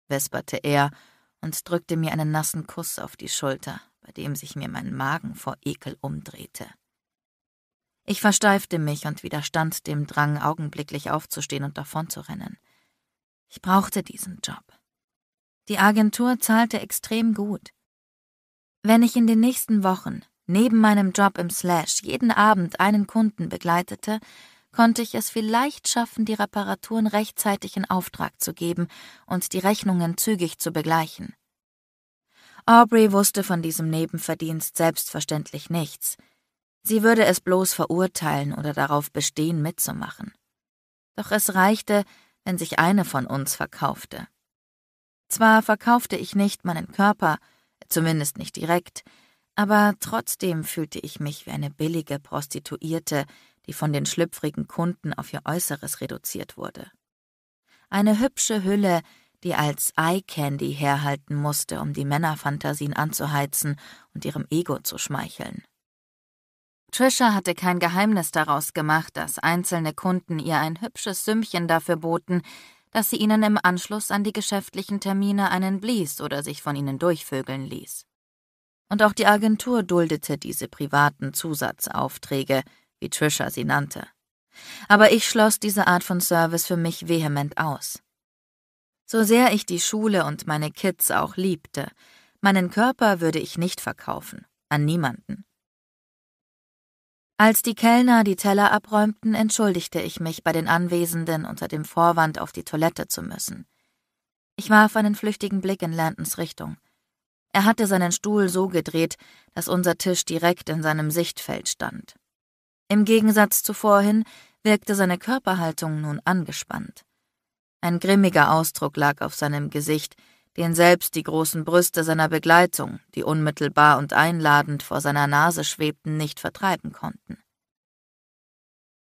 wisperte er und drückte mir einen nassen Kuss auf die Schulter, bei dem sich mir mein Magen vor Ekel umdrehte. Ich versteifte mich und widerstand dem Drang, augenblicklich aufzustehen und davonzurennen. Ich brauchte diesen Job. Die Agentur zahlte extrem gut. Wenn ich in den nächsten Wochen neben meinem Job im Slash jeden Abend einen Kunden begleitete, konnte ich es vielleicht schaffen, die Reparaturen rechtzeitig in Auftrag zu geben und die Rechnungen zügig zu begleichen. Aubrey wusste von diesem Nebenverdienst selbstverständlich nichts. Sie würde es bloß verurteilen oder darauf bestehen, mitzumachen. Doch es reichte, wenn sich eine von uns verkaufte. Zwar verkaufte ich nicht meinen Körper, zumindest nicht direkt, aber trotzdem fühlte ich mich wie eine billige Prostituierte, die von den schlüpfrigen Kunden auf ihr Äußeres reduziert wurde. Eine hübsche Hülle, die als Eye Candy herhalten musste, um die Männerfantasien anzuheizen und ihrem Ego zu schmeicheln. Trisha hatte kein Geheimnis daraus gemacht, dass einzelne Kunden ihr ein hübsches Sümmchen dafür boten, dass sie ihnen im Anschluss an die geschäftlichen Termine einen blies oder sich von ihnen durchvögeln ließ. Und auch die Agentur duldete diese privaten Zusatzaufträge, wie Trisha sie nannte. Aber ich schloss diese Art von Service für mich vehement aus. So sehr ich die Schule und meine Kids auch liebte, meinen Körper würde ich nicht verkaufen, an niemanden. Als die Kellner die Teller abräumten, entschuldigte ich mich bei den Anwesenden unter dem Vorwand, auf die Toilette zu müssen. Ich warf einen flüchtigen Blick in Lantons Richtung. Er hatte seinen Stuhl so gedreht, dass unser Tisch direkt in seinem Sichtfeld stand. Im Gegensatz zu vorhin wirkte seine Körperhaltung nun angespannt. Ein grimmiger Ausdruck lag auf seinem Gesicht, den selbst die großen Brüste seiner Begleitung, die unmittelbar und einladend vor seiner Nase schwebten, nicht vertreiben konnten.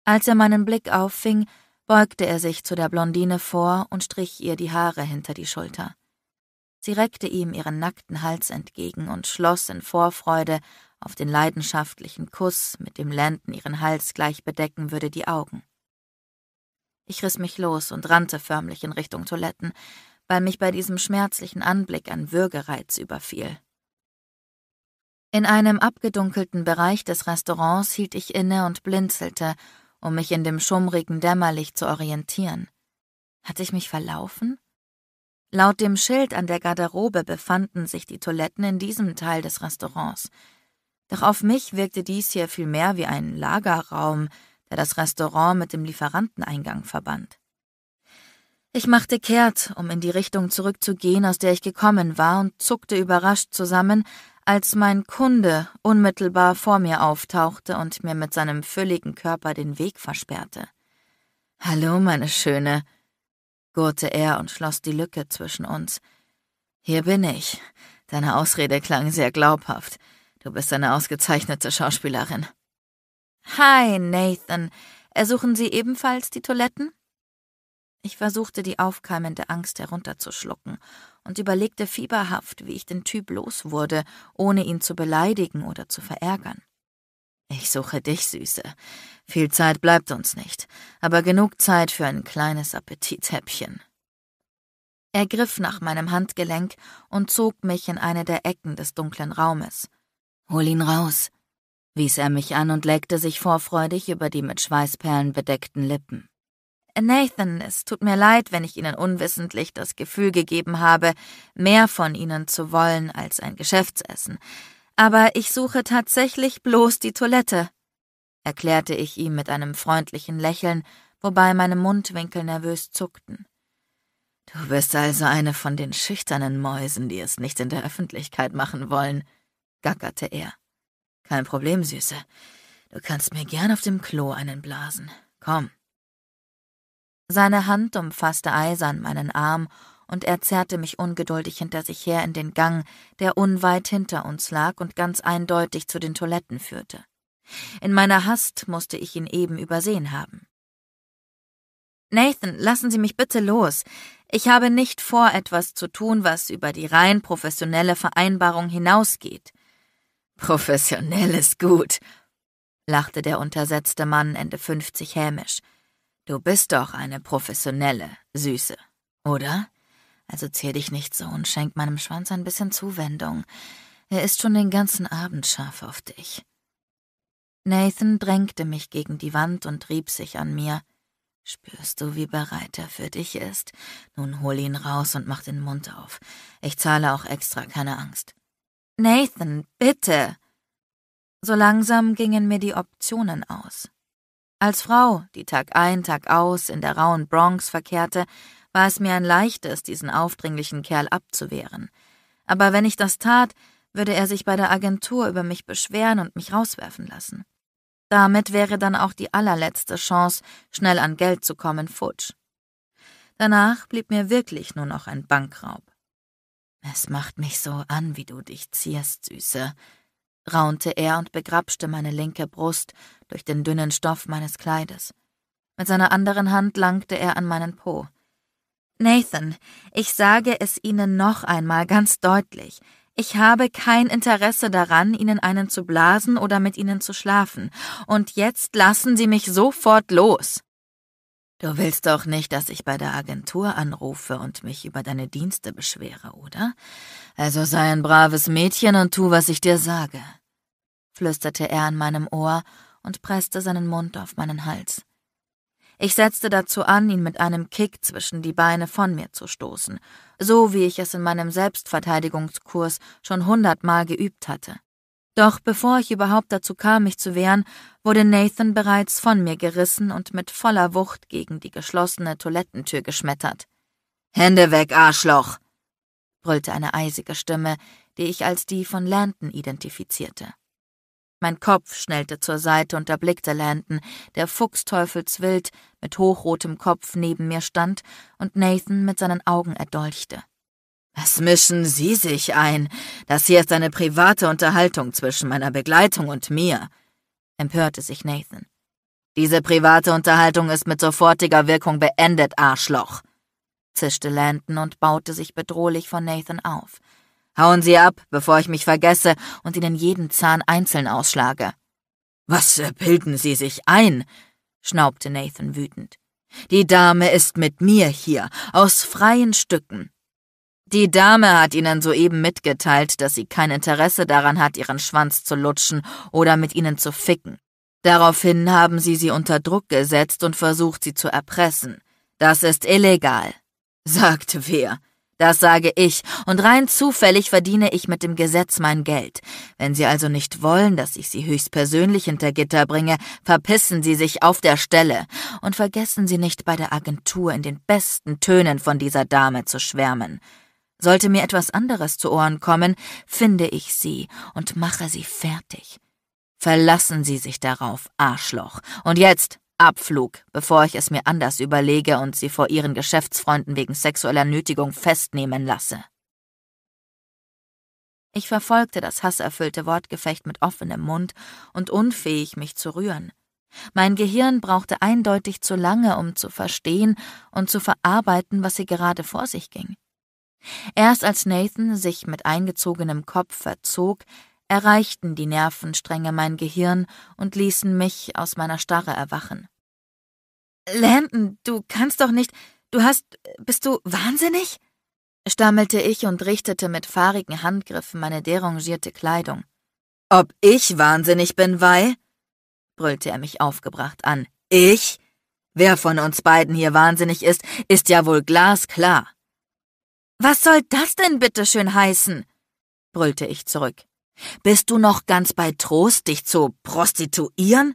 Als er meinen Blick auffing, beugte er sich zu der Blondine vor und strich ihr die Haare hinter die Schulter. Sie reckte ihm ihren nackten Hals entgegen und schloss in Vorfreude auf den leidenschaftlichen Kuss, mit dem Lenden ihren Hals gleich bedecken würde, die Augen. Ich riss mich los und rannte förmlich in Richtung Toiletten, weil mich bei diesem schmerzlichen Anblick ein Würgereiz überfiel. In einem abgedunkelten Bereich des Restaurants hielt ich inne und blinzelte, um mich in dem schummrigen Dämmerlicht zu orientieren. Hatte ich mich verlaufen? Laut dem Schild an der Garderobe befanden sich die Toiletten in diesem Teil des Restaurants. Doch auf mich wirkte dies hier vielmehr wie ein Lagerraum, der das Restaurant mit dem Lieferanteneingang verband. Ich machte kehrt, um in die Richtung zurückzugehen, aus der ich gekommen war, und zuckte überrascht zusammen, als mein Kunde unmittelbar vor mir auftauchte und mir mit seinem fülligen Körper den Weg versperrte. Hallo, meine Schöne, gurrte er und schloss die Lücke zwischen uns. Hier bin ich. Deine Ausrede klang sehr glaubhaft. Du bist eine ausgezeichnete Schauspielerin. Hi, Nathan. Ersuchen Sie ebenfalls die Toiletten? Ich versuchte, die aufkeimende Angst herunterzuschlucken und überlegte fieberhaft, wie ich den Typ los wurde, ohne ihn zu beleidigen oder zu verärgern. Ich suche dich, Süße. Viel Zeit bleibt uns nicht, aber genug Zeit für ein kleines Appetithäppchen. Er griff nach meinem Handgelenk und zog mich in eine der Ecken des dunklen Raumes. Hol ihn raus, wies er mich an und leckte sich vorfreudig über die mit Schweißperlen bedeckten Lippen. Nathan, es tut mir leid, wenn ich Ihnen unwissentlich das Gefühl gegeben habe, mehr von Ihnen zu wollen als ein Geschäftsessen. Aber ich suche tatsächlich bloß die Toilette, erklärte ich ihm mit einem freundlichen Lächeln, wobei meine Mundwinkel nervös zuckten. Du bist also eine von den schüchternen Mäusen, die es nicht in der Öffentlichkeit machen wollen, gackerte er. Kein Problem, Süße. Du kannst mir gern auf dem Klo einen blasen. Komm. Seine Hand umfasste eisern meinen Arm, und er zerrte mich ungeduldig hinter sich her in den Gang, der unweit hinter uns lag und ganz eindeutig zu den Toiletten führte. In meiner Hast musste ich ihn eben übersehen haben. Nathan, lassen Sie mich bitte los. Ich habe nicht vor, etwas zu tun, was über die rein professionelle Vereinbarung hinausgeht. Professionell ist gut, lachte der untersetzte Mann Ende 50 hämisch. Du bist doch eine professionelle, Süße, oder? Also zier dich nicht so und schenk meinem Schwanz ein bisschen Zuwendung. Er ist schon den ganzen Abend scharf auf dich. Nathan drängte mich gegen die Wand und rieb sich an mir. Spürst du, wie bereit er für dich ist? Nun hol ihn raus und mach den Mund auf. Ich zahle auch extra, keine Angst. Nathan, bitte! So langsam gingen mir die Optionen aus. Als Frau, die Tag ein, Tag aus in der rauen Bronx verkehrte, war es mir ein leichtes, diesen aufdringlichen Kerl abzuwehren. Aber wenn ich das tat, würde er sich bei der Agentur über mich beschweren und mich rauswerfen lassen. Damit wäre dann auch die allerletzte Chance, schnell an Geld zu kommen, futsch. Danach blieb mir wirklich nur noch ein Bankraub. Es macht mich so an, wie du dich zierst, Süße, raunte er und begrapschte meine linke Brust durch den dünnen Stoff meines Kleides. Mit seiner anderen Hand langte er an meinen Po. Nathan, ich sage es Ihnen noch einmal ganz deutlich. Ich habe kein Interesse daran, Ihnen einen zu blasen oder mit Ihnen zu schlafen. Und jetzt lassen Sie mich sofort los. Du willst doch nicht, dass ich bei der Agentur anrufe und mich über deine Dienste beschwere, oder? Also sei ein braves Mädchen und tu, was ich dir sage, flüsterte er in meinem Ohr und presste seinen Mund auf meinen Hals. Ich setzte dazu an, ihn mit einem Kick zwischen die Beine von mir zu stoßen, so wie ich es in meinem Selbstverteidigungskurs schon hundertmal geübt hatte. Doch bevor ich überhaupt dazu kam, mich zu wehren, wurde Nathan bereits von mir gerissen und mit voller Wucht gegen die geschlossene Toilettentür geschmettert. Hände weg, Arschloch! brüllte eine eisige Stimme, die ich als die von Landon identifizierte. Mein Kopf schnellte zur Seite und erblickte Landon, der fuchsteufelswild mit hochrotem Kopf neben mir stand und Nathan mit seinen Augen erdolchte. Was mischen Sie sich ein? Das hier ist eine private Unterhaltung zwischen meiner Begleitung und mir, empörte sich Nathan. Diese private Unterhaltung ist mit sofortiger Wirkung beendet, Arschloch, zischte Landon und baute sich bedrohlich von Nathan auf. Hauen Sie ab, bevor ich mich vergesse und Ihnen jeden Zahn einzeln ausschlage. Was bilden Sie sich ein? schnaubte Nathan wütend. Die Dame ist mit mir hier, aus freien Stücken. Die Dame hat Ihnen soeben mitgeteilt, dass sie kein Interesse daran hat, Ihren Schwanz zu lutschen oder mit Ihnen zu ficken. Daraufhin haben Sie sie unter Druck gesetzt und versucht, sie zu erpressen. Das ist illegal, sagte wer. Das sage ich, und rein zufällig verdiene ich mit dem Gesetz mein Geld. Wenn Sie also nicht wollen, dass ich Sie höchstpersönlich hinter Gitter bringe, verpissen Sie sich auf der Stelle. Und vergessen Sie nicht, bei der Agentur in den besten Tönen von dieser Dame zu schwärmen. Sollte mir etwas anderes zu Ohren kommen, finde ich sie und mache sie fertig. Verlassen Sie sich darauf, Arschloch. Und jetzt Abflug, bevor ich es mir anders überlege und Sie vor Ihren Geschäftsfreunden wegen sexueller Nötigung festnehmen lasse. Ich verfolgte das hasserfüllte Wortgefecht mit offenem Mund und unfähig, mich zu rühren. Mein Gehirn brauchte eindeutig zu lange, um zu verstehen und zu verarbeiten, was hier gerade vor sich ging. Erst als Nathan sich mit eingezogenem Kopf verzog, erreichten die Nervenstränge mein Gehirn und ließen mich aus meiner Starre erwachen. Landon, du kannst doch nicht. Du hast. Bist du wahnsinnig? stammelte ich und richtete mit fahrigen Handgriffen meine derangierte Kleidung. Ob ich wahnsinnig bin, Wei? brüllte er mich aufgebracht an. Ich? Wer von uns beiden hier wahnsinnig ist, ist ja wohl glasklar. Was soll das denn bitte schön heißen? brüllte ich zurück. Bist du noch ganz bei Trost, dich zu prostituieren?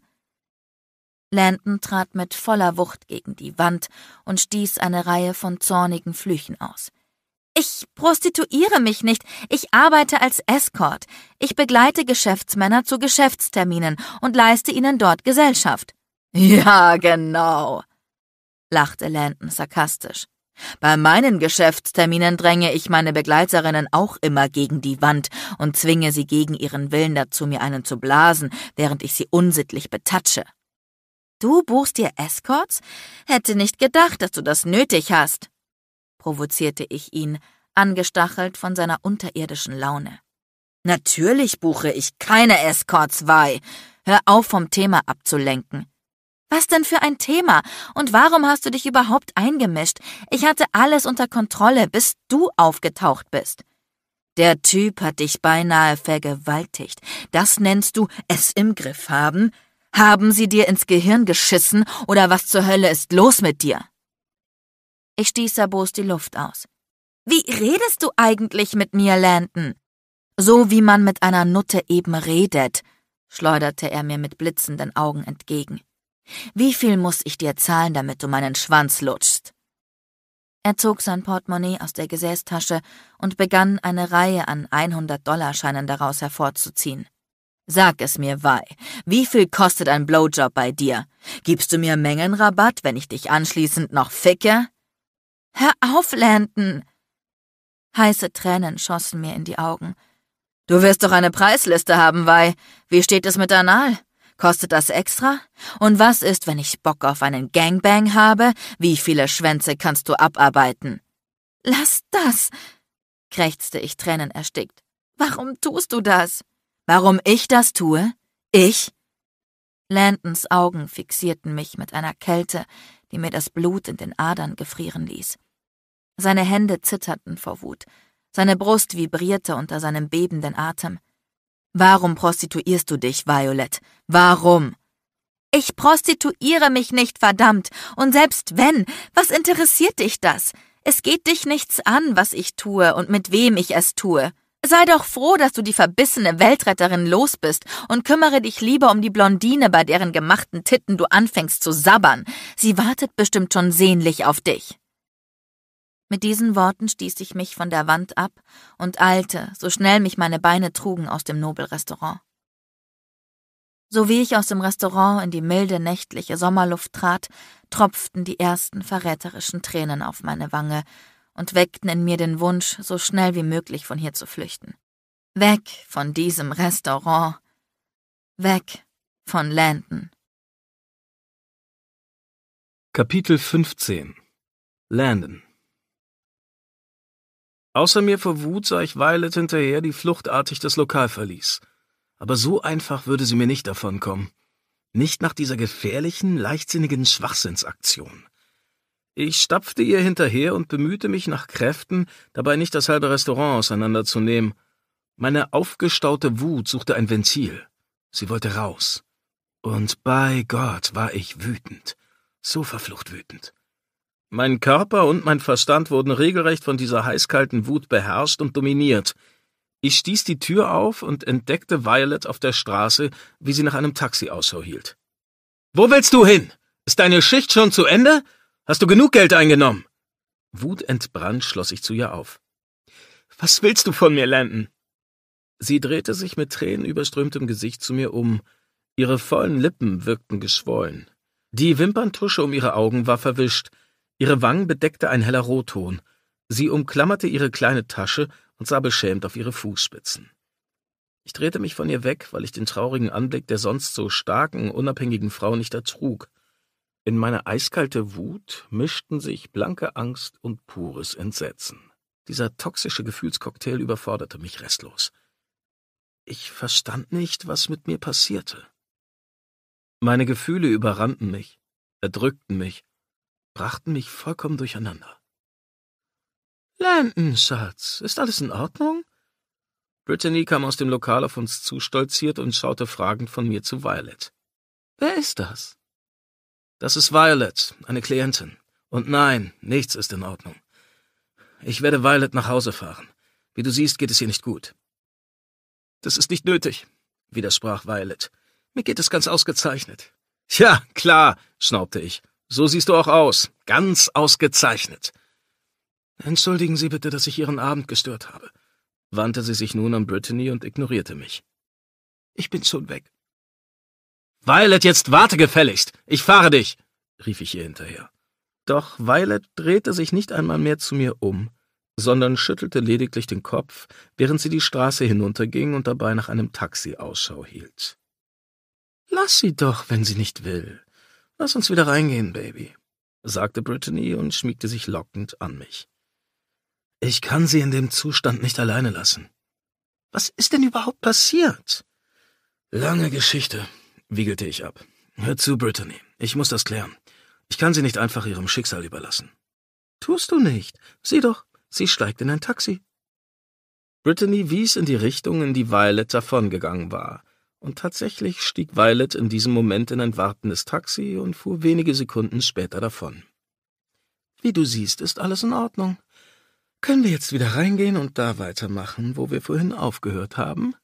Landon trat mit voller Wucht gegen die Wand und stieß eine Reihe von zornigen Flüchen aus. Ich prostituiere mich nicht, ich arbeite als Escort, ich begleite Geschäftsmänner zu Geschäftsterminen und leiste ihnen dort Gesellschaft. Ja, genau, lachte Landon sarkastisch. Bei meinen Geschäftsterminen dränge ich meine Begleiterinnen auch immer gegen die Wand und zwinge sie gegen ihren Willen dazu, mir einen zu blasen, während ich sie unsittlich betatsche. Du buchst dir Escorts? Hätte nicht gedacht, dass du das nötig hast, provozierte ich ihn, angestachelt von seiner unterirdischen Laune. Natürlich buche ich keine Escorts, Wei. Hör auf, vom Thema abzulenken. Was denn für ein Thema? Und warum hast du dich überhaupt eingemischt? Ich hatte alles unter Kontrolle, bis du aufgetaucht bist. Der Typ hat dich beinahe vergewaltigt. Das nennst du es im Griff haben? Haben sie dir ins Gehirn geschissen oder was zur Hölle ist los mit dir? Ich stieß erbost die Luft aus. Wie redest du eigentlich mit mir, Landon? So wie man mit einer Nutte eben redet, schleuderte er mir mit blitzenden Augen entgegen. Wie viel muss ich dir zahlen, damit du meinen Schwanz lutschst? Er zog sein Portemonnaie aus der Gesäßtasche und begann, eine Reihe an 100-Dollar-Scheinen daraus hervorzuziehen. Sag es mir, Wei, wie viel kostet ein Blowjob bei dir? Gibst du mir Mengenrabatt, wenn ich dich anschließend noch ficke? Hör auf, Landon! Heiße Tränen schossen mir in die Augen. Du wirst doch eine Preisliste haben, Wei. Wie steht es mit Anal? Kostet das extra? Und was ist, wenn ich Bock auf einen Gangbang habe? Wie viele Schwänze kannst du abarbeiten? Lass das! krächzte ich tränenerstickt. Warum tust du das? Warum ich das tue? Ich? Landons Augen fixierten mich mit einer Kälte, die mir das Blut in den Adern gefrieren ließ. Seine Hände zitterten vor Wut, seine Brust vibrierte unter seinem bebenden Atem. Warum prostituierst du dich, Violet? Warum? Ich prostituiere mich nicht, verdammt. Und selbst wenn, was interessiert dich das? Es geht dich nichts an, was ich tue und mit wem ich es tue. Sei doch froh, dass du die verbissene Weltretterin los bist und kümmere dich lieber um die Blondine, bei deren gemachten Titten du anfängst zu sabbern. Sie wartet bestimmt schon sehnlich auf dich. Mit diesen Worten stieß ich mich von der Wand ab und eilte, so schnell mich meine Beine trugen, aus dem Nobelrestaurant. So wie ich aus dem Restaurant in die milde nächtliche Sommerluft trat, tropften die ersten verräterischen Tränen auf meine Wange und weckten in mir den Wunsch, so schnell wie möglich von hier zu flüchten. Weg von diesem Restaurant. Weg von Landon. Kapitel 15 Landon Außer mir vor Wut sah ich Violet hinterher, die fluchtartig das Lokal verließ. Aber so einfach würde sie mir nicht davonkommen. Nicht nach dieser gefährlichen, leichtsinnigen Schwachsinnsaktion. Ich stapfte ihr hinterher und bemühte mich nach Kräften, dabei nicht das halbe Restaurant auseinanderzunehmen. Meine aufgestaute Wut suchte ein Ventil. Sie wollte raus. Und bei Gott war ich wütend. So verflucht wütend. Mein Körper und mein Verstand wurden regelrecht von dieser heißkalten Wut beherrscht und dominiert. Ich stieß die Tür auf und entdeckte Violet auf der Straße, wie sie nach einem Taxi Ausschau hielt. Wo willst du hin? Ist deine Schicht schon zu Ende? Hast du genug Geld eingenommen? Wutentbrannt schloss ich zu ihr auf. Was willst du von mir, Landon? Sie drehte sich mit tränenüberströmtem Gesicht zu mir um. Ihre vollen Lippen wirkten geschwollen. Die Wimperntusche um ihre Augen war verwischt. Ihre Wangen bedeckte ein heller Rotton. Sie umklammerte ihre kleine Tasche und sah beschämt auf ihre Fußspitzen. Ich drehte mich von ihr weg, weil ich den traurigen Anblick der sonst so starken, unabhängigen Frau nicht ertrug. In meine eiskalte Wut mischten sich blanke Angst und pures Entsetzen. Dieser toxische Gefühlscocktail überforderte mich restlos. Ich verstand nicht, was mit mir passierte. Meine Gefühle überrannten mich, erdrückten mich, brachten mich vollkommen durcheinander. Landon, Schatz, ist alles in Ordnung? Brittany kam aus dem Lokal auf uns zustolziert und schaute fragend von mir zu Violet. Wer ist das? Das ist Violet, eine Klientin. Und nein, nichts ist in Ordnung. Ich werde Violet nach Hause fahren. Wie du siehst, geht es ihr nicht gut. Das ist nicht nötig, widersprach Violet. Mir geht es ganz ausgezeichnet. Ja, klar, schnaubte ich so siehst du auch aus. Ganz ausgezeichnet. Entschuldigen Sie bitte, dass ich Ihren Abend gestört habe, wandte sie sich nun an Brittany und ignorierte mich. Ich bin schon weg. Violet, jetzt warte gefälligst. Ich fahre dich, rief ich ihr hinterher. Doch Violet drehte sich nicht einmal mehr zu mir um, sondern schüttelte lediglich den Kopf, während sie die Straße hinunterging und dabei nach einem Taxi Ausschau hielt. Lass sie doch, wenn sie nicht will, Lass uns wieder reingehen, Baby, sagte Brittany und schmiegte sich lockend an mich. Ich kann sie in dem Zustand nicht alleine lassen. Was ist denn überhaupt passiert? Lange Geschichte, wiegelte ich ab. Hör zu, Brittany, ich muss das klären. Ich kann sie nicht einfach ihrem Schicksal überlassen. Tust du nicht. Sieh doch, sie steigt in ein Taxi. Brittany wies in die Richtung, in die Violet davongegangen war. Und tatsächlich stieg Violet in diesem Moment in ein wartendes Taxi und fuhr wenige Sekunden später davon. Wie du siehst, ist alles in Ordnung. Können wir jetzt wieder reingehen und da weitermachen, wo wir vorhin aufgehört haben?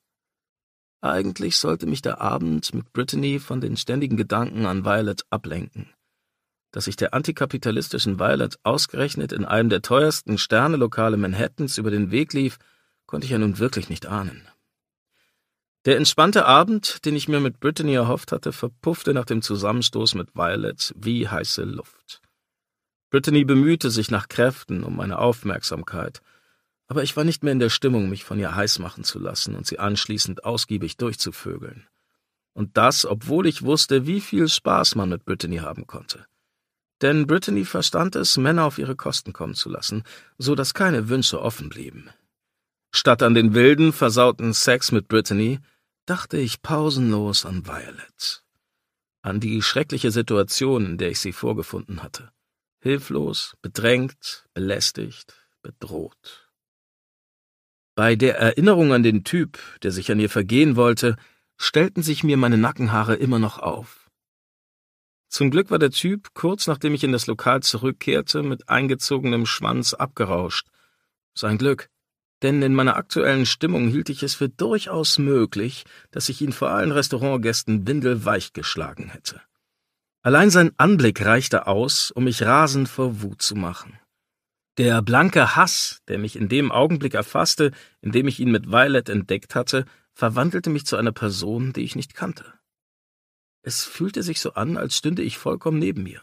Eigentlich sollte mich der Abend mit Brittany von den ständigen Gedanken an Violet ablenken. Dass ich der antikapitalistischen Violet ausgerechnet in einem der teuersten Sternelokale Manhattans über den Weg lief, konnte ich ja nun wirklich nicht ahnen. Der entspannte Abend, den ich mir mit Brittany erhofft hatte, verpuffte nach dem Zusammenstoß mit Violet wie heiße Luft. Brittany bemühte sich nach Kräften um meine Aufmerksamkeit, aber ich war nicht mehr in der Stimmung, mich von ihr heiß machen zu lassen und sie anschließend ausgiebig durchzuvögeln. Und das, obwohl ich wusste, wie viel Spaß man mit Brittany haben konnte. Denn Brittany verstand es, Männer auf ihre Kosten kommen zu lassen, so dass keine Wünsche offen blieben. Statt an den wilden, versauten Sex mit Brittany dachte ich pausenlos an Violet. An die schreckliche Situation, in der ich sie vorgefunden hatte. Hilflos, bedrängt, belästigt, bedroht. Bei der Erinnerung an den Typ, der sich an ihr vergehen wollte, stellten sich mir meine Nackenhaare immer noch auf. Zum Glück war der Typ, kurz nachdem ich in das Lokal zurückkehrte, mit eingezogenem Schwanz abgerauscht. Sein Glück denn in meiner aktuellen Stimmung hielt ich es für durchaus möglich, dass ich ihn vor allen Restaurantgästen windelweich geschlagen hätte. Allein sein Anblick reichte aus, um mich rasend vor Wut zu machen. Der blanke Hass, der mich in dem Augenblick erfasste, in dem ich ihn mit Violet entdeckt hatte, verwandelte mich zu einer Person, die ich nicht kannte. Es fühlte sich so an, als stünde ich vollkommen neben mir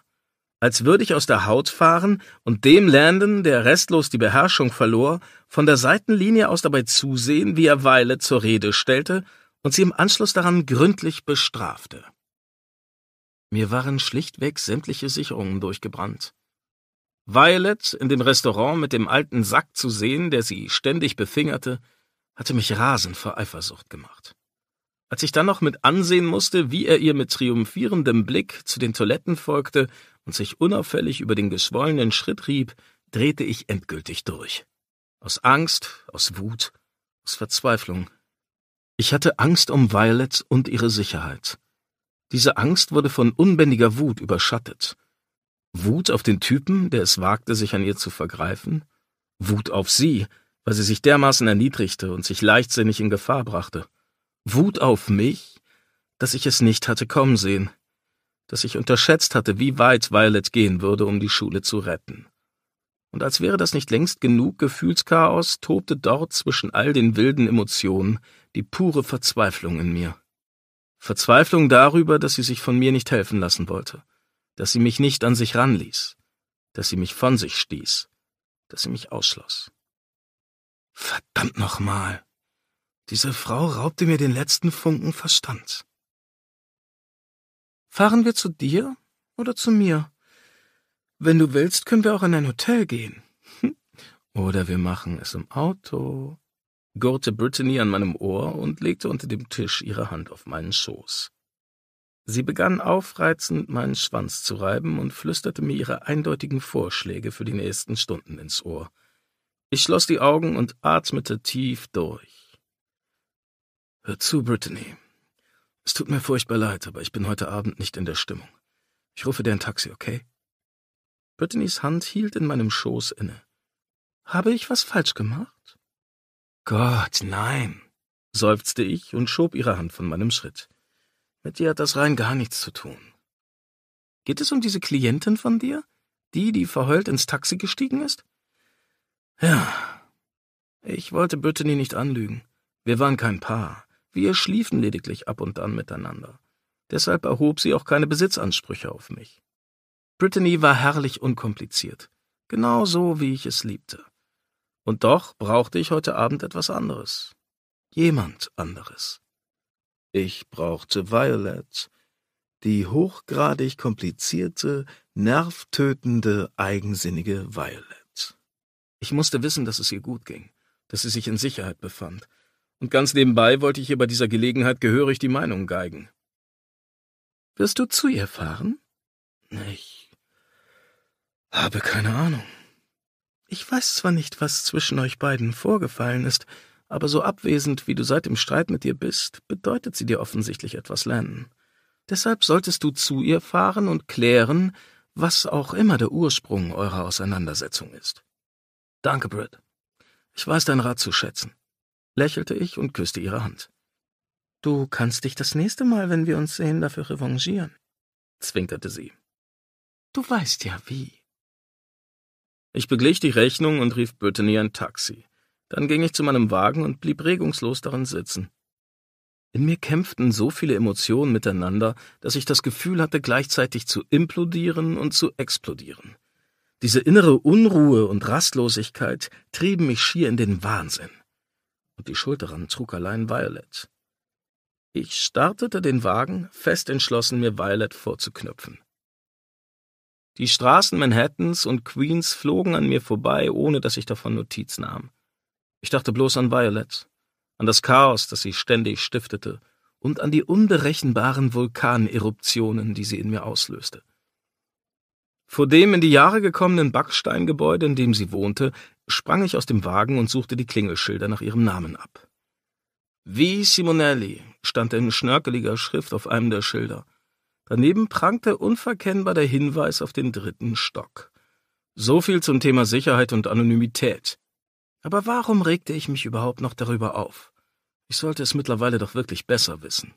als würde ich aus der Haut fahren und dem Landon, der restlos die Beherrschung verlor, von der Seitenlinie aus dabei zusehen, wie er Weile zur Rede stellte und sie im Anschluss daran gründlich bestrafte. Mir waren schlichtweg sämtliche Sicherungen durchgebrannt. Violet in dem Restaurant mit dem alten Sack zu sehen, der sie ständig befingerte, hatte mich rasend vor Eifersucht gemacht. Als ich dann noch mit ansehen musste, wie er ihr mit triumphierendem Blick zu den Toiletten folgte und sich unauffällig über den geschwollenen Schritt rieb, drehte ich endgültig durch. Aus Angst, aus Wut, aus Verzweiflung. Ich hatte Angst um Violet und ihre Sicherheit. Diese Angst wurde von unbändiger Wut überschattet. Wut auf den Typen, der es wagte, sich an ihr zu vergreifen, Wut auf sie, weil sie sich dermaßen erniedrigte und sich leichtsinnig in Gefahr brachte, Wut auf mich, dass ich es nicht hatte kommen sehen, dass ich unterschätzt hatte, wie weit Violet gehen würde, um die Schule zu retten. Und als wäre das nicht längst genug Gefühlschaos, tobte dort zwischen all den wilden Emotionen die pure Verzweiflung in mir. Verzweiflung darüber, dass sie sich von mir nicht helfen lassen wollte, dass sie mich nicht an sich ranließ, dass sie mich von sich stieß, dass sie mich ausschloss. Verdammt nochmal! Diese Frau raubte mir den letzten Funken Verstand. Fahren wir zu dir oder zu mir? Wenn du willst, können wir auch in ein Hotel gehen. Oder wir machen es im Auto. Gurrte Brittany an meinem Ohr und legte unter dem Tisch ihre Hand auf meinen Schoß. Sie begann aufreizend meinen Schwanz zu reiben und flüsterte mir ihre eindeutigen Vorschläge für die nächsten Stunden ins Ohr. Ich schloss die Augen und atmete tief durch. Hör zu, Brittany, es tut mir furchtbar leid, aber ich bin heute Abend nicht in der Stimmung. Ich rufe dir ein Taxi, okay? Brittany's Hand hielt in meinem Schoß inne. Habe ich was falsch gemacht? Gott, nein, seufzte ich und schob ihre Hand von meinem Schritt. Mit dir hat das rein gar nichts zu tun. Geht es um diese Klientin von dir? Die, die verheult ins Taxi gestiegen ist? Ja. Ich wollte Brittany nicht anlügen. Wir waren kein Paar. Wir schliefen lediglich ab und an miteinander. Deshalb erhob sie auch keine Besitzansprüche auf mich. Brittany war herrlich unkompliziert, genau so, wie ich es liebte. Und doch brauchte ich heute Abend etwas anderes. Jemand anderes. Ich brauchte Violet, die hochgradig komplizierte, nervtötende, eigensinnige Violet. Ich musste wissen, dass es ihr gut ging, dass sie sich in Sicherheit befand, und ganz nebenbei wollte ich ihr bei dieser Gelegenheit gehörig die Meinung geigen. Wirst du zu ihr fahren? Ich habe keine Ahnung. Ich weiß zwar nicht, was zwischen euch beiden vorgefallen ist, aber so abwesend, wie du seit dem Streit mit ihr bist, bedeutet sie dir offensichtlich etwas lernen. Deshalb solltest du zu ihr fahren und klären, was auch immer der Ursprung eurer Auseinandersetzung ist. Danke, Britt. Ich weiß dein Rat zu schätzen lächelte ich und küsste ihre Hand. Du kannst dich das nächste Mal, wenn wir uns sehen, dafür revanchieren, zwinkerte sie. Du weißt ja wie. Ich beglich die Rechnung und rief Böttany ein Taxi. Dann ging ich zu meinem Wagen und blieb regungslos darin sitzen. In mir kämpften so viele Emotionen miteinander, dass ich das Gefühl hatte, gleichzeitig zu implodieren und zu explodieren. Diese innere Unruhe und Rastlosigkeit trieben mich schier in den Wahnsinn und die Schuld trug allein Violet. Ich startete den Wagen, fest entschlossen, mir Violet vorzuknüpfen. Die Straßen Manhattans und Queens flogen an mir vorbei, ohne dass ich davon Notiz nahm. Ich dachte bloß an Violet, an das Chaos, das sie ständig stiftete, und an die unberechenbaren Vulkaneruptionen, die sie in mir auslöste. Vor dem in die Jahre gekommenen Backsteingebäude, in dem sie wohnte, sprang ich aus dem Wagen und suchte die Klingelschilder nach ihrem Namen ab. Wie Simonelli stand in schnörkeliger Schrift auf einem der Schilder. Daneben prangte unverkennbar der Hinweis auf den dritten Stock. So viel zum Thema Sicherheit und Anonymität. Aber warum regte ich mich überhaupt noch darüber auf? Ich sollte es mittlerweile doch wirklich besser wissen.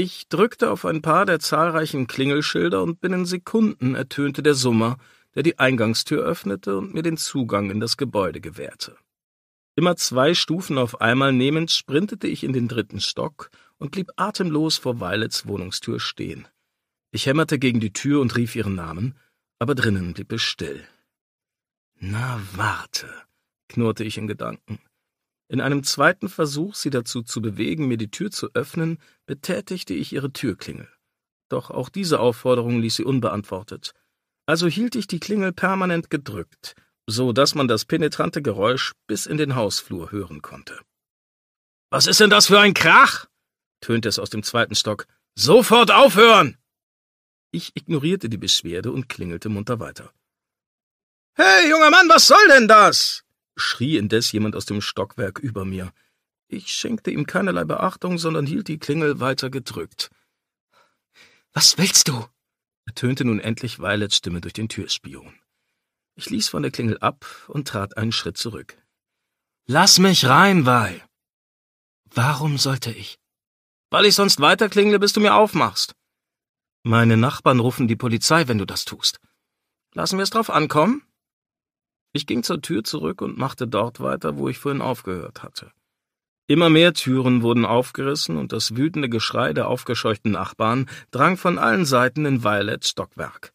Ich drückte auf ein paar der zahlreichen Klingelschilder und binnen Sekunden ertönte der Summer, der die Eingangstür öffnete und mir den Zugang in das Gebäude gewährte. Immer zwei Stufen auf einmal nehmend sprintete ich in den dritten Stock und blieb atemlos vor Violets Wohnungstür stehen. Ich hämmerte gegen die Tür und rief ihren Namen, aber drinnen blieb es still. Na, warte, knurrte ich in Gedanken. In einem zweiten Versuch, sie dazu zu bewegen, mir die Tür zu öffnen, betätigte ich ihre Türklingel. Doch auch diese Aufforderung ließ sie unbeantwortet. Also hielt ich die Klingel permanent gedrückt, so dass man das penetrante Geräusch bis in den Hausflur hören konnte. Was ist denn das für ein Krach? tönte es aus dem zweiten Stock. Sofort aufhören! Ich ignorierte die Beschwerde und klingelte munter weiter. Hey, junger Mann, was soll denn das? schrie indes jemand aus dem Stockwerk über mir. Ich schenkte ihm keinerlei Beachtung, sondern hielt die Klingel weiter gedrückt. Was willst du? ertönte nun endlich Violets Stimme durch den Türspion. Ich ließ von der Klingel ab und trat einen Schritt zurück. Lass mich rein, Weil. Warum sollte ich? Weil ich sonst weiter klingle, bis du mir aufmachst. Meine Nachbarn rufen die Polizei, wenn du das tust. Lassen wir es drauf ankommen? Ich ging zur Tür zurück und machte dort weiter, wo ich vorhin aufgehört hatte. Immer mehr Türen wurden aufgerissen und das wütende Geschrei der aufgescheuchten Nachbarn drang von allen Seiten in Violets Stockwerk.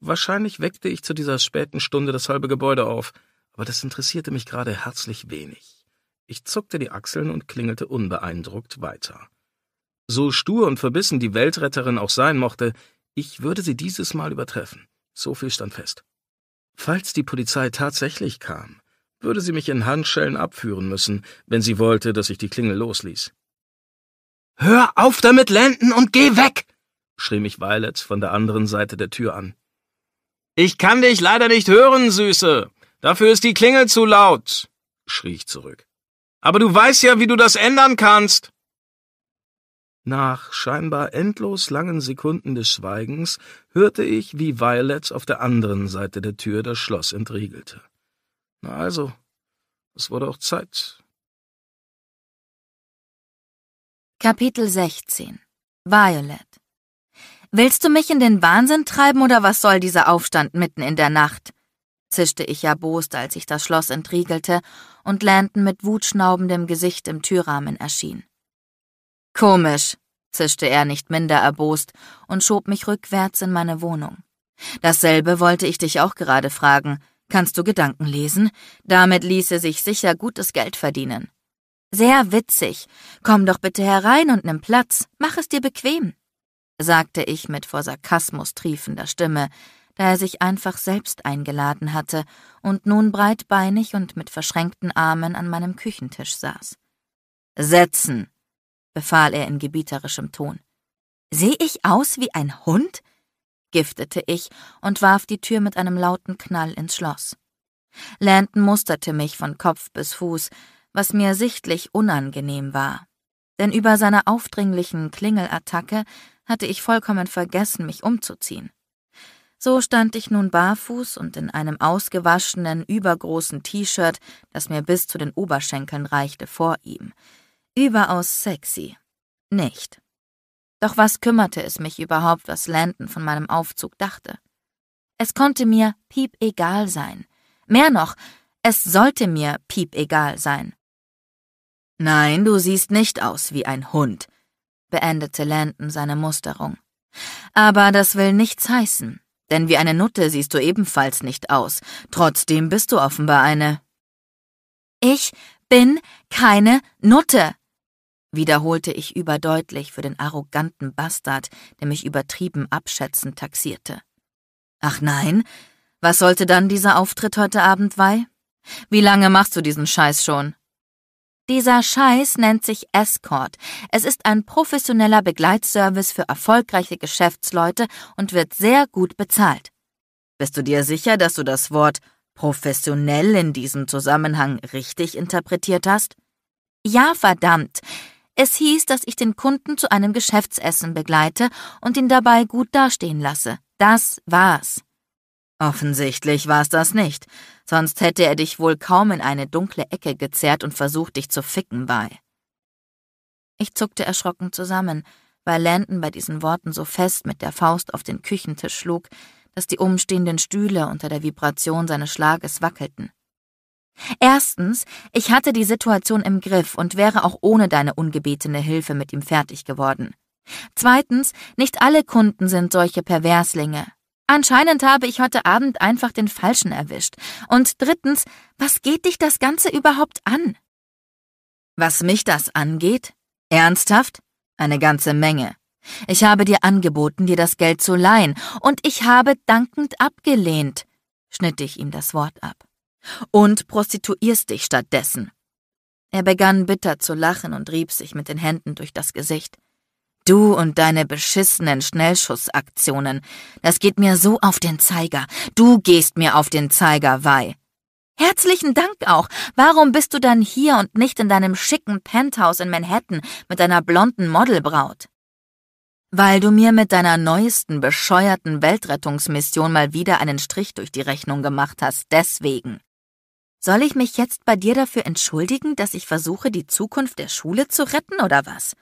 Wahrscheinlich weckte ich zu dieser späten Stunde das halbe Gebäude auf, aber das interessierte mich gerade herzlich wenig. Ich zuckte die Achseln und klingelte unbeeindruckt weiter. So stur und verbissen die Weltretterin auch sein mochte, ich würde sie dieses Mal übertreffen. So viel stand fest. Falls die Polizei tatsächlich kam, würde sie mich in Handschellen abführen müssen, wenn sie wollte, dass ich die Klingel losließ. Hör auf damit, Lenden, und geh weg! schrie mich Violet von der anderen Seite der Tür an. Ich kann dich leider nicht hören, Süße. Dafür ist die Klingel zu laut, schrie ich zurück. Aber du weißt ja, wie du das ändern kannst. Nach scheinbar endlos langen Sekunden des Schweigens hörte ich, wie Violet auf der anderen Seite der Tür das Schloss entriegelte. Na also, es wurde auch Zeit. Kapitel 16 Violet Willst du mich in den Wahnsinn treiben oder was soll dieser Aufstand mitten in der Nacht? zischte ich erbost, als ich das Schloss entriegelte und Landon mit wutschnaubendem Gesicht im Türrahmen erschien. Komisch, zischte er nicht minder erbost und schob mich rückwärts in meine Wohnung. Dasselbe wollte ich dich auch gerade fragen. Kannst du Gedanken lesen? Damit ließe sich sicher gutes Geld verdienen. Sehr witzig. Komm doch bitte herein und nimm Platz. Mach es dir bequem, sagte ich mit vor Sarkasmus triefender Stimme, da er sich einfach selbst eingeladen hatte und nun breitbeinig und mit verschränkten Armen an meinem Küchentisch saß. Setzen, befahl er in gebieterischem Ton. Sehe ich aus wie ein Hund? giftete ich und warf die Tür mit einem lauten Knall ins Schloss. Landon musterte mich von Kopf bis Fuß, was mir sichtlich unangenehm war. Denn über seiner aufdringlichen Klingelattacke hatte ich vollkommen vergessen, mich umzuziehen. So stand ich nun barfuß und in einem ausgewaschenen, übergroßen T-Shirt, das mir bis zu den Oberschenkeln reichte, vor ihm – Überaus sexy. Nicht. Doch was kümmerte es mich überhaupt, was Landon von meinem Aufzug dachte? Es konnte mir piep egal sein. Mehr noch, es sollte mir piep egal sein. Nein, du siehst nicht aus wie ein Hund, beendete Landon seine Musterung. Aber das will nichts heißen, denn wie eine Nutte siehst du ebenfalls nicht aus. Trotzdem bist du offenbar eine. Ich bin keine Nutte, wiederholte ich überdeutlich für den arroganten Bastard, der mich übertrieben abschätzend taxierte. Ach nein, was sollte dann dieser Auftritt heute Abend, Wei? Wie lange machst du diesen Scheiß schon? Dieser Scheiß nennt sich Escort. Es ist ein professioneller Begleitservice für erfolgreiche Geschäftsleute und wird sehr gut bezahlt. Bist du dir sicher, dass du das Wort professionell in diesem Zusammenhang richtig interpretiert hast? Ja, verdammt. Es hieß, dass ich den Kunden zu einem Geschäftsessen begleite und ihn dabei gut dastehen lasse. Das war's. Offensichtlich war's das nicht, sonst hätte er dich wohl kaum in eine dunkle Ecke gezerrt und versucht, dich zu ficken bei. Ich zuckte erschrocken zusammen, weil Landon bei diesen Worten so fest mit der Faust auf den Küchentisch schlug, dass die umstehenden Stühle unter der Vibration seines Schlages wackelten. Erstens, ich hatte die Situation im Griff und wäre auch ohne deine ungebetene Hilfe mit ihm fertig geworden. Zweitens, nicht alle Kunden sind solche Perverslinge. Anscheinend habe ich heute Abend einfach den Falschen erwischt. Und drittens, was geht dich das Ganze überhaupt an? Was mich das angeht? Ernsthaft? Eine ganze Menge. Ich habe dir angeboten, dir das Geld zu leihen, und ich habe dankend abgelehnt, schnitt ich ihm das Wort ab und prostituierst dich stattdessen. Er begann bitter zu lachen und rieb sich mit den Händen durch das Gesicht. Du und deine beschissenen Schnellschussaktionen, das geht mir so auf den Zeiger. Du gehst mir auf den Zeiger, Wei. Herzlichen Dank auch. Warum bist du dann hier und nicht in deinem schicken Penthouse in Manhattan mit deiner blonden Modelbraut? Weil du mir mit deiner neuesten bescheuerten Weltrettungsmission mal wieder einen Strich durch die Rechnung gemacht hast, deswegen. Soll ich mich jetzt bei dir dafür entschuldigen, dass ich versuche, die Zukunft der Schule zu retten oder was?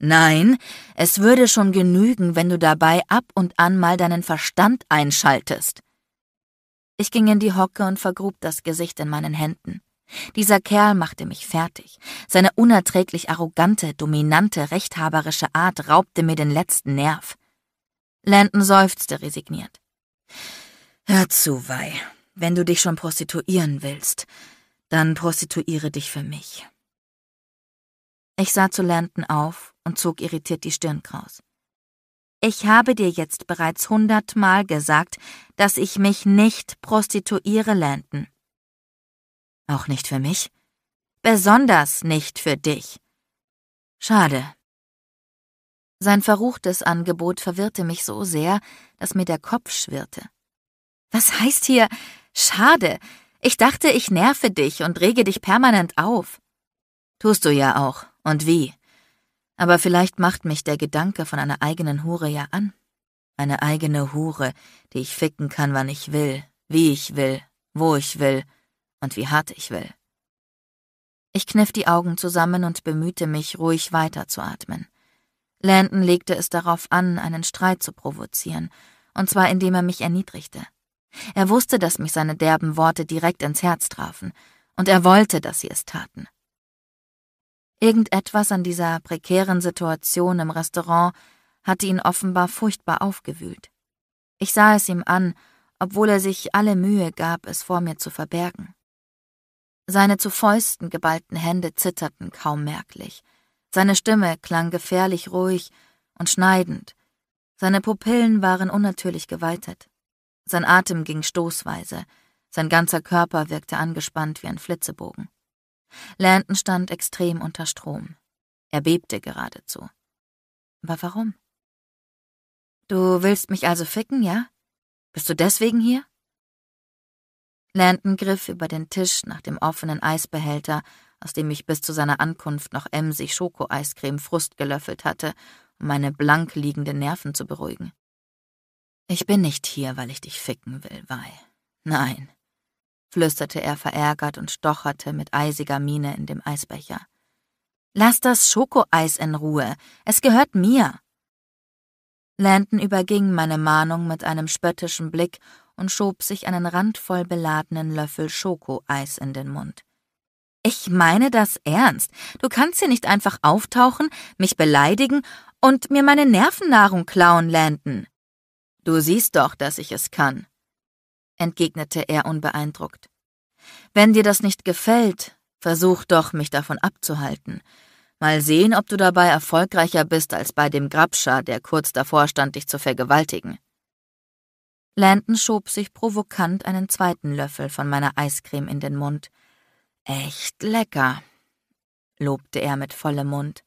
Nein, es würde schon genügen, wenn du dabei ab und an mal deinen Verstand einschaltest. Ich ging in die Hocke und vergrub das Gesicht in meinen Händen. Dieser Kerl machte mich fertig. Seine unerträglich arrogante, dominante, rechthaberische Art raubte mir den letzten Nerv. Landon seufzte resigniert. Hör zu, Wei, wenn du dich schon prostituieren willst, dann prostituiere dich für mich. Ich sah zu Landon auf und zog irritiert die Stirn kraus. Ich habe dir jetzt bereits hundertmal gesagt, dass ich mich nicht prostituiere, Landon. Auch nicht für mich? Besonders nicht für dich. Schade. Sein verruchtes Angebot verwirrte mich so sehr, dass mir der Kopf schwirrte. Was heißt hier, Schade. Ich dachte, ich nerve dich und rege dich permanent auf. Tust du ja auch. Und wie? Aber vielleicht macht mich der Gedanke von einer eigenen Hure ja an. Eine eigene Hure, die ich ficken kann, wann ich will, wie ich will, wo ich will und wie hart ich will. Ich kniff die Augen zusammen und bemühte mich, ruhig weiterzuatmen. Landon legte es darauf an, einen Streit zu provozieren, und zwar indem er mich erniedrigte. Er wusste, dass mich seine derben Worte direkt ins Herz trafen, und er wollte, dass sie es taten. Irgendetwas an dieser prekären Situation im Restaurant hatte ihn offenbar furchtbar aufgewühlt. Ich sah es ihm an, obwohl er sich alle Mühe gab, es vor mir zu verbergen. Seine zu Fäusten geballten Hände zitterten kaum merklich. Seine Stimme klang gefährlich ruhig und schneidend. Seine Pupillen waren unnatürlich geweitet. Sein Atem ging stoßweise, sein ganzer Körper wirkte angespannt wie ein Flitzebogen. Landon stand extrem unter Strom. Er bebte geradezu. Aber warum? Du willst mich also ficken, ja? Bist du deswegen hier? Landon griff über den Tisch nach dem offenen Eisbehälter, aus dem ich bis zu seiner Ankunft noch emsig Schokoeiscreme Frust gelöffelt hatte, um meine blank liegenden Nerven zu beruhigen. Ich bin nicht hier, weil ich dich ficken will, weil. Nein, flüsterte er verärgert und stocherte mit eisiger Miene in dem Eisbecher. Lass das Schokoeis in Ruhe, es gehört mir. Landon überging meine Mahnung mit einem spöttischen Blick und schob sich einen randvoll beladenen Löffel Schokoeis in den Mund. Ich meine das ernst. Du kannst hier nicht einfach auftauchen, mich beleidigen und mir meine Nervennahrung klauen, Landon. Du siehst doch, dass ich es kann, entgegnete er unbeeindruckt. Wenn dir das nicht gefällt, versuch doch, mich davon abzuhalten. Mal sehen, ob du dabei erfolgreicher bist als bei dem Grabscher, der kurz davor stand, dich zu vergewaltigen. Landon schob sich provokant einen zweiten Löffel von meiner Eiscreme in den Mund. Echt lecker, lobte er mit vollem Mund.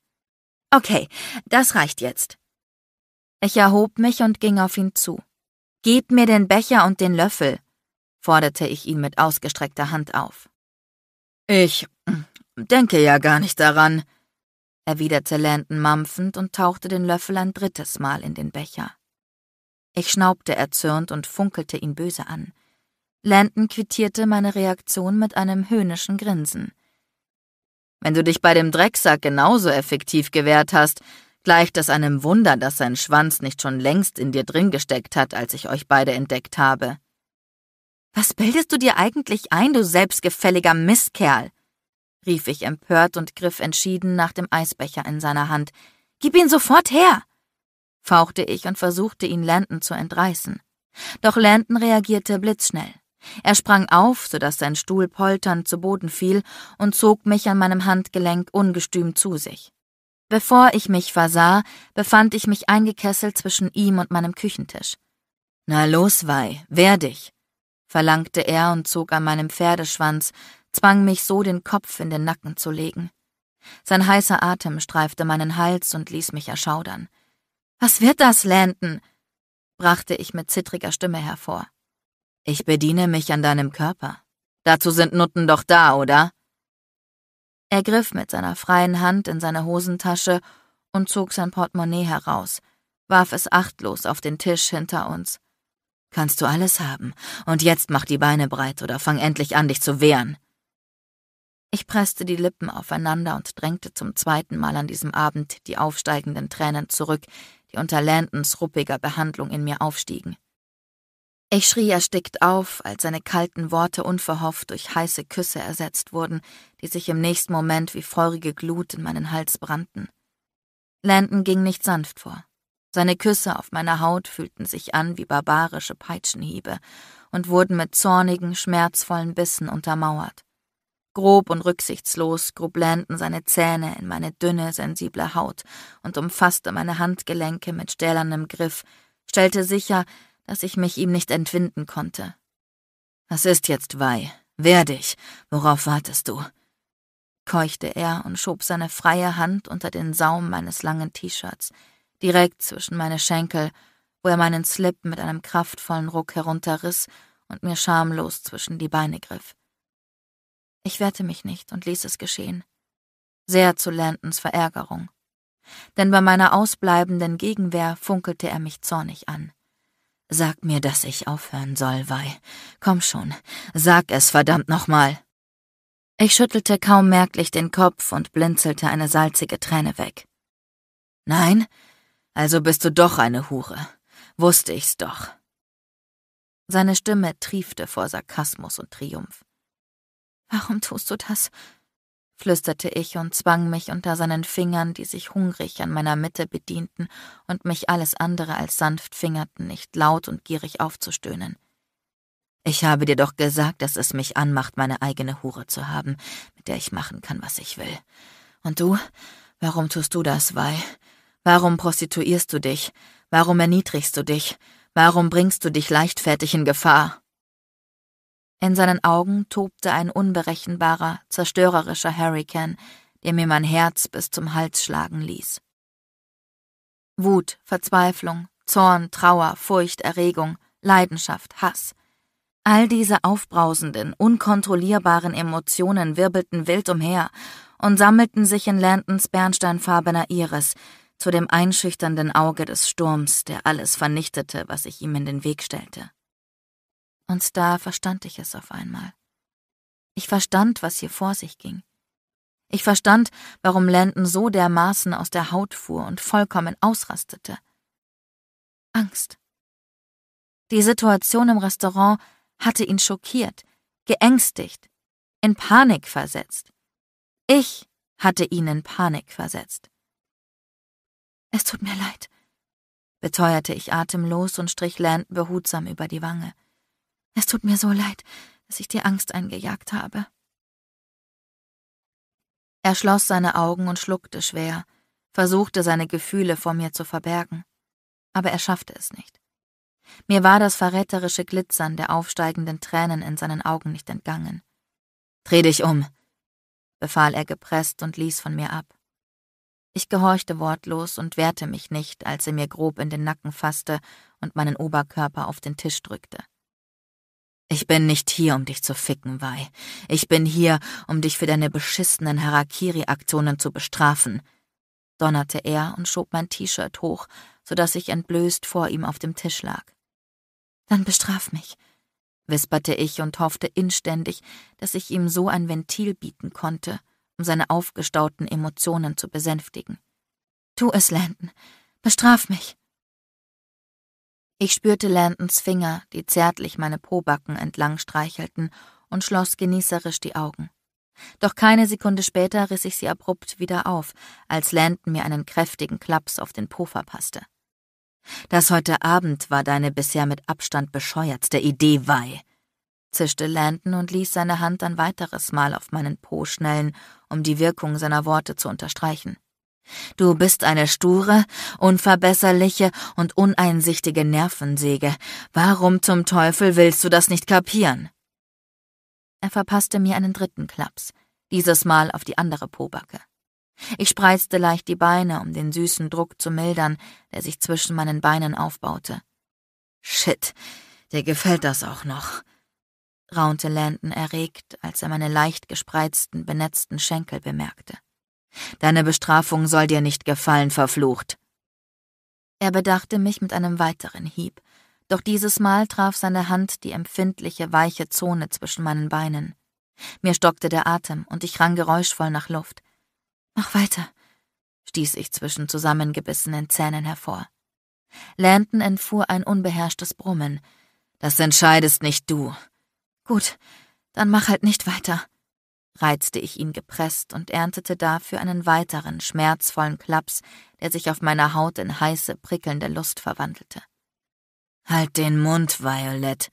Okay, das reicht jetzt. Ich erhob mich und ging auf ihn zu. Gib mir den Becher und den Löffel, forderte ich ihn mit ausgestreckter Hand auf. Ich denke ja gar nicht daran, erwiderte Landon mampfend und tauchte den Löffel ein drittes Mal in den Becher. Ich schnaubte erzürnt und funkelte ihn böse an. Landon quittierte meine Reaktion mit einem höhnischen Grinsen. Wenn du dich bei dem Drecksack genauso effektiv gewehrt hast, Gleicht es einem Wunder, dass sein Schwanz nicht schon längst in dir drin gesteckt hat, als ich euch beide entdeckt habe. Was bildest du dir eigentlich ein, du selbstgefälliger Mistkerl? rief ich empört und griff entschieden nach dem Eisbecher in seiner Hand. Gib ihn sofort her! fauchte ich und versuchte ihn Landon zu entreißen. Doch Landon reagierte blitzschnell. Er sprang auf, so dass sein Stuhl polternd zu Boden fiel, und zog mich an meinem Handgelenk ungestüm zu sich. Bevor ich mich versah, befand ich mich eingekesselt zwischen ihm und meinem Küchentisch. Na los, Wei, wehr dich, verlangte er und zog an meinem Pferdeschwanz, zwang mich so, den Kopf in den Nacken zu legen. Sein heißer Atem streifte meinen Hals und ließ mich erschaudern. Was wird das, Landon? brachte ich mit zittriger Stimme hervor. Ich bediene mich an deinem Körper. Dazu sind Nutten doch da, oder? Er griff mit seiner freien Hand in seine Hosentasche und zog sein Portemonnaie heraus, warf es achtlos auf den Tisch hinter uns. Kannst du alles haben, und jetzt mach die Beine breit oder fang endlich an, dich zu wehren. Ich presste die Lippen aufeinander und drängte zum zweiten Mal an diesem Abend die aufsteigenden Tränen zurück, die unter Landons ruppiger Behandlung in mir aufstiegen. Ich schrie erstickt auf, als seine kalten Worte unverhofft durch heiße Küsse ersetzt wurden, die sich im nächsten Moment wie feurige Glut in meinen Hals brannten. Landon ging nicht sanft vor. Seine Küsse auf meiner Haut fühlten sich an wie barbarische Peitschenhiebe und wurden mit zornigen, schmerzvollen Bissen untermauert. Grob und rücksichtslos grub Landon seine Zähne in meine dünne, sensible Haut und umfasste meine Handgelenke mit stählernem Griff, stellte sicher, dass ich mich ihm nicht entwinden konnte. Was ist jetzt, Wei? Wer dich. Worauf wartest du? keuchte er und schob seine freie Hand unter den Saum meines langen T-Shirts, direkt zwischen meine Schenkel, wo er meinen Slip mit einem kraftvollen Ruck herunterriss und mir schamlos zwischen die Beine griff. Ich wehrte mich nicht und ließ es geschehen. Sehr zu Lantons Verärgerung. Denn bei meiner ausbleibenden Gegenwehr funkelte er mich zornig an. Sag mir, dass ich aufhören soll, Wei. Komm schon, sag es verdammt nochmal. Ich schüttelte kaum merklich den Kopf und blinzelte eine salzige Träne weg. Nein? Also bist du doch eine Hure. Wusste ich's doch. Seine Stimme triefte vor Sarkasmus und Triumph. Warum tust du das? flüsterte ich und zwang mich unter seinen Fingern, die sich hungrig an meiner Mitte bedienten und mich alles andere als sanft fingerten, nicht laut und gierig aufzustöhnen. Ich habe dir doch gesagt, dass es mich anmacht, meine eigene Hure zu haben, mit der ich machen kann, was ich will. Und du? Warum tust du das, Wei? Warum prostituierst du dich? Warum erniedrigst du dich? Warum bringst du dich leichtfertig in Gefahr? In seinen Augen tobte ein unberechenbarer, zerstörerischer Hurricane, der mir mein Herz bis zum Hals schlagen ließ. Wut, Verzweiflung, Zorn, Trauer, Furcht, Erregung, Leidenschaft, Hass. All diese aufbrausenden, unkontrollierbaren Emotionen wirbelten wild umher und sammelten sich in Landons bernsteinfarbener Iris zu dem einschüchternden Auge des Sturms, der alles vernichtete, was ich ihm in den Weg stellte. Und da verstand ich es auf einmal. Ich verstand, was hier vor sich ging. Ich verstand, warum Landon so dermaßen aus der Haut fuhr und vollkommen ausrastete. Angst. Die Situation im Restaurant hatte ihn schockiert, geängstigt, in Panik versetzt. Ich hatte ihn in Panik versetzt. Es tut mir leid, beteuerte ich atemlos und strich Landon behutsam über die Wange. Es tut mir so leid, dass ich dir Angst eingejagt habe. Er schloss seine Augen und schluckte schwer, versuchte seine Gefühle vor mir zu verbergen, aber er schaffte es nicht. Mir war das verräterische Glitzern der aufsteigenden Tränen in seinen Augen nicht entgangen. Dreh dich um, befahl er gepresst und ließ von mir ab. Ich gehorchte wortlos und wehrte mich nicht, als er mir grob in den Nacken fasste und meinen Oberkörper auf den Tisch drückte. Ich bin nicht hier, um dich zu ficken, Wei. Ich bin hier, um dich für deine beschissenen Harakiri-Aktionen zu bestrafen, donnerte er und schob mein T-Shirt hoch, sodass ich entblößt vor ihm auf dem Tisch lag. Dann bestraf mich, wisperte ich und hoffte inständig, dass ich ihm so ein Ventil bieten konnte, um seine aufgestauten Emotionen zu besänftigen. Tu es, Landon. Bestraf mich. Ich spürte Landons Finger, die zärtlich meine Pobacken entlang streichelten, und schloss genießerisch die Augen. Doch keine Sekunde später riss ich sie abrupt wieder auf, als Landon mir einen kräftigen Klaps auf den Po verpasste. Das heute Abend war deine bisher mit Abstand bescheuertste Idee, Wei, zischte Landon und ließ seine Hand ein weiteres Mal auf meinen Po schnellen, um die Wirkung seiner Worte zu unterstreichen. Du bist eine sture, unverbesserliche und uneinsichtige Nervensäge. Warum zum Teufel willst du das nicht kapieren? Er verpasste mir einen dritten Klaps, dieses Mal auf die andere Pobacke. Ich spreizte leicht die Beine, um den süßen Druck zu mildern, der sich zwischen meinen Beinen aufbaute. Shit, dir gefällt das auch noch, raunte Landon erregt, als er meine leicht gespreizten, benetzten Schenkel bemerkte. Deine Bestrafung soll dir nicht gefallen, verflucht. Er bedachte mich mit einem weiteren Hieb, doch dieses Mal traf seine Hand die empfindliche, weiche Zone zwischen meinen Beinen. Mir stockte der Atem und ich rang geräuschvoll nach Luft. Mach weiter, stieß ich zwischen zusammengebissenen Zähnen hervor. Landon entfuhr ein unbeherrschtes Brummen. Das entscheidest nicht du. Gut, dann mach halt nicht weiter reizte ich ihn gepresst und erntete dafür einen weiteren schmerzvollen Klaps, der sich auf meiner Haut in heiße, prickelnde Lust verwandelte. Halt den Mund, Violet,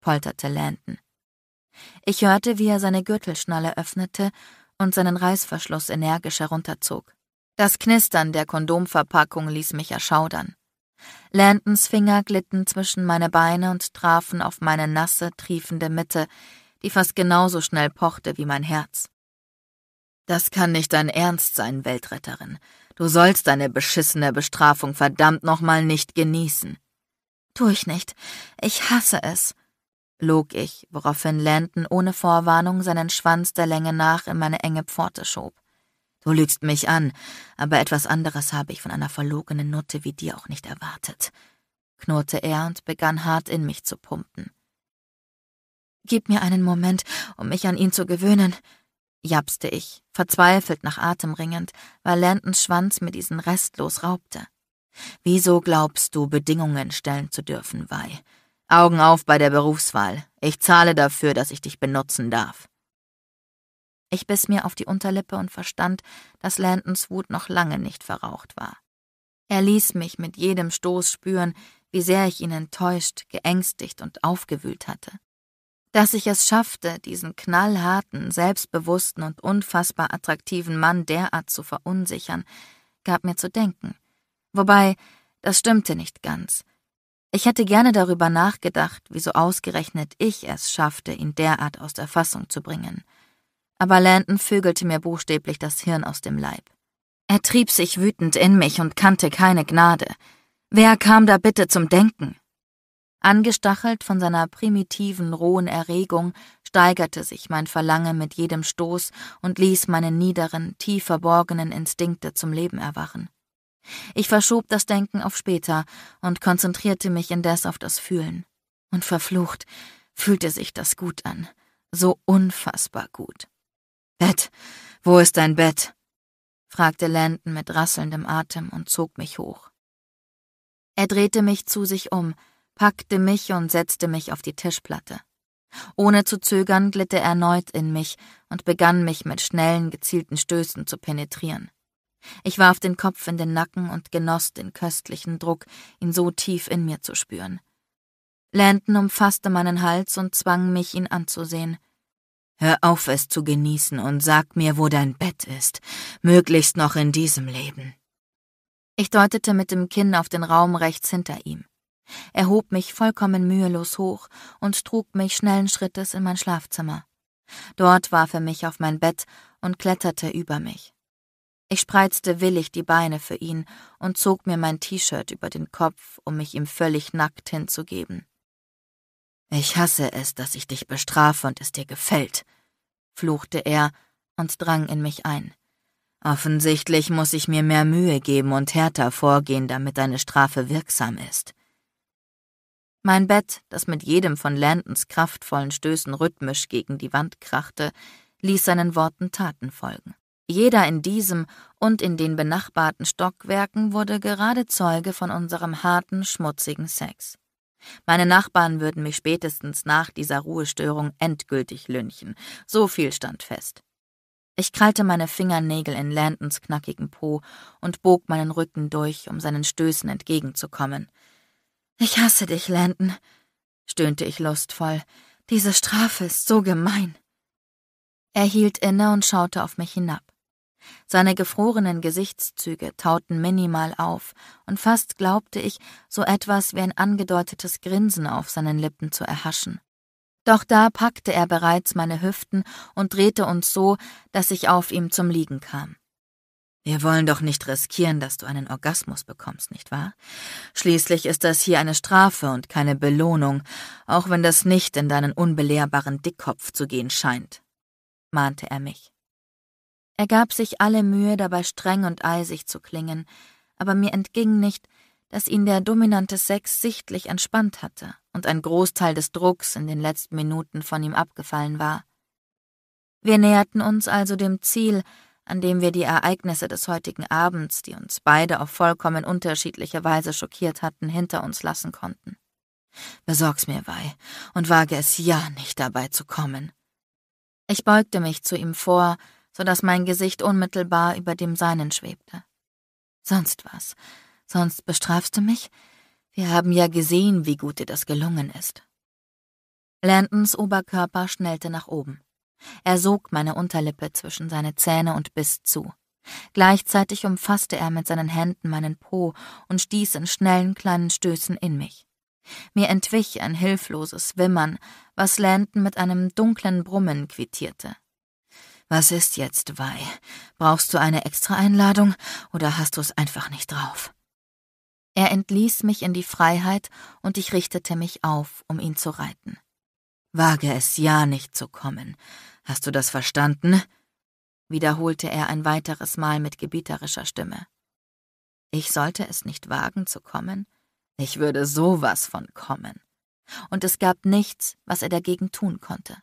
polterte Landon. Ich hörte, wie er seine Gürtelschnalle öffnete und seinen Reißverschluss energisch herunterzog. Das Knistern der Kondomverpackung ließ mich erschaudern. Landons Finger glitten zwischen meine Beine und trafen auf meine nasse, triefende Mitte, die fast genauso schnell pochte wie mein Herz. Das kann nicht dein Ernst sein, Weltretterin. Du sollst deine beschissene Bestrafung verdammt nochmal nicht genießen. Tu ich nicht. Ich hasse es. Log ich, woraufhin Landon ohne Vorwarnung seinen Schwanz der Länge nach in meine enge Pforte schob. Du lügst mich an, aber etwas anderes habe ich von einer verlogenen Nutte wie dir auch nicht erwartet, knurrte er und begann hart in mich zu pumpen. Gib mir einen Moment, um mich an ihn zu gewöhnen, japste ich, verzweifelt nach Atem ringend, weil Lantons Schwanz mir diesen restlos raubte. Wieso glaubst du, Bedingungen stellen zu dürfen, Wei? Augen auf bei der Berufswahl. Ich zahle dafür, dass ich dich benutzen darf. Ich biss mir auf die Unterlippe und verstand, dass Lantons Wut noch lange nicht verraucht war. Er ließ mich mit jedem Stoß spüren, wie sehr ich ihn enttäuscht, geängstigt und aufgewühlt hatte dass ich es schaffte, diesen knallharten, selbstbewussten und unfassbar attraktiven Mann derart zu verunsichern, gab mir zu denken. Wobei, das stimmte nicht ganz. Ich hätte gerne darüber nachgedacht, wieso ausgerechnet ich es schaffte, ihn derart aus der Fassung zu bringen. Aber Landon vögelte mir buchstäblich das Hirn aus dem Leib. Er trieb sich wütend in mich und kannte keine Gnade. Wer kam da bitte zum Denken? Angestachelt von seiner primitiven, rohen Erregung steigerte sich mein Verlangen mit jedem Stoß und ließ meine niederen, tief verborgenen Instinkte zum Leben erwachen. Ich verschob das Denken auf später und konzentrierte mich indes auf das Fühlen. Und verflucht fühlte sich das gut an, so unfassbar gut. Bett, wo ist dein Bett? fragte Landon mit rasselndem Atem und zog mich hoch. Er drehte mich zu sich um, packte mich und setzte mich auf die Tischplatte. Ohne zu zögern glitt er erneut in mich und begann mich mit schnellen, gezielten Stößen zu penetrieren. Ich warf den Kopf in den Nacken und genoss den köstlichen Druck, ihn so tief in mir zu spüren. Landon umfasste meinen Hals und zwang mich, ihn anzusehen. Hör auf, es zu genießen und sag mir, wo dein Bett ist, möglichst noch in diesem Leben. Ich deutete mit dem Kinn auf den Raum rechts hinter ihm. Er hob mich vollkommen mühelos hoch und trug mich schnellen Schrittes in mein Schlafzimmer. Dort warf er mich auf mein Bett und kletterte über mich. Ich spreizte willig die Beine für ihn und zog mir mein T-Shirt über den Kopf, um mich ihm völlig nackt hinzugeben. Ich hasse es, dass ich dich bestrafe und es dir gefällt, fluchte er und drang in mich ein. Offensichtlich muss ich mir mehr Mühe geben und härter vorgehen, damit deine Strafe wirksam ist. Mein Bett, das mit jedem von Landons kraftvollen Stößen rhythmisch gegen die Wand krachte, ließ seinen Worten Taten folgen. Jeder in diesem und in den benachbarten Stockwerken wurde gerade Zeuge von unserem harten, schmutzigen Sex. Meine Nachbarn würden mich spätestens nach dieser Ruhestörung endgültig lünchen, So viel stand fest. Ich krallte meine Fingernägel in Landons knackigen Po und bog meinen Rücken durch, um seinen Stößen entgegenzukommen. Ich hasse dich, Landon, stöhnte ich lustvoll. Diese Strafe ist so gemein. Er hielt inne und schaute auf mich hinab. Seine gefrorenen Gesichtszüge tauten minimal auf, und fast glaubte ich, so etwas wie ein angedeutetes Grinsen auf seinen Lippen zu erhaschen. Doch da packte er bereits meine Hüften und drehte uns so, dass ich auf ihm zum Liegen kam. Wir wollen doch nicht riskieren, dass du einen Orgasmus bekommst, nicht wahr? Schließlich ist das hier eine Strafe und keine Belohnung, auch wenn das nicht in deinen unbelehrbaren Dickkopf zu gehen scheint, mahnte er mich. Er gab sich alle Mühe, dabei streng und eisig zu klingen, aber mir entging nicht, dass ihn der dominante Sex sichtlich entspannt hatte und ein Großteil des Drucks in den letzten Minuten von ihm abgefallen war. Wir näherten uns also dem Ziel, an dem wir die Ereignisse des heutigen Abends, die uns beide auf vollkommen unterschiedliche Weise schockiert hatten, hinter uns lassen konnten. Besorg's mir bei und wage es ja nicht dabei zu kommen. Ich beugte mich zu ihm vor, so dass mein Gesicht unmittelbar über dem seinen schwebte. Sonst was? Sonst bestrafst du mich? Wir haben ja gesehen, wie gut dir das gelungen ist. Landons Oberkörper schnellte nach oben. Er sog meine Unterlippe zwischen seine Zähne und biss zu. Gleichzeitig umfasste er mit seinen Händen meinen Po und stieß in schnellen kleinen Stößen in mich. Mir entwich ein hilfloses Wimmern, was Landon mit einem dunklen Brummen quittierte. Was ist jetzt, Wei? Brauchst du eine extra Einladung oder hast du es einfach nicht drauf? Er entließ mich in die Freiheit und ich richtete mich auf, um ihn zu reiten. Wage es ja nicht zu kommen. Hast du das verstanden? wiederholte er ein weiteres Mal mit gebieterischer Stimme. Ich sollte es nicht wagen zu kommen? Ich würde sowas von kommen. Und es gab nichts, was er dagegen tun konnte.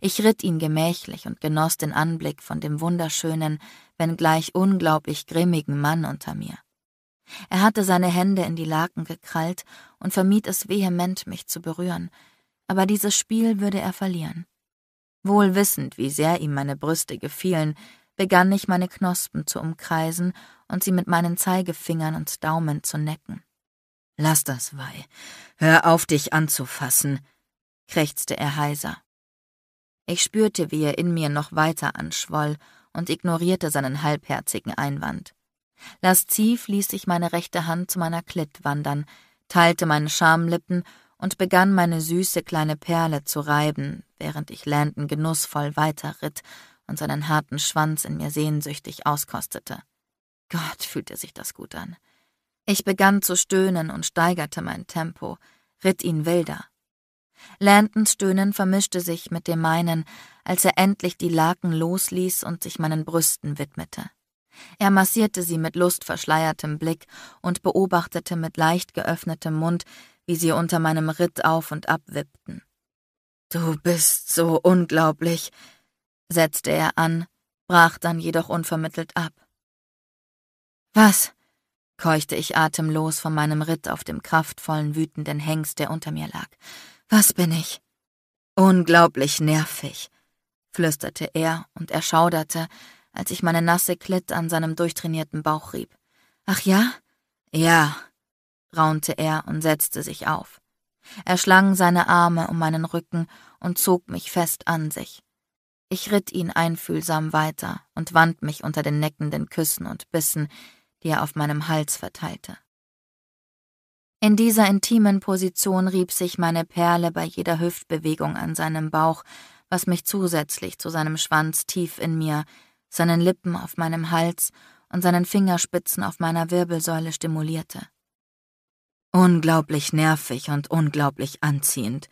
Ich ritt ihn gemächlich und genoss den Anblick von dem wunderschönen, wenngleich unglaublich grimmigen Mann unter mir. Er hatte seine Hände in die Laken gekrallt und vermied es vehement, mich zu berühren, aber dieses Spiel würde er verlieren. Wohl wissend, wie sehr ihm meine Brüste gefielen, begann ich meine Knospen zu umkreisen und sie mit meinen Zeigefingern und Daumen zu necken. Lass das, Weih. Hör auf, dich anzufassen, krächzte er heiser. Ich spürte, wie er in mir noch weiter anschwoll und ignorierte seinen halbherzigen Einwand. Lasziv ließ ich meine rechte Hand zu meiner Klit wandern, teilte meine Schamlippen und begann meine süße kleine Perle zu reiben, während ich Landon genussvoll weiterritt und seinen harten Schwanz in mir sehnsüchtig auskostete. Gott, fühlte sich das gut an. Ich begann zu stöhnen und steigerte mein Tempo, ritt ihn wilder. Landons Stöhnen vermischte sich mit dem meinen, als er endlich die Laken losließ und sich meinen Brüsten widmete. Er massierte sie mit lustverschleiertem Blick und beobachtete mit leicht geöffnetem Mund, wie sie unter meinem Ritt auf und ab wippten. Du bist so unglaublich, setzte er an, brach dann jedoch unvermittelt ab. Was? keuchte ich atemlos von meinem Ritt auf dem kraftvollen, wütenden Hengst, der unter mir lag. Was bin ich? Unglaublich nervig, flüsterte er und erschauderte, als ich meine nasse Klitt an seinem durchtrainierten Bauch rieb. Ach ja? Ja, raunte er und setzte sich auf. Er schlang seine Arme um meinen Rücken und zog mich fest an sich. Ich ritt ihn einfühlsam weiter und wand mich unter den neckenden Küssen und Bissen, die er auf meinem Hals verteilte. In dieser intimen Position rieb sich meine Perle bei jeder Hüftbewegung an seinem Bauch, was mich zusätzlich zu seinem Schwanz tief in mir, seinen Lippen auf meinem Hals und seinen Fingerspitzen auf meiner Wirbelsäule stimulierte. Unglaublich nervig und unglaublich anziehend,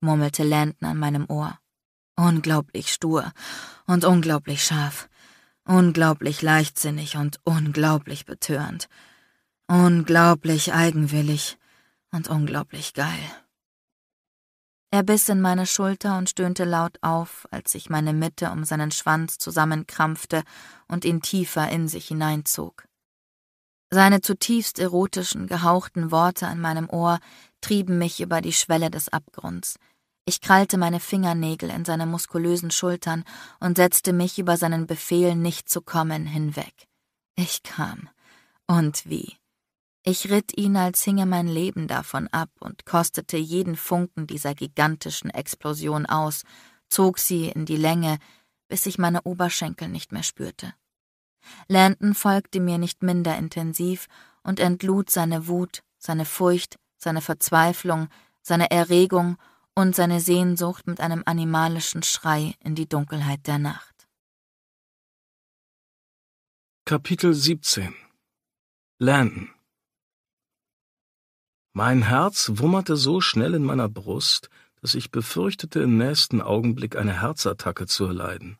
murmelte Landon an meinem Ohr. Unglaublich stur und unglaublich scharf, unglaublich leichtsinnig und unglaublich betörend, unglaublich eigenwillig und unglaublich geil. Er biss in meine Schulter und stöhnte laut auf, als ich meine Mitte um seinen Schwanz zusammenkrampfte und ihn tiefer in sich hineinzog. Seine zutiefst erotischen, gehauchten Worte an meinem Ohr trieben mich über die Schwelle des Abgrunds. Ich krallte meine Fingernägel in seine muskulösen Schultern und setzte mich über seinen Befehl, nicht zu kommen, hinweg. Ich kam. Und wie. Ich ritt ihn, als hinge mein Leben davon ab und kostete jeden Funken dieser gigantischen Explosion aus, zog sie in die Länge, bis ich meine Oberschenkel nicht mehr spürte. Landon folgte mir nicht minder intensiv und entlud seine Wut, seine Furcht, seine Verzweiflung, seine Erregung und seine Sehnsucht mit einem animalischen Schrei in die Dunkelheit der Nacht. Kapitel 17 Landon Mein Herz wummerte so schnell in meiner Brust, dass ich befürchtete, im nächsten Augenblick eine Herzattacke zu erleiden.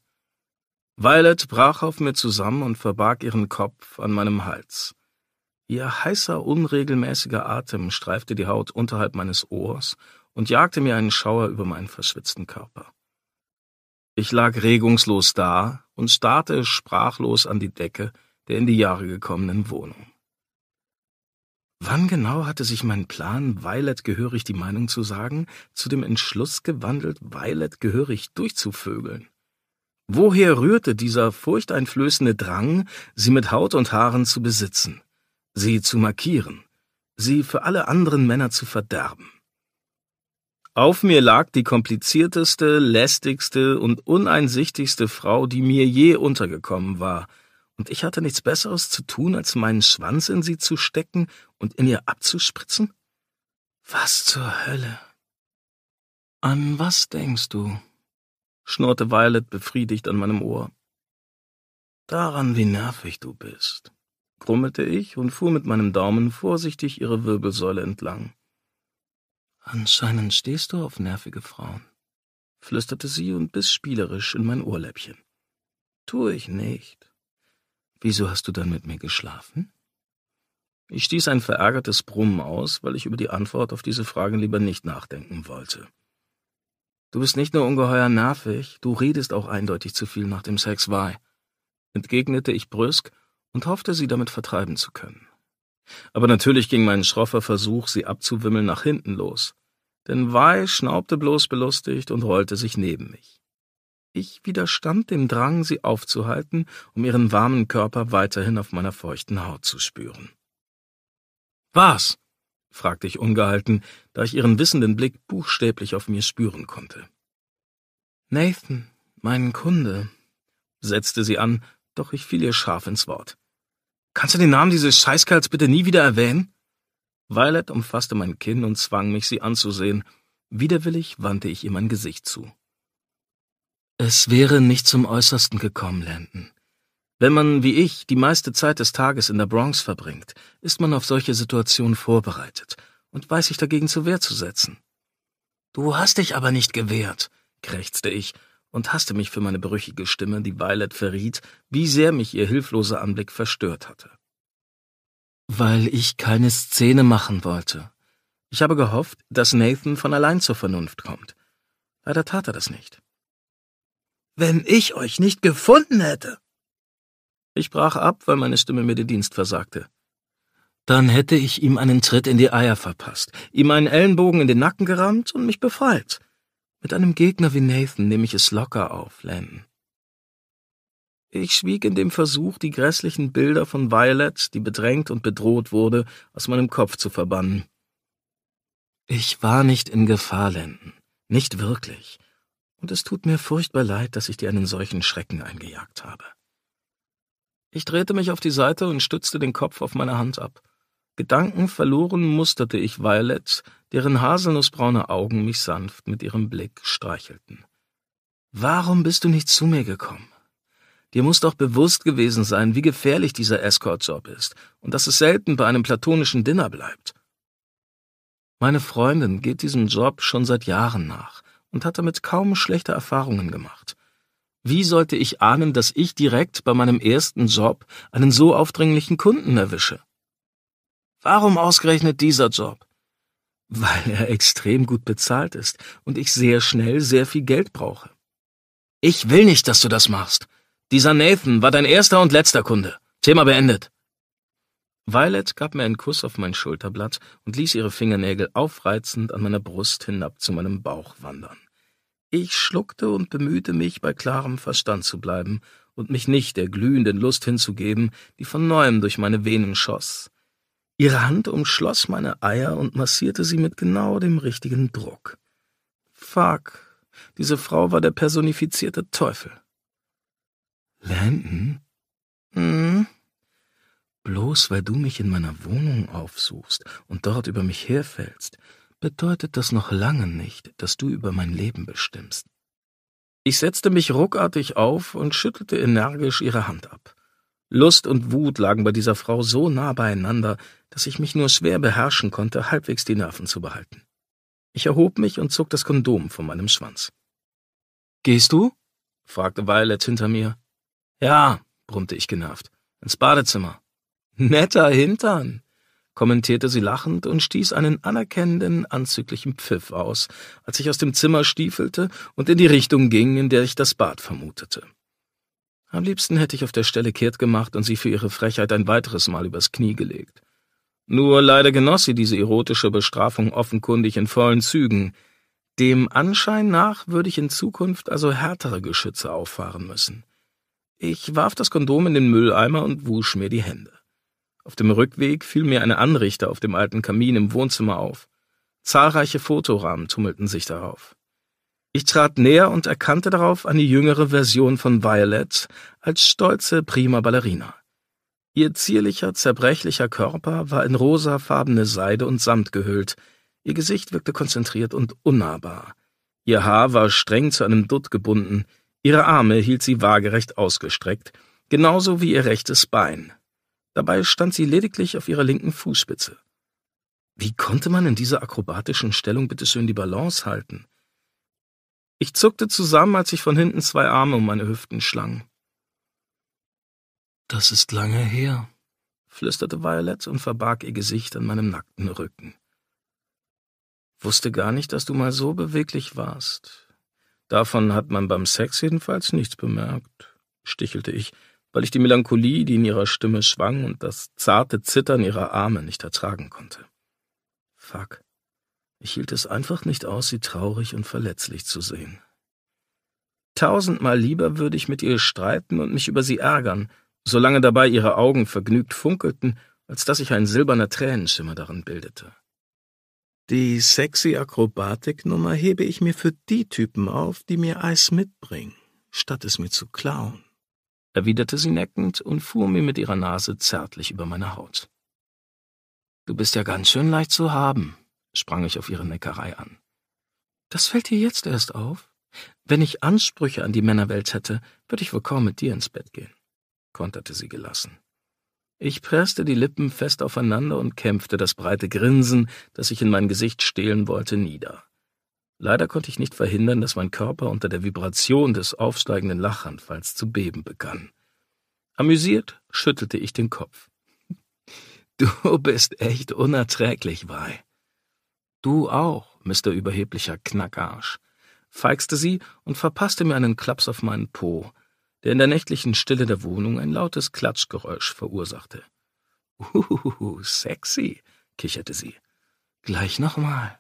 Violet brach auf mir zusammen und verbarg ihren Kopf an meinem Hals. Ihr heißer, unregelmäßiger Atem streifte die Haut unterhalb meines Ohrs und jagte mir einen Schauer über meinen verschwitzten Körper. Ich lag regungslos da und starrte sprachlos an die Decke der in die Jahre gekommenen Wohnung. Wann genau hatte sich mein Plan, Violet gehörig die Meinung zu sagen, zu dem Entschluss gewandelt, Violet gehörig durchzuvögeln? Woher rührte dieser furchteinflößende Drang, sie mit Haut und Haaren zu besitzen, sie zu markieren, sie für alle anderen Männer zu verderben? Auf mir lag die komplizierteste, lästigste und uneinsichtigste Frau, die mir je untergekommen war, und ich hatte nichts Besseres zu tun, als meinen Schwanz in sie zu stecken und in ihr abzuspritzen? Was zur Hölle? An was denkst du? schnurrte Violet befriedigt an meinem Ohr. Daran, wie nervig du bist, grummelte ich und fuhr mit meinem Daumen vorsichtig ihre Wirbelsäule entlang. Anscheinend stehst du auf nervige Frauen, flüsterte sie und biss spielerisch in mein Ohrläppchen. Tue ich nicht. Wieso hast du dann mit mir geschlafen? Ich stieß ein verärgertes Brummen aus, weil ich über die Antwort auf diese Fragen lieber nicht nachdenken wollte. Du bist nicht nur ungeheuer nervig, du redest auch eindeutig zu viel nach dem Sex, Wei, entgegnete ich brüsk und hoffte, sie damit vertreiben zu können. Aber natürlich ging mein schroffer Versuch, sie abzuwimmeln, nach hinten los, denn Wei schnaubte bloß belustigt und rollte sich neben mich. Ich widerstand dem Drang, sie aufzuhalten, um ihren warmen Körper weiterhin auf meiner feuchten Haut zu spüren. Was? fragte ich ungehalten, da ich ihren wissenden Blick buchstäblich auf mir spüren konnte. Nathan, mein Kunde, setzte sie an, doch ich fiel ihr scharf ins Wort. Kannst du den Namen dieses Scheißkerls bitte nie wieder erwähnen? Violet umfasste mein Kinn und zwang mich, sie anzusehen. Widerwillig wandte ich ihr mein Gesicht zu. Es wäre nicht zum Äußersten gekommen, Landon. Wenn man, wie ich, die meiste Zeit des Tages in der Bronx verbringt, ist man auf solche Situationen vorbereitet und weiß sich dagegen zur Wehr zu setzen. Du hast dich aber nicht gewehrt, krächzte ich und hasste mich für meine brüchige Stimme, die Violet verriet, wie sehr mich ihr hilfloser Anblick verstört hatte. Weil ich keine Szene machen wollte. Ich habe gehofft, dass Nathan von allein zur Vernunft kommt. Leider tat er das nicht. Wenn ich euch nicht gefunden hätte, ich brach ab, weil meine Stimme mir den Dienst versagte. Dann hätte ich ihm einen Tritt in die Eier verpasst, ihm einen Ellenbogen in den Nacken gerammt und mich befreit. Mit einem Gegner wie Nathan nehme ich es locker auf, Len. Ich schwieg in dem Versuch, die grässlichen Bilder von Violet, die bedrängt und bedroht wurde, aus meinem Kopf zu verbannen. Ich war nicht in Gefahr, Len. Nicht wirklich. Und es tut mir furchtbar leid, dass ich dir einen solchen Schrecken eingejagt habe. Ich drehte mich auf die Seite und stützte den Kopf auf meine Hand ab. Gedanken verloren musterte ich Violet, deren haselnussbraune Augen mich sanft mit ihrem Blick streichelten. Warum bist du nicht zu mir gekommen? Dir muss doch bewusst gewesen sein, wie gefährlich dieser Escort-Job ist und dass es selten bei einem platonischen Dinner bleibt. Meine Freundin geht diesem Job schon seit Jahren nach und hat damit kaum schlechte Erfahrungen gemacht. Wie sollte ich ahnen, dass ich direkt bei meinem ersten Job einen so aufdringlichen Kunden erwische? Warum ausgerechnet dieser Job? Weil er extrem gut bezahlt ist und ich sehr schnell sehr viel Geld brauche. Ich will nicht, dass du das machst. Dieser Nathan war dein erster und letzter Kunde. Thema beendet. Violet gab mir einen Kuss auf mein Schulterblatt und ließ ihre Fingernägel aufreizend an meiner Brust hinab zu meinem Bauch wandern. Ich schluckte und bemühte mich, bei klarem Verstand zu bleiben und mich nicht der glühenden Lust hinzugeben, die von neuem durch meine Venen schoss. Ihre Hand umschloss meine Eier und massierte sie mit genau dem richtigen Druck. Fuck, diese Frau war der personifizierte Teufel. Landon? Hm? Bloß weil du mich in meiner Wohnung aufsuchst und dort über mich herfällst, bedeutet das noch lange nicht, dass du über mein Leben bestimmst. Ich setzte mich ruckartig auf und schüttelte energisch ihre Hand ab. Lust und Wut lagen bei dieser Frau so nah beieinander, dass ich mich nur schwer beherrschen konnte, halbwegs die Nerven zu behalten. Ich erhob mich und zog das Kondom von meinem Schwanz. Gehst du? fragte Violet hinter mir. Ja, brummte ich genervt. Ins Badezimmer. Netter Hintern, kommentierte sie lachend und stieß einen anerkennenden, anzüglichen Pfiff aus, als ich aus dem Zimmer stiefelte und in die Richtung ging, in der ich das Bad vermutete. Am liebsten hätte ich auf der Stelle kehrt gemacht und sie für ihre Frechheit ein weiteres Mal übers Knie gelegt. Nur leider genoss sie diese erotische Bestrafung offenkundig in vollen Zügen. Dem Anschein nach würde ich in Zukunft also härtere Geschütze auffahren müssen. Ich warf das Kondom in den Mülleimer und wusch mir die Hände. Auf dem Rückweg fiel mir eine Anrichte auf dem alten Kamin im Wohnzimmer auf. Zahlreiche Fotorahmen tummelten sich darauf. Ich trat näher und erkannte darauf eine jüngere Version von Violet als stolze prima Ballerina. Ihr zierlicher, zerbrechlicher Körper war in rosafarbene Seide und Samt gehüllt, ihr Gesicht wirkte konzentriert und unnahbar. Ihr Haar war streng zu einem Dutt gebunden, ihre Arme hielt sie waagerecht ausgestreckt, genauso wie ihr rechtes Bein. Dabei stand sie lediglich auf ihrer linken Fußspitze. Wie konnte man in dieser akrobatischen Stellung bitteschön die Balance halten? Ich zuckte zusammen, als ich von hinten zwei Arme um meine Hüften schlang. Das ist lange her, flüsterte Violet und verbarg ihr Gesicht an meinem nackten Rücken. Wusste gar nicht, dass du mal so beweglich warst. Davon hat man beim Sex jedenfalls nichts bemerkt, stichelte ich, weil ich die Melancholie, die in ihrer Stimme schwang, und das zarte Zittern ihrer Arme nicht ertragen konnte. Fuck. Ich hielt es einfach nicht aus, sie traurig und verletzlich zu sehen. Tausendmal lieber würde ich mit ihr streiten und mich über sie ärgern, solange dabei ihre Augen vergnügt funkelten, als dass sich ein silberner Tränenschimmer darin bildete. Die sexy Akrobatiknummer hebe ich mir für die Typen auf, die mir Eis mitbringen, statt es mir zu klauen erwiderte sie neckend und fuhr mir mit ihrer Nase zärtlich über meine Haut. Du bist ja ganz schön leicht zu haben, sprang ich auf ihre Neckerei an. Das fällt dir jetzt erst auf? Wenn ich Ansprüche an die Männerwelt hätte, würde ich wohl kaum mit dir ins Bett gehen, konterte sie gelassen. Ich presste die Lippen fest aufeinander und kämpfte das breite Grinsen, das ich in mein Gesicht stehlen wollte, nieder. Leider konnte ich nicht verhindern, dass mein Körper unter der Vibration des aufsteigenden Lachanfalls zu beben begann. Amüsiert schüttelte ich den Kopf. Du bist echt unerträglich, Wei. Du auch, Mr. überheblicher Knackarsch, feixte sie und verpasste mir einen Klaps auf meinen Po, der in der nächtlichen Stille der Wohnung ein lautes Klatschgeräusch verursachte. Uhuhu, sexy, kicherte sie. Gleich nochmal.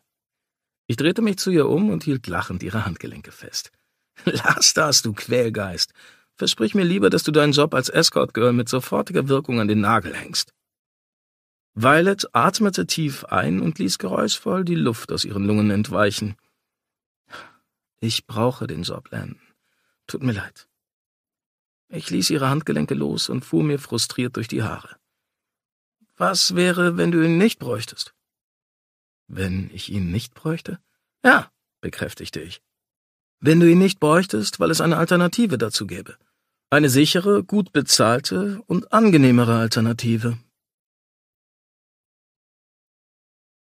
Ich drehte mich zu ihr um und hielt lachend ihre Handgelenke fest. Lass das, du Quälgeist. Versprich mir lieber, dass du deinen Job als Escort Girl mit sofortiger Wirkung an den Nagel hängst. Violet atmete tief ein und ließ geräuschvoll die Luft aus ihren Lungen entweichen. Ich brauche den Job, Len. Tut mir leid. Ich ließ ihre Handgelenke los und fuhr mir frustriert durch die Haare. Was wäre, wenn du ihn nicht bräuchtest? Wenn ich ihn nicht bräuchte? Ja, bekräftigte ich. Wenn du ihn nicht bräuchtest, weil es eine Alternative dazu gäbe. Eine sichere, gut bezahlte und angenehmere Alternative.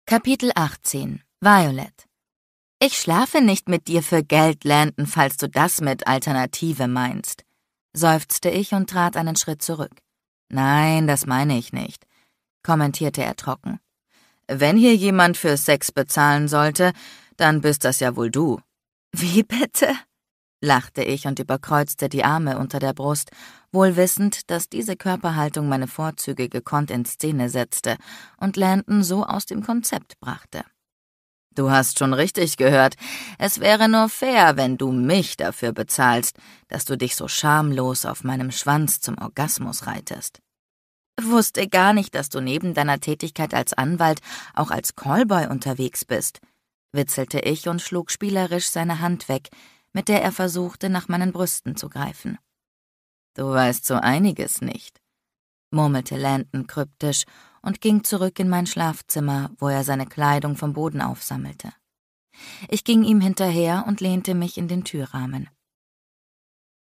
Kapitel 18 Violet Ich schlafe nicht mit dir für Geld, Landon, falls du das mit Alternative meinst, seufzte ich und trat einen Schritt zurück. Nein, das meine ich nicht, kommentierte er trocken. Wenn hier jemand für Sex bezahlen sollte, dann bist das ja wohl du. Wie bitte? lachte ich und überkreuzte die Arme unter der Brust, wohl wissend, dass diese Körperhaltung meine Vorzüge gekonnt in Szene setzte und Landon so aus dem Konzept brachte. Du hast schon richtig gehört. Es wäre nur fair, wenn du mich dafür bezahlst, dass du dich so schamlos auf meinem Schwanz zum Orgasmus reitest. Wusste gar nicht, dass du neben deiner Tätigkeit als Anwalt auch als Callboy unterwegs bist, witzelte ich und schlug spielerisch seine Hand weg, mit der er versuchte, nach meinen Brüsten zu greifen. Du weißt so einiges nicht, murmelte Landon kryptisch und ging zurück in mein Schlafzimmer, wo er seine Kleidung vom Boden aufsammelte. Ich ging ihm hinterher und lehnte mich in den Türrahmen.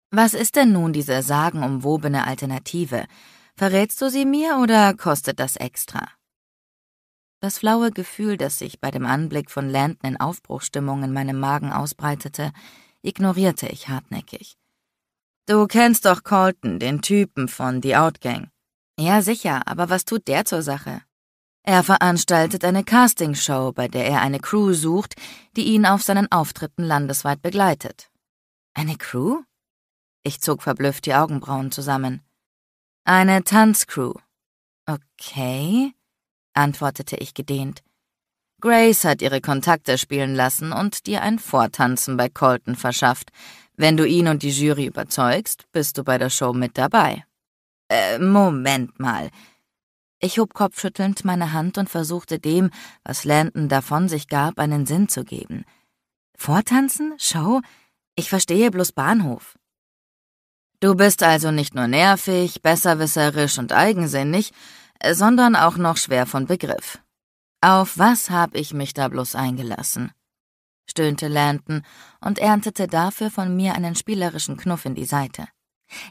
Was ist denn nun diese sagenumwobene Alternative, Verrätst du sie mir oder kostet das extra? Das flaue Gefühl, das sich bei dem Anblick von Landon in Aufbruchstimmung in meinem Magen ausbreitete, ignorierte ich hartnäckig. Du kennst doch Colton, den Typen von The Outgang. Ja, sicher, aber was tut der zur Sache? Er veranstaltet eine Castingshow, bei der er eine Crew sucht, die ihn auf seinen Auftritten landesweit begleitet. Eine Crew? Ich zog verblüfft die Augenbrauen zusammen. Eine Tanzcrew. Okay, antwortete ich gedehnt. Grace hat ihre Kontakte spielen lassen und dir ein Vortanzen bei Colton verschafft. Wenn du ihn und die Jury überzeugst, bist du bei der Show mit dabei. Äh, Moment mal. Ich hob kopfschüttelnd meine Hand und versuchte dem, was Landon davon sich gab, einen Sinn zu geben. Vortanzen? Show? Ich verstehe bloß Bahnhof. Du bist also nicht nur nervig, besserwisserisch und eigensinnig, äh, sondern auch noch schwer von Begriff. Auf was hab ich mich da bloß eingelassen? stöhnte Lanton und erntete dafür von mir einen spielerischen Knuff in die Seite.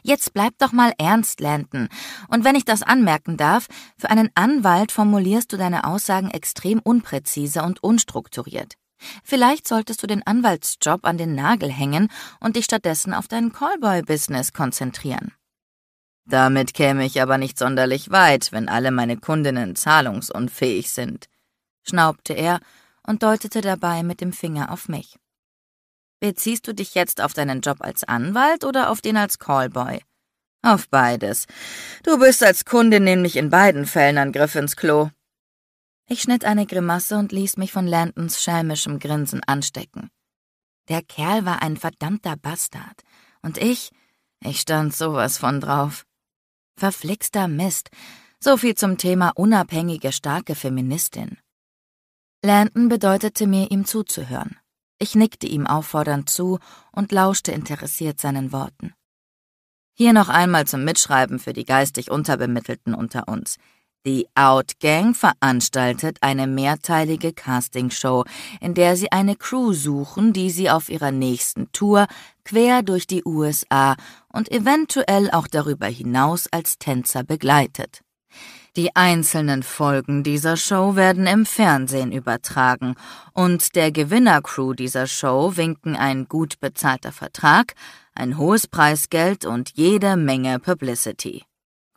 Jetzt bleib doch mal ernst, Lanton. Und wenn ich das anmerken darf, für einen Anwalt formulierst du deine Aussagen extrem unpräzise und unstrukturiert. Vielleicht solltest du den Anwaltsjob an den Nagel hängen und dich stattdessen auf dein Callboy-Business konzentrieren. Damit käme ich aber nicht sonderlich weit, wenn alle meine Kundinnen zahlungsunfähig sind, schnaubte er und deutete dabei mit dem Finger auf mich. Beziehst du dich jetzt auf deinen Job als Anwalt oder auf den als Callboy? Auf beides. Du bist als Kunde nämlich in beiden Fällen ein Griff ins Klo. Ich schnitt eine Grimasse und ließ mich von Landons schelmischem Grinsen anstecken. Der Kerl war ein verdammter Bastard. Und ich? Ich stand sowas von drauf. Verflixter Mist. So viel zum Thema unabhängige, starke Feministin. Landon bedeutete mir, ihm zuzuhören. Ich nickte ihm auffordernd zu und lauschte interessiert seinen Worten. Hier noch einmal zum Mitschreiben für die geistig Unterbemittelten unter uns. Die Out Gang veranstaltet eine mehrteilige Castingshow, in der sie eine Crew suchen, die sie auf ihrer nächsten Tour quer durch die USA und eventuell auch darüber hinaus als Tänzer begleitet. Die einzelnen Folgen dieser Show werden im Fernsehen übertragen und der Gewinnercrew dieser Show winken ein gut bezahlter Vertrag, ein hohes Preisgeld und jede Menge Publicity.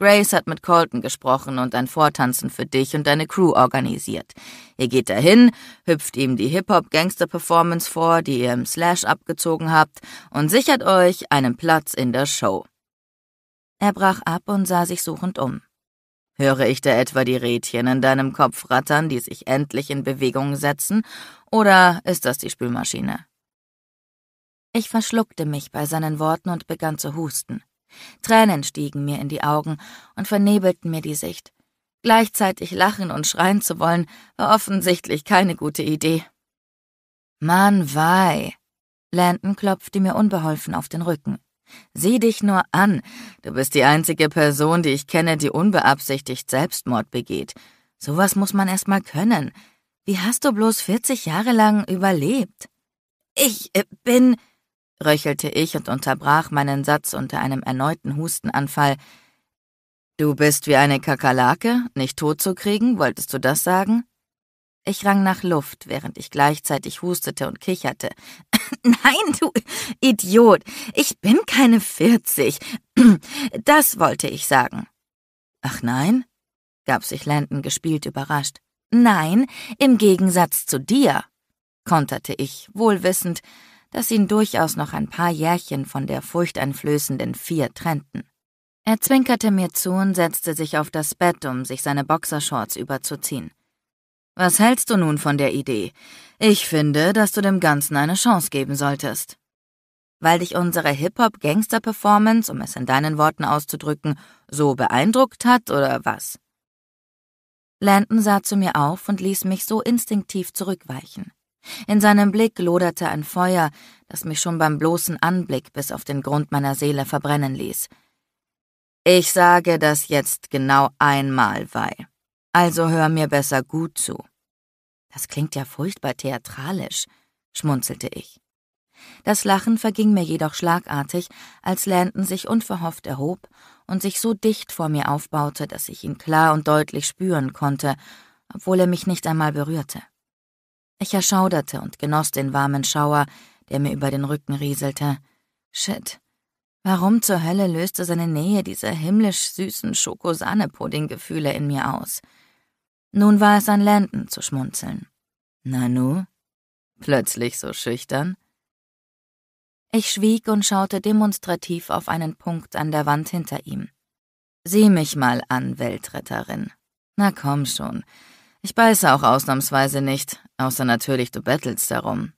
Grace hat mit Colton gesprochen und ein Vortanzen für dich und deine Crew organisiert. Ihr geht dahin, hüpft ihm die Hip-Hop-Gangster-Performance vor, die ihr im Slash abgezogen habt, und sichert euch einen Platz in der Show. Er brach ab und sah sich suchend um. Höre ich da etwa die Rädchen in deinem Kopf rattern, die sich endlich in Bewegung setzen, oder ist das die Spülmaschine? Ich verschluckte mich bei seinen Worten und begann zu husten. Tränen stiegen mir in die Augen und vernebelten mir die Sicht. Gleichzeitig lachen und schreien zu wollen, war offensichtlich keine gute Idee. Mann, wei! Landon klopfte mir unbeholfen auf den Rücken. Sieh dich nur an. Du bist die einzige Person, die ich kenne, die unbeabsichtigt Selbstmord begeht. Sowas muss man erst mal können. Wie hast du bloß 40 Jahre lang überlebt? Ich äh, bin röchelte ich und unterbrach meinen Satz unter einem erneuten Hustenanfall. Du bist wie eine Kakerlake, nicht tot zu kriegen, wolltest du das sagen? Ich rang nach Luft, während ich gleichzeitig hustete und kicherte. Nein, du Idiot, ich bin keine 40. Das wollte ich sagen. Ach nein? gab sich Landon gespielt überrascht. Nein, im Gegensatz zu dir, konterte ich, wohlwissend, dass ihn durchaus noch ein paar Jährchen von der furchteinflößenden Vier trennten. Er zwinkerte mir zu und setzte sich auf das Bett, um sich seine Boxershorts überzuziehen. Was hältst du nun von der Idee? Ich finde, dass du dem Ganzen eine Chance geben solltest. Weil dich unsere Hip-Hop-Gangster-Performance, um es in deinen Worten auszudrücken, so beeindruckt hat oder was? Landon sah zu mir auf und ließ mich so instinktiv zurückweichen. In seinem Blick loderte ein Feuer, das mich schon beim bloßen Anblick bis auf den Grund meiner Seele verbrennen ließ. Ich sage das jetzt genau einmal, Wei. Also hör mir besser gut zu. Das klingt ja furchtbar theatralisch, schmunzelte ich. Das Lachen verging mir jedoch schlagartig, als Landon sich unverhofft erhob und sich so dicht vor mir aufbaute, dass ich ihn klar und deutlich spüren konnte, obwohl er mich nicht einmal berührte. Ich erschauderte und genoss den warmen Schauer, der mir über den Rücken rieselte. Shit. Warum zur Hölle löste seine Nähe diese himmlisch süßen Schokosahnepudding-Gefühle in mir aus? Nun war es an Landon zu schmunzeln. Nanu? Plötzlich so schüchtern? Ich schwieg und schaute demonstrativ auf einen Punkt an der Wand hinter ihm. Sieh mich mal an, Weltretterin. Na komm schon, ich beiße auch ausnahmsweise nicht, außer natürlich du bettelst darum.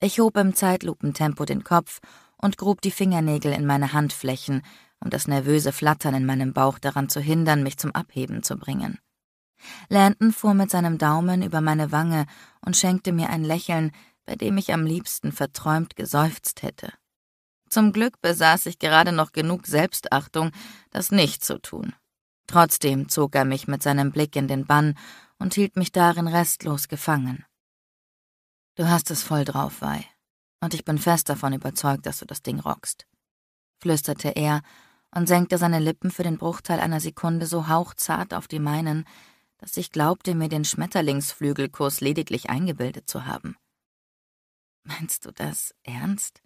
Ich hob im Zeitlupentempo den Kopf und grub die Fingernägel in meine Handflächen, um das nervöse Flattern in meinem Bauch daran zu hindern, mich zum Abheben zu bringen. Landon fuhr mit seinem Daumen über meine Wange und schenkte mir ein Lächeln, bei dem ich am liebsten verträumt geseufzt hätte. Zum Glück besaß ich gerade noch genug Selbstachtung, das nicht zu tun. Trotzdem zog er mich mit seinem Blick in den Bann und hielt mich darin restlos gefangen. Du hast es voll drauf, Wei. Und ich bin fest davon überzeugt, dass du das Ding rockst. Flüsterte er und senkte seine Lippen für den Bruchteil einer Sekunde so hauchzart auf die meinen, dass ich glaubte, mir den Schmetterlingsflügelkurs lediglich eingebildet zu haben. Meinst du das ernst?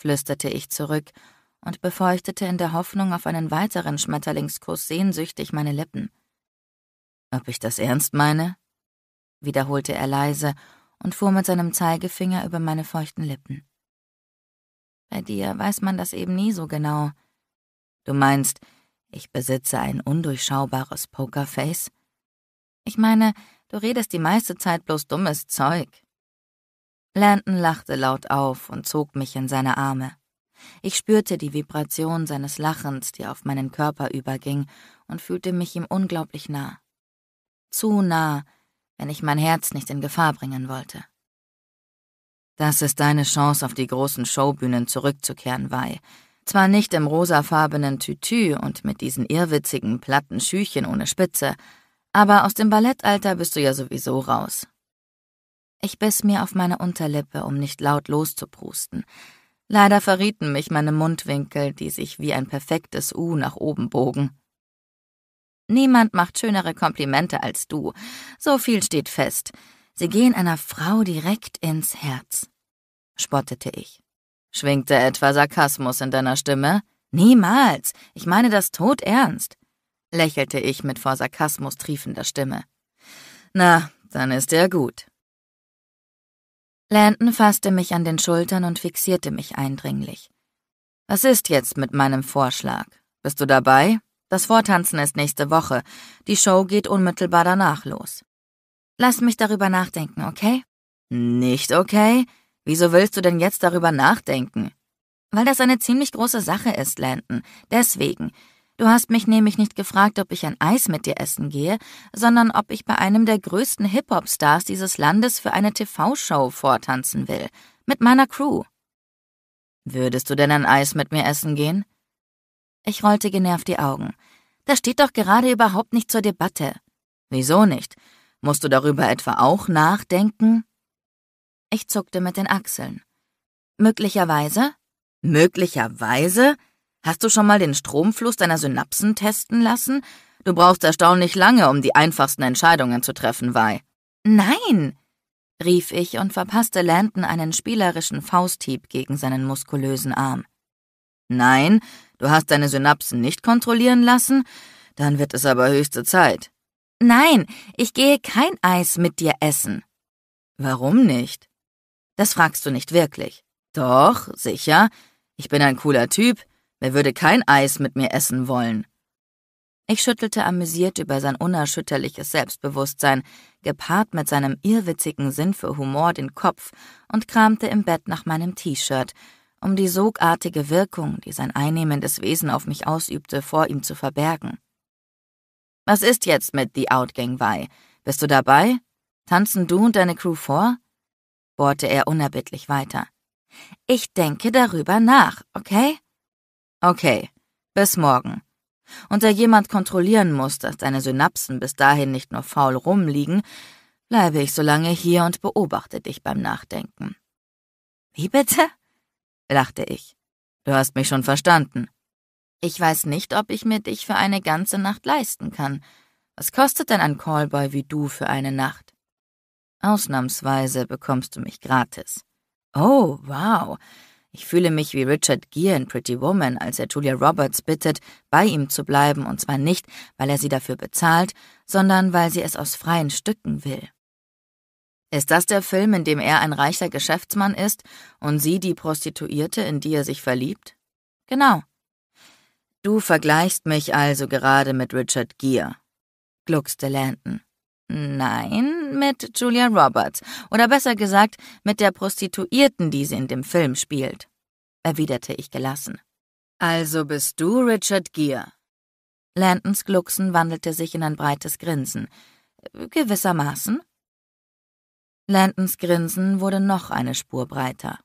flüsterte ich zurück und befeuchtete in der Hoffnung auf einen weiteren Schmetterlingskuss sehnsüchtig meine Lippen. Ob ich das ernst meine? wiederholte er leise und fuhr mit seinem Zeigefinger über meine feuchten Lippen. Bei dir weiß man das eben nie so genau. Du meinst, ich besitze ein undurchschaubares Pokerface? Ich meine, du redest die meiste Zeit bloß dummes Zeug. Landon lachte laut auf und zog mich in seine Arme. Ich spürte die Vibration seines Lachens, die auf meinen Körper überging, und fühlte mich ihm unglaublich nah. Zu nah, wenn ich mein Herz nicht in Gefahr bringen wollte. Das ist deine Chance, auf die großen Showbühnen zurückzukehren, Wei. Zwar nicht im rosafarbenen Tütü und mit diesen irrwitzigen, platten Schüchen ohne Spitze, aber aus dem Ballettalter bist du ja sowieso raus. Ich biss mir auf meine Unterlippe, um nicht laut loszuprusten. Leider verrieten mich meine Mundwinkel, die sich wie ein perfektes U nach oben bogen. Niemand macht schönere Komplimente als du. So viel steht fest. Sie gehen einer Frau direkt ins Herz. Spottete ich. Schwingte etwa Sarkasmus in deiner Stimme? Niemals. Ich meine das tot ernst. Lächelte ich mit vor Sarkasmus triefender Stimme. Na, dann ist er gut. Landon fasste mich an den Schultern und fixierte mich eindringlich. Was ist jetzt mit meinem Vorschlag? Bist du dabei? Das Vortanzen ist nächste Woche. Die Show geht unmittelbar danach los. Lass mich darüber nachdenken, okay? Nicht okay? Wieso willst du denn jetzt darüber nachdenken? Weil das eine ziemlich große Sache ist, Landon. Deswegen. Du hast mich nämlich nicht gefragt, ob ich ein Eis mit dir essen gehe, sondern ob ich bei einem der größten Hip-Hop-Stars dieses Landes für eine TV-Show vortanzen will. Mit meiner Crew. Würdest du denn ein Eis mit mir essen gehen? Ich rollte genervt die Augen. Das steht doch gerade überhaupt nicht zur Debatte. Wieso nicht? Musst du darüber etwa auch nachdenken? Ich zuckte mit den Achseln. Möglicherweise? Möglicherweise? Hast du schon mal den Stromfluss deiner Synapsen testen lassen? Du brauchst erstaunlich lange, um die einfachsten Entscheidungen zu treffen, Wei. Nein, rief ich und verpasste Landon einen spielerischen Fausthieb gegen seinen muskulösen Arm. Nein, du hast deine Synapsen nicht kontrollieren lassen? Dann wird es aber höchste Zeit. Nein, ich gehe kein Eis mit dir essen. Warum nicht? Das fragst du nicht wirklich. Doch, sicher. Ich bin ein cooler Typ, Wer würde kein Eis mit mir essen wollen? Ich schüttelte amüsiert über sein unerschütterliches Selbstbewusstsein, gepaart mit seinem irrwitzigen Sinn für Humor den Kopf und kramte im Bett nach meinem T-Shirt, um die sogartige Wirkung, die sein einnehmendes Wesen auf mich ausübte, vor ihm zu verbergen. Was ist jetzt mit The Outgang Wei? Bist du dabei? Tanzen du und deine Crew vor? bohrte er unerbittlich weiter. Ich denke darüber nach, okay? Okay, bis morgen. Und da jemand kontrollieren muss, dass deine Synapsen bis dahin nicht nur faul rumliegen, bleibe ich so lange hier und beobachte dich beim Nachdenken. Wie bitte? lachte ich. Du hast mich schon verstanden. Ich weiß nicht, ob ich mir dich für eine ganze Nacht leisten kann. Was kostet denn ein Callboy wie du für eine Nacht? Ausnahmsweise bekommst du mich gratis. Oh, wow. Ich fühle mich wie Richard Gere in Pretty Woman, als er Julia Roberts bittet, bei ihm zu bleiben, und zwar nicht, weil er sie dafür bezahlt, sondern weil sie es aus freien Stücken will. Ist das der Film, in dem er ein reicher Geschäftsmann ist und sie die Prostituierte, in die er sich verliebt? Genau. Du vergleichst mich also gerade mit Richard Gere, gluckste Landon. Nein, mit Julia Roberts oder besser gesagt mit der Prostituierten, die sie in dem Film spielt, erwiderte ich gelassen. Also bist du Richard Gere. Lantons Glucksen wandelte sich in ein breites Grinsen. Gewissermaßen. Lantons Grinsen wurde noch eine Spur breiter.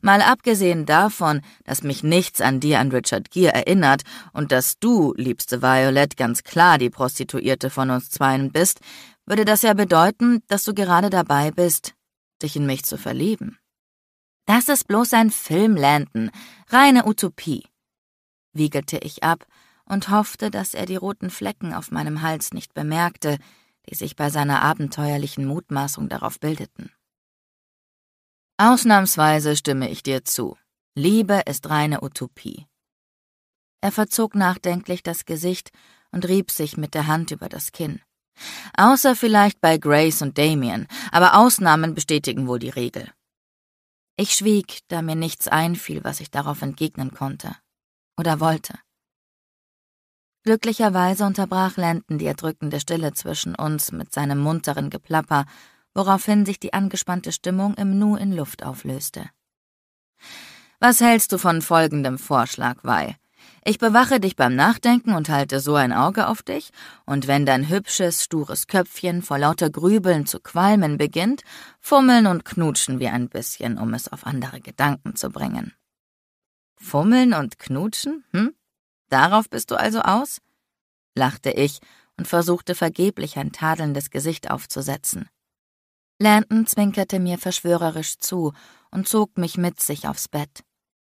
Mal abgesehen davon, dass mich nichts an dir an Richard Gere erinnert und dass du, liebste Violet, ganz klar die Prostituierte von uns zweien bist, würde das ja bedeuten, dass du gerade dabei bist, dich in mich zu verlieben. Das ist bloß ein Film, Landon, reine Utopie, wiegelte ich ab und hoffte, dass er die roten Flecken auf meinem Hals nicht bemerkte, die sich bei seiner abenteuerlichen Mutmaßung darauf bildeten. Ausnahmsweise stimme ich dir zu. Liebe ist reine Utopie. Er verzog nachdenklich das Gesicht und rieb sich mit der Hand über das Kinn. Außer vielleicht bei Grace und Damien, aber Ausnahmen bestätigen wohl die Regel. Ich schwieg, da mir nichts einfiel, was ich darauf entgegnen konnte. Oder wollte. Glücklicherweise unterbrach Landon die erdrückende Stille zwischen uns mit seinem munteren Geplapper, woraufhin sich die angespannte Stimmung im Nu in Luft auflöste. Was hältst du von folgendem Vorschlag, Wei? Ich bewache dich beim Nachdenken und halte so ein Auge auf dich, und wenn dein hübsches, stures Köpfchen vor lauter Grübeln zu qualmen beginnt, fummeln und knutschen wir ein bisschen, um es auf andere Gedanken zu bringen. Fummeln und knutschen? Hm? Darauf bist du also aus? lachte ich und versuchte vergeblich ein tadelndes Gesicht aufzusetzen. Lanton zwinkerte mir verschwörerisch zu und zog mich mit sich aufs Bett.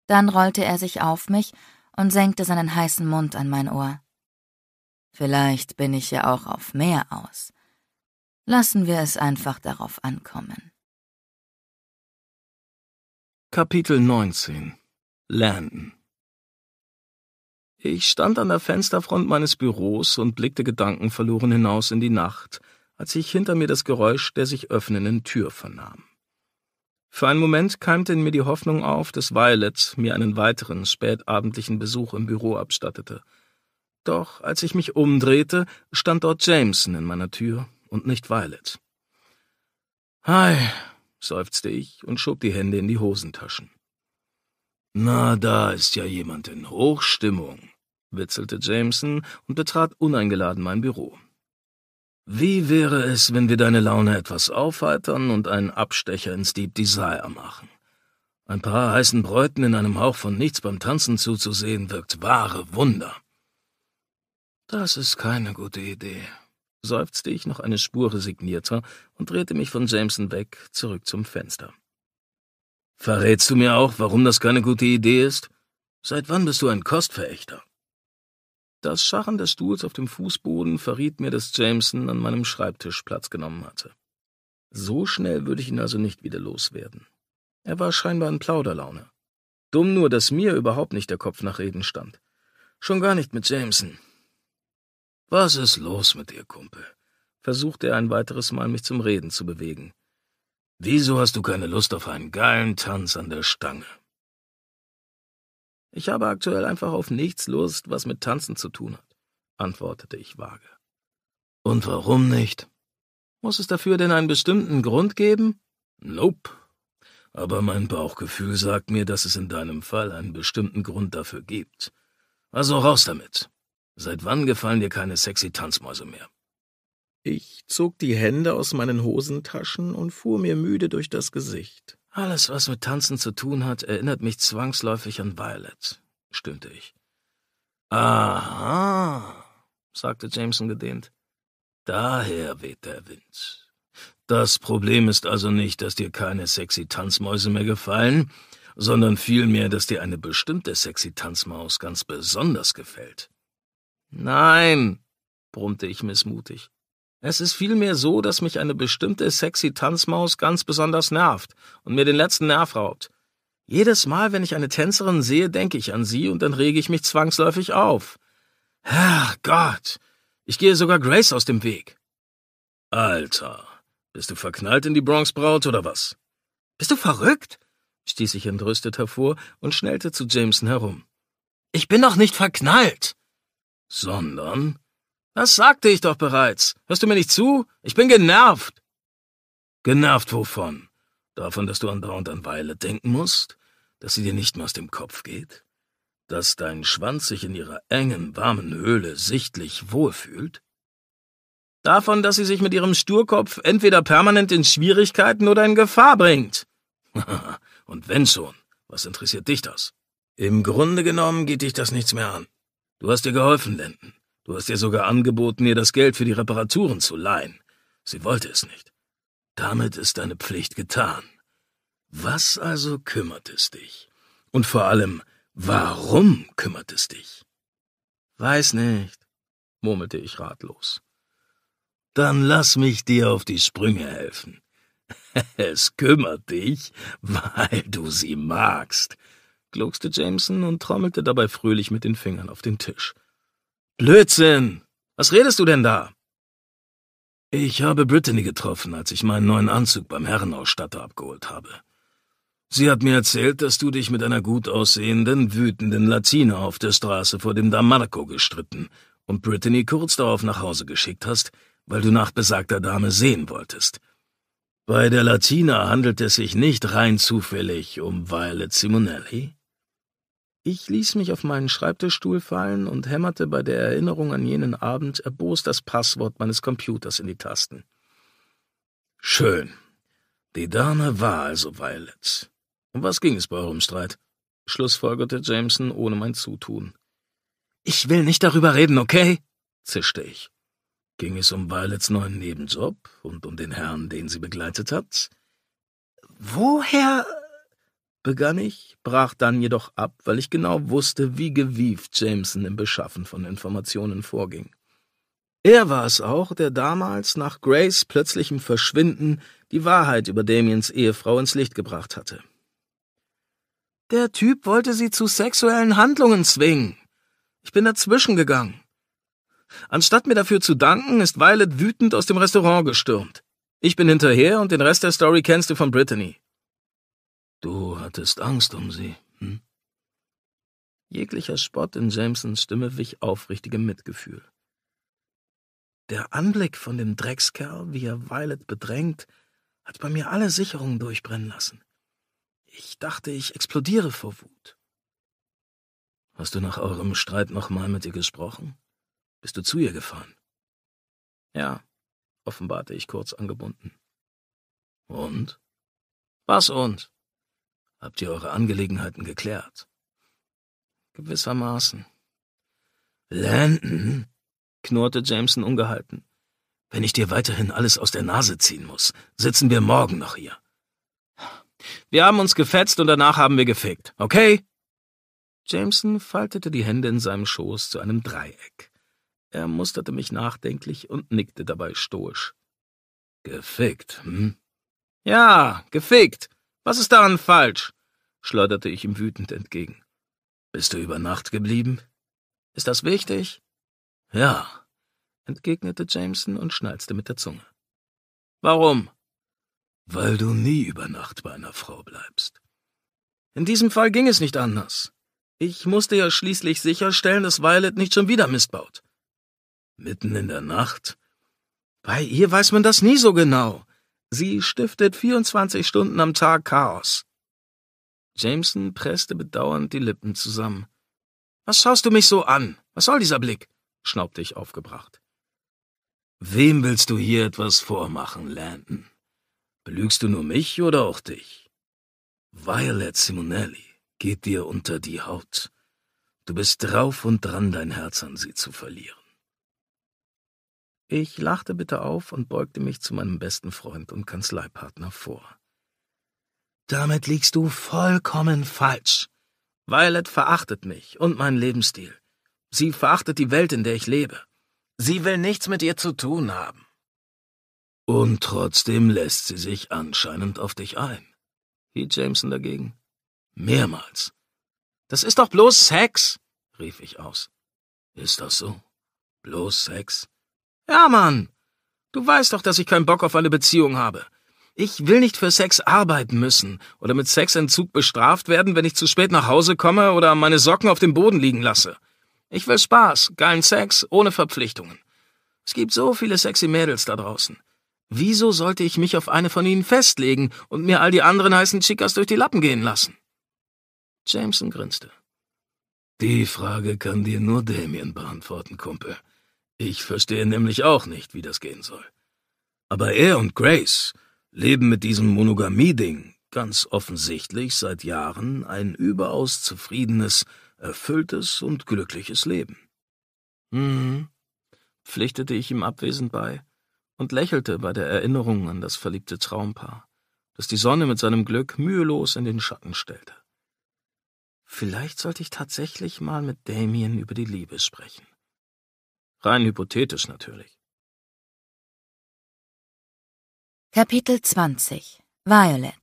Dann rollte er sich auf mich und senkte seinen heißen Mund an mein Ohr. Vielleicht bin ich ja auch auf mehr aus. Lassen wir es einfach darauf ankommen. Kapitel 19 Lernen Ich stand an der Fensterfront meines Büros und blickte gedankenverloren hinaus in die Nacht, als ich hinter mir das Geräusch der sich öffnenden Tür vernahm. Für einen Moment keimte in mir die Hoffnung auf, dass Violet mir einen weiteren spätabendlichen Besuch im Büro abstattete. Doch als ich mich umdrehte, stand dort Jameson in meiner Tür und nicht Violet. Hi, seufzte ich und schob die Hände in die Hosentaschen. Na, da ist ja jemand in Hochstimmung, witzelte Jameson und betrat uneingeladen mein Büro. Wie wäre es, wenn wir deine Laune etwas aufheitern und einen Abstecher ins Deep Desire machen? Ein paar heißen Bräuten in einem Hauch von nichts beim Tanzen zuzusehen, wirkt wahre Wunder. Das ist keine gute Idee, seufzte ich noch eine Spur resignierter und drehte mich von Jameson weg zurück zum Fenster. Verrätst du mir auch, warum das keine gute Idee ist? Seit wann bist du ein Kostverächter? Das Scharren des Stuhls auf dem Fußboden verriet mir, dass Jameson an meinem Schreibtisch Platz genommen hatte. So schnell würde ich ihn also nicht wieder loswerden. Er war scheinbar in Plauderlaune. Dumm nur, dass mir überhaupt nicht der Kopf nach Reden stand. Schon gar nicht mit Jameson. Was ist los mit dir, Kumpel? versuchte er ein weiteres Mal, mich zum Reden zu bewegen. Wieso hast du keine Lust auf einen geilen Tanz an der Stange? Ich habe aktuell einfach auf nichts Lust, was mit Tanzen zu tun hat, antwortete ich vage. Und warum nicht? Muss es dafür denn einen bestimmten Grund geben? Nope. Aber mein Bauchgefühl sagt mir, dass es in deinem Fall einen bestimmten Grund dafür gibt. Also raus damit. Seit wann gefallen dir keine sexy Tanzmäuse mehr? Ich zog die Hände aus meinen Hosentaschen und fuhr mir müde durch das Gesicht. Alles, was mit Tanzen zu tun hat, erinnert mich zwangsläufig an Violet, stöhnte ich. Aha, sagte Jameson gedehnt. Daher weht der Wind. Das Problem ist also nicht, dass dir keine sexy Tanzmäuse mehr gefallen, sondern vielmehr, dass dir eine bestimmte sexy Tanzmaus ganz besonders gefällt. Nein, brummte ich missmutig. Es ist vielmehr so, dass mich eine bestimmte sexy Tanzmaus ganz besonders nervt und mir den letzten Nerv raubt. Jedes Mal, wenn ich eine Tänzerin sehe, denke ich an sie und dann rege ich mich zwangsläufig auf. Herrgott, ich gehe sogar Grace aus dem Weg. Alter, bist du verknallt in die Bronx Braut oder was? Bist du verrückt? stieß ich entrüstet hervor und schnellte zu Jameson herum. Ich bin doch nicht verknallt. Sondern? Das sagte ich doch bereits. Hörst du mir nicht zu? Ich bin genervt. Genervt wovon? Davon, dass du andauernd an Weile denken musst? Dass sie dir nicht mehr aus dem Kopf geht? Dass dein Schwanz sich in ihrer engen, warmen Höhle sichtlich wohlfühlt? Davon, dass sie sich mit ihrem Sturkopf entweder permanent in Schwierigkeiten oder in Gefahr bringt. Und wenn schon, was interessiert dich das? Im Grunde genommen geht dich das nichts mehr an. Du hast dir geholfen, Lenden. Du hast ihr sogar angeboten, ihr das Geld für die Reparaturen zu leihen. Sie wollte es nicht. Damit ist deine Pflicht getan. Was also kümmert es dich? Und vor allem, warum kümmert es dich? Weiß nicht, murmelte ich ratlos. Dann lass mich dir auf die Sprünge helfen. Es kümmert dich, weil du sie magst, gluckste Jameson und trommelte dabei fröhlich mit den Fingern auf den Tisch. Blödsinn! Was redest du denn da? Ich habe Brittany getroffen, als ich meinen neuen Anzug beim Herrenausstatter abgeholt habe. Sie hat mir erzählt, dass du dich mit einer gut aussehenden, wütenden Latina auf der Straße vor dem Damarco gestritten und Brittany kurz darauf nach Hause geschickt hast, weil du nach besagter Dame sehen wolltest. Bei der Latina handelt es sich nicht rein zufällig um Violet Simonelli? Ich ließ mich auf meinen Schreibtischstuhl fallen und hämmerte bei der Erinnerung an jenen Abend erbost das Passwort meines Computers in die Tasten. Schön. Die Dame war also Violet. Um was ging es bei eurem Streit? schlussfolgerte Jameson ohne mein Zutun. Ich will nicht darüber reden, okay? zischte ich. Ging es um Violets neuen Nebenjob und um den Herrn, den sie begleitet hat? Woher begann ich, brach dann jedoch ab, weil ich genau wusste, wie gewieft Jameson im Beschaffen von Informationen vorging. Er war es auch, der damals nach Grays plötzlichem Verschwinden die Wahrheit über Damiens Ehefrau ins Licht gebracht hatte. Der Typ wollte sie zu sexuellen Handlungen zwingen. Ich bin dazwischen gegangen. Anstatt mir dafür zu danken, ist Violet wütend aus dem Restaurant gestürmt. Ich bin hinterher und den Rest der Story kennst du von Brittany. Du hattest Angst um sie, hm? Jeglicher Spott in Jamesons Stimme wich aufrichtigem Mitgefühl. Der Anblick von dem Dreckskerl, wie er Violet bedrängt, hat bei mir alle Sicherungen durchbrennen lassen. Ich dachte, ich explodiere vor Wut. Hast du nach eurem Streit nochmal mit ihr gesprochen? Bist du zu ihr gefahren? Ja, offenbarte ich kurz angebunden. Und? Was und? Habt ihr eure Angelegenheiten geklärt? Gewissermaßen. Landon, knurrte Jameson ungehalten. Wenn ich dir weiterhin alles aus der Nase ziehen muss, sitzen wir morgen noch hier. Wir haben uns gefetzt und danach haben wir gefickt, okay? Jameson faltete die Hände in seinem Schoß zu einem Dreieck. Er musterte mich nachdenklich und nickte dabei stoisch. Gefickt, hm? Ja, gefickt. Was ist daran falsch? schleuderte ich ihm wütend entgegen. Bist du über Nacht geblieben? Ist das wichtig? Ja, entgegnete Jameson und schnalzte mit der Zunge. Warum? Weil du nie über Nacht bei einer Frau bleibst. In diesem Fall ging es nicht anders. Ich musste ja schließlich sicherstellen, dass Violet nicht schon wieder Mist baut. Mitten in der Nacht? Bei ihr weiß man das nie so genau. Sie stiftet 24 Stunden am Tag Chaos. Jameson presste bedauernd die Lippen zusammen. Was schaust du mich so an? Was soll dieser Blick? schnaubte ich aufgebracht. Wem willst du hier etwas vormachen, Landon? Belügst du nur mich oder auch dich? Violet Simonelli geht dir unter die Haut. Du bist drauf und dran, dein Herz an sie zu verlieren. Ich lachte bitter auf und beugte mich zu meinem besten Freund und Kanzleipartner vor. Damit liegst du vollkommen falsch. Violet verachtet mich und meinen Lebensstil. Sie verachtet die Welt, in der ich lebe. Sie will nichts mit ihr zu tun haben. Und trotzdem lässt sie sich anscheinend auf dich ein. hielt Jameson dagegen. Mehrmals. Das ist doch bloß Sex, rief ich aus. Ist das so? Bloß Sex? Ja, Mann. Du weißt doch, dass ich keinen Bock auf eine Beziehung habe. Ich will nicht für Sex arbeiten müssen oder mit Sexentzug bestraft werden, wenn ich zu spät nach Hause komme oder meine Socken auf dem Boden liegen lasse. Ich will Spaß, geilen Sex, ohne Verpflichtungen. Es gibt so viele sexy Mädels da draußen. Wieso sollte ich mich auf eine von ihnen festlegen und mir all die anderen heißen Chicas durch die Lappen gehen lassen? Jameson grinste. Die Frage kann dir nur Damien beantworten, Kumpel. Ich verstehe nämlich auch nicht, wie das gehen soll. Aber er und Grace leben mit diesem Monogamie-Ding ganz offensichtlich seit Jahren ein überaus zufriedenes, erfülltes und glückliches Leben. Hm, pflichtete ich ihm abwesend bei und lächelte bei der Erinnerung an das verliebte Traumpaar, das die Sonne mit seinem Glück mühelos in den Schatten stellte. Vielleicht sollte ich tatsächlich mal mit Damien über die Liebe sprechen. Rein hypothetisch natürlich. Kapitel 20 Violet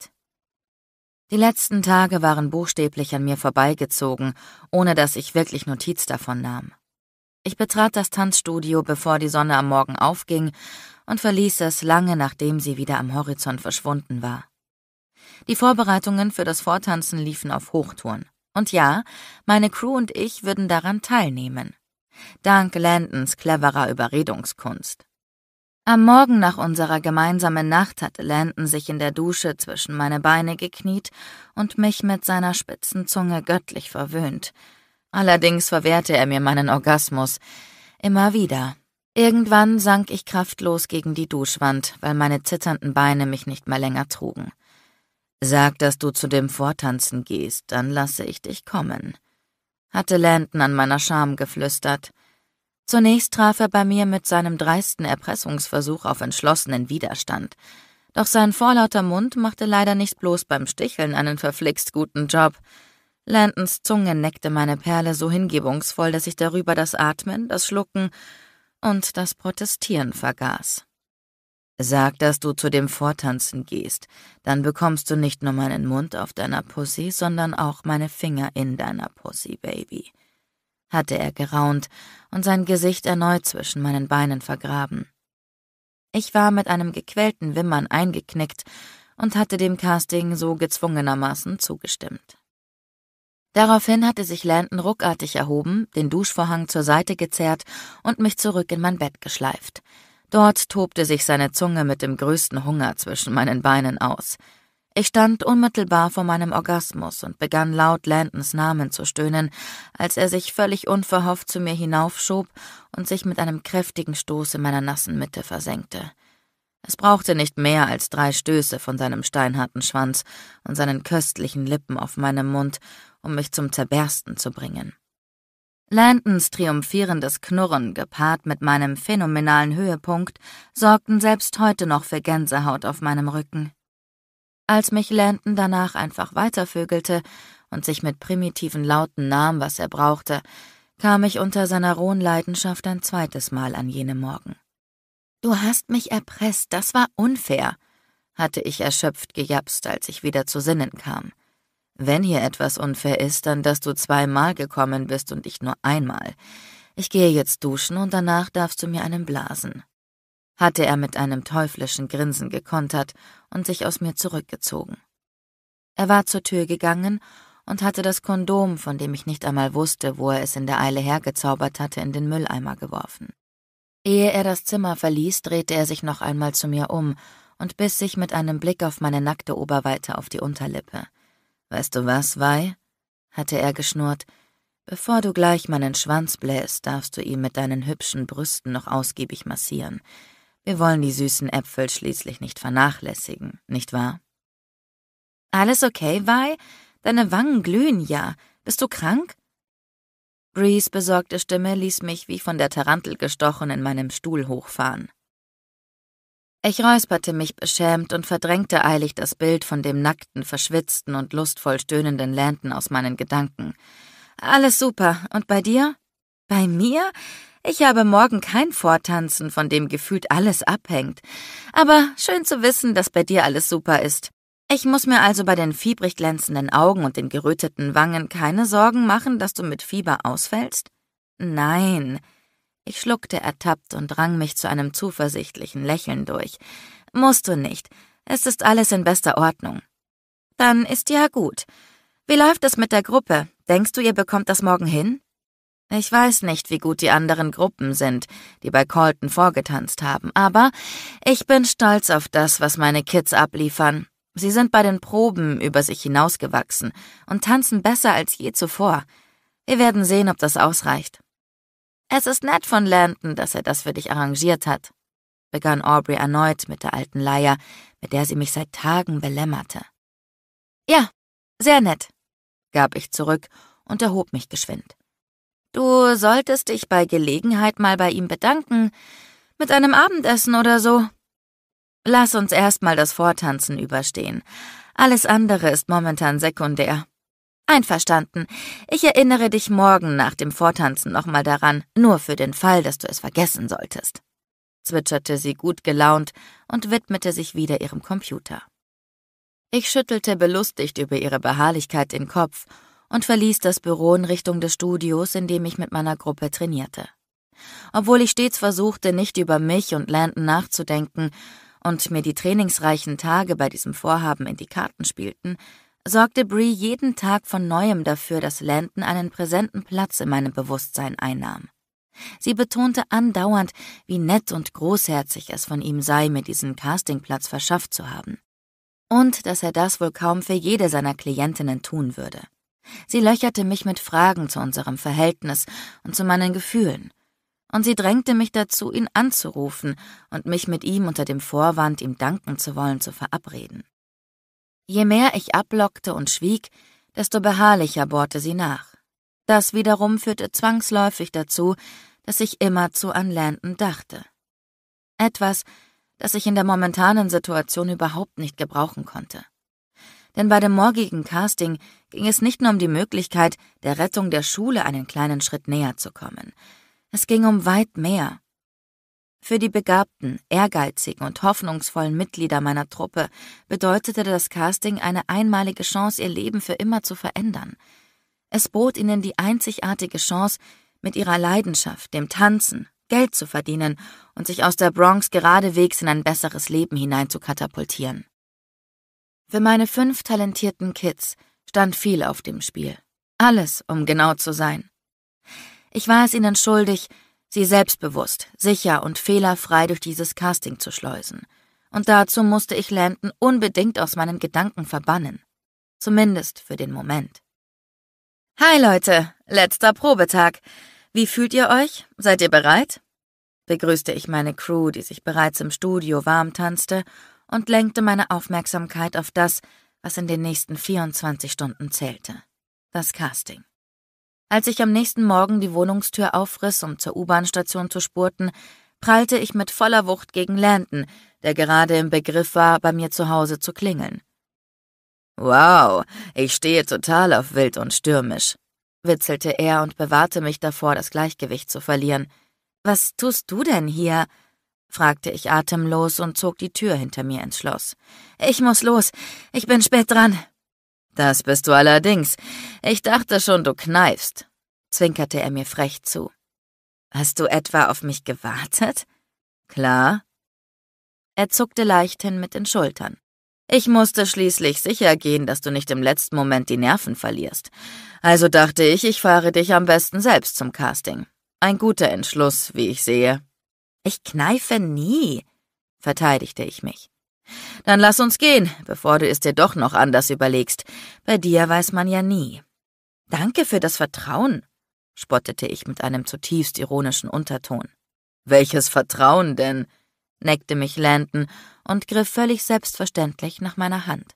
Die letzten Tage waren buchstäblich an mir vorbeigezogen, ohne dass ich wirklich Notiz davon nahm. Ich betrat das Tanzstudio, bevor die Sonne am Morgen aufging, und verließ es lange nachdem sie wieder am Horizont verschwunden war. Die Vorbereitungen für das Vortanzen liefen auf Hochtouren. Und ja, meine Crew und ich würden daran teilnehmen dank Landons cleverer Überredungskunst. Am Morgen nach unserer gemeinsamen Nacht hatte Landon sich in der Dusche zwischen meine Beine gekniet und mich mit seiner spitzen Zunge göttlich verwöhnt. Allerdings verwehrte er mir meinen Orgasmus. Immer wieder. Irgendwann sank ich kraftlos gegen die Duschwand, weil meine zitternden Beine mich nicht mehr länger trugen. Sag, dass du zu dem Vortanzen gehst, dann lasse ich dich kommen hatte Landon an meiner Scham geflüstert. Zunächst traf er bei mir mit seinem dreisten Erpressungsversuch auf entschlossenen Widerstand. Doch sein vorlauter Mund machte leider nicht bloß beim Sticheln einen verflixt guten Job. Landons Zunge neckte meine Perle so hingebungsvoll, dass ich darüber das Atmen, das Schlucken und das Protestieren vergaß. Sag, dass du zu dem Vortanzen gehst, dann bekommst du nicht nur meinen Mund auf deiner Pussy, sondern auch meine Finger in deiner Pussy, Baby. Hatte er geraunt und sein Gesicht erneut zwischen meinen Beinen vergraben. Ich war mit einem gequälten Wimmern eingeknickt und hatte dem Casting so gezwungenermaßen zugestimmt. Daraufhin hatte sich Landon ruckartig erhoben, den Duschvorhang zur Seite gezerrt und mich zurück in mein Bett geschleift. Dort tobte sich seine Zunge mit dem größten Hunger zwischen meinen Beinen aus. Ich stand unmittelbar vor meinem Orgasmus und begann laut Landons Namen zu stöhnen, als er sich völlig unverhofft zu mir hinaufschob und sich mit einem kräftigen Stoß in meiner nassen Mitte versenkte. Es brauchte nicht mehr als drei Stöße von seinem steinharten Schwanz und seinen köstlichen Lippen auf meinem Mund, um mich zum Zerbersten zu bringen. Landons triumphierendes Knurren gepaart mit meinem phänomenalen Höhepunkt sorgten selbst heute noch für Gänsehaut auf meinem Rücken. Als mich Landon danach einfach weitervögelte und sich mit primitiven Lauten nahm, was er brauchte, kam ich unter seiner rohen Leidenschaft ein zweites Mal an jenem Morgen. Du hast mich erpresst, das war unfair, hatte ich erschöpft gejapst, als ich wieder zu Sinnen kam. Wenn hier etwas unfair ist, dann dass du zweimal gekommen bist und ich nur einmal. Ich gehe jetzt duschen und danach darfst du mir einen blasen. Hatte er mit einem teuflischen Grinsen gekontert und sich aus mir zurückgezogen. Er war zur Tür gegangen und hatte das Kondom, von dem ich nicht einmal wusste, wo er es in der Eile hergezaubert hatte, in den Mülleimer geworfen. Ehe er das Zimmer verließ, drehte er sich noch einmal zu mir um und biss sich mit einem Blick auf meine nackte Oberweite auf die Unterlippe. Weißt du was, Wei? hatte er geschnurrt. Bevor du gleich meinen Schwanz bläst, darfst du ihn mit deinen hübschen Brüsten noch ausgiebig massieren. Wir wollen die süßen Äpfel schließlich nicht vernachlässigen, nicht wahr? Alles okay, Wei? Deine Wangen glühen ja. Bist du krank? Brees besorgte Stimme ließ mich wie von der Tarantel gestochen in meinem Stuhl hochfahren. Ich räusperte mich beschämt und verdrängte eilig das Bild von dem nackten, verschwitzten und lustvoll stöhnenden Landon aus meinen Gedanken. Alles super. Und bei dir? Bei mir? Ich habe morgen kein Vortanzen, von dem gefühlt alles abhängt. Aber schön zu wissen, dass bei dir alles super ist. Ich muss mir also bei den fiebrig glänzenden Augen und den geröteten Wangen keine Sorgen machen, dass du mit Fieber ausfällst? Nein, ich schluckte ertappt und rang mich zu einem zuversichtlichen Lächeln durch. Musst du nicht. Es ist alles in bester Ordnung. Dann ist ja gut. Wie läuft es mit der Gruppe? Denkst du, ihr bekommt das morgen hin? Ich weiß nicht, wie gut die anderen Gruppen sind, die bei Colton vorgetanzt haben, aber ich bin stolz auf das, was meine Kids abliefern. Sie sind bei den Proben über sich hinausgewachsen und tanzen besser als je zuvor. Wir werden sehen, ob das ausreicht. Es ist nett von Landon, dass er das für dich arrangiert hat, begann Aubrey erneut mit der alten Leier, mit der sie mich seit Tagen belämmerte. Ja, sehr nett, gab ich zurück und erhob mich geschwind. Du solltest dich bei Gelegenheit mal bei ihm bedanken, mit einem Abendessen oder so. Lass uns erst mal das Vortanzen überstehen. Alles andere ist momentan sekundär. Einverstanden. Ich erinnere dich morgen nach dem Vortanzen nochmal daran, nur für den Fall, dass du es vergessen solltest. Zwitscherte sie gut gelaunt und widmete sich wieder ihrem Computer. Ich schüttelte belustigt über ihre Beharrlichkeit den Kopf und verließ das Büro in Richtung des Studios, in dem ich mit meiner Gruppe trainierte. Obwohl ich stets versuchte, nicht über mich und Landon nachzudenken und mir die trainingsreichen Tage bei diesem Vorhaben in die Karten spielten, sorgte Brie jeden Tag von neuem dafür, dass Landon einen präsenten Platz in meinem Bewusstsein einnahm. Sie betonte andauernd, wie nett und großherzig es von ihm sei, mir diesen Castingplatz verschafft zu haben. Und dass er das wohl kaum für jede seiner Klientinnen tun würde. Sie löcherte mich mit Fragen zu unserem Verhältnis und zu meinen Gefühlen. Und sie drängte mich dazu, ihn anzurufen und mich mit ihm unter dem Vorwand, ihm danken zu wollen, zu verabreden. Je mehr ich ablockte und schwieg, desto beharrlicher bohrte sie nach. Das wiederum führte zwangsläufig dazu, dass ich immerzu an Landon dachte. Etwas, das ich in der momentanen Situation überhaupt nicht gebrauchen konnte. Denn bei dem morgigen Casting ging es nicht nur um die Möglichkeit, der Rettung der Schule einen kleinen Schritt näher zu kommen. Es ging um weit mehr. Für die begabten, ehrgeizigen und hoffnungsvollen Mitglieder meiner Truppe bedeutete das Casting eine einmalige Chance, ihr Leben für immer zu verändern. Es bot ihnen die einzigartige Chance, mit ihrer Leidenschaft, dem Tanzen, Geld zu verdienen und sich aus der Bronx geradewegs in ein besseres Leben hinein zu katapultieren. Für meine fünf talentierten Kids stand viel auf dem Spiel. Alles, um genau zu sein. Ich war es ihnen schuldig, sie selbstbewusst, sicher und fehlerfrei durch dieses Casting zu schleusen. Und dazu musste ich Landon unbedingt aus meinen Gedanken verbannen. Zumindest für den Moment. Hi Leute, letzter Probetag. Wie fühlt ihr euch? Seid ihr bereit? begrüßte ich meine Crew, die sich bereits im Studio warm tanzte, und lenkte meine Aufmerksamkeit auf das, was in den nächsten 24 Stunden zählte. Das Casting. Als ich am nächsten Morgen die Wohnungstür aufriss, um zur U-Bahn-Station zu spurten, prallte ich mit voller Wucht gegen Landon, der gerade im Begriff war, bei mir zu Hause zu klingeln. Wow, ich stehe total auf wild und stürmisch, witzelte er und bewahrte mich davor, das Gleichgewicht zu verlieren. Was tust du denn hier? fragte ich atemlos und zog die Tür hinter mir ins Schloss. Ich muss los, ich bin spät dran. Das bist du allerdings. Ich dachte schon, du kneifst, zwinkerte er mir frech zu. Hast du etwa auf mich gewartet? Klar. Er zuckte leichthin mit den Schultern. Ich musste schließlich sicher gehen, dass du nicht im letzten Moment die Nerven verlierst. Also dachte ich, ich fahre dich am besten selbst zum Casting. Ein guter Entschluss, wie ich sehe. Ich kneife nie, verteidigte ich mich. Dann lass uns gehen, bevor du es dir doch noch anders überlegst. Bei dir weiß man ja nie. Danke für das Vertrauen, spottete ich mit einem zutiefst ironischen Unterton. Welches Vertrauen denn? neckte mich Landon und griff völlig selbstverständlich nach meiner Hand.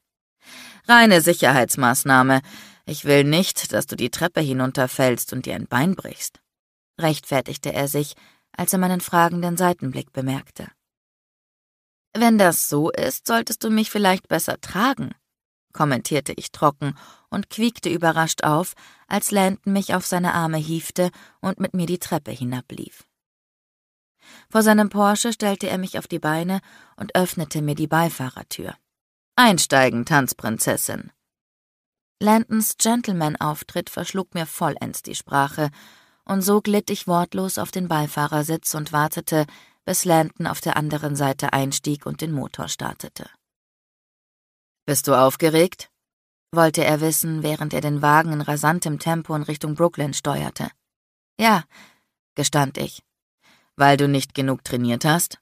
Reine Sicherheitsmaßnahme. Ich will nicht, dass du die Treppe hinunterfällst und dir ein Bein brichst, rechtfertigte er sich, als er meinen fragenden Seitenblick bemerkte. Wenn das so ist, solltest du mich vielleicht besser tragen, kommentierte ich trocken und quiekte überrascht auf, als Landon mich auf seine Arme hiefte und mit mir die Treppe hinablief. Vor seinem Porsche stellte er mich auf die Beine und öffnete mir die Beifahrertür. Einsteigen, Tanzprinzessin. Landons Gentleman-Auftritt verschlug mir vollends die Sprache, und so glitt ich wortlos auf den Beifahrersitz und wartete, bis Landon auf der anderen Seite einstieg und den Motor startete. Bist du aufgeregt? wollte er wissen, während er den Wagen in rasantem Tempo in Richtung Brooklyn steuerte. Ja, gestand ich. Weil du nicht genug trainiert hast?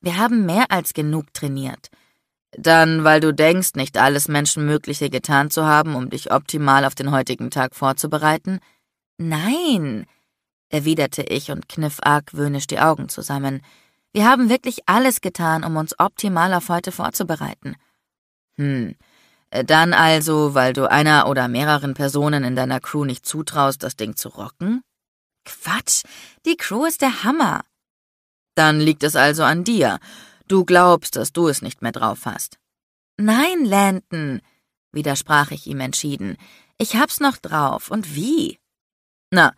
Wir haben mehr als genug trainiert. Dann, weil du denkst, nicht alles Menschenmögliche getan zu haben, um dich optimal auf den heutigen Tag vorzubereiten? Nein, erwiderte ich und kniff argwöhnisch die Augen zusammen. Wir haben wirklich alles getan, um uns optimal auf heute vorzubereiten. Hm, äh, dann also, weil du einer oder mehreren Personen in deiner Crew nicht zutraust, das Ding zu rocken? Quatsch, die Crew ist der Hammer. Dann liegt es also an dir. Du glaubst, dass du es nicht mehr drauf hast. Nein, Landon, widersprach ich ihm entschieden. Ich hab's noch drauf. Und wie? Na,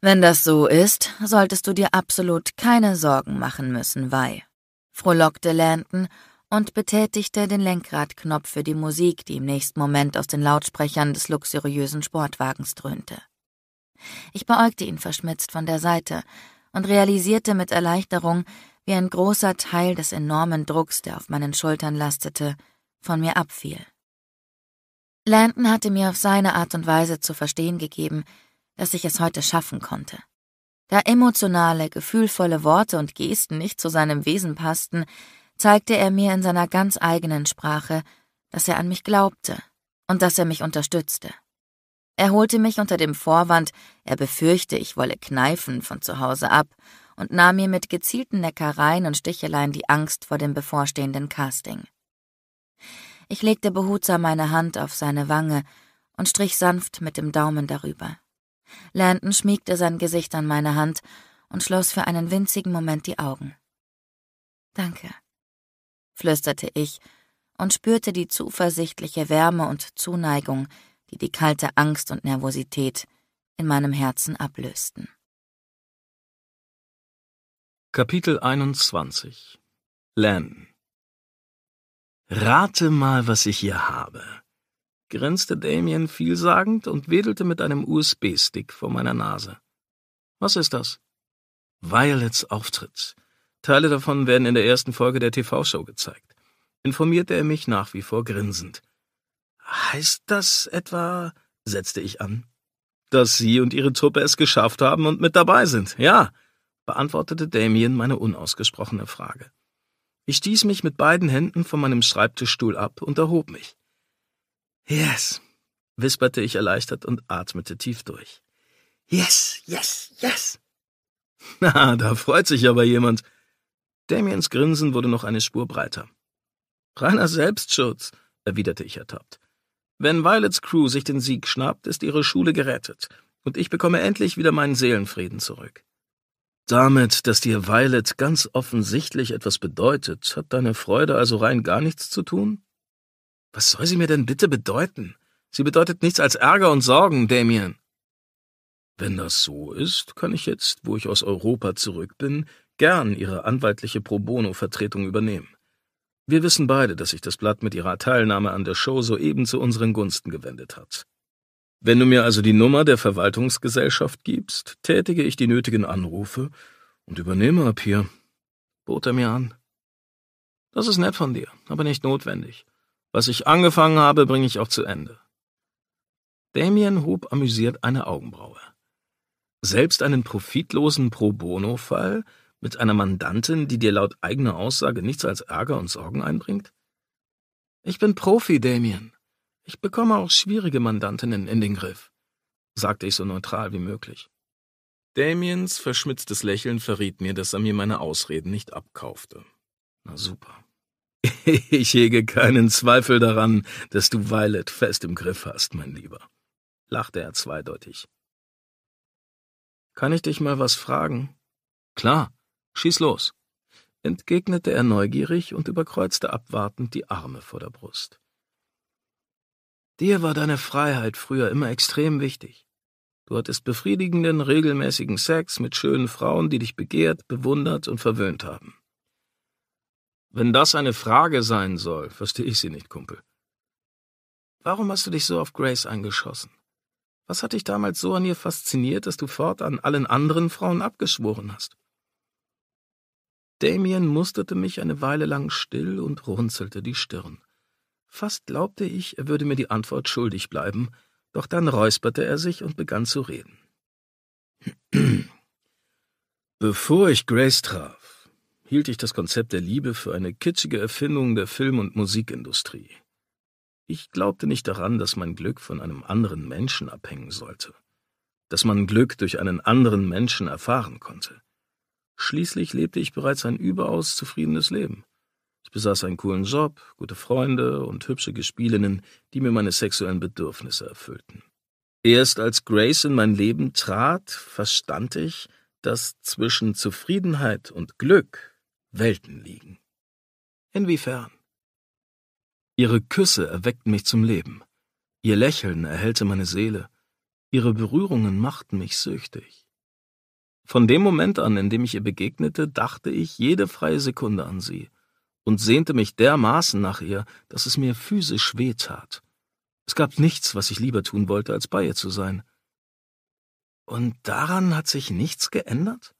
wenn das so ist, solltest du dir absolut keine Sorgen machen müssen, Wei, frohlockte Lanton und betätigte den Lenkradknopf für die Musik, die im nächsten Moment aus den Lautsprechern des luxuriösen Sportwagens dröhnte. Ich beäugte ihn verschmitzt von der Seite und realisierte mit Erleichterung, wie ein großer Teil des enormen Drucks, der auf meinen Schultern lastete, von mir abfiel. Landon hatte mir auf seine Art und Weise zu verstehen gegeben, dass ich es heute schaffen konnte. Da emotionale, gefühlvolle Worte und Gesten nicht zu seinem Wesen passten, zeigte er mir in seiner ganz eigenen Sprache, dass er an mich glaubte und dass er mich unterstützte. Er holte mich unter dem Vorwand, er befürchte, ich wolle kneifen von zu Hause ab und nahm mir mit gezielten Neckereien und Sticheleien die Angst vor dem bevorstehenden Casting. Ich legte behutsam meine Hand auf seine Wange und strich sanft mit dem Daumen darüber. Landon schmiegte sein Gesicht an meine Hand und schloss für einen winzigen Moment die Augen. Danke, flüsterte ich und spürte die zuversichtliche Wärme und Zuneigung, die die kalte Angst und Nervosität in meinem Herzen ablösten. Kapitel 21 Len Rate mal, was ich hier habe grinste Damien vielsagend und wedelte mit einem USB-Stick vor meiner Nase. Was ist das? Violets Auftritt. Teile davon werden in der ersten Folge der TV-Show gezeigt. Informierte er mich nach wie vor grinsend. Heißt das etwa, setzte ich an, dass Sie und Ihre Truppe es geschafft haben und mit dabei sind? Ja, beantwortete Damien meine unausgesprochene Frage. Ich stieß mich mit beiden Händen von meinem Schreibtischstuhl ab und erhob mich. Yes, wisperte ich erleichtert und atmete tief durch. Yes, yes, yes. Na, da freut sich aber jemand. Damiens Grinsen wurde noch eine Spur breiter. Reiner Selbstschutz, erwiderte ich ertappt. Wenn Violets Crew sich den Sieg schnappt, ist ihre Schule gerettet, und ich bekomme endlich wieder meinen Seelenfrieden zurück. Damit, dass dir Violet ganz offensichtlich etwas bedeutet, hat deine Freude also rein gar nichts zu tun? Was soll sie mir denn bitte bedeuten? Sie bedeutet nichts als Ärger und Sorgen, Damien. Wenn das so ist, kann ich jetzt, wo ich aus Europa zurück bin, gern Ihre anwaltliche Pro Bono-Vertretung übernehmen. Wir wissen beide, dass sich das Blatt mit Ihrer Teilnahme an der Show soeben zu unseren Gunsten gewendet hat. Wenn du mir also die Nummer der Verwaltungsgesellschaft gibst, tätige ich die nötigen Anrufe und übernehme ab hier. Bot er mir an. Das ist nett von dir, aber nicht notwendig. Was ich angefangen habe, bringe ich auch zu Ende. Damien hob amüsiert eine Augenbraue. Selbst einen profitlosen Pro Bono-Fall mit einer Mandantin, die dir laut eigener Aussage nichts als Ärger und Sorgen einbringt? Ich bin Profi, Damien. Ich bekomme auch schwierige Mandantinnen in den Griff, sagte ich so neutral wie möglich. Damiens verschmitztes Lächeln verriet mir, dass er mir meine Ausreden nicht abkaufte. Na super. Ich hege keinen Zweifel daran, dass du Violet fest im Griff hast, mein Lieber, lachte er zweideutig. Kann ich dich mal was fragen? Klar, schieß los, entgegnete er neugierig und überkreuzte abwartend die Arme vor der Brust. Dir war deine Freiheit früher immer extrem wichtig. Du hattest befriedigenden, regelmäßigen Sex mit schönen Frauen, die dich begehrt, bewundert und verwöhnt haben. Wenn das eine Frage sein soll, verstehe ich sie nicht, Kumpel. Warum hast du dich so auf Grace eingeschossen? Was hat dich damals so an ihr fasziniert, dass du fortan allen anderen Frauen abgeschworen hast? Damien musterte mich eine Weile lang still und runzelte die Stirn. Fast glaubte ich, er würde mir die Antwort schuldig bleiben, doch dann räusperte er sich und begann zu reden. Bevor ich Grace traf, hielt ich das Konzept der Liebe für eine kitschige Erfindung der Film- und Musikindustrie. Ich glaubte nicht daran, dass mein Glück von einem anderen Menschen abhängen sollte, dass man Glück durch einen anderen Menschen erfahren konnte. Schließlich lebte ich bereits ein überaus zufriedenes Leben. Ich besaß einen coolen Job, gute Freunde und hübsche Gespielinnen, die mir meine sexuellen Bedürfnisse erfüllten. Erst als Grace in mein Leben trat, verstand ich, dass zwischen Zufriedenheit und Glück Welten liegen. Inwiefern? Ihre Küsse erweckten mich zum Leben. Ihr Lächeln erhellte meine Seele. Ihre Berührungen machten mich süchtig. Von dem Moment an, in dem ich ihr begegnete, dachte ich jede freie Sekunde an sie und sehnte mich dermaßen nach ihr, dass es mir physisch weh tat. Es gab nichts, was ich lieber tun wollte, als bei ihr zu sein. Und daran hat sich nichts geändert?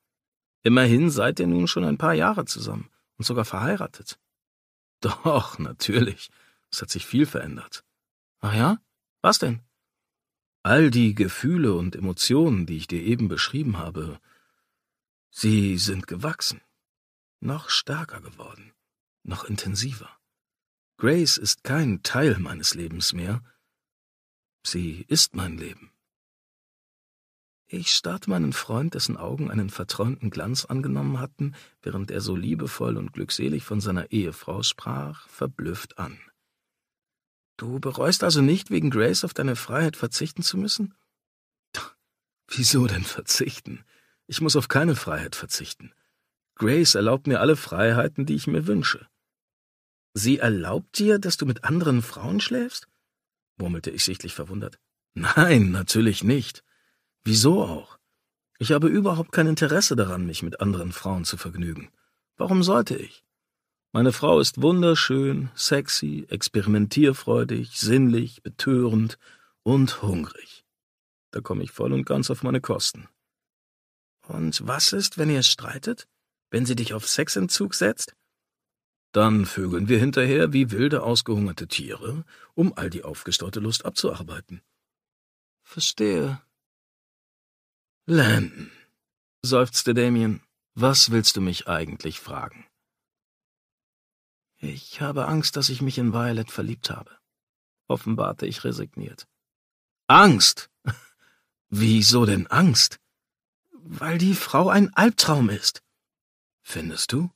Immerhin seid ihr nun schon ein paar Jahre zusammen und sogar verheiratet. Doch, natürlich. Es hat sich viel verändert. Ach ja? Was denn? All die Gefühle und Emotionen, die ich dir eben beschrieben habe, sie sind gewachsen, noch stärker geworden, noch intensiver. Grace ist kein Teil meines Lebens mehr. Sie ist mein Leben. Ich starrte meinen Freund, dessen Augen einen verträumten Glanz angenommen hatten, während er so liebevoll und glückselig von seiner Ehefrau sprach, verblüfft an. Du bereust also nicht, wegen Grace auf deine Freiheit verzichten zu müssen? Wieso denn verzichten? Ich muss auf keine Freiheit verzichten. Grace erlaubt mir alle Freiheiten, die ich mir wünsche. Sie erlaubt dir, dass du mit anderen Frauen schläfst? murmelte ich sichtlich verwundert. Nein, natürlich nicht. Wieso auch? Ich habe überhaupt kein Interesse daran, mich mit anderen Frauen zu vergnügen. Warum sollte ich? Meine Frau ist wunderschön, sexy, experimentierfreudig, sinnlich, betörend und hungrig. Da komme ich voll und ganz auf meine Kosten. Und was ist, wenn ihr streitet? Wenn sie dich auf Sexentzug setzt? Dann vögeln wir hinterher wie wilde, ausgehungerte Tiere, um all die aufgestaute Lust abzuarbeiten. Verstehe, Lamb, seufzte Damien, was willst du mich eigentlich fragen? Ich habe Angst, dass ich mich in Violet verliebt habe, offenbarte ich resigniert. Angst? Wieso denn Angst? Weil die Frau ein Albtraum ist. Findest du?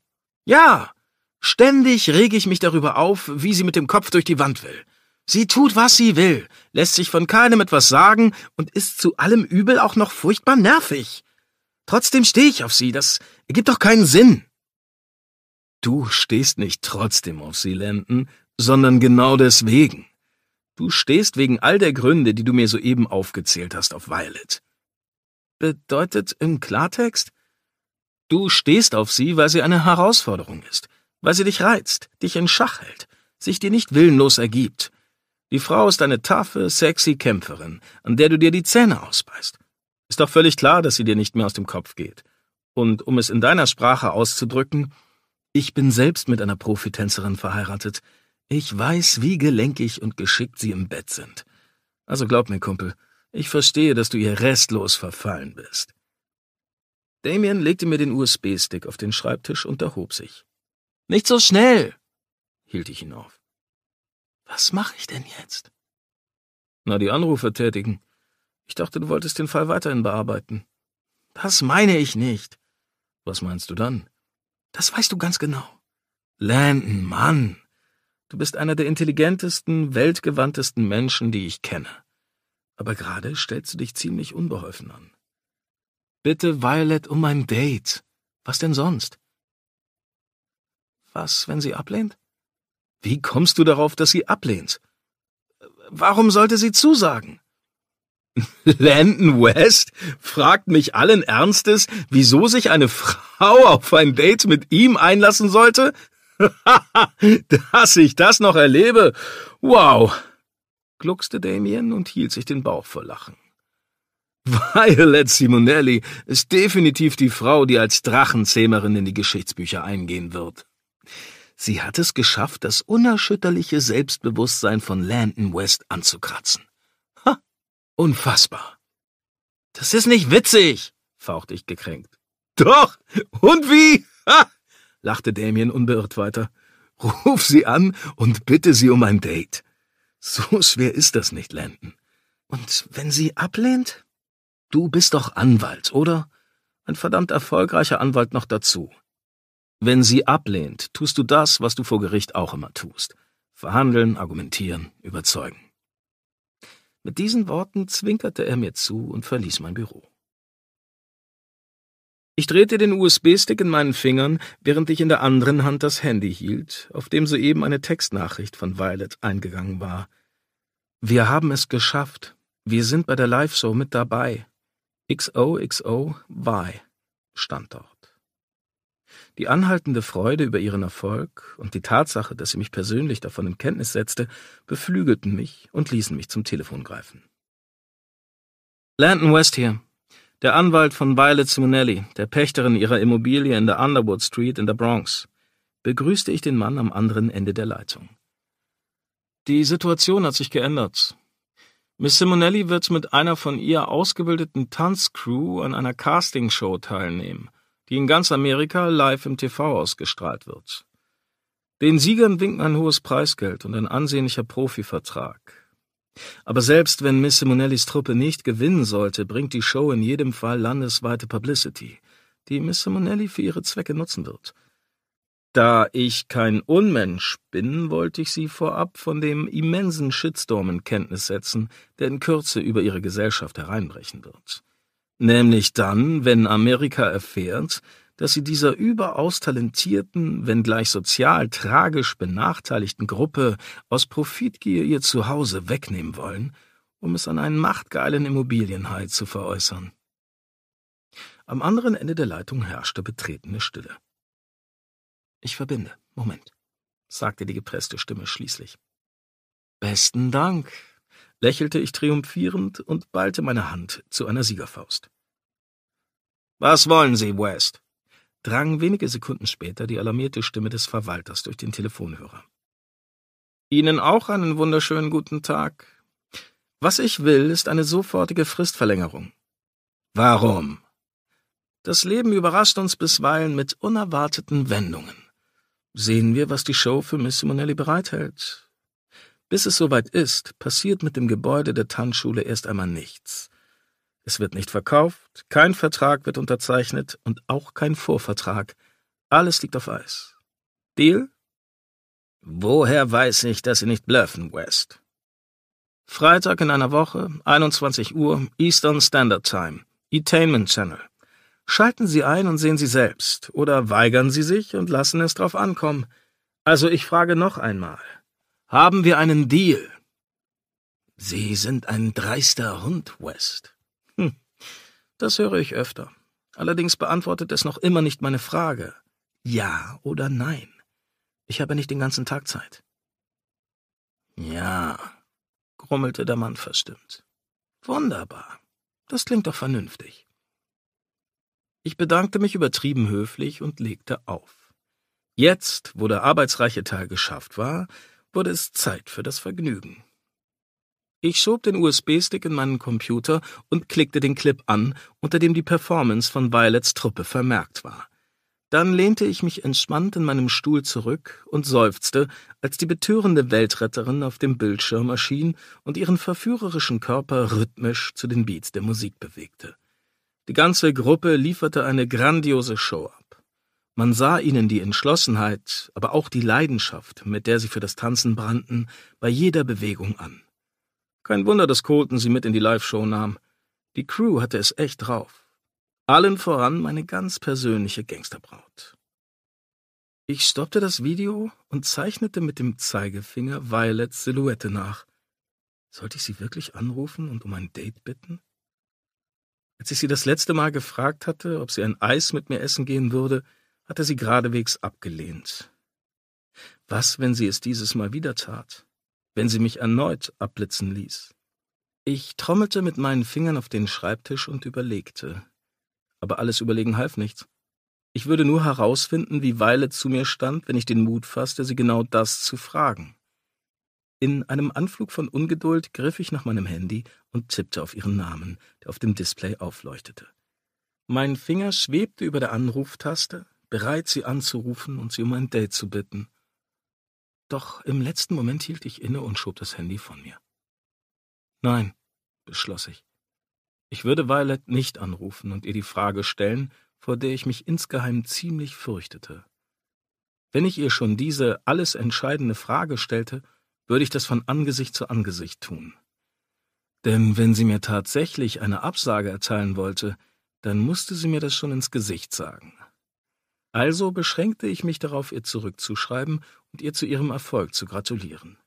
Ja! Ständig rege ich mich darüber auf, wie sie mit dem Kopf durch die Wand will. Sie tut, was sie will, lässt sich von keinem etwas sagen und ist zu allem Übel auch noch furchtbar nervig. Trotzdem stehe ich auf sie, das ergibt doch keinen Sinn. Du stehst nicht trotzdem auf sie, Landon, sondern genau deswegen. Du stehst wegen all der Gründe, die du mir soeben aufgezählt hast, auf Violet. Bedeutet im Klartext? Du stehst auf sie, weil sie eine Herausforderung ist, weil sie dich reizt, dich in Schach hält, sich dir nicht willenlos ergibt. Die Frau ist eine taffe, sexy Kämpferin, an der du dir die Zähne ausbeißt. Ist doch völlig klar, dass sie dir nicht mehr aus dem Kopf geht. Und um es in deiner Sprache auszudrücken, ich bin selbst mit einer Profitänzerin verheiratet. Ich weiß, wie gelenkig und geschickt sie im Bett sind. Also glaub mir, Kumpel, ich verstehe, dass du ihr restlos verfallen bist. Damien legte mir den USB-Stick auf den Schreibtisch und erhob sich. Nicht so schnell, hielt ich ihn auf. Was mache ich denn jetzt? Na, die Anrufe tätigen. Ich dachte, du wolltest den Fall weiterhin bearbeiten. Das meine ich nicht. Was meinst du dann? Das weißt du ganz genau. Landon, Mann. Du bist einer der intelligentesten, weltgewandtesten Menschen, die ich kenne. Aber gerade stellst du dich ziemlich unbeholfen an. Bitte Violet um ein Date. Was denn sonst? Was, wenn sie ablehnt? Wie kommst du darauf, dass sie ablehnt? Warum sollte sie zusagen? Landon West fragt mich allen Ernstes, wieso sich eine Frau auf ein Date mit ihm einlassen sollte? Dass ich das noch erlebe. Wow, gluckste Damien und hielt sich den Bauch vor Lachen. Violet Simonelli ist definitiv die Frau, die als Drachenzähmerin in die Geschichtsbücher eingehen wird. Sie hat es geschafft, das unerschütterliche Selbstbewusstsein von Landon West anzukratzen. Ha! Unfassbar. Das ist nicht witzig, fauchte ich gekränkt. Doch! Und wie? Ha! lachte Damien unbeirrt weiter. Ruf sie an und bitte sie um ein Date. So schwer ist das nicht, Landon. Und wenn sie ablehnt? Du bist doch Anwalt, oder? Ein verdammt erfolgreicher Anwalt noch dazu. Wenn sie ablehnt, tust du das, was du vor Gericht auch immer tust. Verhandeln, argumentieren, überzeugen. Mit diesen Worten zwinkerte er mir zu und verließ mein Büro. Ich drehte den USB-Stick in meinen Fingern, während ich in der anderen Hand das Handy hielt, auf dem soeben eine Textnachricht von Violet eingegangen war. Wir haben es geschafft. Wir sind bei der Live-Show mit dabei. XOXO Y stand dort. Die anhaltende Freude über ihren Erfolg und die Tatsache, dass sie mich persönlich davon in Kenntnis setzte, beflügelten mich und ließen mich zum Telefon greifen. Landon West hier. Der Anwalt von Violet Simonelli, der Pächterin ihrer Immobilie in der Underwood Street in der Bronx, begrüßte ich den Mann am anderen Ende der Leitung. Die Situation hat sich geändert. Miss Simonelli wird mit einer von ihr ausgebildeten Tanzcrew an einer Castingshow teilnehmen – die in ganz Amerika live im TV ausgestrahlt wird. Den Siegern winken ein hohes Preisgeld und ein ansehnlicher Profivertrag. Aber selbst wenn Miss Simonellis Truppe nicht gewinnen sollte, bringt die Show in jedem Fall landesweite Publicity, die Miss Simonelli für ihre Zwecke nutzen wird. Da ich kein Unmensch bin, wollte ich sie vorab von dem immensen Shitstorm in Kenntnis setzen, der in Kürze über ihre Gesellschaft hereinbrechen wird. Nämlich dann, wenn Amerika erfährt, dass sie dieser überaus talentierten, wenngleich sozial tragisch benachteiligten Gruppe aus Profitgier ihr Zuhause wegnehmen wollen, um es an einen machtgeilen Immobilienhai zu veräußern. Am anderen Ende der Leitung herrschte betretene Stille. Ich verbinde. Moment, sagte die gepresste Stimme schließlich. Besten Dank, lächelte ich triumphierend und ballte meine Hand zu einer Siegerfaust. Was wollen Sie, West? drang wenige Sekunden später die alarmierte Stimme des Verwalters durch den Telefonhörer. Ihnen auch einen wunderschönen guten Tag. Was ich will, ist eine sofortige Fristverlängerung. Warum? Das Leben überrascht uns bisweilen mit unerwarteten Wendungen. Sehen wir, was die Show für Miss Simonelli bereithält. Bis es soweit ist, passiert mit dem Gebäude der Tanzschule erst einmal nichts. Es wird nicht verkauft, kein Vertrag wird unterzeichnet und auch kein Vorvertrag. Alles liegt auf Eis. Deal? Woher weiß ich, dass Sie nicht blöffen, West? Freitag in einer Woche, 21 Uhr, Eastern Standard Time, Etainment Channel. Schalten Sie ein und sehen Sie selbst, oder weigern Sie sich und lassen es drauf ankommen. Also ich frage noch einmal, haben wir einen Deal. Sie sind ein dreister Hund, West. Hm, das höre ich öfter. Allerdings beantwortet es noch immer nicht meine Frage. Ja oder nein? Ich habe nicht den ganzen Tag Zeit. Ja, grummelte der Mann verstimmt. Wunderbar. Das klingt doch vernünftig. Ich bedankte mich übertrieben höflich und legte auf. Jetzt, wo der arbeitsreiche Teil geschafft war, wurde es Zeit für das Vergnügen. Ich schob den USB-Stick in meinen Computer und klickte den Clip an, unter dem die Performance von Violets Truppe vermerkt war. Dann lehnte ich mich entspannt in meinem Stuhl zurück und seufzte, als die betörende Weltretterin auf dem Bildschirm erschien und ihren verführerischen Körper rhythmisch zu den Beats der Musik bewegte. Die ganze Gruppe lieferte eine grandiose Show ab. Man sah ihnen die Entschlossenheit, aber auch die Leidenschaft, mit der sie für das Tanzen brannten, bei jeder Bewegung an. Kein Wunder, dass Colton sie mit in die Live-Show nahm. Die Crew hatte es echt drauf. Allen voran meine ganz persönliche Gangsterbraut. Ich stoppte das Video und zeichnete mit dem Zeigefinger Violets Silhouette nach. Sollte ich sie wirklich anrufen und um ein Date bitten? Als ich sie das letzte Mal gefragt hatte, ob sie ein Eis mit mir essen gehen würde, hatte sie geradewegs abgelehnt. Was, wenn sie es dieses Mal wieder tat? Wenn sie mich erneut abblitzen ließ? Ich trommelte mit meinen Fingern auf den Schreibtisch und überlegte. Aber alles Überlegen half nichts. Ich würde nur herausfinden, wie Weile zu mir stand, wenn ich den Mut fasste, sie genau das zu fragen. In einem Anflug von Ungeduld griff ich nach meinem Handy und tippte auf ihren Namen, der auf dem Display aufleuchtete. Mein Finger schwebte über der Anruftaste, bereit, sie anzurufen und sie um ein Date zu bitten. Doch im letzten Moment hielt ich inne und schob das Handy von mir. Nein, beschloss ich. Ich würde Violet nicht anrufen und ihr die Frage stellen, vor der ich mich insgeheim ziemlich fürchtete. Wenn ich ihr schon diese alles entscheidende Frage stellte, würde ich das von Angesicht zu Angesicht tun. Denn wenn sie mir tatsächlich eine Absage erteilen wollte, dann musste sie mir das schon ins Gesicht sagen. Also beschränkte ich mich darauf, ihr zurückzuschreiben und ihr zu ihrem Erfolg zu gratulieren.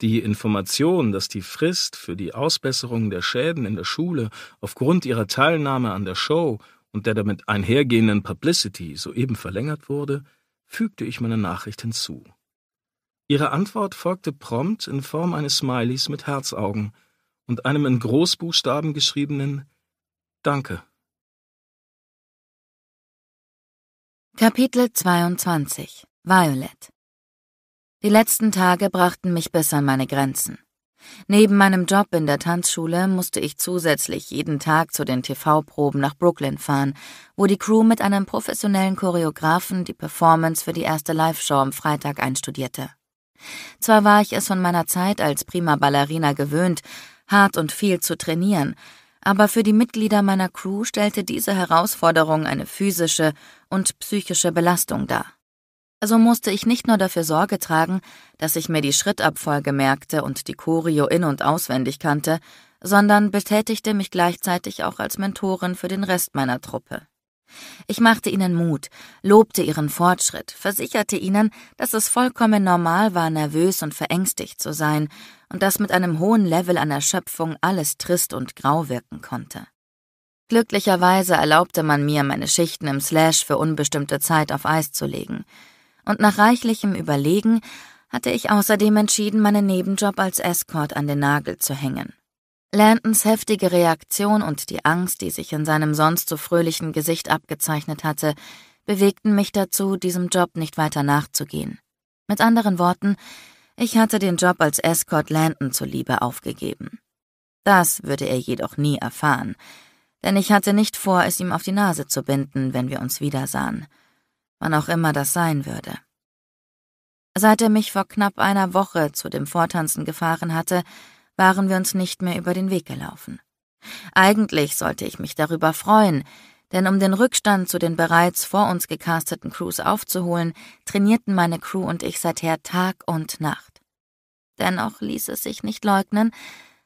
Die Information, dass die Frist für die Ausbesserung der Schäden in der Schule aufgrund ihrer Teilnahme an der Show und der damit einhergehenden Publicity soeben verlängert wurde, fügte ich meiner Nachricht hinzu. Ihre Antwort folgte prompt in Form eines Smileys mit Herzaugen und einem in Großbuchstaben geschriebenen Danke. Kapitel 22 Violet Die letzten Tage brachten mich bis an meine Grenzen. Neben meinem Job in der Tanzschule musste ich zusätzlich jeden Tag zu den TV-Proben nach Brooklyn fahren, wo die Crew mit einem professionellen Choreografen die Performance für die erste Live-Show am Freitag einstudierte. Zwar war ich es von meiner Zeit als prima Ballerina gewöhnt, hart und viel zu trainieren, aber für die Mitglieder meiner Crew stellte diese Herausforderung eine physische und psychische Belastung dar. Also musste ich nicht nur dafür Sorge tragen, dass ich mir die Schrittabfolge merkte und die Choreo in- und auswendig kannte, sondern betätigte mich gleichzeitig auch als Mentorin für den Rest meiner Truppe. Ich machte ihnen Mut, lobte ihren Fortschritt, versicherte ihnen, dass es vollkommen normal war, nervös und verängstigt zu sein, und dass mit einem hohen Level an Erschöpfung alles trist und grau wirken konnte. Glücklicherweise erlaubte man mir, meine Schichten im Slash für unbestimmte Zeit auf Eis zu legen. Und nach reichlichem Überlegen hatte ich außerdem entschieden, meinen Nebenjob als Escort an den Nagel zu hängen. Lantons heftige Reaktion und die Angst, die sich in seinem sonst so fröhlichen Gesicht abgezeichnet hatte, bewegten mich dazu, diesem Job nicht weiter nachzugehen. Mit anderen Worten, ich hatte den Job als Escort Landon zuliebe aufgegeben. Das würde er jedoch nie erfahren, denn ich hatte nicht vor, es ihm auf die Nase zu binden, wenn wir uns wiedersahen, wann auch immer das sein würde. Seit er mich vor knapp einer Woche zu dem Vortanzen gefahren hatte, waren wir uns nicht mehr über den Weg gelaufen. Eigentlich sollte ich mich darüber freuen, denn um den Rückstand zu den bereits vor uns gecasteten Crews aufzuholen, trainierten meine Crew und ich seither Tag und Nacht. Dennoch ließ es sich nicht leugnen,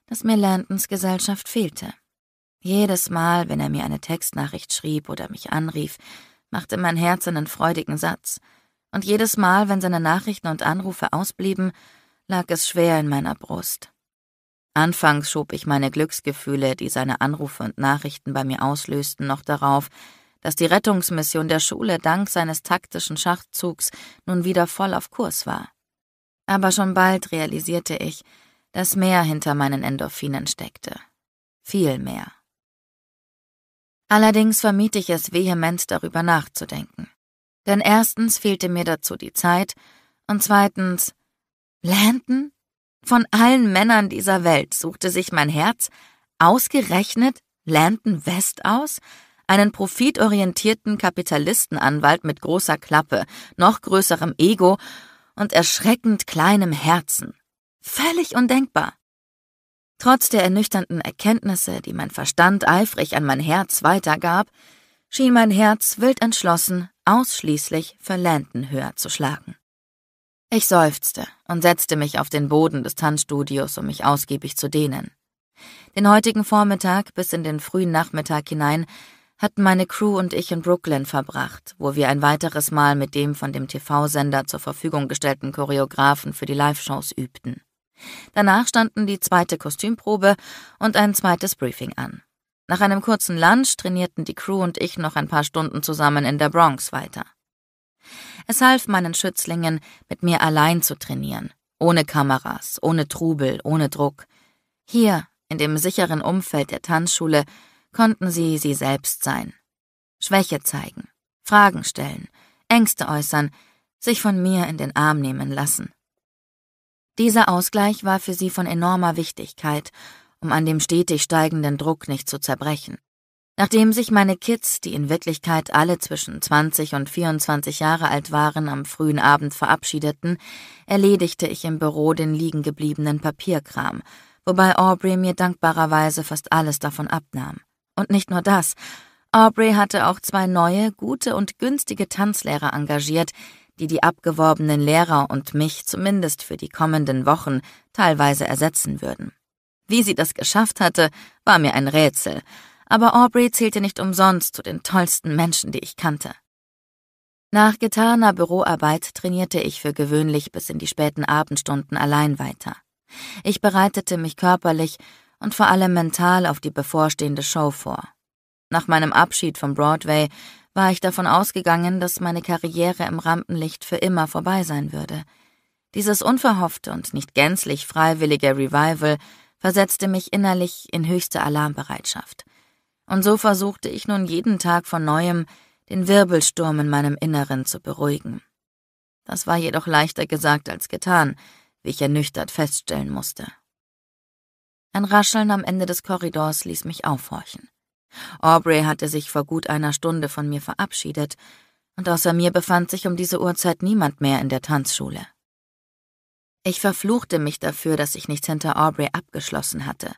dass mir Landons Gesellschaft fehlte. Jedes Mal, wenn er mir eine Textnachricht schrieb oder mich anrief, machte mein Herz einen freudigen Satz. Und jedes Mal, wenn seine Nachrichten und Anrufe ausblieben, lag es schwer in meiner Brust. Anfangs schob ich meine Glücksgefühle, die seine Anrufe und Nachrichten bei mir auslösten, noch darauf, dass die Rettungsmission der Schule dank seines taktischen Schachzugs nun wieder voll auf Kurs war. Aber schon bald realisierte ich, dass mehr hinter meinen Endorphinen steckte. Viel mehr. Allerdings vermied ich es vehement darüber nachzudenken. Denn erstens fehlte mir dazu die Zeit und zweitens, Landon? Von allen Männern dieser Welt suchte sich mein Herz ausgerechnet Landon West aus, einen profitorientierten Kapitalistenanwalt mit großer Klappe, noch größerem Ego und erschreckend kleinem Herzen. Völlig undenkbar. Trotz der ernüchternden Erkenntnisse, die mein Verstand eifrig an mein Herz weitergab, schien mein Herz wild entschlossen, ausschließlich für Landon höher zu schlagen. Ich seufzte und setzte mich auf den Boden des Tanzstudios, um mich ausgiebig zu dehnen. Den heutigen Vormittag bis in den frühen Nachmittag hinein hatten meine Crew und ich in Brooklyn verbracht, wo wir ein weiteres Mal mit dem von dem TV-Sender zur Verfügung gestellten Choreografen für die Live-Shows übten. Danach standen die zweite Kostümprobe und ein zweites Briefing an. Nach einem kurzen Lunch trainierten die Crew und ich noch ein paar Stunden zusammen in der Bronx weiter. Es half meinen Schützlingen, mit mir allein zu trainieren, ohne Kameras, ohne Trubel, ohne Druck. Hier, in dem sicheren Umfeld der Tanzschule, konnten sie sie selbst sein. Schwäche zeigen, Fragen stellen, Ängste äußern, sich von mir in den Arm nehmen lassen. Dieser Ausgleich war für sie von enormer Wichtigkeit, um an dem stetig steigenden Druck nicht zu zerbrechen. Nachdem sich meine Kids, die in Wirklichkeit alle zwischen 20 und 24 Jahre alt waren, am frühen Abend verabschiedeten, erledigte ich im Büro den liegengebliebenen Papierkram, wobei Aubrey mir dankbarerweise fast alles davon abnahm. Und nicht nur das. Aubrey hatte auch zwei neue, gute und günstige Tanzlehrer engagiert, die die abgeworbenen Lehrer und mich zumindest für die kommenden Wochen teilweise ersetzen würden. Wie sie das geschafft hatte, war mir ein Rätsel, aber Aubrey zählte nicht umsonst zu den tollsten Menschen, die ich kannte. Nach getaner Büroarbeit trainierte ich für gewöhnlich bis in die späten Abendstunden allein weiter. Ich bereitete mich körperlich und vor allem mental auf die bevorstehende Show vor. Nach meinem Abschied vom Broadway war ich davon ausgegangen, dass meine Karriere im Rampenlicht für immer vorbei sein würde. Dieses unverhoffte und nicht gänzlich freiwillige Revival versetzte mich innerlich in höchste Alarmbereitschaft. Und so versuchte ich nun jeden Tag von neuem, den Wirbelsturm in meinem Inneren zu beruhigen. Das war jedoch leichter gesagt als getan, wie ich ernüchtert feststellen musste. Ein Rascheln am Ende des Korridors ließ mich aufhorchen. Aubrey hatte sich vor gut einer Stunde von mir verabschiedet, und außer mir befand sich um diese Uhrzeit niemand mehr in der Tanzschule. Ich verfluchte mich dafür, dass ich nichts hinter Aubrey abgeschlossen hatte.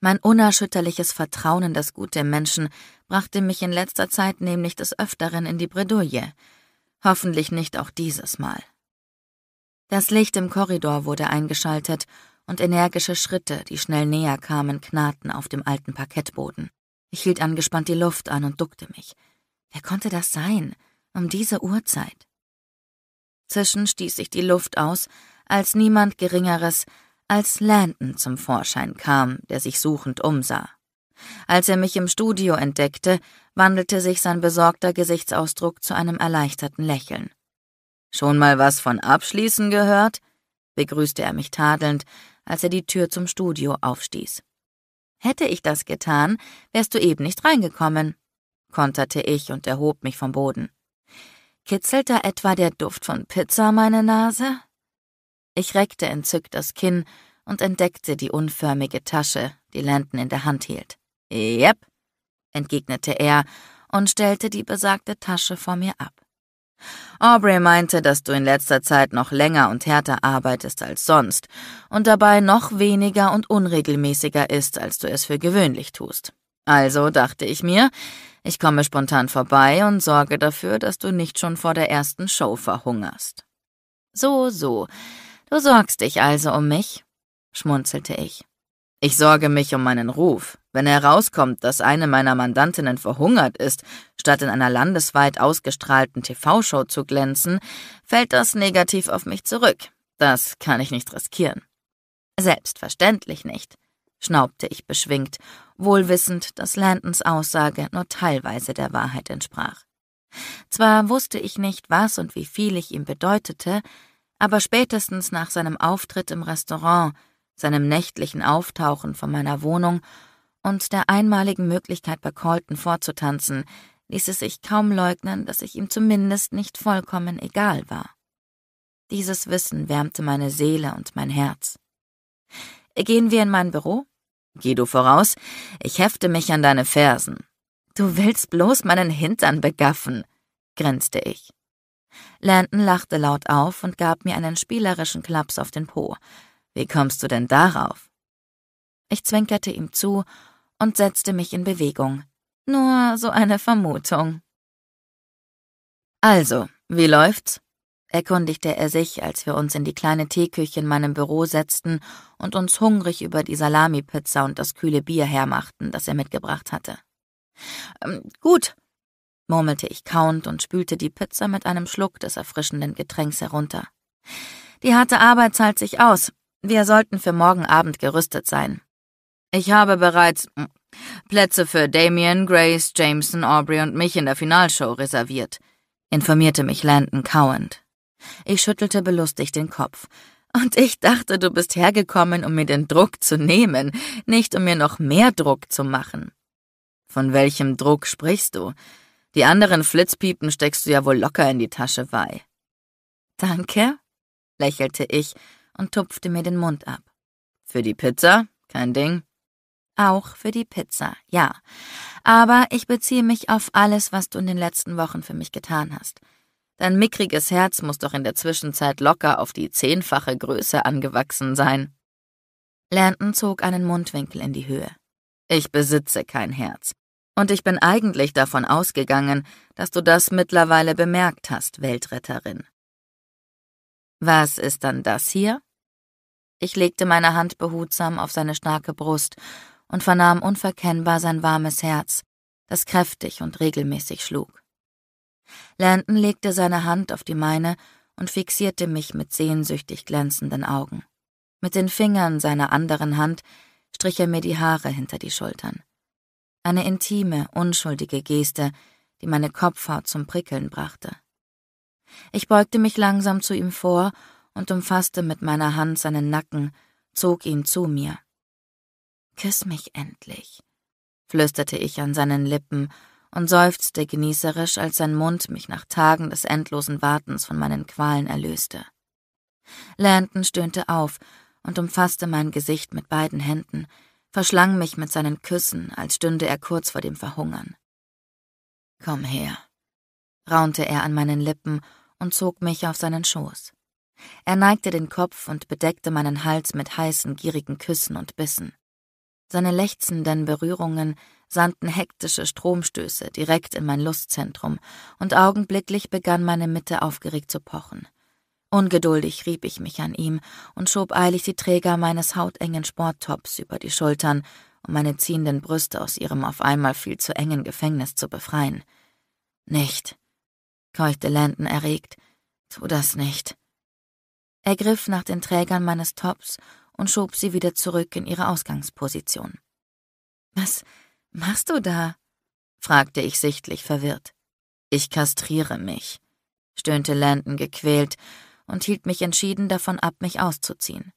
Mein unerschütterliches Vertrauen in das Gute im Menschen brachte mich in letzter Zeit nämlich des Öfteren in die Bredouille. Hoffentlich nicht auch dieses Mal. Das Licht im Korridor wurde eingeschaltet und energische Schritte, die schnell näher kamen, knarrten auf dem alten Parkettboden. Ich hielt angespannt die Luft an und duckte mich. Wer konnte das sein? Um diese Uhrzeit? Zwischen stieß ich die Luft aus, als niemand Geringeres als Landon zum Vorschein kam, der sich suchend umsah. Als er mich im Studio entdeckte, wandelte sich sein besorgter Gesichtsausdruck zu einem erleichterten Lächeln. Schon mal was von Abschließen gehört? begrüßte er mich tadelnd, als er die Tür zum Studio aufstieß. Hätte ich das getan, wärst du eben nicht reingekommen, konterte ich und erhob mich vom Boden. Kitzelt da etwa der Duft von Pizza meine Nase? Ich reckte entzückt das Kinn und entdeckte die unförmige Tasche, die Landon in der Hand hielt. Jep, entgegnete er und stellte die besagte Tasche vor mir ab. Aubrey meinte, dass du in letzter Zeit noch länger und härter arbeitest als sonst und dabei noch weniger und unregelmäßiger ist, als du es für gewöhnlich tust. Also dachte ich mir, ich komme spontan vorbei und sorge dafür, dass du nicht schon vor der ersten Show verhungerst. So, so. Du sorgst dich also um mich? schmunzelte ich. Ich sorge mich um meinen Ruf. Wenn herauskommt, dass eine meiner Mandantinnen verhungert ist, statt in einer landesweit ausgestrahlten TV-Show zu glänzen, fällt das negativ auf mich zurück. Das kann ich nicht riskieren. Selbstverständlich nicht, schnaubte ich beschwingt, wohlwissend, dass Landons Aussage nur teilweise der Wahrheit entsprach. Zwar wusste ich nicht, was und wie viel ich ihm bedeutete, aber spätestens nach seinem Auftritt im Restaurant seinem nächtlichen Auftauchen von meiner Wohnung und der einmaligen Möglichkeit, bei Colton vorzutanzen, ließ es sich kaum leugnen, dass ich ihm zumindest nicht vollkommen egal war. Dieses Wissen wärmte meine Seele und mein Herz. Gehen wir in mein Büro? Geh du voraus, ich hefte mich an deine Fersen. Du willst bloß meinen Hintern begaffen, grinste ich. Landon lachte laut auf und gab mir einen spielerischen Klaps auf den Po. Wie kommst du denn darauf? Ich zwinkerte ihm zu und setzte mich in Bewegung. Nur so eine Vermutung. Also, wie läuft's? erkundigte er sich, als wir uns in die kleine Teeküche in meinem Büro setzten und uns hungrig über die Salamipizza und das kühle Bier hermachten, das er mitgebracht hatte. Ähm, gut, murmelte ich kaunt und spülte die Pizza mit einem Schluck des erfrischenden Getränks herunter. Die harte Arbeit zahlt sich aus. Wir sollten für morgen Abend gerüstet sein. Ich habe bereits hm, Plätze für Damien, Grace, Jameson, Aubrey und mich in der Finalshow reserviert, informierte mich Landon kauend. Ich schüttelte belustigt den Kopf. Und ich dachte, du bist hergekommen, um mir den Druck zu nehmen, nicht um mir noch mehr Druck zu machen. Von welchem Druck sprichst du? Die anderen Flitzpiepen steckst du ja wohl locker in die Tasche, Wei. Danke, lächelte ich und tupfte mir den Mund ab. Für die Pizza? Kein Ding. Auch für die Pizza, ja. Aber ich beziehe mich auf alles, was du in den letzten Wochen für mich getan hast. Dein mickriges Herz muss doch in der Zwischenzeit locker auf die zehnfache Größe angewachsen sein. Landon zog einen Mundwinkel in die Höhe. Ich besitze kein Herz. Und ich bin eigentlich davon ausgegangen, dass du das mittlerweile bemerkt hast, Weltretterin. Was ist dann das hier? Ich legte meine Hand behutsam auf seine starke Brust und vernahm unverkennbar sein warmes Herz, das kräftig und regelmäßig schlug. Landon legte seine Hand auf die meine und fixierte mich mit sehnsüchtig glänzenden Augen. Mit den Fingern seiner anderen Hand strich er mir die Haare hinter die Schultern. Eine intime, unschuldige Geste, die meine Kopfhaut zum Prickeln brachte. Ich beugte mich langsam zu ihm vor und umfasste mit meiner Hand seinen Nacken, zog ihn zu mir. Küss mich endlich, flüsterte ich an seinen Lippen und seufzte genießerisch, als sein Mund mich nach Tagen des endlosen Wartens von meinen Qualen erlöste. Landon stöhnte auf und umfasste mein Gesicht mit beiden Händen, verschlang mich mit seinen Küssen, als stünde er kurz vor dem Verhungern. Komm her, raunte er an meinen Lippen und zog mich auf seinen Schoß. Er neigte den Kopf und bedeckte meinen Hals mit heißen, gierigen Küssen und Bissen. Seine lechzenden Berührungen sandten hektische Stromstöße direkt in mein Lustzentrum, und augenblicklich begann meine Mitte aufgeregt zu pochen. Ungeduldig rieb ich mich an ihm und schob eilig die Träger meines hautengen Sporttops über die Schultern, um meine ziehenden Brüste aus ihrem auf einmal viel zu engen Gefängnis zu befreien. Nicht, keuchte Landon erregt. Tu das nicht. Er griff nach den Trägern meines Tops und schob sie wieder zurück in ihre Ausgangsposition. Was machst du da? fragte ich sichtlich verwirrt. Ich kastriere mich, stöhnte Landon gequält und hielt mich entschieden davon ab, mich auszuziehen.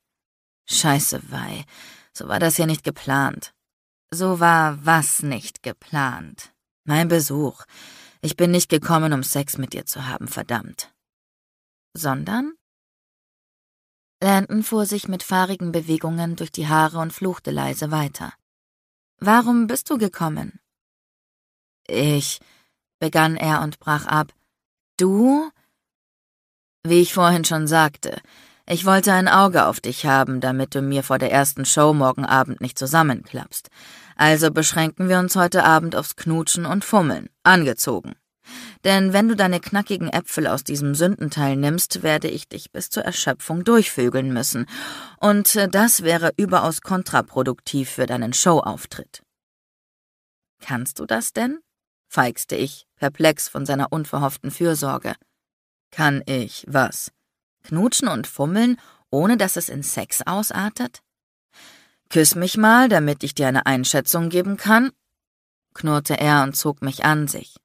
Scheiße, Wei, so war das ja nicht geplant. So war was nicht geplant. Mein Besuch. Ich bin nicht gekommen, um Sex mit dir zu haben, verdammt. Sondern? Landon fuhr sich mit fahrigen Bewegungen durch die Haare und fluchte leise weiter. Warum bist du gekommen? Ich, begann er und brach ab. Du? Wie ich vorhin schon sagte, ich wollte ein Auge auf dich haben, damit du mir vor der ersten Show morgen Abend nicht zusammenklappst. Also beschränken wir uns heute Abend aufs Knutschen und Fummeln, angezogen. Denn wenn du deine knackigen Äpfel aus diesem Sündenteil nimmst, werde ich dich bis zur Erschöpfung durchvögeln müssen. Und äh, das wäre überaus kontraproduktiv für deinen Showauftritt. Kannst du das denn? feigste ich, perplex von seiner unverhofften Fürsorge. Kann ich was? Knutschen und fummeln, ohne dass es in Sex ausartet? Küss mich mal, damit ich dir eine Einschätzung geben kann, knurrte er und zog mich an sich.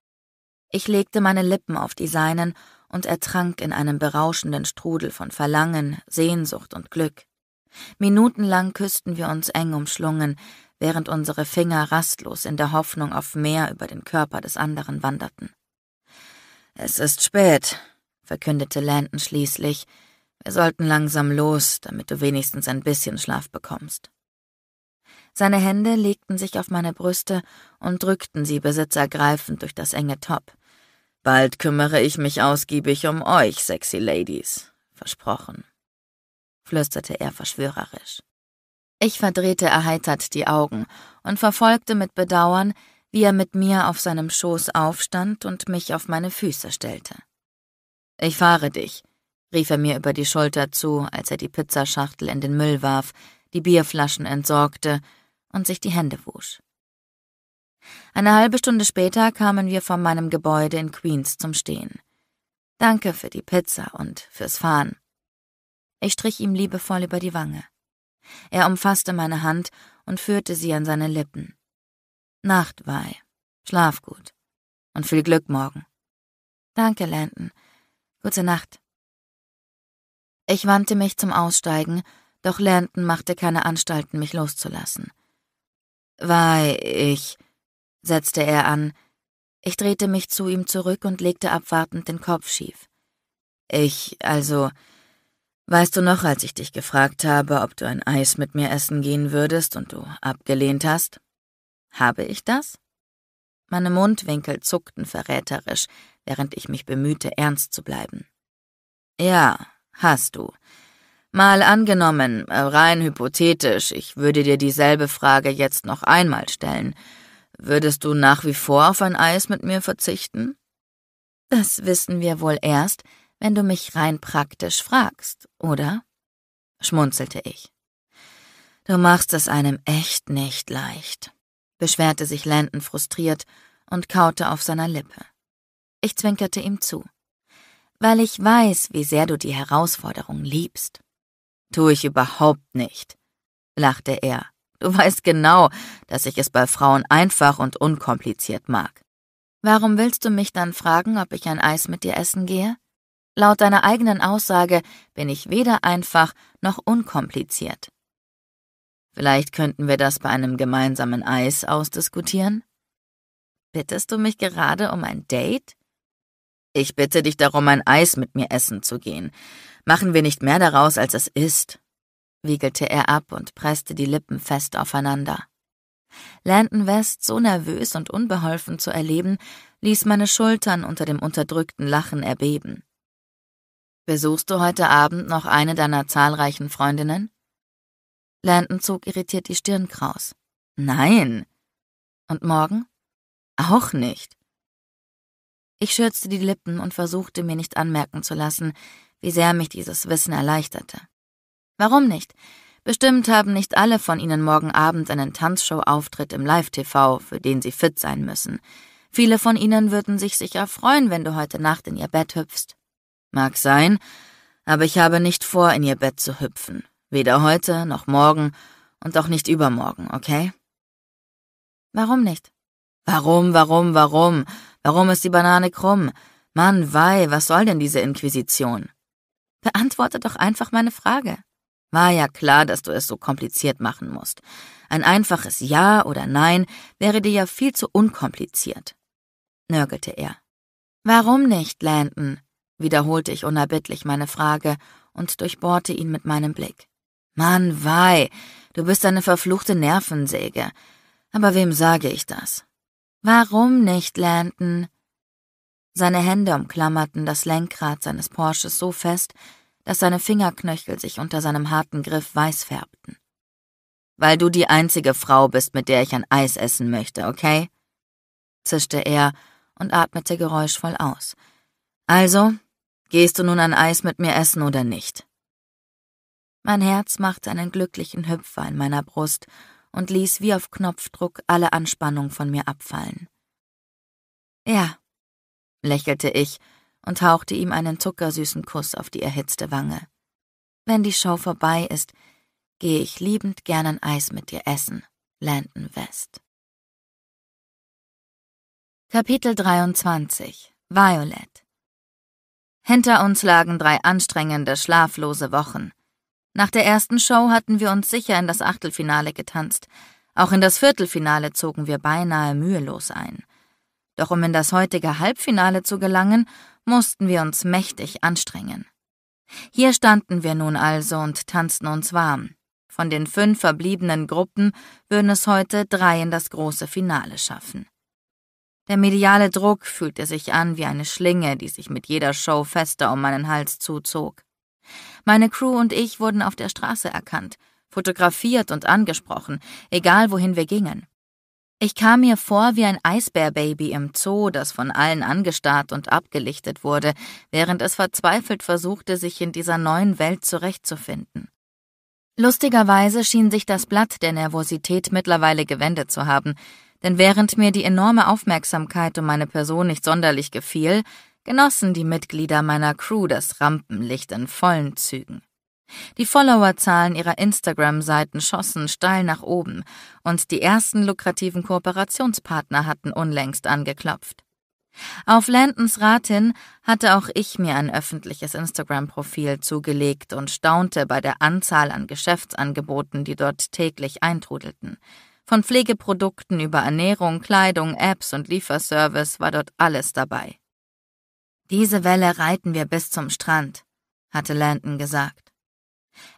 Ich legte meine Lippen auf die seinen und ertrank in einem berauschenden Strudel von Verlangen, Sehnsucht und Glück. Minutenlang küssten wir uns eng umschlungen, während unsere Finger rastlos in der Hoffnung auf mehr über den Körper des anderen wanderten. Es ist spät, verkündete Landon schließlich. Wir sollten langsam los, damit du wenigstens ein bisschen Schlaf bekommst. Seine Hände legten sich auf meine Brüste und drückten sie besitzergreifend durch das enge Top. Bald kümmere ich mich ausgiebig um euch, sexy Ladies. Versprochen, flüsterte er verschwörerisch. Ich verdrehte erheitert die Augen und verfolgte mit Bedauern, wie er mit mir auf seinem Schoß aufstand und mich auf meine Füße stellte. Ich fahre dich, rief er mir über die Schulter zu, als er die Pizzaschachtel in den Müll warf, die Bierflaschen entsorgte und sich die Hände wusch. Eine halbe Stunde später kamen wir vor meinem Gebäude in Queens zum Stehen. Danke für die Pizza und fürs Fahren. Ich strich ihm liebevoll über die Wange. Er umfasste meine Hand und führte sie an seine Lippen. Nacht, Nachtwei, schlaf gut und viel Glück morgen. Danke, Landon. Gute Nacht. Ich wandte mich zum Aussteigen, doch Landon machte keine Anstalten, mich loszulassen. Weil ich, setzte er an. Ich drehte mich zu ihm zurück und legte abwartend den Kopf schief. Ich, also, weißt du noch, als ich dich gefragt habe, ob du ein Eis mit mir essen gehen würdest und du abgelehnt hast? Habe ich das? Meine Mundwinkel zuckten verräterisch, während ich mich bemühte, ernst zu bleiben. Ja, hast du. Mal angenommen, äh, rein hypothetisch, ich würde dir dieselbe Frage jetzt noch einmal stellen. Würdest du nach wie vor auf ein Eis mit mir verzichten? Das wissen wir wohl erst, wenn du mich rein praktisch fragst, oder? schmunzelte ich. Du machst es einem echt nicht leicht, beschwerte sich Landon frustriert und kaute auf seiner Lippe. Ich zwinkerte ihm zu. Weil ich weiß, wie sehr du die Herausforderung liebst. Tue ich überhaupt nicht, lachte er. Du weißt genau, dass ich es bei Frauen einfach und unkompliziert mag. Warum willst du mich dann fragen, ob ich ein Eis mit dir essen gehe? Laut deiner eigenen Aussage bin ich weder einfach noch unkompliziert. Vielleicht könnten wir das bei einem gemeinsamen Eis ausdiskutieren? Bittest du mich gerade um ein Date? Ich bitte dich darum, ein Eis mit mir essen zu gehen. Machen wir nicht mehr daraus, als es ist, wiegelte er ab und presste die Lippen fest aufeinander. Landon West so nervös und unbeholfen zu erleben, ließ meine Schultern unter dem unterdrückten Lachen erbeben. Besuchst du heute Abend noch eine deiner zahlreichen Freundinnen? Landon zog irritiert die Stirn kraus. Nein. Und morgen? Auch nicht. Ich schürzte die Lippen und versuchte mir nicht anmerken zu lassen, wie sehr mich dieses Wissen erleichterte. Warum nicht? Bestimmt haben nicht alle von ihnen morgen Abend einen Tanzshow-Auftritt im Live-TV, für den sie fit sein müssen. Viele von ihnen würden sich sicher freuen, wenn du heute Nacht in ihr Bett hüpfst. Mag sein, aber ich habe nicht vor, in ihr Bett zu hüpfen. Weder heute noch morgen und auch nicht übermorgen, okay? Warum nicht? Warum, warum, warum? Warum ist die Banane krumm? Mann, wei, was soll denn diese Inquisition? Beantworte doch einfach meine Frage. War ja klar, dass du es so kompliziert machen musst. Ein einfaches Ja oder Nein wäre dir ja viel zu unkompliziert, nörgelte er. Warum nicht, Landon? wiederholte ich unerbittlich meine Frage und durchbohrte ihn mit meinem Blick. Mann, wei, du bist eine verfluchte Nervensäge. Aber wem sage ich das? Warum nicht, Landon? Seine Hände umklammerten das Lenkrad seines Porsches so fest, dass seine Fingerknöchel sich unter seinem harten Griff weiß färbten. Weil du die einzige Frau bist, mit der ich ein Eis essen möchte, okay? zischte er und atmete geräuschvoll aus. Also, gehst du nun ein Eis mit mir essen oder nicht? Mein Herz machte einen glücklichen Hüpfer in meiner Brust und ließ wie auf Knopfdruck alle Anspannung von mir abfallen. Ja, lächelte ich und hauchte ihm einen zuckersüßen Kuss auf die erhitzte Wange. Wenn die Show vorbei ist, gehe ich liebend gern ein Eis mit dir essen, Landon West. Kapitel 23 Violet Hinter uns lagen drei anstrengende, schlaflose Wochen. Nach der ersten Show hatten wir uns sicher in das Achtelfinale getanzt. Auch in das Viertelfinale zogen wir beinahe mühelos ein. Doch um in das heutige Halbfinale zu gelangen, mussten wir uns mächtig anstrengen. Hier standen wir nun also und tanzten uns warm. Von den fünf verbliebenen Gruppen würden es heute drei in das große Finale schaffen. Der mediale Druck fühlte sich an wie eine Schlinge, die sich mit jeder Show fester um meinen Hals zuzog. Meine Crew und ich wurden auf der Straße erkannt, fotografiert und angesprochen, egal wohin wir gingen. Ich kam mir vor wie ein Eisbärbaby im Zoo, das von allen angestarrt und abgelichtet wurde, während es verzweifelt versuchte, sich in dieser neuen Welt zurechtzufinden. Lustigerweise schien sich das Blatt der Nervosität mittlerweile gewendet zu haben, denn während mir die enorme Aufmerksamkeit um meine Person nicht sonderlich gefiel, genossen die Mitglieder meiner Crew das Rampenlicht in vollen Zügen. Die Followerzahlen ihrer Instagram-Seiten schossen steil nach oben und die ersten lukrativen Kooperationspartner hatten unlängst angeklopft. Auf Landons Rat hin hatte auch ich mir ein öffentliches Instagram-Profil zugelegt und staunte bei der Anzahl an Geschäftsangeboten, die dort täglich eintrudelten. Von Pflegeprodukten über Ernährung, Kleidung, Apps und Lieferservice war dort alles dabei. Diese Welle reiten wir bis zum Strand, hatte Landon gesagt.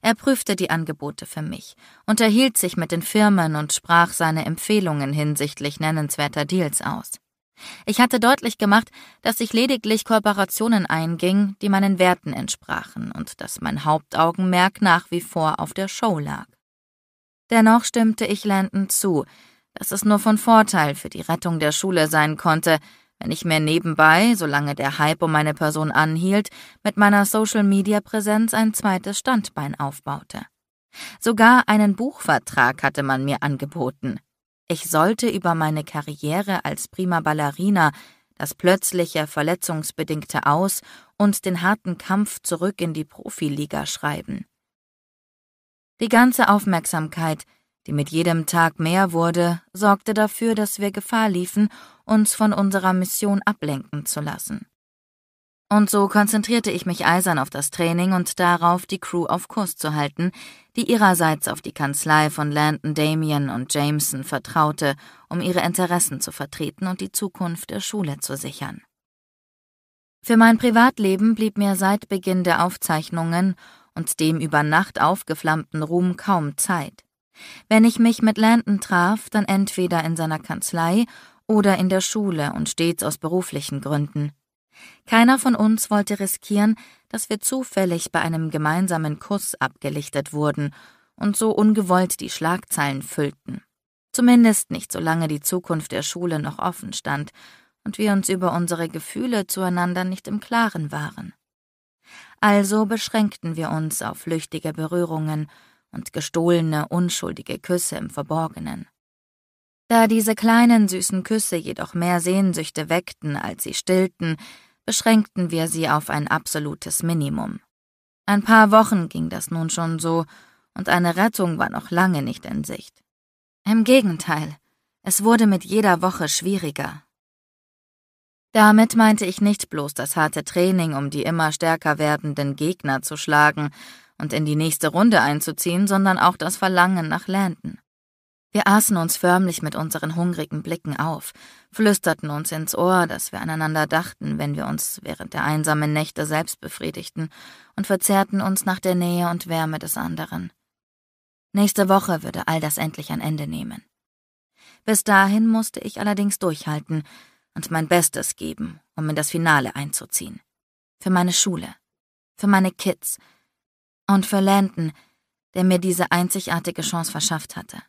Er prüfte die Angebote für mich, unterhielt sich mit den Firmen und sprach seine Empfehlungen hinsichtlich nennenswerter Deals aus. Ich hatte deutlich gemacht, dass ich lediglich Kooperationen einging, die meinen Werten entsprachen und dass mein Hauptaugenmerk nach wie vor auf der Show lag. Dennoch stimmte ich Landon zu, dass es nur von Vorteil für die Rettung der Schule sein konnte, wenn ich mir nebenbei, solange der Hype um meine Person anhielt, mit meiner Social-Media-Präsenz ein zweites Standbein aufbaute. Sogar einen Buchvertrag hatte man mir angeboten. Ich sollte über meine Karriere als prima Ballerina, das plötzliche verletzungsbedingte Aus und den harten Kampf zurück in die Profiliga schreiben. Die ganze Aufmerksamkeit, die mit jedem Tag mehr wurde, sorgte dafür, dass wir Gefahr liefen, uns von unserer Mission ablenken zu lassen. Und so konzentrierte ich mich eisern auf das Training und darauf, die Crew auf Kurs zu halten, die ihrerseits auf die Kanzlei von Landon Damien und Jameson vertraute, um ihre Interessen zu vertreten und die Zukunft der Schule zu sichern. Für mein Privatleben blieb mir seit Beginn der Aufzeichnungen und dem über Nacht aufgeflammten Ruhm kaum Zeit. Wenn ich mich mit Landon traf, dann entweder in seiner Kanzlei oder in der Schule und stets aus beruflichen Gründen. Keiner von uns wollte riskieren, dass wir zufällig bei einem gemeinsamen Kuss abgelichtet wurden und so ungewollt die Schlagzeilen füllten. Zumindest nicht, solange die Zukunft der Schule noch offen stand und wir uns über unsere Gefühle zueinander nicht im Klaren waren. Also beschränkten wir uns auf flüchtige Berührungen und gestohlene, unschuldige Küsse im Verborgenen. Da diese kleinen süßen Küsse jedoch mehr Sehnsüchte weckten, als sie stillten, beschränkten wir sie auf ein absolutes Minimum. Ein paar Wochen ging das nun schon so, und eine Rettung war noch lange nicht in Sicht. Im Gegenteil, es wurde mit jeder Woche schwieriger. Damit meinte ich nicht bloß das harte Training, um die immer stärker werdenden Gegner zu schlagen und in die nächste Runde einzuziehen, sondern auch das Verlangen nach Landen. Wir aßen uns förmlich mit unseren hungrigen Blicken auf, flüsterten uns ins Ohr, dass wir aneinander dachten, wenn wir uns während der einsamen Nächte selbst befriedigten, und verzehrten uns nach der Nähe und Wärme des anderen. Nächste Woche würde all das endlich ein Ende nehmen. Bis dahin musste ich allerdings durchhalten und mein Bestes geben, um in das Finale einzuziehen. Für meine Schule, für meine Kids und für Landon, der mir diese einzigartige Chance verschafft hatte.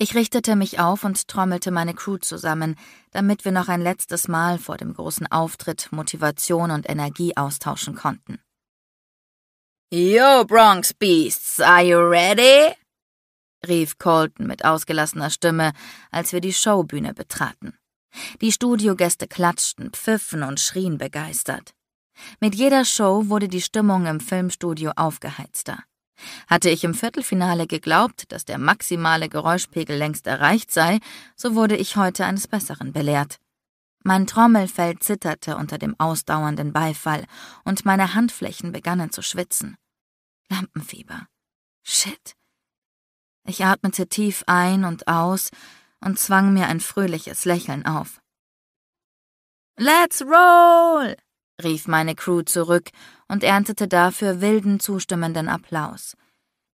Ich richtete mich auf und trommelte meine Crew zusammen, damit wir noch ein letztes Mal vor dem großen Auftritt Motivation und Energie austauschen konnten. Yo, Bronx Beasts, are you ready? rief Colton mit ausgelassener Stimme, als wir die Showbühne betraten. Die Studiogäste klatschten, pfiffen und schrien begeistert. Mit jeder Show wurde die Stimmung im Filmstudio aufgeheizter. Hatte ich im Viertelfinale geglaubt, dass der maximale Geräuschpegel längst erreicht sei, so wurde ich heute eines Besseren belehrt. Mein Trommelfell zitterte unter dem ausdauernden Beifall und meine Handflächen begannen zu schwitzen. Lampenfieber. Shit. Ich atmete tief ein und aus und zwang mir ein fröhliches Lächeln auf. Let's roll! rief meine Crew zurück und erntete dafür wilden zustimmenden Applaus.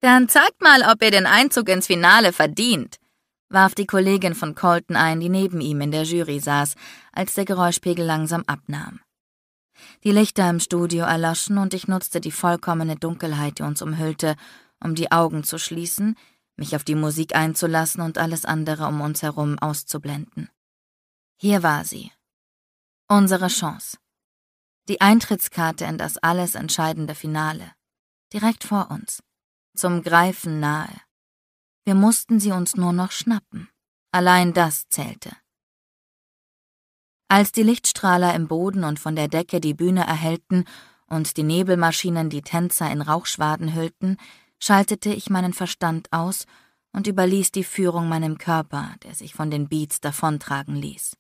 Dann zeigt mal, ob ihr den Einzug ins Finale verdient, warf die Kollegin von Colton ein, die neben ihm in der Jury saß, als der Geräuschpegel langsam abnahm. Die Lichter im Studio erloschen und ich nutzte die vollkommene Dunkelheit, die uns umhüllte, um die Augen zu schließen, mich auf die Musik einzulassen und alles andere um uns herum auszublenden. Hier war sie. Unsere Chance. Die Eintrittskarte in das alles entscheidende Finale. Direkt vor uns. Zum Greifen nahe. Wir mussten sie uns nur noch schnappen. Allein das zählte. Als die Lichtstrahler im Boden und von der Decke die Bühne erhellten und die Nebelmaschinen die Tänzer in Rauchschwaden hüllten, schaltete ich meinen Verstand aus und überließ die Führung meinem Körper, der sich von den Beats davontragen ließ.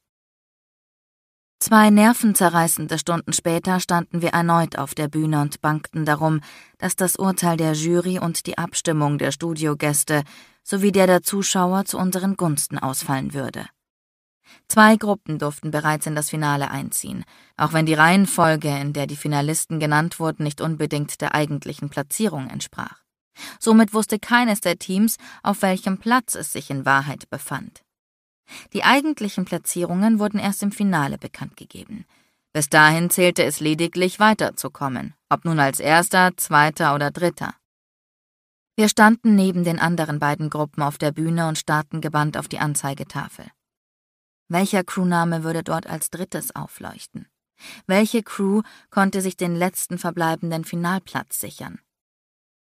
Zwei nervenzerreißende Stunden später standen wir erneut auf der Bühne und bangten darum, dass das Urteil der Jury und die Abstimmung der Studiogäste sowie der der Zuschauer zu unseren Gunsten ausfallen würde. Zwei Gruppen durften bereits in das Finale einziehen, auch wenn die Reihenfolge, in der die Finalisten genannt wurden, nicht unbedingt der eigentlichen Platzierung entsprach. Somit wusste keines der Teams, auf welchem Platz es sich in Wahrheit befand. Die eigentlichen Platzierungen wurden erst im Finale bekannt gegeben. Bis dahin zählte es lediglich weiterzukommen, ob nun als erster, zweiter oder dritter. Wir standen neben den anderen beiden Gruppen auf der Bühne und starrten gebannt auf die Anzeigetafel. Welcher Crewname würde dort als drittes aufleuchten? Welche Crew konnte sich den letzten verbleibenden Finalplatz sichern?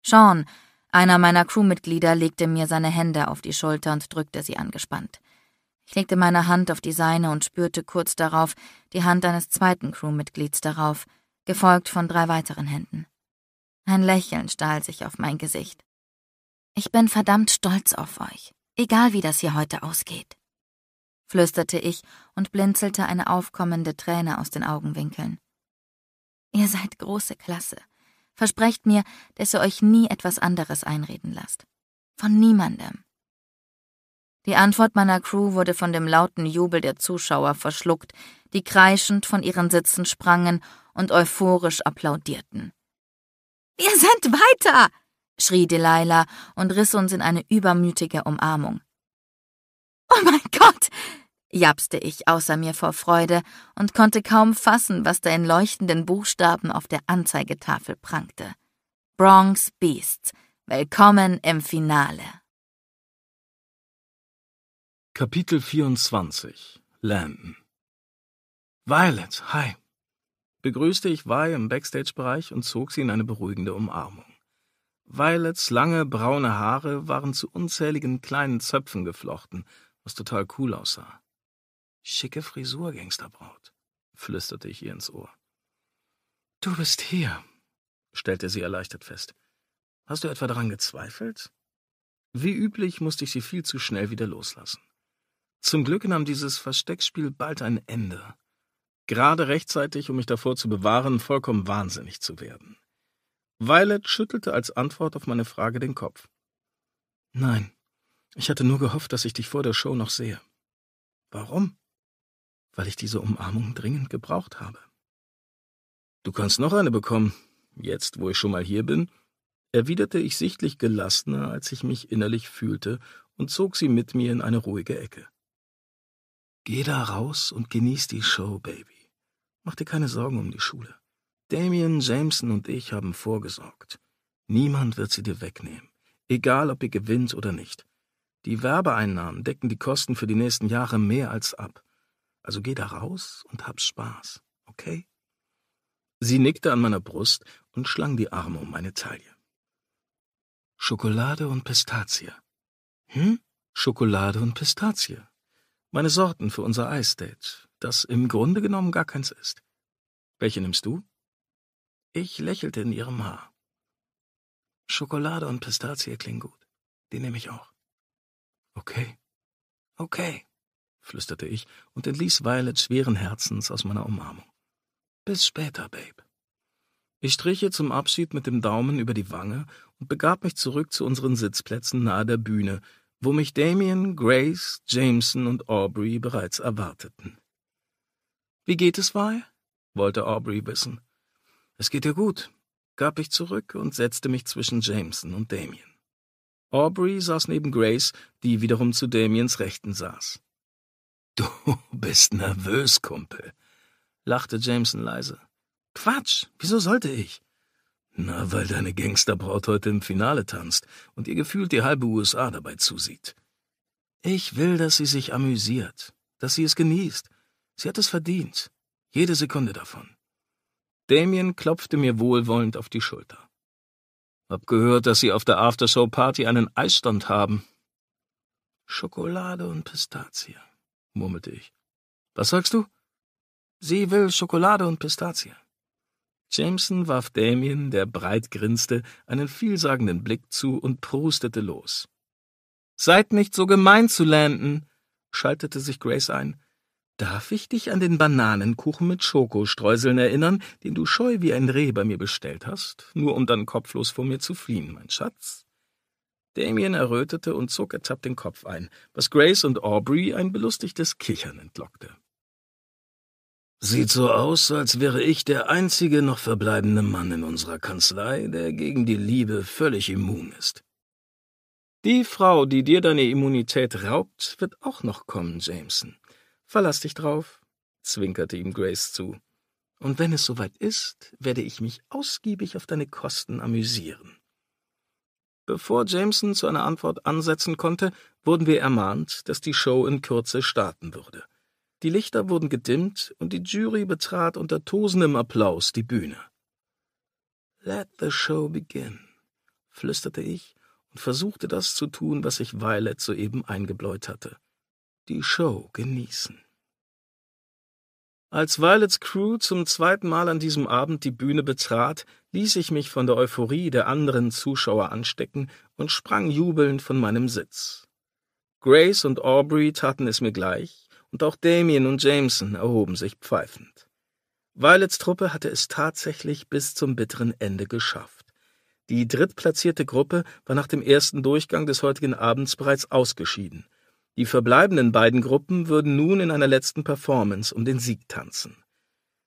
Sean, einer meiner Crewmitglieder, legte mir seine Hände auf die Schulter und drückte sie angespannt. Ich legte meine Hand auf die seine und spürte kurz darauf die Hand eines zweiten Crewmitglieds darauf, gefolgt von drei weiteren Händen. Ein Lächeln stahl sich auf mein Gesicht. Ich bin verdammt stolz auf euch, egal wie das hier heute ausgeht, flüsterte ich und blinzelte eine aufkommende Träne aus den Augenwinkeln. Ihr seid große Klasse. Versprecht mir, dass ihr euch nie etwas anderes einreden lasst. Von niemandem. Die Antwort meiner Crew wurde von dem lauten Jubel der Zuschauer verschluckt, die kreischend von ihren Sitzen sprangen und euphorisch applaudierten. Wir sind weiter! schrie Delilah und riss uns in eine übermütige Umarmung. Oh mein Gott! japste ich außer mir vor Freude und konnte kaum fassen, was da in leuchtenden Buchstaben auf der Anzeigetafel prangte. Bronx Beasts. Willkommen im Finale. Kapitel 24 Lampen Violet, hi. Begrüßte ich Vi im Backstage-Bereich und zog sie in eine beruhigende Umarmung. Violets lange braune Haare waren zu unzähligen kleinen Zöpfen geflochten, was total cool aussah. Schicke Frisur, Gangsterbraut, flüsterte ich ihr ins Ohr. Du bist hier, stellte sie erleichtert fest. Hast du etwa daran gezweifelt? Wie üblich musste ich sie viel zu schnell wieder loslassen. Zum Glück nahm dieses Versteckspiel bald ein Ende. Gerade rechtzeitig, um mich davor zu bewahren, vollkommen wahnsinnig zu werden. Violet schüttelte als Antwort auf meine Frage den Kopf. Nein, ich hatte nur gehofft, dass ich dich vor der Show noch sehe. Warum? Weil ich diese Umarmung dringend gebraucht habe. Du kannst noch eine bekommen, jetzt wo ich schon mal hier bin, erwiderte ich sichtlich gelassener, als ich mich innerlich fühlte, und zog sie mit mir in eine ruhige Ecke. Geh da raus und genieß die Show, Baby. Mach dir keine Sorgen um die Schule. Damien, Jameson und ich haben vorgesorgt. Niemand wird sie dir wegnehmen, egal ob ihr gewinnt oder nicht. Die Werbeeinnahmen decken die Kosten für die nächsten Jahre mehr als ab. Also geh da raus und hab Spaß, okay? Sie nickte an meiner Brust und schlang die Arme um meine Taille. Schokolade und Pistazie. Hm? Schokolade und Pistazie, meine Sorten für unser Eisdate, das im Grunde genommen gar keins ist. Welche nimmst du? Ich lächelte in ihrem Haar. Schokolade und Pistazie klingen gut. Die nehme ich auch. Okay. Okay, flüsterte ich und entließ Violet schweren Herzens aus meiner Umarmung. Bis später, Babe. Ich strich ihr zum Abschied mit dem Daumen über die Wange und begab mich zurück zu unseren Sitzplätzen nahe der Bühne, wo mich Damien, Grace, Jameson und Aubrey bereits erwarteten. Wie geht es, Val? wollte Aubrey wissen. Es geht dir gut, gab ich zurück und setzte mich zwischen Jameson und Damien. Aubrey saß neben Grace, die wiederum zu Damiens Rechten saß. Du bist nervös, Kumpel, lachte Jameson leise. Quatsch, wieso sollte ich? Na, weil deine Gangsterbraut heute im Finale tanzt und ihr gefühlt die halbe USA dabei zusieht. Ich will, dass sie sich amüsiert, dass sie es genießt. Sie hat es verdient. Jede Sekunde davon. Damien klopfte mir wohlwollend auf die Schulter. Hab gehört, dass sie auf der Aftershow-Party einen Eisstand haben. Schokolade und Pistazie, murmelte ich. Was sagst du? Sie will Schokolade und Pistazie. Jameson warf Damien, der breit grinste, einen vielsagenden Blick zu und prustete los. Seid nicht so gemein zu Landon, schaltete sich Grace ein. Darf ich dich an den Bananenkuchen mit Schokostreuseln erinnern, den du scheu wie ein Reh bei mir bestellt hast, nur um dann kopflos vor mir zu fliehen, mein Schatz? Damien errötete und zog ertappt den Kopf ein, was Grace und Aubrey ein belustigtes Kichern entlockte. Sieht so aus, als wäre ich der einzige noch verbleibende Mann in unserer Kanzlei, der gegen die Liebe völlig immun ist. Die Frau, die dir deine Immunität raubt, wird auch noch kommen, Jameson. Verlass dich drauf, zwinkerte ihm Grace zu. Und wenn es soweit ist, werde ich mich ausgiebig auf deine Kosten amüsieren. Bevor Jameson zu einer Antwort ansetzen konnte, wurden wir ermahnt, dass die Show in Kürze starten würde. Die Lichter wurden gedimmt und die Jury betrat unter tosendem Applaus die Bühne. Let the show begin, flüsterte ich und versuchte das zu tun, was ich Violet soeben eingebläut hatte. Die Show genießen. Als Violets Crew zum zweiten Mal an diesem Abend die Bühne betrat, ließ ich mich von der Euphorie der anderen Zuschauer anstecken und sprang jubelnd von meinem Sitz. Grace und Aubrey taten es mir gleich, und auch Damien und Jameson erhoben sich pfeifend. Violets Truppe hatte es tatsächlich bis zum bitteren Ende geschafft. Die drittplatzierte Gruppe war nach dem ersten Durchgang des heutigen Abends bereits ausgeschieden. Die verbleibenden beiden Gruppen würden nun in einer letzten Performance um den Sieg tanzen.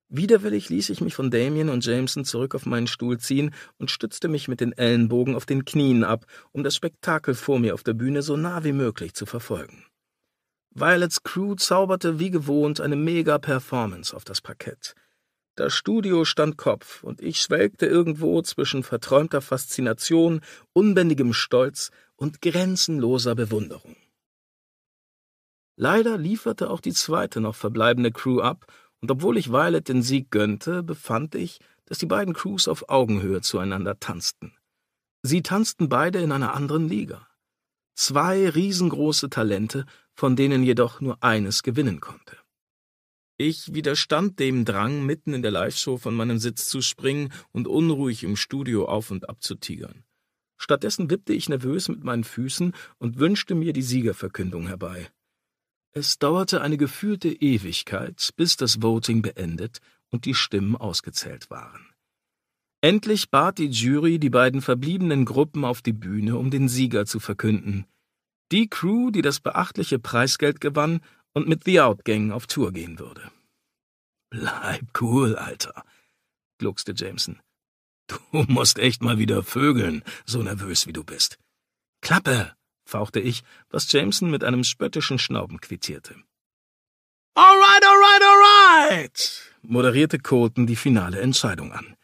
Widerwillig ließ ich mich von Damien und Jameson zurück auf meinen Stuhl ziehen und stützte mich mit den Ellenbogen auf den Knien ab, um das Spektakel vor mir auf der Bühne so nah wie möglich zu verfolgen. Violets Crew zauberte wie gewohnt eine Mega-Performance auf das Parkett. Das Studio stand Kopf und ich schwelgte irgendwo zwischen verträumter Faszination, unbändigem Stolz und grenzenloser Bewunderung. Leider lieferte auch die zweite noch verbleibende Crew ab, und obwohl ich Violet den Sieg gönnte, befand ich, dass die beiden Crews auf Augenhöhe zueinander tanzten. Sie tanzten beide in einer anderen Liga. Zwei riesengroße Talente von denen jedoch nur eines gewinnen konnte. Ich widerstand dem Drang, mitten in der Live-Show von meinem Sitz zu springen und unruhig im Studio auf und ab zu tigern. Stattdessen wippte ich nervös mit meinen Füßen und wünschte mir die Siegerverkündung herbei. Es dauerte eine gefühlte Ewigkeit, bis das Voting beendet und die Stimmen ausgezählt waren. Endlich bat die Jury die beiden verbliebenen Gruppen auf die Bühne, um den Sieger zu verkünden. Die Crew, die das beachtliche Preisgeld gewann und mit The Outgang auf Tour gehen würde. Bleib cool, Alter, gluckste Jameson. Du musst echt mal wieder vögeln, so nervös wie du bist. Klappe, fauchte ich, was Jameson mit einem spöttischen Schnauben quittierte. Alright, alright, alright, moderierte Colton die finale Entscheidung an.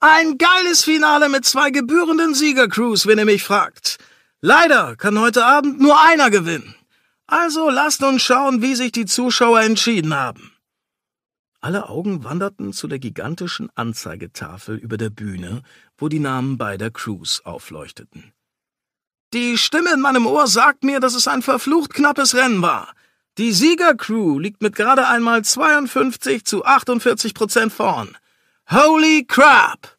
Ein geiles Finale mit zwei gebührenden Siegercrews, wenn ihr mich fragt. Leider kann heute Abend nur einer gewinnen. Also lasst uns schauen, wie sich die Zuschauer entschieden haben. Alle Augen wanderten zu der gigantischen Anzeigetafel über der Bühne, wo die Namen beider Crews aufleuchteten. Die Stimme in meinem Ohr sagt mir, dass es ein verflucht knappes Rennen war. Die Siegercrew liegt mit gerade einmal 52 zu 48 Prozent vorn. Holy crap!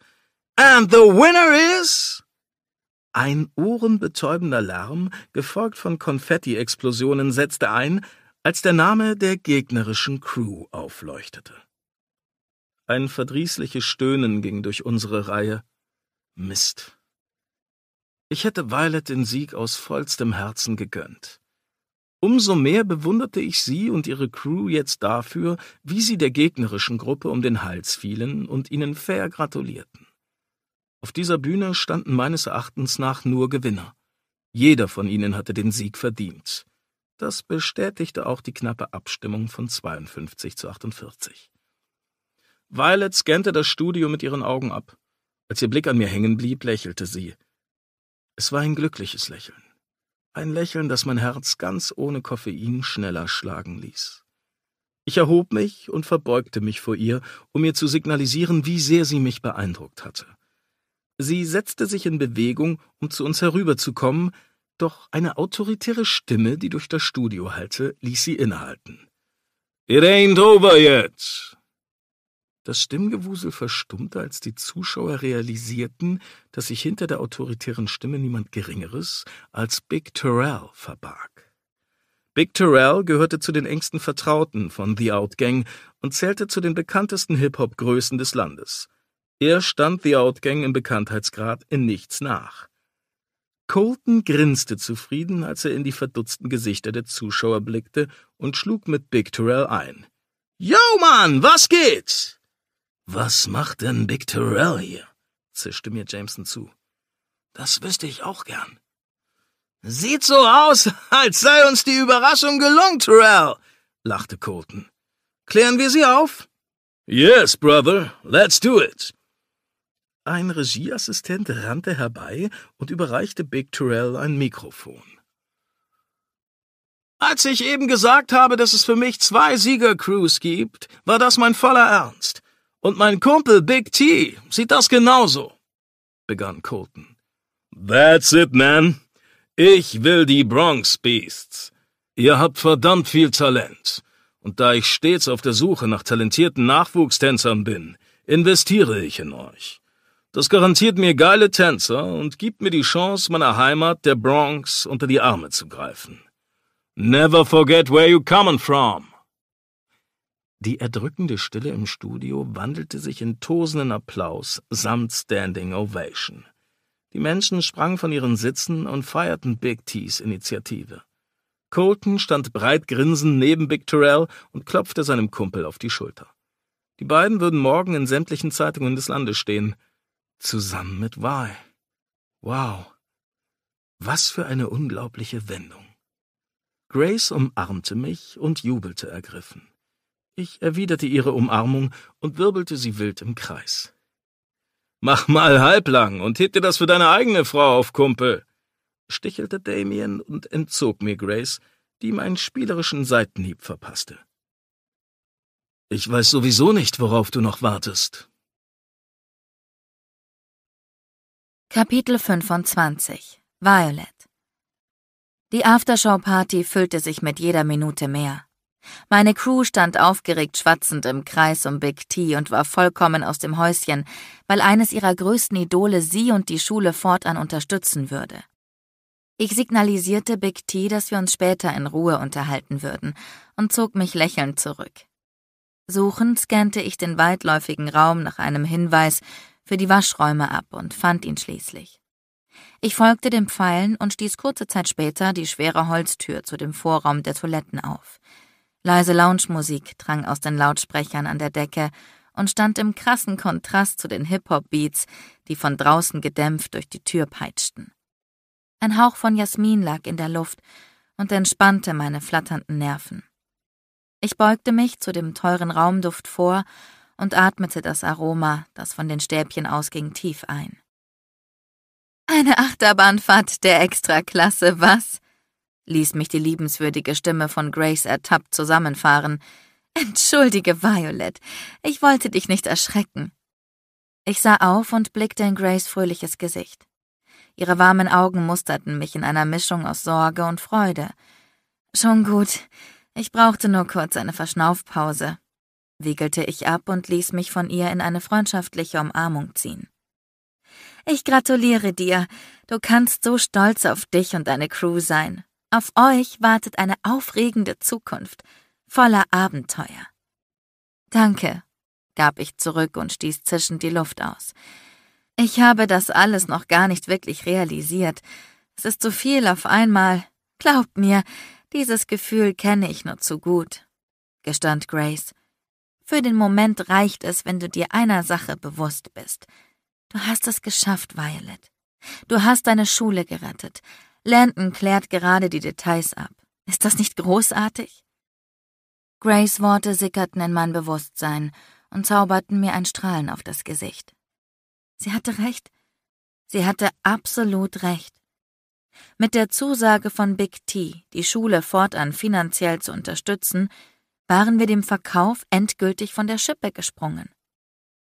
And the winner is... Ein ohrenbetäubender Lärm, gefolgt von Konfetti-Explosionen, setzte ein, als der Name der gegnerischen Crew aufleuchtete. Ein verdrießliches Stöhnen ging durch unsere Reihe. Mist. Ich hätte Violet den Sieg aus vollstem Herzen gegönnt. Umso mehr bewunderte ich sie und ihre Crew jetzt dafür, wie sie der gegnerischen Gruppe um den Hals fielen und ihnen fair gratulierten. Auf dieser Bühne standen meines Erachtens nach nur Gewinner. Jeder von ihnen hatte den Sieg verdient. Das bestätigte auch die knappe Abstimmung von 52 zu 48. Violet scannte das Studio mit ihren Augen ab. Als ihr Blick an mir hängen blieb, lächelte sie. Es war ein glückliches Lächeln. Ein Lächeln, das mein Herz ganz ohne Koffein schneller schlagen ließ. Ich erhob mich und verbeugte mich vor ihr, um ihr zu signalisieren, wie sehr sie mich beeindruckt hatte. Sie setzte sich in Bewegung, um zu uns herüberzukommen, doch eine autoritäre Stimme, die durch das Studio hallte, ließ sie innehalten. It ain't over yet! Das Stimmgewusel verstummte, als die Zuschauer realisierten, dass sich hinter der autoritären Stimme niemand Geringeres als Big Terrell verbarg. Big Terrell gehörte zu den engsten Vertrauten von The Outgang und zählte zu den bekanntesten Hip-Hop-Größen des Landes. Er stand The Outgang im Bekanntheitsgrad in nichts nach. Colton grinste zufrieden, als er in die verdutzten Gesichter der Zuschauer blickte und schlug mit Big Terrell ein. Yo, Mann, was geht's? Was macht denn Big Terrell hier? zischte mir Jameson zu. Das wüsste ich auch gern. Sieht so aus, als sei uns die Überraschung gelungen, Terrell, lachte Colton. Klären wir sie auf? Yes, brother, let's do it. Ein Regieassistent rannte herbei und überreichte Big Terrell ein Mikrofon. Als ich eben gesagt habe, dass es für mich zwei Siegercrews gibt, war das mein voller Ernst. Und mein Kumpel Big T sieht das genauso, begann Colton. That's it, man. Ich will die Bronx Beasts. Ihr habt verdammt viel Talent. Und da ich stets auf der Suche nach talentierten Nachwuchstänzern bin, investiere ich in euch. Das garantiert mir geile Tänzer und gibt mir die Chance, meiner Heimat, der Bronx, unter die Arme zu greifen. Never forget where you coming from. Die erdrückende Stille im Studio wandelte sich in tosenden Applaus samt Standing Ovation. Die Menschen sprangen von ihren Sitzen und feierten Big T's Initiative. Colton stand breit grinsend neben Big Terrell und klopfte seinem Kumpel auf die Schulter. Die beiden würden morgen in sämtlichen Zeitungen des Landes stehen – zusammen mit Wahl. Wow. Was für eine unglaubliche Wendung. Grace umarmte mich und jubelte ergriffen. Ich erwiderte ihre Umarmung und wirbelte sie wild im Kreis. Mach mal halblang und heb dir das für deine eigene Frau auf, Kumpel, stichelte Damien und entzog mir Grace, die meinen spielerischen Seitenhieb verpasste. Ich weiß sowieso nicht, worauf du noch wartest, Kapitel 25 Violet Die Aftershow-Party füllte sich mit jeder Minute mehr. Meine Crew stand aufgeregt schwatzend im Kreis um Big T und war vollkommen aus dem Häuschen, weil eines ihrer größten Idole sie und die Schule fortan unterstützen würde. Ich signalisierte Big T, dass wir uns später in Ruhe unterhalten würden und zog mich lächelnd zurück. Suchend scannte ich den weitläufigen Raum nach einem Hinweis für die Waschräume ab und fand ihn schließlich. Ich folgte den Pfeilen und stieß kurze Zeit später die schwere Holztür zu dem Vorraum der Toiletten auf. Leise Lounge-Musik drang aus den Lautsprechern an der Decke und stand im krassen Kontrast zu den Hip-Hop-Beats, die von draußen gedämpft durch die Tür peitschten. Ein Hauch von Jasmin lag in der Luft und entspannte meine flatternden Nerven. Ich beugte mich zu dem teuren Raumduft vor und atmete das Aroma, das von den Stäbchen ausging, tief ein. Eine Achterbahnfahrt der Extraklasse, was? ließ mich die liebenswürdige Stimme von Grace ertappt zusammenfahren. Entschuldige, Violet, ich wollte dich nicht erschrecken. Ich sah auf und blickte in Grace fröhliches Gesicht. Ihre warmen Augen musterten mich in einer Mischung aus Sorge und Freude. Schon gut, ich brauchte nur kurz eine Verschnaufpause, wiegelte ich ab und ließ mich von ihr in eine freundschaftliche Umarmung ziehen. Ich gratuliere dir. Du kannst so stolz auf dich und deine Crew sein. Auf euch wartet eine aufregende Zukunft, voller Abenteuer. Danke, gab ich zurück und stieß zischend die Luft aus. Ich habe das alles noch gar nicht wirklich realisiert. Es ist zu viel auf einmal. Glaubt mir, dieses Gefühl kenne ich nur zu gut, gestand Grace. Für den Moment reicht es, wenn du dir einer Sache bewusst bist. Du hast es geschafft, Violet. Du hast deine Schule gerettet. Landon klärt gerade die Details ab. Ist das nicht großartig? Grays Worte sickerten in mein Bewusstsein und zauberten mir ein Strahlen auf das Gesicht. Sie hatte recht. Sie hatte absolut recht. Mit der Zusage von Big T, die Schule fortan finanziell zu unterstützen, waren wir dem Verkauf endgültig von der Schippe gesprungen.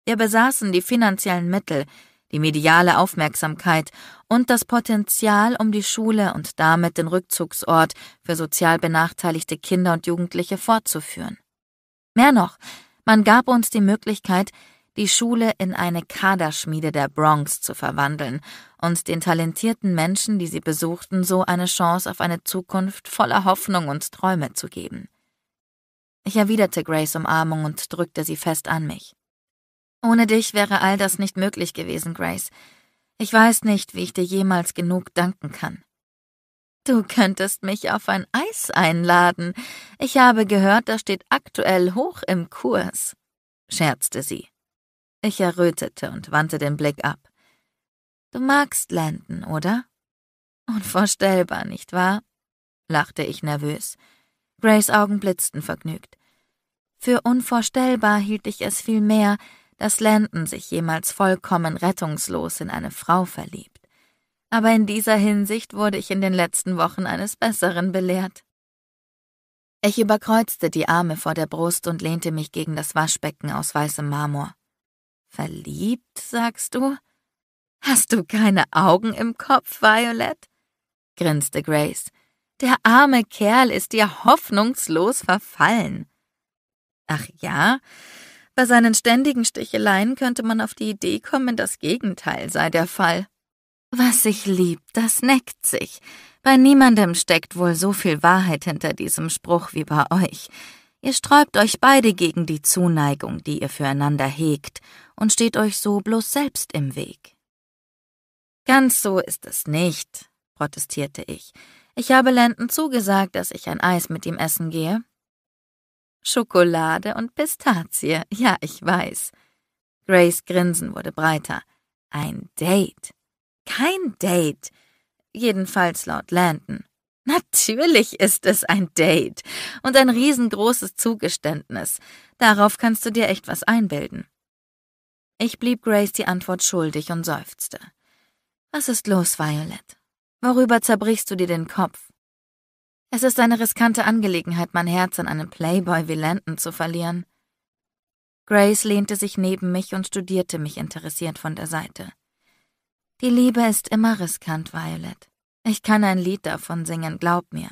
Wir besaßen die finanziellen Mittel, die mediale Aufmerksamkeit und das Potenzial, um die Schule und damit den Rückzugsort für sozial benachteiligte Kinder und Jugendliche fortzuführen. Mehr noch, man gab uns die Möglichkeit, die Schule in eine Kaderschmiede der Bronx zu verwandeln und den talentierten Menschen, die sie besuchten, so eine Chance auf eine Zukunft voller Hoffnung und Träume zu geben. Ich erwiderte Grace Umarmung und drückte sie fest an mich. Ohne dich wäre all das nicht möglich gewesen, Grace. Ich weiß nicht, wie ich dir jemals genug danken kann. Du könntest mich auf ein Eis einladen. Ich habe gehört, das steht aktuell hoch im Kurs, scherzte sie. Ich errötete und wandte den Blick ab. Du magst Landon, oder? Unvorstellbar, nicht wahr? lachte ich nervös. Grays Augen blitzten vergnügt. Für unvorstellbar hielt ich es vielmehr, dass Landon sich jemals vollkommen rettungslos in eine Frau verliebt. Aber in dieser Hinsicht wurde ich in den letzten Wochen eines Besseren belehrt. Ich überkreuzte die Arme vor der Brust und lehnte mich gegen das Waschbecken aus weißem Marmor. Verliebt, sagst du? Hast du keine Augen im Kopf, Violet? grinste Grace. Der arme Kerl ist dir hoffnungslos verfallen. Ach ja, bei seinen ständigen Sticheleien könnte man auf die Idee kommen, das Gegenteil sei der Fall. Was sich liebt, das neckt sich. Bei niemandem steckt wohl so viel Wahrheit hinter diesem Spruch wie bei euch. Ihr sträubt euch beide gegen die Zuneigung, die ihr füreinander hegt, und steht euch so bloß selbst im Weg. Ganz so ist es nicht, protestierte ich. Ich habe Landon zugesagt, dass ich ein Eis mit ihm essen gehe. Schokolade und Pistazie, ja, ich weiß. Grace Grinsen wurde breiter. Ein Date. Kein Date. Jedenfalls laut Landon. Natürlich ist es ein Date und ein riesengroßes Zugeständnis. Darauf kannst du dir echt was einbilden. Ich blieb Grace die Antwort schuldig und seufzte. Was ist los, Violet? Worüber zerbrichst du dir den Kopf? Es ist eine riskante Angelegenheit, mein Herz an einen Playboy wie Landon zu verlieren. Grace lehnte sich neben mich und studierte mich interessiert von der Seite. Die Liebe ist immer riskant, Violet. Ich kann ein Lied davon singen, glaub mir.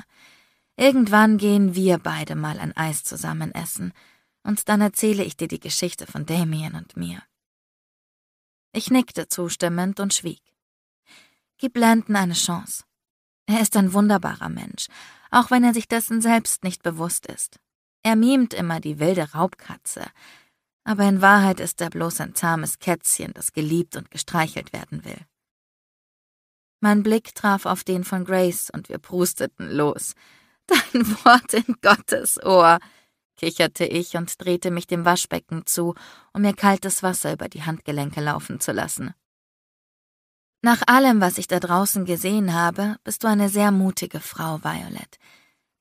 Irgendwann gehen wir beide mal ein Eis zusammen essen, und dann erzähle ich dir die Geschichte von Damien und mir. Ich nickte zustimmend und schwieg. Gib Landon eine Chance. Er ist ein wunderbarer Mensch, auch wenn er sich dessen selbst nicht bewusst ist. Er mimt immer die wilde Raubkatze, aber in Wahrheit ist er bloß ein zahmes Kätzchen, das geliebt und gestreichelt werden will. Mein Blick traf auf den von Grace und wir prusteten los. Dein Wort in Gottes Ohr, kicherte ich und drehte mich dem Waschbecken zu, um mir kaltes Wasser über die Handgelenke laufen zu lassen. Nach allem, was ich da draußen gesehen habe, bist du eine sehr mutige Frau, Violet.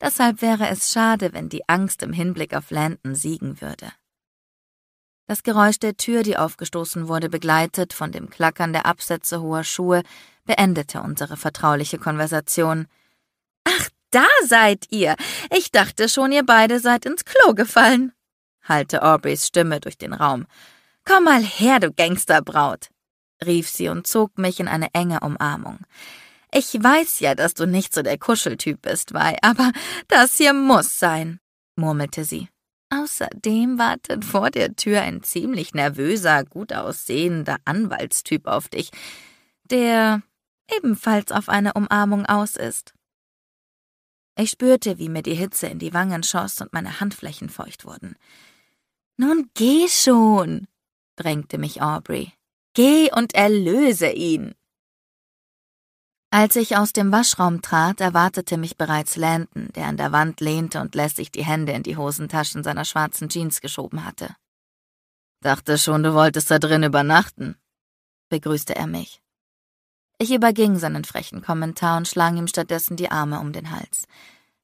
Deshalb wäre es schade, wenn die Angst im Hinblick auf Landon siegen würde. Das Geräusch der Tür, die aufgestoßen wurde, begleitet von dem Klackern der Absätze hoher Schuhe, beendete unsere vertrauliche Konversation. Ach, da seid ihr. Ich dachte schon, ihr beide seid ins Klo gefallen, hallte Aubreys Stimme durch den Raum. Komm mal her, du Gangsterbraut rief sie und zog mich in eine enge Umarmung. Ich weiß ja, dass du nicht so der Kuscheltyp bist, Wei, aber das hier muss sein, murmelte sie. Außerdem wartet vor der Tür ein ziemlich nervöser, gut aussehender Anwaltstyp auf dich, der ebenfalls auf eine Umarmung aus ist. Ich spürte, wie mir die Hitze in die Wangen schoss und meine Handflächen feucht wurden. Nun geh schon, drängte mich Aubrey. Geh und erlöse ihn. Als ich aus dem Waschraum trat, erwartete mich bereits Landon, der an der Wand lehnte und lässig die Hände in die Hosentaschen seiner schwarzen Jeans geschoben hatte. Dachte schon, du wolltest da drin übernachten, begrüßte er mich. Ich überging seinen frechen Kommentar und schlang ihm stattdessen die Arme um den Hals.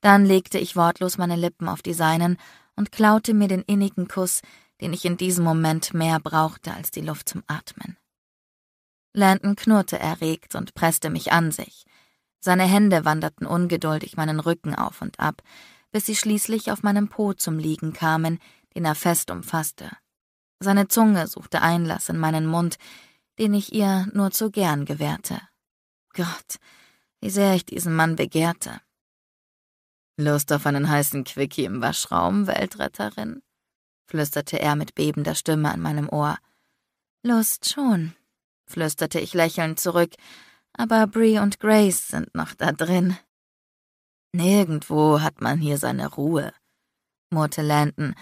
Dann legte ich wortlos meine Lippen auf die seinen und klaute mir den innigen Kuss, den ich in diesem Moment mehr brauchte als die Luft zum Atmen. Landon knurrte erregt und presste mich an sich. Seine Hände wanderten ungeduldig meinen Rücken auf und ab, bis sie schließlich auf meinem Po zum Liegen kamen, den er fest umfasste. Seine Zunge suchte Einlass in meinen Mund, den ich ihr nur zu gern gewährte. Gott, wie sehr ich diesen Mann begehrte. Lust auf einen heißen Quickie im Waschraum, Weltretterin? flüsterte er mit bebender Stimme an meinem Ohr. Lust schon, flüsterte ich lächelnd zurück, aber Bree und Grace sind noch da drin. Nirgendwo hat man hier seine Ruhe, murrte Landon,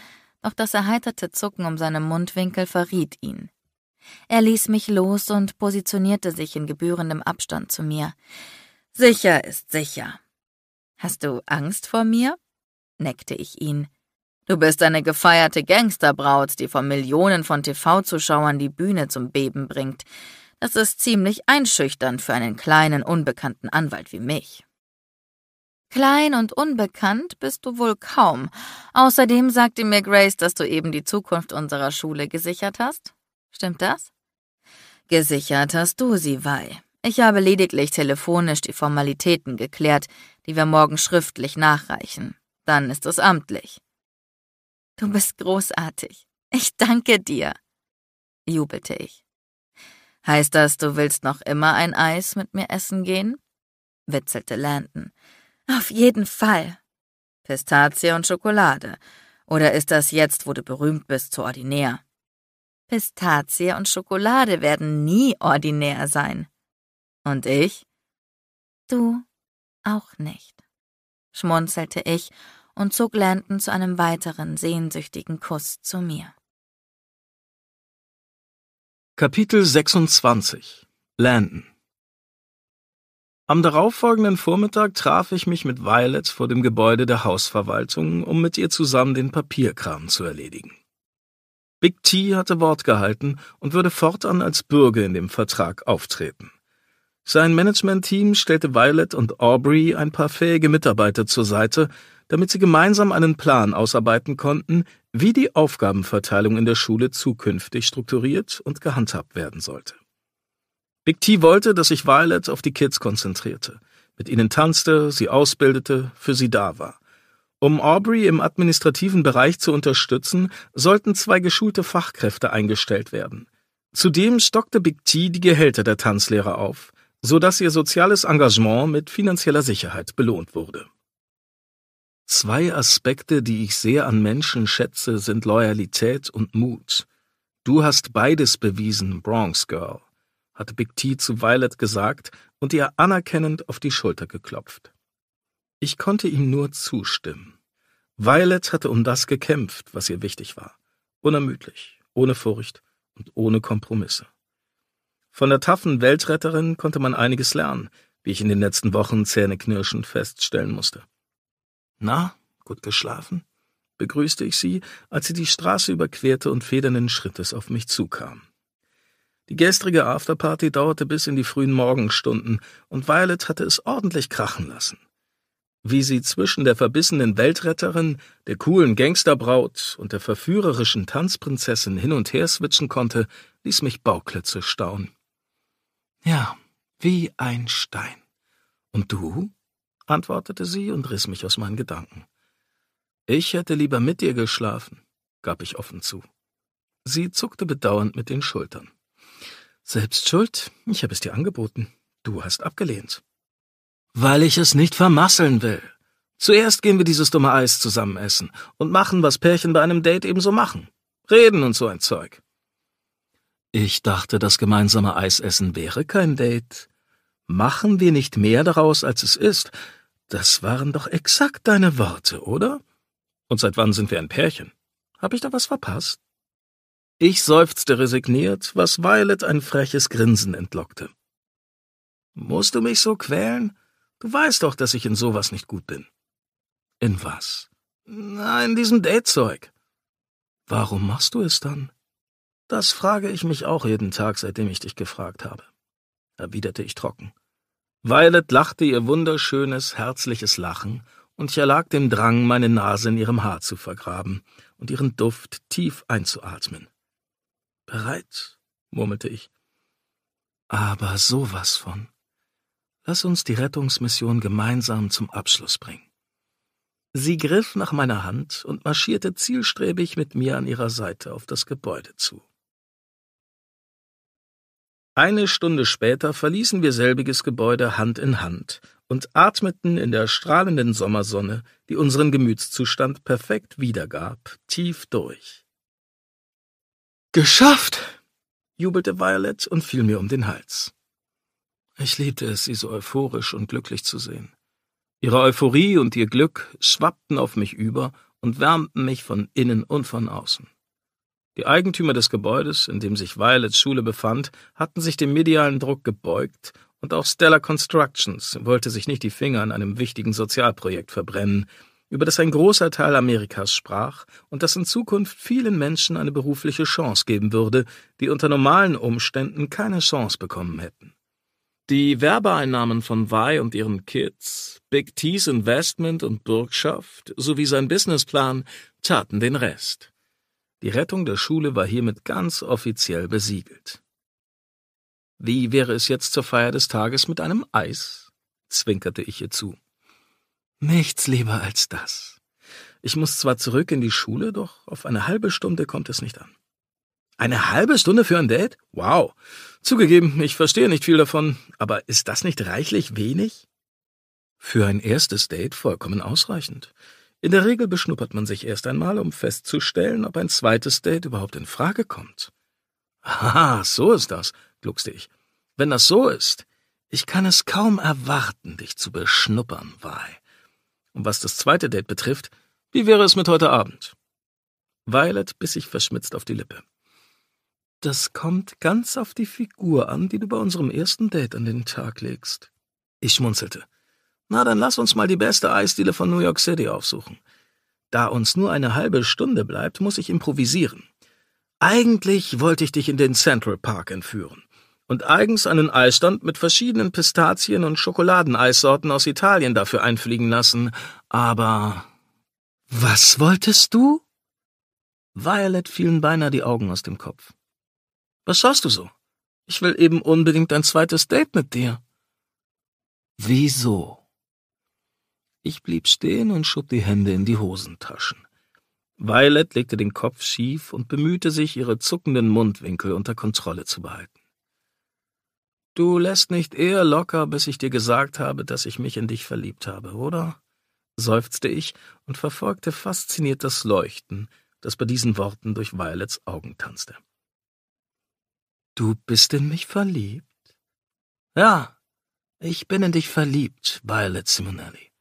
doch das erheiterte Zucken um seinem Mundwinkel verriet ihn. Er ließ mich los und positionierte sich in gebührendem Abstand zu mir. Sicher ist sicher. Hast du Angst vor mir? neckte ich ihn. Du bist eine gefeierte Gangsterbraut, die vor Millionen von TV-Zuschauern die Bühne zum Beben bringt. Das ist ziemlich einschüchternd für einen kleinen, unbekannten Anwalt wie mich. Klein und unbekannt bist du wohl kaum. Außerdem sagte mir Grace, dass du eben die Zukunft unserer Schule gesichert hast. Stimmt das? Gesichert hast du sie, Wei. Ich habe lediglich telefonisch die Formalitäten geklärt, die wir morgen schriftlich nachreichen. Dann ist es amtlich. Du bist großartig. Ich danke dir, jubelte ich. Heißt das, du willst noch immer ein Eis mit mir essen gehen? witzelte Landon. Auf jeden Fall. Pistazie und Schokolade. Oder ist das jetzt, wo du berühmt bist, zu ordinär? Pistazie und Schokolade werden nie ordinär sein. Und ich? Du auch nicht, schmunzelte ich und zog Landon zu einem weiteren sehnsüchtigen Kuss zu mir. Kapitel 26 Landon Am darauffolgenden Vormittag traf ich mich mit Violet vor dem Gebäude der Hausverwaltung, um mit ihr zusammen den Papierkram zu erledigen. Big T hatte Wort gehalten und würde fortan als Bürger in dem Vertrag auftreten. Sein Management-Team stellte Violet und Aubrey ein paar fähige Mitarbeiter zur Seite, damit sie gemeinsam einen Plan ausarbeiten konnten, wie die Aufgabenverteilung in der Schule zukünftig strukturiert und gehandhabt werden sollte. Big T wollte, dass sich Violet auf die Kids konzentrierte, mit ihnen tanzte, sie ausbildete, für sie da war. Um Aubrey im administrativen Bereich zu unterstützen, sollten zwei geschulte Fachkräfte eingestellt werden. Zudem stockte Big T die Gehälter der Tanzlehrer auf, so dass ihr soziales Engagement mit finanzieller Sicherheit belohnt wurde. Zwei Aspekte, die ich sehr an Menschen schätze, sind Loyalität und Mut. Du hast beides bewiesen, Bronx Girl, hat Big T zu Violet gesagt und ihr anerkennend auf die Schulter geklopft. Ich konnte ihm nur zustimmen. Violet hatte um das gekämpft, was ihr wichtig war. Unermüdlich, ohne Furcht und ohne Kompromisse. Von der taffen Weltretterin konnte man einiges lernen, wie ich in den letzten Wochen zähneknirschend feststellen musste. Na, gut geschlafen? begrüßte ich sie, als sie die Straße überquerte und federnden Schrittes auf mich zukam. Die gestrige Afterparty dauerte bis in die frühen Morgenstunden, und Violet hatte es ordentlich krachen lassen. Wie sie zwischen der verbissenen Weltretterin, der coolen Gangsterbraut und der verführerischen Tanzprinzessin hin und her switchen konnte, ließ mich Bauklitze staunen. Ja, wie ein Stein. Und du? antwortete sie und riss mich aus meinen Gedanken. Ich hätte lieber mit dir geschlafen, gab ich offen zu. Sie zuckte bedauernd mit den Schultern. Selbst schuld, ich habe es dir angeboten. Du hast abgelehnt. Weil ich es nicht vermasseln will. Zuerst gehen wir dieses dumme Eis zusammen essen und machen, was Pärchen bei einem Date ebenso machen. Reden und so ein Zeug. Ich dachte, das gemeinsame Eisessen wäre kein Date. Machen wir nicht mehr daraus, als es ist. Das waren doch exakt deine Worte, oder? Und seit wann sind wir ein Pärchen? Hab ich da was verpasst? Ich seufzte resigniert, was Violet ein freches Grinsen entlockte. Musst du mich so quälen? Du weißt doch, dass ich in sowas nicht gut bin. In was? Na, in diesem Datezeug. Warum machst du es dann? Das frage ich mich auch jeden Tag, seitdem ich dich gefragt habe, erwiderte ich trocken. Violet lachte ihr wunderschönes, herzliches Lachen, und ich erlag dem Drang, meine Nase in ihrem Haar zu vergraben und ihren Duft tief einzuatmen. Bereit, murmelte ich. Aber sowas von. Lass uns die Rettungsmission gemeinsam zum Abschluss bringen. Sie griff nach meiner Hand und marschierte zielstrebig mit mir an ihrer Seite auf das Gebäude zu. Eine Stunde später verließen wir selbiges Gebäude Hand in Hand und atmeten in der strahlenden Sommersonne, die unseren Gemütszustand perfekt wiedergab, tief durch. Geschafft! jubelte Violet und fiel mir um den Hals. Ich liebte es, sie so euphorisch und glücklich zu sehen. Ihre Euphorie und ihr Glück schwappten auf mich über und wärmten mich von innen und von außen. Die Eigentümer des Gebäudes, in dem sich Violets Schule befand, hatten sich dem medialen Druck gebeugt und auch Stellar Constructions wollte sich nicht die Finger an einem wichtigen Sozialprojekt verbrennen, über das ein großer Teil Amerikas sprach und das in Zukunft vielen Menschen eine berufliche Chance geben würde, die unter normalen Umständen keine Chance bekommen hätten. Die Werbeeinnahmen von Vi und ihren Kids, Big T's Investment und Bürgschaft sowie sein Businessplan taten den Rest. Die Rettung der Schule war hiermit ganz offiziell besiegelt. Wie wäre es jetzt zur Feier des Tages mit einem Eis? zwinkerte ich ihr zu. Nichts lieber als das. Ich muss zwar zurück in die Schule, doch auf eine halbe Stunde kommt es nicht an. Eine halbe Stunde für ein Date? Wow. Zugegeben, ich verstehe nicht viel davon, aber ist das nicht reichlich wenig? Für ein erstes Date vollkommen ausreichend. In der Regel beschnuppert man sich erst einmal, um festzustellen, ob ein zweites Date überhaupt in Frage kommt. Aha, so ist das, gluckste ich. Wenn das so ist, ich kann es kaum erwarten, dich zu beschnuppern, Wei. Und was das zweite Date betrifft, wie wäre es mit heute Abend? Violet biss sich verschmitzt auf die Lippe. Das kommt ganz auf die Figur an, die du bei unserem ersten Date an den Tag legst. Ich schmunzelte. Na, dann lass uns mal die beste Eisdiele von New York City aufsuchen. Da uns nur eine halbe Stunde bleibt, muss ich improvisieren. Eigentlich wollte ich dich in den Central Park entführen und eigens einen Eisstand mit verschiedenen Pistazien- und Schokoladeneissorten aus Italien dafür einfliegen lassen, aber... Was wolltest du? Violet fielen beinahe die Augen aus dem Kopf. Was schaust du so? Ich will eben unbedingt ein zweites Date mit dir. Wieso? Ich blieb stehen und schob die Hände in die Hosentaschen. Violet legte den Kopf schief und bemühte sich, ihre zuckenden Mundwinkel unter Kontrolle zu behalten. Du lässt nicht eher locker, bis ich dir gesagt habe, dass ich mich in dich verliebt habe, oder? seufzte ich und verfolgte fasziniert das Leuchten, das bei diesen Worten durch Violets Augen tanzte. Du bist in mich verliebt? Ja, ich bin in dich verliebt, Violet Simonelli.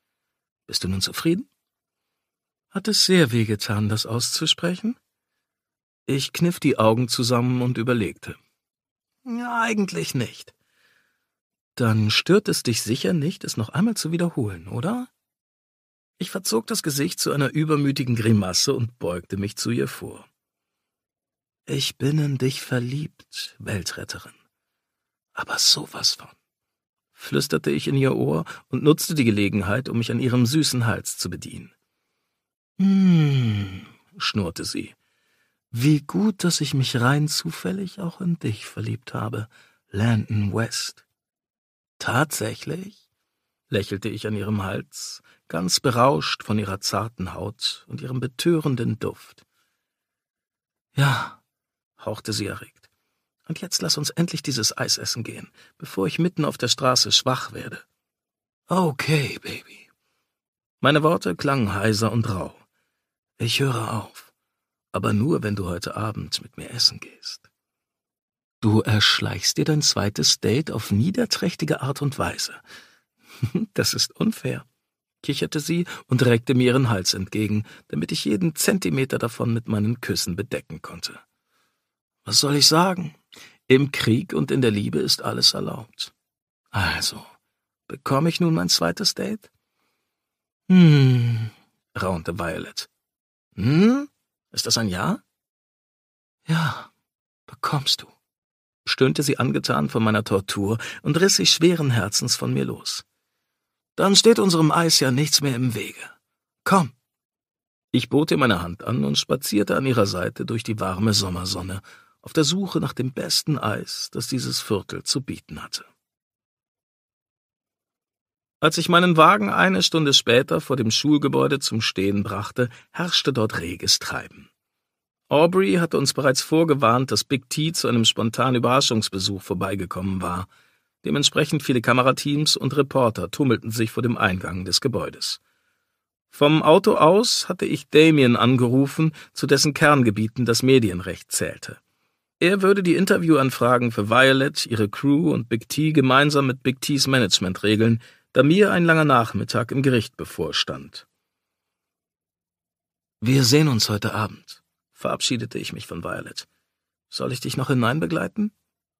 Bist du nun zufrieden? Hat es sehr wehgetan, das auszusprechen? Ich kniff die Augen zusammen und überlegte. Ja, eigentlich nicht. Dann stört es dich sicher nicht, es noch einmal zu wiederholen, oder? Ich verzog das Gesicht zu einer übermütigen Grimasse und beugte mich zu ihr vor. Ich bin in dich verliebt, Weltretterin. Aber sowas von flüsterte ich in ihr Ohr und nutzte die Gelegenheit, um mich an ihrem süßen Hals zu bedienen. Hm, schnurrte sie. Wie gut, dass ich mich rein zufällig auch in dich verliebt habe, Landon West. Tatsächlich? lächelte ich an ihrem Hals, ganz berauscht von ihrer zarten Haut und ihrem betörenden Duft. Ja, hauchte sie erregt. Und jetzt lass uns endlich dieses Eis essen gehen, bevor ich mitten auf der Straße schwach werde. Okay, Baby. Meine Worte klangen heiser und rau. Ich höre auf, aber nur, wenn du heute Abend mit mir essen gehst. Du erschleichst dir dein zweites Date auf niederträchtige Art und Weise. Das ist unfair, kicherte sie und reckte mir ihren Hals entgegen, damit ich jeden Zentimeter davon mit meinen Küssen bedecken konnte. Was soll ich sagen? Im Krieg und in der Liebe ist alles erlaubt. Also, bekomme ich nun mein zweites Date? Hm, raunte Violet. Hm? Ist das ein Ja? Ja, bekommst du, stöhnte sie angetan von meiner Tortur und riss sich schweren Herzens von mir los. Dann steht unserem Eis ja nichts mehr im Wege. Komm. Ich bot ihr meine Hand an und spazierte an ihrer Seite durch die warme Sommersonne auf der Suche nach dem besten Eis, das dieses Viertel zu bieten hatte. Als ich meinen Wagen eine Stunde später vor dem Schulgebäude zum Stehen brachte, herrschte dort reges Treiben. Aubrey hatte uns bereits vorgewarnt, dass Big T zu einem spontanen Überraschungsbesuch vorbeigekommen war. Dementsprechend viele Kamerateams und Reporter tummelten sich vor dem Eingang des Gebäudes. Vom Auto aus hatte ich Damien angerufen, zu dessen Kerngebieten das Medienrecht zählte. Er würde die Interviewanfragen für Violet, ihre Crew und Big T gemeinsam mit Big Ts Management regeln, da mir ein langer Nachmittag im Gericht bevorstand. Wir sehen uns heute Abend, verabschiedete ich mich von Violet. Soll ich dich noch hinein begleiten?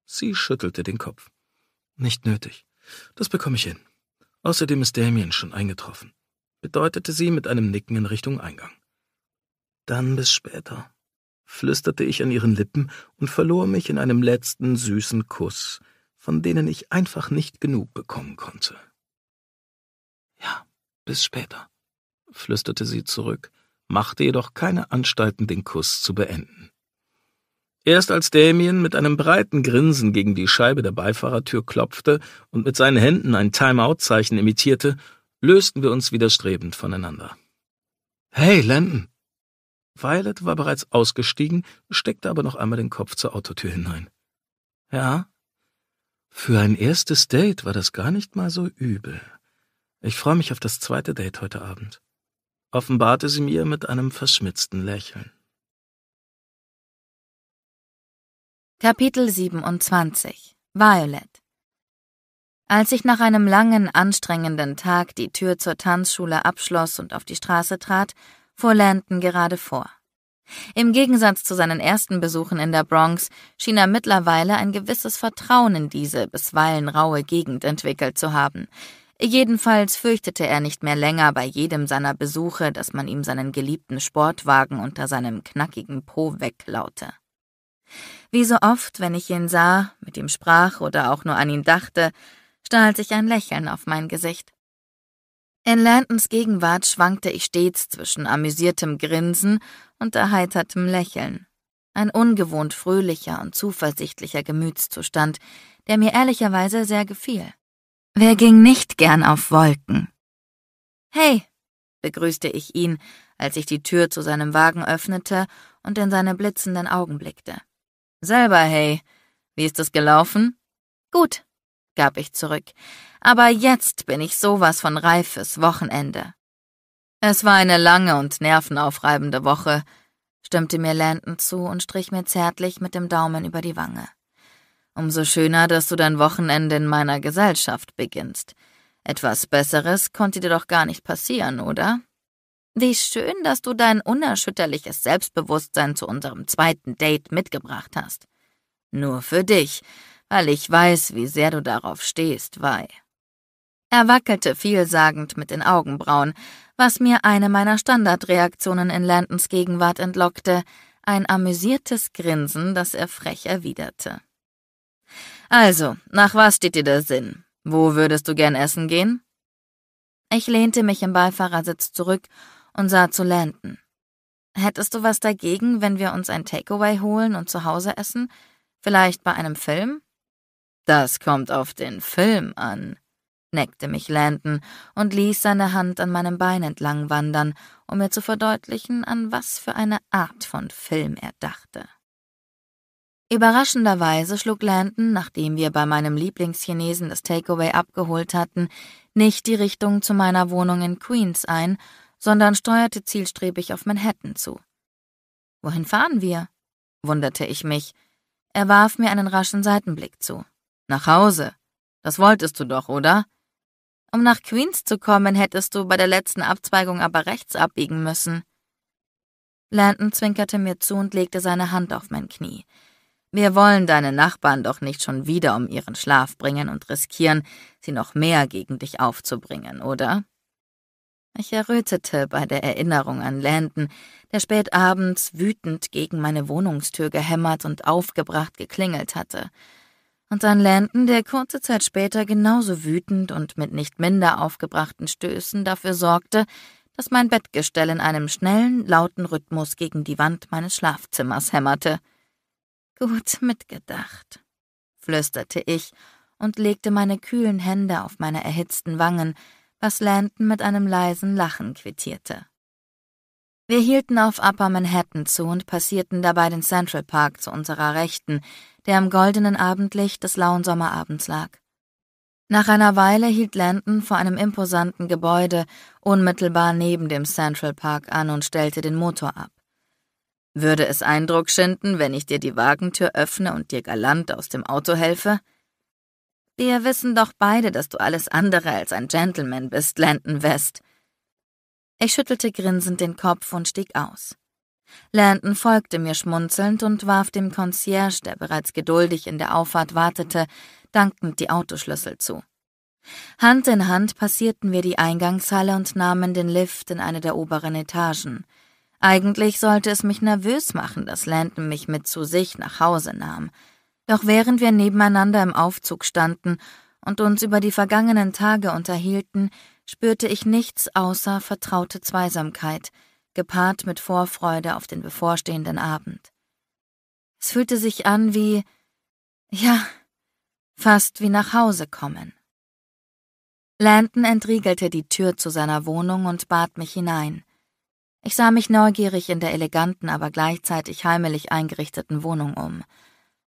Sie schüttelte den Kopf. Nicht nötig. Das bekomme ich hin. Außerdem ist Damien schon eingetroffen, bedeutete sie mit einem Nicken in Richtung Eingang. Dann bis später flüsterte ich an ihren Lippen und verlor mich in einem letzten süßen Kuss, von denen ich einfach nicht genug bekommen konnte. Ja, bis später, flüsterte sie zurück, machte jedoch keine Anstalten, den Kuss zu beenden. Erst als Damien mit einem breiten Grinsen gegen die Scheibe der Beifahrertür klopfte und mit seinen Händen ein Timeout-Zeichen imitierte, lösten wir uns widerstrebend voneinander. Hey, Landon, Violet war bereits ausgestiegen, steckte aber noch einmal den Kopf zur Autotür hinein. Ja, für ein erstes Date war das gar nicht mal so übel. Ich freue mich auf das zweite Date heute Abend, offenbarte sie mir mit einem verschmitzten Lächeln. Kapitel 27 Violet Als ich nach einem langen, anstrengenden Tag die Tür zur Tanzschule abschloss und auf die Straße trat, fuhr Landon gerade vor. Im Gegensatz zu seinen ersten Besuchen in der Bronx schien er mittlerweile ein gewisses Vertrauen in diese bisweilen raue Gegend entwickelt zu haben. Jedenfalls fürchtete er nicht mehr länger bei jedem seiner Besuche, dass man ihm seinen geliebten Sportwagen unter seinem knackigen Po weglaute. Wie so oft, wenn ich ihn sah, mit ihm sprach oder auch nur an ihn dachte, stahl sich ein Lächeln auf mein Gesicht. In Lantons Gegenwart schwankte ich stets zwischen amüsiertem Grinsen und erheitertem Lächeln. Ein ungewohnt fröhlicher und zuversichtlicher Gemütszustand, der mir ehrlicherweise sehr gefiel. Wer ging nicht gern auf Wolken? Hey, begrüßte ich ihn, als ich die Tür zu seinem Wagen öffnete und in seine blitzenden Augen blickte. Selber, hey, wie ist es gelaufen? Gut, gab ich zurück. Aber jetzt bin ich sowas von reifes Wochenende. Es war eine lange und nervenaufreibende Woche, stimmte mir Landon zu und strich mir zärtlich mit dem Daumen über die Wange. Umso schöner, dass du dein Wochenende in meiner Gesellschaft beginnst. Etwas Besseres konnte dir doch gar nicht passieren, oder? Wie schön, dass du dein unerschütterliches Selbstbewusstsein zu unserem zweiten Date mitgebracht hast. Nur für dich weil ich weiß, wie sehr du darauf stehst, Wei. Er wackelte vielsagend mit den Augenbrauen, was mir eine meiner Standardreaktionen in Landons Gegenwart entlockte, ein amüsiertes Grinsen, das er frech erwiderte. Also, nach was steht dir der Sinn? Wo würdest du gern essen gehen? Ich lehnte mich im Beifahrersitz zurück und sah zu Landon. Hättest du was dagegen, wenn wir uns ein Takeaway holen und zu Hause essen? Vielleicht bei einem Film? Das kommt auf den Film an, neckte mich Landon und ließ seine Hand an meinem Bein entlang wandern, um mir zu verdeutlichen, an was für eine Art von Film er dachte. Überraschenderweise schlug Landon, nachdem wir bei meinem Lieblingschinesen das Takeaway abgeholt hatten, nicht die Richtung zu meiner Wohnung in Queens ein, sondern steuerte zielstrebig auf Manhattan zu. Wohin fahren wir? wunderte ich mich. Er warf mir einen raschen Seitenblick zu. Nach Hause. Das wolltest du doch, oder? Um nach Queens zu kommen, hättest du bei der letzten Abzweigung aber rechts abbiegen müssen. Landon zwinkerte mir zu und legte seine Hand auf mein Knie. Wir wollen deine Nachbarn doch nicht schon wieder um ihren Schlaf bringen und riskieren, sie noch mehr gegen dich aufzubringen, oder? Ich errötete bei der Erinnerung an Landon, der spät abends wütend gegen meine Wohnungstür gehämmert und aufgebracht geklingelt hatte und dann Landon, der kurze Zeit später genauso wütend und mit nicht minder aufgebrachten Stößen dafür sorgte, dass mein Bettgestell in einem schnellen, lauten Rhythmus gegen die Wand meines Schlafzimmers hämmerte. Gut mitgedacht, flüsterte ich und legte meine kühlen Hände auf meine erhitzten Wangen, was Landon mit einem leisen Lachen quittierte. Wir hielten auf Upper Manhattan zu und passierten dabei den Central Park zu unserer Rechten, der im goldenen Abendlicht des lauen Sommerabends lag. Nach einer Weile hielt Landon vor einem imposanten Gebäude unmittelbar neben dem Central Park an und stellte den Motor ab. Würde es Eindruck schinden, wenn ich dir die Wagentür öffne und dir galant aus dem Auto helfe? Wir wissen doch beide, dass du alles andere als ein Gentleman bist, Landon West. Ich schüttelte grinsend den Kopf und stieg aus. Landon folgte mir schmunzelnd und warf dem Concierge, der bereits geduldig in der Auffahrt wartete, dankend die Autoschlüssel zu. Hand in Hand passierten wir die Eingangshalle und nahmen den Lift in eine der oberen Etagen. Eigentlich sollte es mich nervös machen, dass Landon mich mit zu sich nach Hause nahm. Doch während wir nebeneinander im Aufzug standen und uns über die vergangenen Tage unterhielten, spürte ich nichts außer vertraute Zweisamkeit – gepaart mit Vorfreude auf den bevorstehenden Abend. Es fühlte sich an wie, ja, fast wie nach Hause kommen. Landon entriegelte die Tür zu seiner Wohnung und bat mich hinein. Ich sah mich neugierig in der eleganten, aber gleichzeitig heimelig eingerichteten Wohnung um.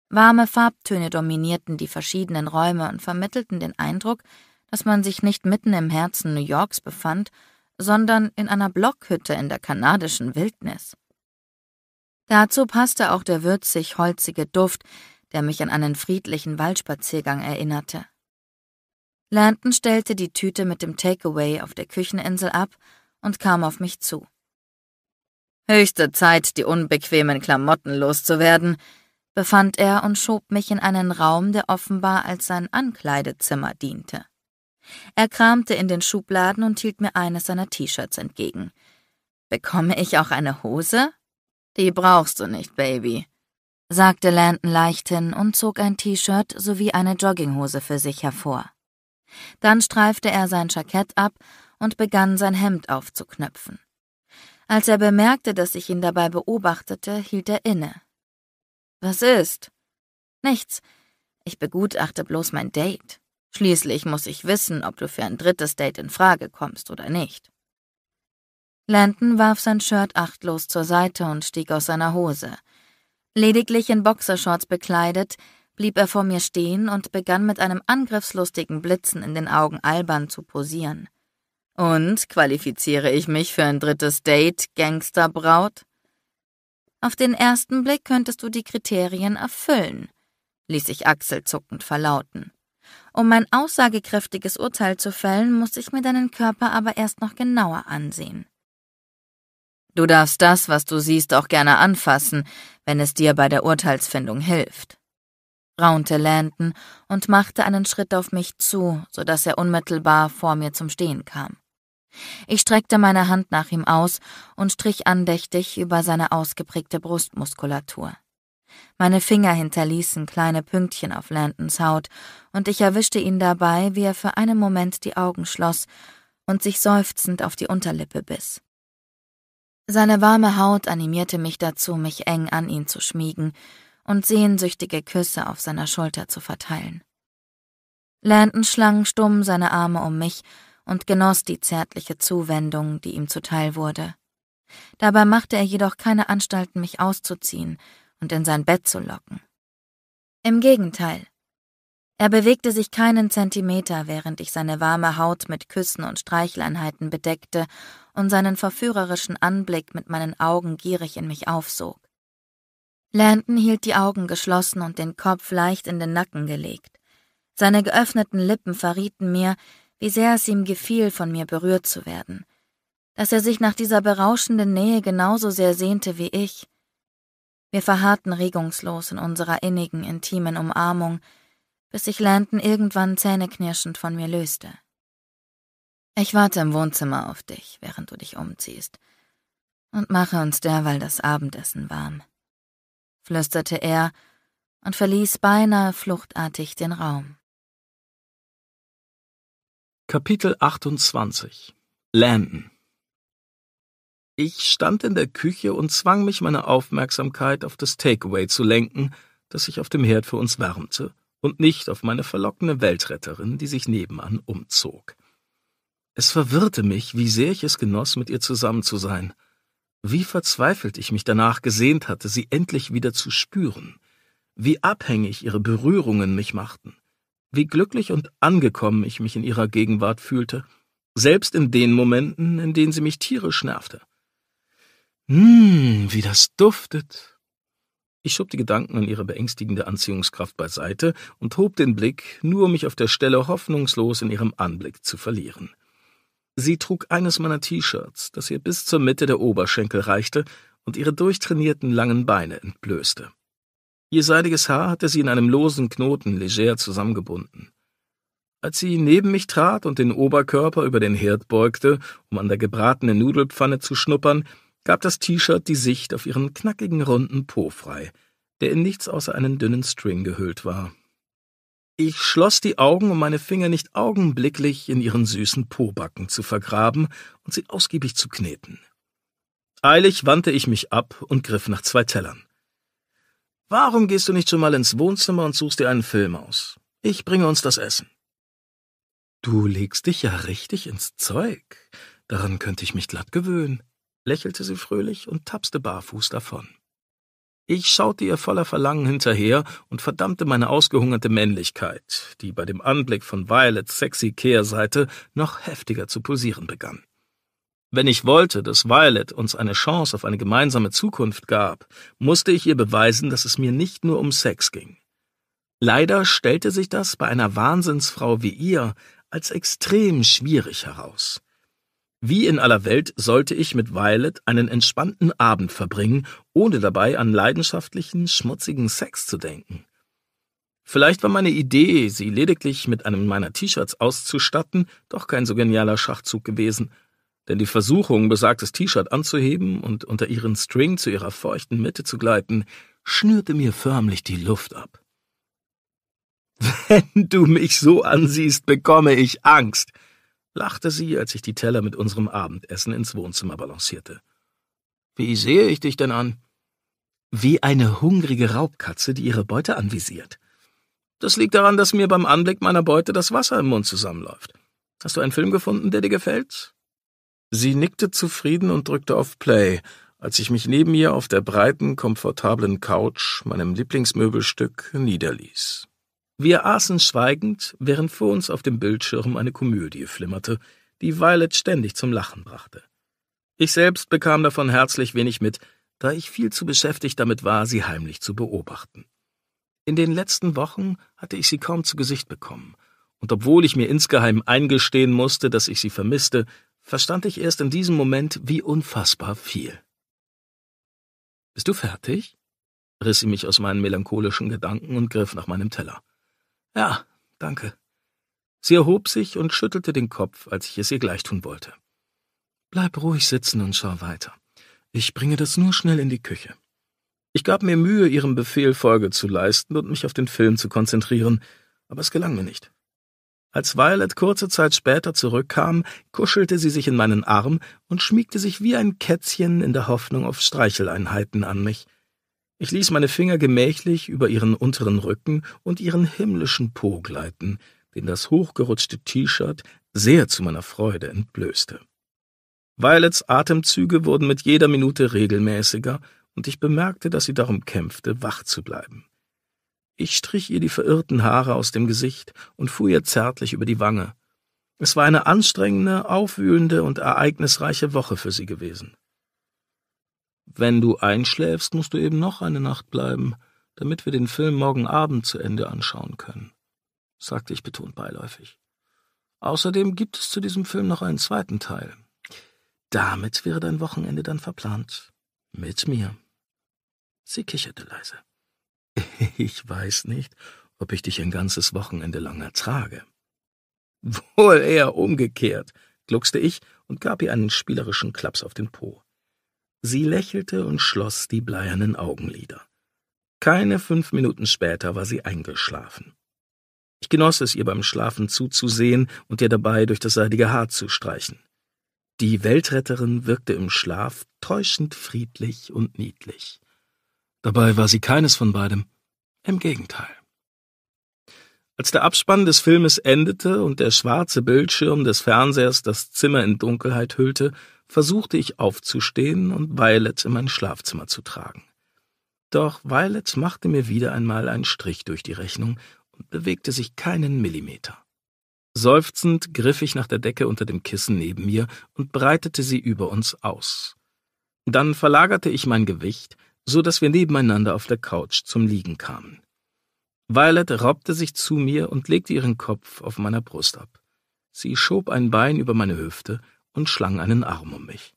Warme Farbtöne dominierten die verschiedenen Räume und vermittelten den Eindruck, dass man sich nicht mitten im Herzen New Yorks befand, sondern in einer Blockhütte in der kanadischen Wildnis. Dazu passte auch der würzig-holzige Duft, der mich an einen friedlichen Waldspaziergang erinnerte. Lanton stellte die Tüte mit dem Takeaway auf der Kücheninsel ab und kam auf mich zu. Höchste Zeit, die unbequemen Klamotten loszuwerden, befand er und schob mich in einen Raum, der offenbar als sein Ankleidezimmer diente. Er kramte in den Schubladen und hielt mir eines seiner T-Shirts entgegen. Bekomme ich auch eine Hose? Die brauchst du nicht, Baby, sagte Landon leichthin und zog ein T-Shirt sowie eine Jogginghose für sich hervor. Dann streifte er sein Jackett ab und begann sein Hemd aufzuknöpfen. Als er bemerkte, dass ich ihn dabei beobachtete, hielt er inne. Was ist? Nichts. Ich begutachte bloß mein Date. Schließlich muss ich wissen, ob du für ein drittes Date in Frage kommst oder nicht. Landon warf sein Shirt achtlos zur Seite und stieg aus seiner Hose. Lediglich in Boxershorts bekleidet, blieb er vor mir stehen und begann mit einem angriffslustigen Blitzen in den Augen albern zu posieren. Und qualifiziere ich mich für ein drittes Date, Gangsterbraut? Auf den ersten Blick könntest du die Kriterien erfüllen, ließ ich achselzuckend verlauten. Um ein aussagekräftiges Urteil zu fällen, muss ich mir deinen Körper aber erst noch genauer ansehen. Du darfst das, was du siehst, auch gerne anfassen, wenn es dir bei der Urteilsfindung hilft, raunte Landon und machte einen Schritt auf mich zu, so dass er unmittelbar vor mir zum Stehen kam. Ich streckte meine Hand nach ihm aus und strich andächtig über seine ausgeprägte Brustmuskulatur. Meine Finger hinterließen kleine Pünktchen auf Landons Haut, und ich erwischte ihn dabei, wie er für einen Moment die Augen schloss und sich seufzend auf die Unterlippe biss. Seine warme Haut animierte mich dazu, mich eng an ihn zu schmiegen und sehnsüchtige Küsse auf seiner Schulter zu verteilen. Landon schlang stumm seine Arme um mich und genoss die zärtliche Zuwendung, die ihm zuteil wurde. Dabei machte er jedoch keine Anstalten, mich auszuziehen, und in sein Bett zu locken. Im Gegenteil. Er bewegte sich keinen Zentimeter, während ich seine warme Haut mit Küssen und Streichleinheiten bedeckte und seinen verführerischen Anblick mit meinen Augen gierig in mich aufsog. Landon hielt die Augen geschlossen und den Kopf leicht in den Nacken gelegt. Seine geöffneten Lippen verrieten mir, wie sehr es ihm gefiel, von mir berührt zu werden, dass er sich nach dieser berauschenden Nähe genauso sehr sehnte wie ich. Wir verharrten regungslos in unserer innigen, intimen Umarmung, bis sich Landon irgendwann zähneknirschend von mir löste. Ich warte im Wohnzimmer auf dich, während du dich umziehst, und mache uns derweil das Abendessen warm, flüsterte er und verließ beinahe fluchtartig den Raum. Kapitel 28 Landon ich stand in der Küche und zwang mich, meine Aufmerksamkeit auf das Takeaway zu lenken, das sich auf dem Herd für uns wärmte, und nicht auf meine verlockende Weltretterin, die sich nebenan umzog. Es verwirrte mich, wie sehr ich es genoss, mit ihr zusammen zu sein. Wie verzweifelt ich mich danach gesehnt hatte, sie endlich wieder zu spüren. Wie abhängig ihre Berührungen mich machten. Wie glücklich und angekommen ich mich in ihrer Gegenwart fühlte, selbst in den Momenten, in denen sie mich tierisch nervte. Hm, wie das duftet. Ich schob die Gedanken an ihre beängstigende Anziehungskraft beiseite und hob den Blick, nur um mich auf der Stelle hoffnungslos in ihrem Anblick zu verlieren. Sie trug eines meiner T-Shirts, das ihr bis zur Mitte der Oberschenkel reichte und ihre durchtrainierten langen Beine entblößte. Ihr seidiges Haar hatte sie in einem losen Knoten leger zusammengebunden. Als sie neben mich trat und den Oberkörper über den Herd beugte, um an der gebratenen Nudelpfanne zu schnuppern, gab das T-Shirt die Sicht auf ihren knackigen runden Po frei, der in nichts außer einen dünnen String gehüllt war. Ich schloss die Augen, um meine Finger nicht augenblicklich in ihren süßen Pobacken zu vergraben und sie ausgiebig zu kneten. Eilig wandte ich mich ab und griff nach zwei Tellern. Warum gehst du nicht schon mal ins Wohnzimmer und suchst dir einen Film aus? Ich bringe uns das Essen. Du legst dich ja richtig ins Zeug. Daran könnte ich mich glatt gewöhnen lächelte sie fröhlich und tapste barfuß davon. Ich schaute ihr voller Verlangen hinterher und verdammte meine ausgehungerte Männlichkeit, die bei dem Anblick von Violets sexy Kehrseite noch heftiger zu pulsieren begann. Wenn ich wollte, dass Violet uns eine Chance auf eine gemeinsame Zukunft gab, musste ich ihr beweisen, dass es mir nicht nur um Sex ging. Leider stellte sich das bei einer Wahnsinnsfrau wie ihr als extrem schwierig heraus. Wie in aller Welt sollte ich mit Violet einen entspannten Abend verbringen, ohne dabei an leidenschaftlichen, schmutzigen Sex zu denken. Vielleicht war meine Idee, sie lediglich mit einem meiner T-Shirts auszustatten, doch kein so genialer Schachzug gewesen, denn die Versuchung, besagtes T-Shirt anzuheben und unter ihren String zu ihrer feuchten Mitte zu gleiten, schnürte mir förmlich die Luft ab. Wenn du mich so ansiehst, bekomme ich Angst, lachte sie, als ich die Teller mit unserem Abendessen ins Wohnzimmer balancierte. Wie sehe ich dich denn an? Wie eine hungrige Raubkatze, die ihre Beute anvisiert. Das liegt daran, dass mir beim Anblick meiner Beute das Wasser im Mund zusammenläuft. Hast du einen Film gefunden, der dir gefällt? Sie nickte zufrieden und drückte auf Play, als ich mich neben ihr auf der breiten, komfortablen Couch, meinem Lieblingsmöbelstück, niederließ. Wir aßen schweigend, während vor uns auf dem Bildschirm eine Komödie flimmerte, die Violet ständig zum Lachen brachte. Ich selbst bekam davon herzlich wenig mit, da ich viel zu beschäftigt damit war, sie heimlich zu beobachten. In den letzten Wochen hatte ich sie kaum zu Gesicht bekommen, und obwohl ich mir insgeheim eingestehen musste, dass ich sie vermisste, verstand ich erst in diesem Moment, wie unfassbar viel. Bist du fertig? riss sie mich aus meinen melancholischen Gedanken und griff nach meinem Teller. Ja, danke. Sie erhob sich und schüttelte den Kopf, als ich es ihr gleich tun wollte. Bleib ruhig sitzen und schau weiter. Ich bringe das nur schnell in die Küche. Ich gab mir Mühe, ihrem Befehl Folge zu leisten und mich auf den Film zu konzentrieren, aber es gelang mir nicht. Als Violet kurze Zeit später zurückkam, kuschelte sie sich in meinen Arm und schmiegte sich wie ein Kätzchen in der Hoffnung auf Streicheleinheiten an mich. Ich ließ meine Finger gemächlich über ihren unteren Rücken und ihren himmlischen Po gleiten, den das hochgerutschte T-Shirt sehr zu meiner Freude entblößte. Violets Atemzüge wurden mit jeder Minute regelmäßiger, und ich bemerkte, dass sie darum kämpfte, wach zu bleiben. Ich strich ihr die verirrten Haare aus dem Gesicht und fuhr ihr zärtlich über die Wange. Es war eine anstrengende, aufwühlende und ereignisreiche Woche für sie gewesen. Wenn du einschläfst, musst du eben noch eine Nacht bleiben, damit wir den Film morgen Abend zu Ende anschauen können, sagte ich betont beiläufig. Außerdem gibt es zu diesem Film noch einen zweiten Teil. Damit wäre dein Wochenende dann verplant. Mit mir. Sie kicherte leise. Ich weiß nicht, ob ich dich ein ganzes Wochenende lang ertrage. Wohl eher umgekehrt, gluckste ich und gab ihr einen spielerischen Klaps auf den Po. Sie lächelte und schloss die bleiernen Augenlider. Keine fünf Minuten später war sie eingeschlafen. Ich genoss es, ihr beim Schlafen zuzusehen und ihr dabei durch das seidige Haar zu streichen. Die Weltretterin wirkte im Schlaf täuschend friedlich und niedlich. Dabei war sie keines von beidem, im Gegenteil. Als der Abspann des Filmes endete und der schwarze Bildschirm des Fernsehers das Zimmer in Dunkelheit hüllte, versuchte ich aufzustehen und Violet in mein Schlafzimmer zu tragen. Doch Violet machte mir wieder einmal einen Strich durch die Rechnung und bewegte sich keinen Millimeter. Seufzend griff ich nach der Decke unter dem Kissen neben mir und breitete sie über uns aus. Dann verlagerte ich mein Gewicht, so dass wir nebeneinander auf der Couch zum Liegen kamen. Violet robbte sich zu mir und legte ihren Kopf auf meiner Brust ab. Sie schob ein Bein über meine Hüfte und schlang einen Arm um mich.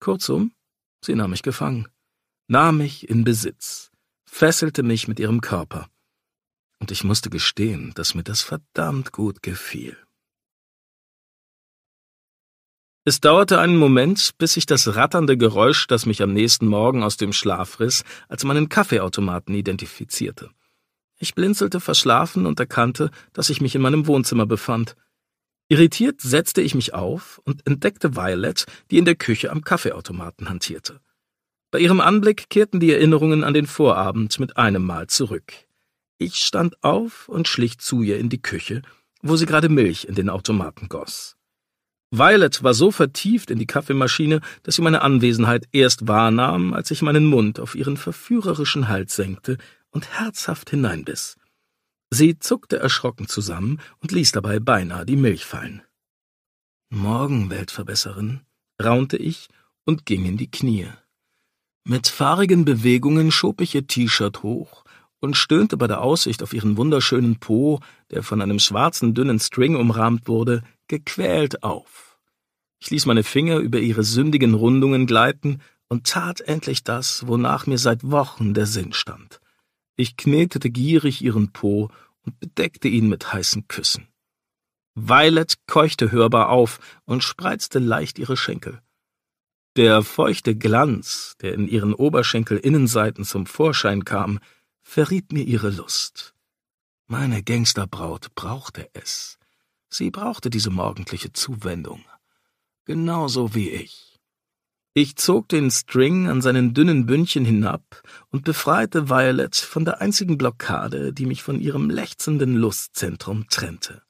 Kurzum, sie nahm mich gefangen, nahm mich in Besitz, fesselte mich mit ihrem Körper. Und ich musste gestehen, dass mir das verdammt gut gefiel. Es dauerte einen Moment, bis ich das ratternde Geräusch, das mich am nächsten Morgen aus dem Schlaf riss, als meinen Kaffeeautomaten identifizierte. Ich blinzelte verschlafen und erkannte, dass ich mich in meinem Wohnzimmer befand – Irritiert setzte ich mich auf und entdeckte Violet, die in der Küche am Kaffeeautomaten hantierte. Bei ihrem Anblick kehrten die Erinnerungen an den Vorabend mit einem Mal zurück. Ich stand auf und schlich zu ihr in die Küche, wo sie gerade Milch in den Automaten goss. Violet war so vertieft in die Kaffeemaschine, dass sie meine Anwesenheit erst wahrnahm, als ich meinen Mund auf ihren verführerischen Hals senkte und herzhaft hineinbiss. Sie zuckte erschrocken zusammen und ließ dabei beinahe die Milch fallen. Morgen, Weltverbesserin, raunte ich und ging in die Knie. Mit fahrigen Bewegungen schob ich ihr T-Shirt hoch und stöhnte bei der Aussicht auf ihren wunderschönen Po, der von einem schwarzen dünnen String umrahmt wurde, gequält auf. Ich ließ meine Finger über ihre sündigen Rundungen gleiten und tat endlich das, wonach mir seit Wochen der Sinn stand. Ich knetete gierig ihren Po und bedeckte ihn mit heißen Küssen. Violet keuchte hörbar auf und spreizte leicht ihre Schenkel. Der feuchte Glanz, der in ihren Oberschenkelinnenseiten zum Vorschein kam, verriet mir ihre Lust. Meine Gangsterbraut brauchte es. Sie brauchte diese morgendliche Zuwendung. Genauso wie ich. Ich zog den String an seinen dünnen Bündchen hinab und befreite Violet von der einzigen Blockade, die mich von ihrem lechzenden Lustzentrum trennte.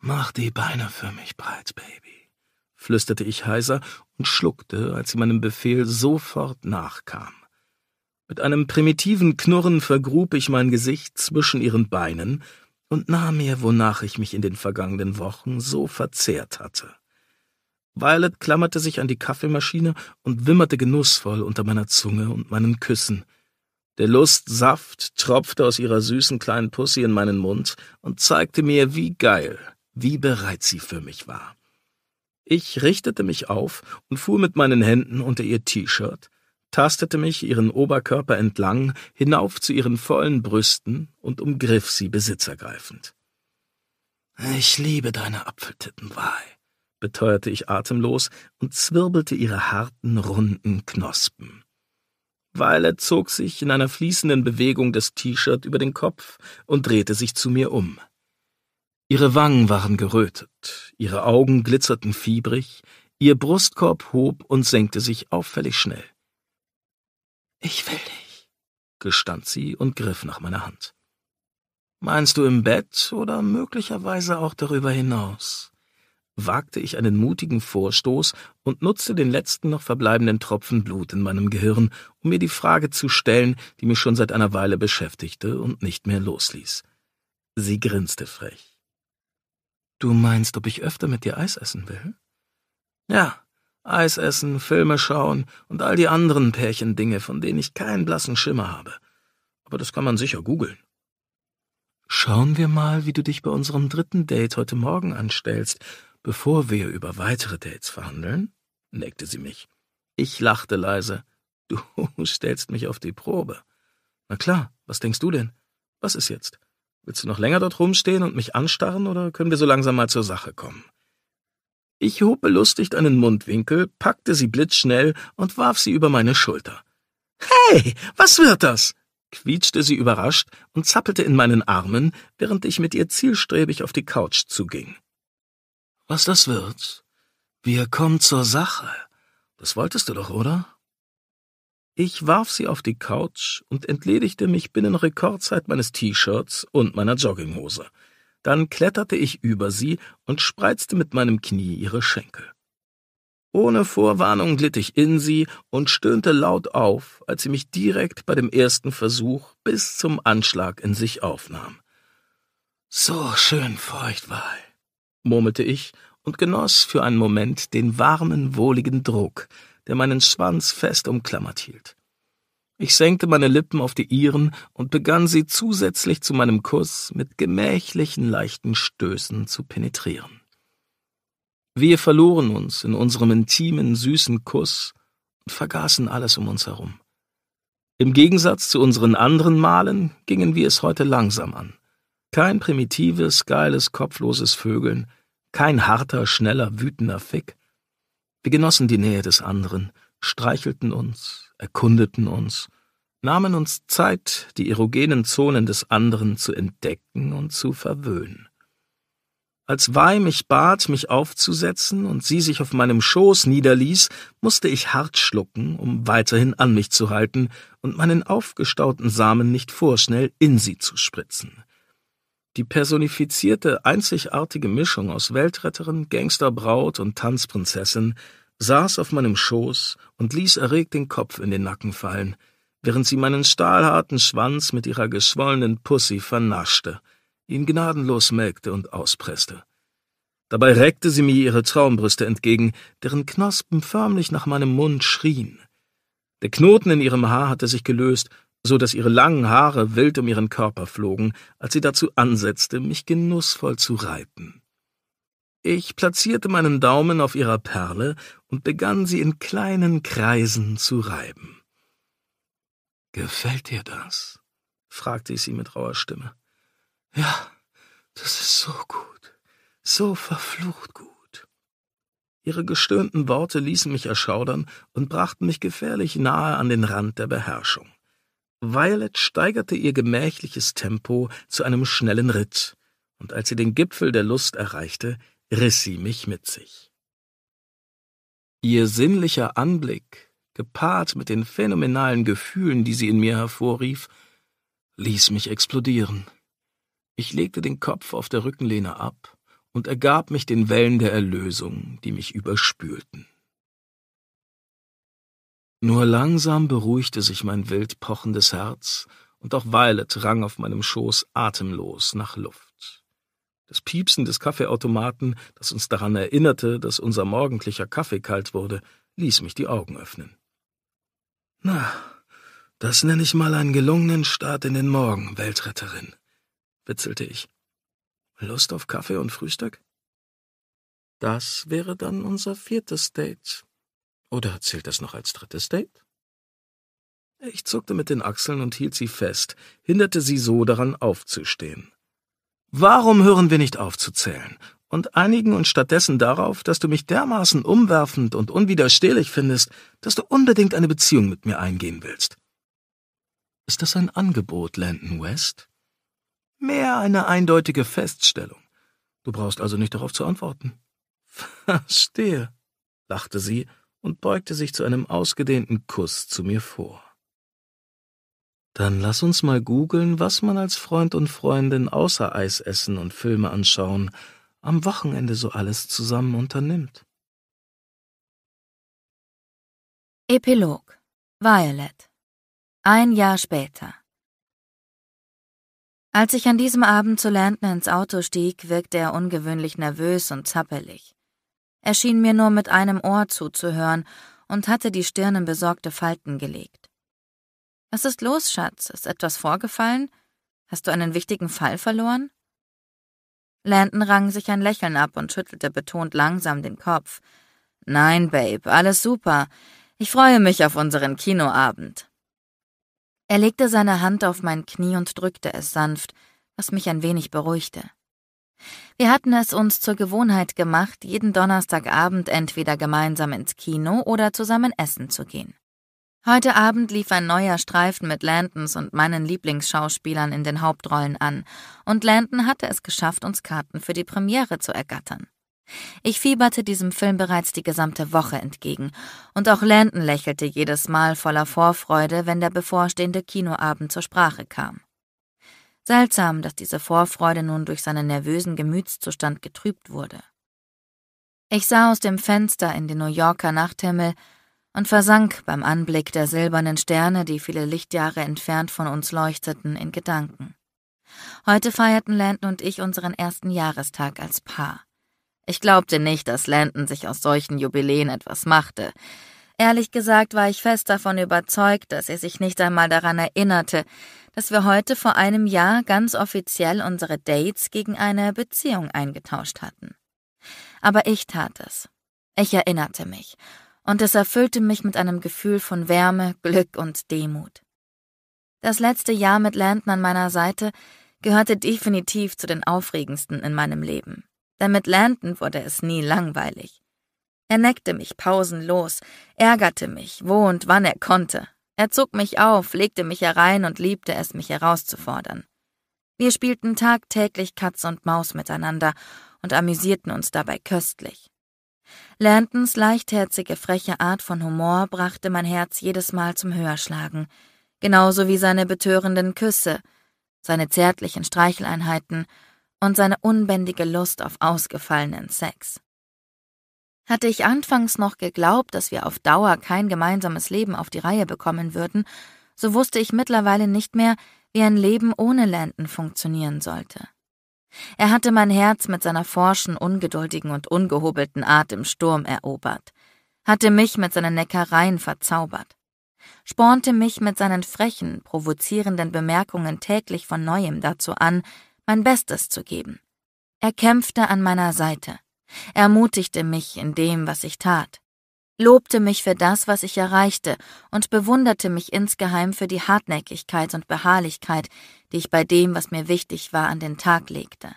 Mach die Beine für mich breit, Baby, flüsterte ich heiser und schluckte, als sie meinem Befehl sofort nachkam. Mit einem primitiven Knurren vergrub ich mein Gesicht zwischen ihren Beinen und nahm mir, wonach ich mich in den vergangenen Wochen so verzehrt hatte. Violet klammerte sich an die Kaffeemaschine und wimmerte genussvoll unter meiner Zunge und meinen Küssen. Der Lustsaft tropfte aus ihrer süßen kleinen Pussy in meinen Mund und zeigte mir, wie geil, wie bereit sie für mich war. Ich richtete mich auf und fuhr mit meinen Händen unter ihr T-Shirt, tastete mich ihren Oberkörper entlang hinauf zu ihren vollen Brüsten und umgriff sie besitzergreifend. Ich liebe deine Apfeltitten, Wahl beteuerte ich atemlos und zwirbelte ihre harten, runden Knospen. Violet zog sich in einer fließenden Bewegung das T-Shirt über den Kopf und drehte sich zu mir um. Ihre Wangen waren gerötet, ihre Augen glitzerten fiebrig, ihr Brustkorb hob und senkte sich auffällig schnell. Ich will dich, gestand sie und griff nach meiner Hand. Meinst du im Bett oder möglicherweise auch darüber hinaus? wagte ich einen mutigen Vorstoß und nutzte den letzten noch verbleibenden Tropfen Blut in meinem Gehirn, um mir die Frage zu stellen, die mich schon seit einer Weile beschäftigte und nicht mehr losließ. Sie grinste frech. Du meinst, ob ich öfter mit dir Eis essen will? Ja, Eis essen, Filme schauen und all die anderen Pärchendinge, von denen ich keinen blassen Schimmer habe. Aber das kann man sicher googeln. Schauen wir mal, wie du dich bei unserem dritten Date heute Morgen anstellst Bevor wir über weitere Dates verhandeln, neckte sie mich. Ich lachte leise. Du stellst mich auf die Probe. Na klar, was denkst du denn? Was ist jetzt? Willst du noch länger dort rumstehen und mich anstarren oder können wir so langsam mal zur Sache kommen? Ich hob belustigt einen Mundwinkel, packte sie blitzschnell und warf sie über meine Schulter. Hey, was wird das? quietschte sie überrascht und zappelte in meinen Armen, während ich mit ihr zielstrebig auf die Couch zuging. Was das wird? Wir kommen zur Sache. Das wolltest du doch, oder? Ich warf sie auf die Couch und entledigte mich binnen Rekordzeit meines T-Shirts und meiner Jogginghose. Dann kletterte ich über sie und spreizte mit meinem Knie ihre Schenkel. Ohne Vorwarnung glitt ich in sie und stöhnte laut auf, als sie mich direkt bei dem ersten Versuch bis zum Anschlag in sich aufnahm. So schön feucht war ich murmelte ich und genoss für einen Moment den warmen, wohligen Druck, der meinen Schwanz fest umklammert hielt. Ich senkte meine Lippen auf die ihren und begann sie zusätzlich zu meinem Kuss mit gemächlichen, leichten Stößen zu penetrieren. Wir verloren uns in unserem intimen, süßen Kuss und vergaßen alles um uns herum. Im Gegensatz zu unseren anderen Malen gingen wir es heute langsam an. Kein primitives, geiles, kopfloses Vögeln, kein harter, schneller, wütender Fick. Wir genossen die Nähe des anderen, streichelten uns, erkundeten uns, nahmen uns Zeit, die erogenen Zonen des anderen zu entdecken und zu verwöhnen. Als Wei mich bat, mich aufzusetzen und sie sich auf meinem Schoß niederließ, musste ich hart schlucken, um weiterhin an mich zu halten und meinen aufgestauten Samen nicht vorschnell in sie zu spritzen. Die personifizierte, einzigartige Mischung aus Weltretterin, Gangsterbraut und Tanzprinzessin saß auf meinem Schoß und ließ erregt den Kopf in den Nacken fallen, während sie meinen stahlharten Schwanz mit ihrer geschwollenen Pussy vernaschte, ihn gnadenlos melkte und auspresste. Dabei reckte sie mir ihre Traumbrüste entgegen, deren Knospen förmlich nach meinem Mund schrien. Der Knoten in ihrem Haar hatte sich gelöst so dass ihre langen Haare wild um ihren Körper flogen, als sie dazu ansetzte, mich genussvoll zu reiten. Ich platzierte meinen Daumen auf ihrer Perle und begann sie in kleinen Kreisen zu reiben. Gefällt dir das? fragte ich sie mit rauer Stimme. Ja, das ist so gut, so verflucht gut. Ihre gestöhnten Worte ließen mich erschaudern und brachten mich gefährlich nahe an den Rand der Beherrschung. Violet steigerte ihr gemächliches Tempo zu einem schnellen Ritt, und als sie den Gipfel der Lust erreichte, riss sie mich mit sich. Ihr sinnlicher Anblick, gepaart mit den phänomenalen Gefühlen, die sie in mir hervorrief, ließ mich explodieren. Ich legte den Kopf auf der Rückenlehne ab und ergab mich den Wellen der Erlösung, die mich überspülten. Nur langsam beruhigte sich mein wild pochendes Herz, und auch Violet rang auf meinem Schoß atemlos nach Luft. Das Piepsen des Kaffeeautomaten, das uns daran erinnerte, dass unser morgendlicher Kaffee kalt wurde, ließ mich die Augen öffnen. Na, das nenne ich mal einen gelungenen Start in den Morgen, Weltretterin, witzelte ich. Lust auf Kaffee und Frühstück? Das wäre dann unser viertes Date, oder zählt das noch als drittes Date? Ich zuckte mit den Achseln und hielt sie fest, hinderte sie so daran aufzustehen. Warum hören wir nicht auf zu zählen und einigen uns stattdessen darauf, dass du mich dermaßen umwerfend und unwiderstehlich findest, dass du unbedingt eine Beziehung mit mir eingehen willst? Ist das ein Angebot, Landon West? Mehr eine eindeutige Feststellung. Du brauchst also nicht darauf zu antworten. Verstehe, lachte sie und beugte sich zu einem ausgedehnten Kuss zu mir vor. Dann lass uns mal googeln, was man als Freund und Freundin außer Eis essen und Filme anschauen am Wochenende so alles zusammen unternimmt. Epilog Violet Ein Jahr später Als ich an diesem Abend zu Landner ins Auto stieg, wirkte er ungewöhnlich nervös und zappelig. Er schien mir nur mit einem Ohr zuzuhören und hatte die Stirn in besorgte Falten gelegt. Was ist los, Schatz? Ist etwas vorgefallen? Hast du einen wichtigen Fall verloren? Landon rang sich ein Lächeln ab und schüttelte betont langsam den Kopf. Nein, Babe, alles super. Ich freue mich auf unseren Kinoabend. Er legte seine Hand auf mein Knie und drückte es sanft, was mich ein wenig beruhigte. Wir hatten es uns zur Gewohnheit gemacht, jeden Donnerstagabend entweder gemeinsam ins Kino oder zusammen essen zu gehen. Heute Abend lief ein neuer Streifen mit Landons und meinen Lieblingsschauspielern in den Hauptrollen an, und Landon hatte es geschafft, uns Karten für die Premiere zu ergattern. Ich fieberte diesem Film bereits die gesamte Woche entgegen, und auch Landon lächelte jedes Mal voller Vorfreude, wenn der bevorstehende Kinoabend zur Sprache kam. Seltsam, dass diese Vorfreude nun durch seinen nervösen Gemütszustand getrübt wurde. Ich sah aus dem Fenster in den New Yorker Nachthimmel und versank beim Anblick der silbernen Sterne, die viele Lichtjahre entfernt von uns leuchteten, in Gedanken. Heute feierten Landon und ich unseren ersten Jahrestag als Paar. Ich glaubte nicht, dass Landon sich aus solchen Jubiläen etwas machte, Ehrlich gesagt war ich fest davon überzeugt, dass er sich nicht einmal daran erinnerte, dass wir heute vor einem Jahr ganz offiziell unsere Dates gegen eine Beziehung eingetauscht hatten. Aber ich tat es. Ich erinnerte mich, und es erfüllte mich mit einem Gefühl von Wärme, Glück und Demut. Das letzte Jahr mit Landon an meiner Seite gehörte definitiv zu den aufregendsten in meinem Leben. Denn mit Landon wurde es nie langweilig. Er neckte mich pausenlos, ärgerte mich, wo und wann er konnte. Er zog mich auf, legte mich herein und liebte es, mich herauszufordern. Wir spielten tagtäglich Katz und Maus miteinander und amüsierten uns dabei köstlich. Lantons leichtherzige, freche Art von Humor brachte mein Herz jedes Mal zum Höherschlagen, genauso wie seine betörenden Küsse, seine zärtlichen Streicheleinheiten und seine unbändige Lust auf ausgefallenen Sex. Hatte ich anfangs noch geglaubt, dass wir auf Dauer kein gemeinsames Leben auf die Reihe bekommen würden, so wusste ich mittlerweile nicht mehr, wie ein Leben ohne Landon funktionieren sollte. Er hatte mein Herz mit seiner forschen, ungeduldigen und ungehobelten Art im Sturm erobert, hatte mich mit seinen Neckereien verzaubert, spornte mich mit seinen frechen, provozierenden Bemerkungen täglich von neuem dazu an, mein Bestes zu geben. Er kämpfte an meiner Seite, ermutigte mich in dem, was ich tat, lobte mich für das, was ich erreichte und bewunderte mich insgeheim für die Hartnäckigkeit und Beharrlichkeit, die ich bei dem, was mir wichtig war, an den Tag legte.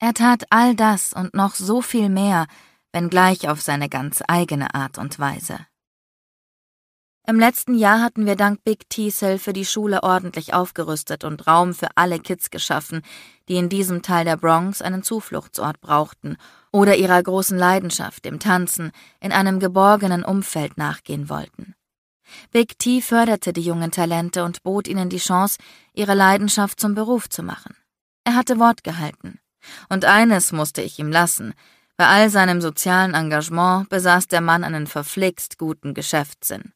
Er tat all das und noch so viel mehr, wenngleich auf seine ganz eigene Art und Weise. Im letzten Jahr hatten wir dank Big Teasel für die Schule ordentlich aufgerüstet und Raum für alle Kids geschaffen, die in diesem Teil der Bronx einen Zufluchtsort brauchten oder ihrer großen Leidenschaft, dem Tanzen, in einem geborgenen Umfeld nachgehen wollten. Big T förderte die jungen Talente und bot ihnen die Chance, ihre Leidenschaft zum Beruf zu machen. Er hatte Wort gehalten. Und eines musste ich ihm lassen. Bei all seinem sozialen Engagement besaß der Mann einen verflixt guten Geschäftssinn.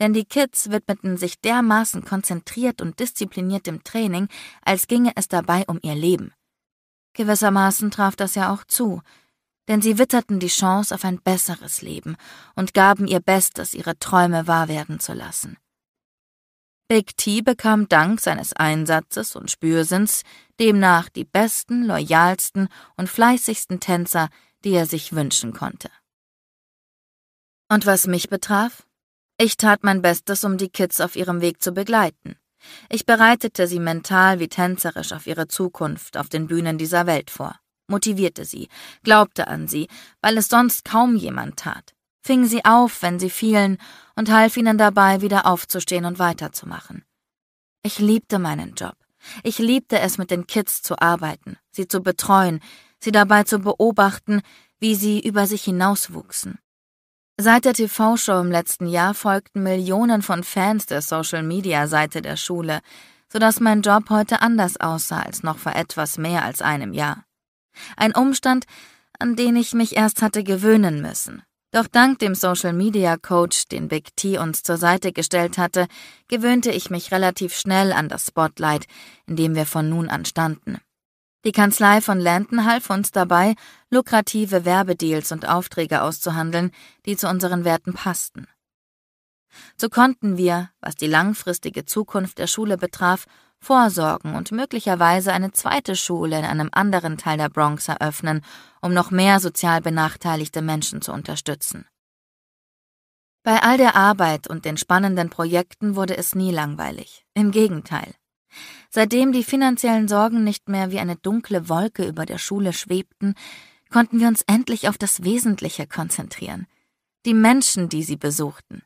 Denn die Kids widmeten sich dermaßen konzentriert und diszipliniert dem Training, als ginge es dabei um ihr Leben. Gewissermaßen traf das ja auch zu, denn sie witterten die Chance auf ein besseres Leben und gaben ihr Bestes, ihre Träume wahr werden zu lassen. Big T bekam dank seines Einsatzes und Spürsinns demnach die besten, loyalsten und fleißigsten Tänzer, die er sich wünschen konnte. Und was mich betraf, ich tat mein Bestes, um die Kids auf ihrem Weg zu begleiten. Ich bereitete sie mental wie tänzerisch auf ihre Zukunft auf den Bühnen dieser Welt vor motivierte sie, glaubte an sie, weil es sonst kaum jemand tat, fing sie auf, wenn sie fielen, und half ihnen dabei, wieder aufzustehen und weiterzumachen. Ich liebte meinen Job. Ich liebte es, mit den Kids zu arbeiten, sie zu betreuen, sie dabei zu beobachten, wie sie über sich hinauswuchsen. Seit der TV-Show im letzten Jahr folgten Millionen von Fans der Social-Media-Seite der Schule, sodass mein Job heute anders aussah als noch vor etwas mehr als einem Jahr. Ein Umstand, an den ich mich erst hatte gewöhnen müssen. Doch dank dem Social Media Coach, den Big T uns zur Seite gestellt hatte, gewöhnte ich mich relativ schnell an das Spotlight, in dem wir von nun an standen. Die Kanzlei von Landon half uns dabei, lukrative Werbedeals und Aufträge auszuhandeln, die zu unseren Werten passten. So konnten wir, was die langfristige Zukunft der Schule betraf, vorsorgen und möglicherweise eine zweite Schule in einem anderen Teil der Bronx eröffnen, um noch mehr sozial benachteiligte Menschen zu unterstützen. Bei all der Arbeit und den spannenden Projekten wurde es nie langweilig. Im Gegenteil. Seitdem die finanziellen Sorgen nicht mehr wie eine dunkle Wolke über der Schule schwebten, konnten wir uns endlich auf das Wesentliche konzentrieren. Die Menschen, die sie besuchten.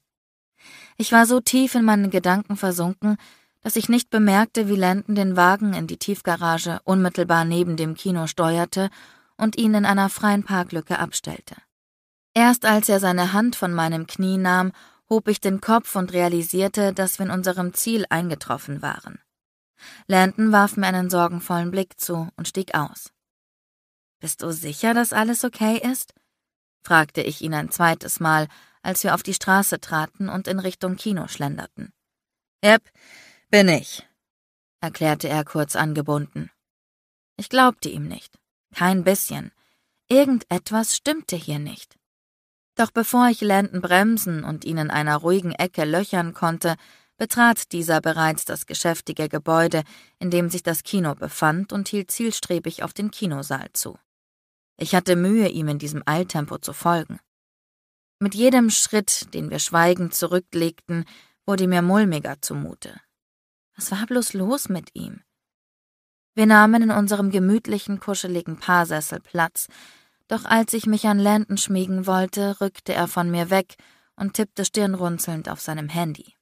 Ich war so tief in meinen Gedanken versunken, dass ich nicht bemerkte, wie Landon den Wagen in die Tiefgarage unmittelbar neben dem Kino steuerte und ihn in einer freien Parklücke abstellte. Erst als er seine Hand von meinem Knie nahm, hob ich den Kopf und realisierte, dass wir in unserem Ziel eingetroffen waren. Landon warf mir einen sorgenvollen Blick zu und stieg aus. Bist du sicher, dass alles okay ist? fragte ich ihn ein zweites Mal, als wir auf die Straße traten und in Richtung Kino schlenderten. Yep, bin ich, erklärte er kurz angebunden. Ich glaubte ihm nicht. Kein bisschen. Irgendetwas stimmte hier nicht. Doch bevor ich Landon bremsen und ihn in einer ruhigen Ecke löchern konnte, betrat dieser bereits das geschäftige Gebäude, in dem sich das Kino befand, und hielt zielstrebig auf den Kinosaal zu. Ich hatte Mühe, ihm in diesem Eiltempo zu folgen. Mit jedem Schritt, den wir schweigend zurücklegten, wurde mir mulmiger zumute. Was war bloß los mit ihm? Wir nahmen in unserem gemütlichen, kuscheligen Paarsessel Platz, doch als ich mich an Landon schmiegen wollte, rückte er von mir weg und tippte stirnrunzelnd auf seinem Handy.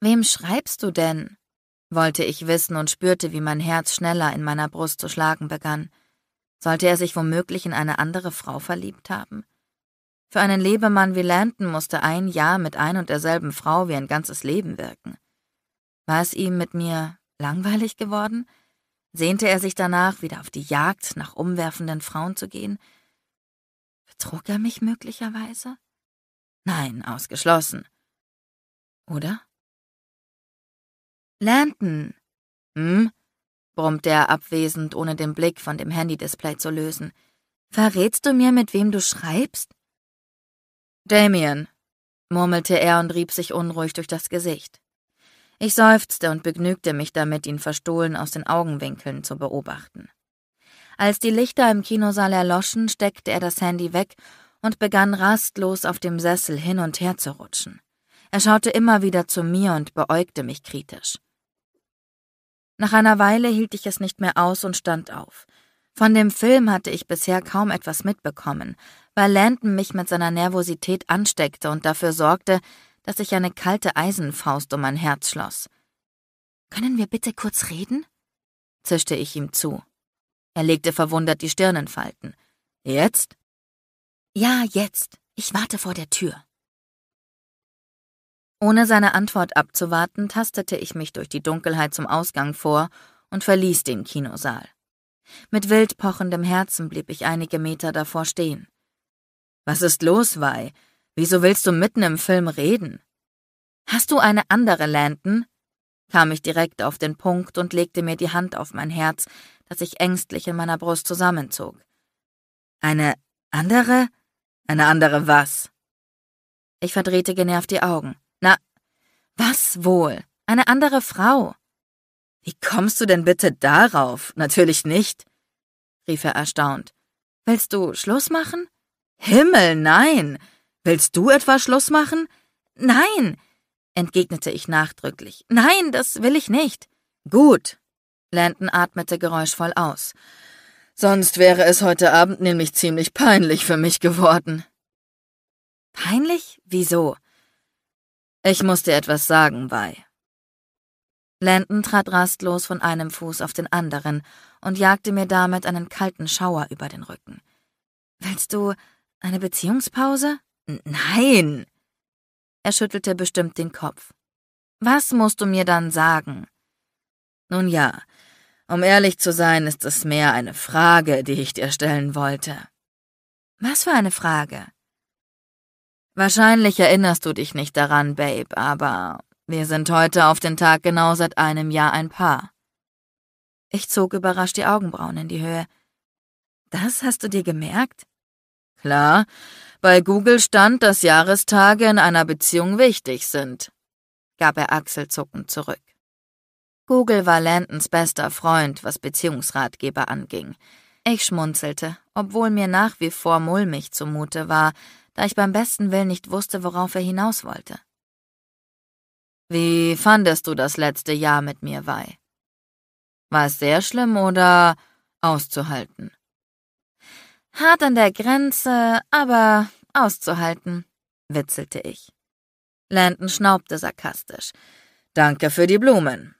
Wem schreibst du denn? wollte ich wissen und spürte, wie mein Herz schneller in meiner Brust zu schlagen begann. Sollte er sich womöglich in eine andere Frau verliebt haben? Für einen Lebemann wie Landon musste ein Jahr mit ein und derselben Frau wie ein ganzes Leben wirken. War es ihm mit mir langweilig geworden? Sehnte er sich danach, wieder auf die Jagd nach umwerfenden Frauen zu gehen? Betrug er mich möglicherweise? Nein, ausgeschlossen. Oder? Lanton. Hm? brummte er abwesend, ohne den Blick von dem Handy-Display zu lösen. Verrätst du mir, mit wem du schreibst? Damien, murmelte er und rieb sich unruhig durch das Gesicht. Ich seufzte und begnügte mich damit, ihn verstohlen aus den Augenwinkeln zu beobachten. Als die Lichter im Kinosaal erloschen, steckte er das Handy weg und begann rastlos auf dem Sessel hin und her zu rutschen. Er schaute immer wieder zu mir und beäugte mich kritisch. Nach einer Weile hielt ich es nicht mehr aus und stand auf. Von dem Film hatte ich bisher kaum etwas mitbekommen, weil Landon mich mit seiner Nervosität ansteckte und dafür sorgte, dass sich eine kalte Eisenfaust um mein Herz schloss. Können wir bitte kurz reden? zischte ich ihm zu. Er legte verwundert die Stirn in Falten. Jetzt? Ja, jetzt. Ich warte vor der Tür. Ohne seine Antwort abzuwarten, tastete ich mich durch die Dunkelheit zum Ausgang vor und verließ den Kinosaal. Mit wild pochendem Herzen blieb ich einige Meter davor stehen. Was ist los, Wei? Wieso willst du mitten im Film reden? Hast du eine andere, Landon? kam ich direkt auf den Punkt und legte mir die Hand auf mein Herz, das sich ängstlich in meiner Brust zusammenzog. Eine andere? Eine andere was? Ich verdrehte genervt die Augen. Na, was wohl? Eine andere Frau? Wie kommst du denn bitte darauf? Natürlich nicht, rief er erstaunt. Willst du Schluss machen? Himmel, nein! Willst du etwa Schluss machen? Nein, entgegnete ich nachdrücklich. Nein, das will ich nicht. Gut. Landon atmete geräuschvoll aus. Sonst wäre es heute Abend nämlich ziemlich peinlich für mich geworden. Peinlich? Wieso? Ich muss dir etwas sagen, Wei. Landon trat rastlos von einem Fuß auf den anderen und jagte mir damit einen kalten Schauer über den Rücken. Willst du eine Beziehungspause? Nein. Er schüttelte bestimmt den Kopf. Was musst du mir dann sagen? Nun ja, um ehrlich zu sein, ist es mehr eine Frage, die ich dir stellen wollte. Was für eine Frage? Wahrscheinlich erinnerst du dich nicht daran, Babe, aber wir sind heute auf den Tag genau seit einem Jahr ein Paar. Ich zog überrascht die Augenbrauen in die Höhe. Das hast du dir gemerkt? Klar, bei Google stand, dass Jahrestage in einer Beziehung wichtig sind, gab er achselzuckend zurück. Google war Landons bester Freund, was Beziehungsratgeber anging. Ich schmunzelte, obwohl mir nach wie vor mulmig zumute war, da ich beim besten Willen nicht wusste, worauf er hinaus wollte. Wie fandest du das letzte Jahr mit mir, Wei? War es sehr schlimm oder auszuhalten? Hart an der Grenze, aber auszuhalten, witzelte ich. Landon schnaubte sarkastisch. Danke für die Blumen.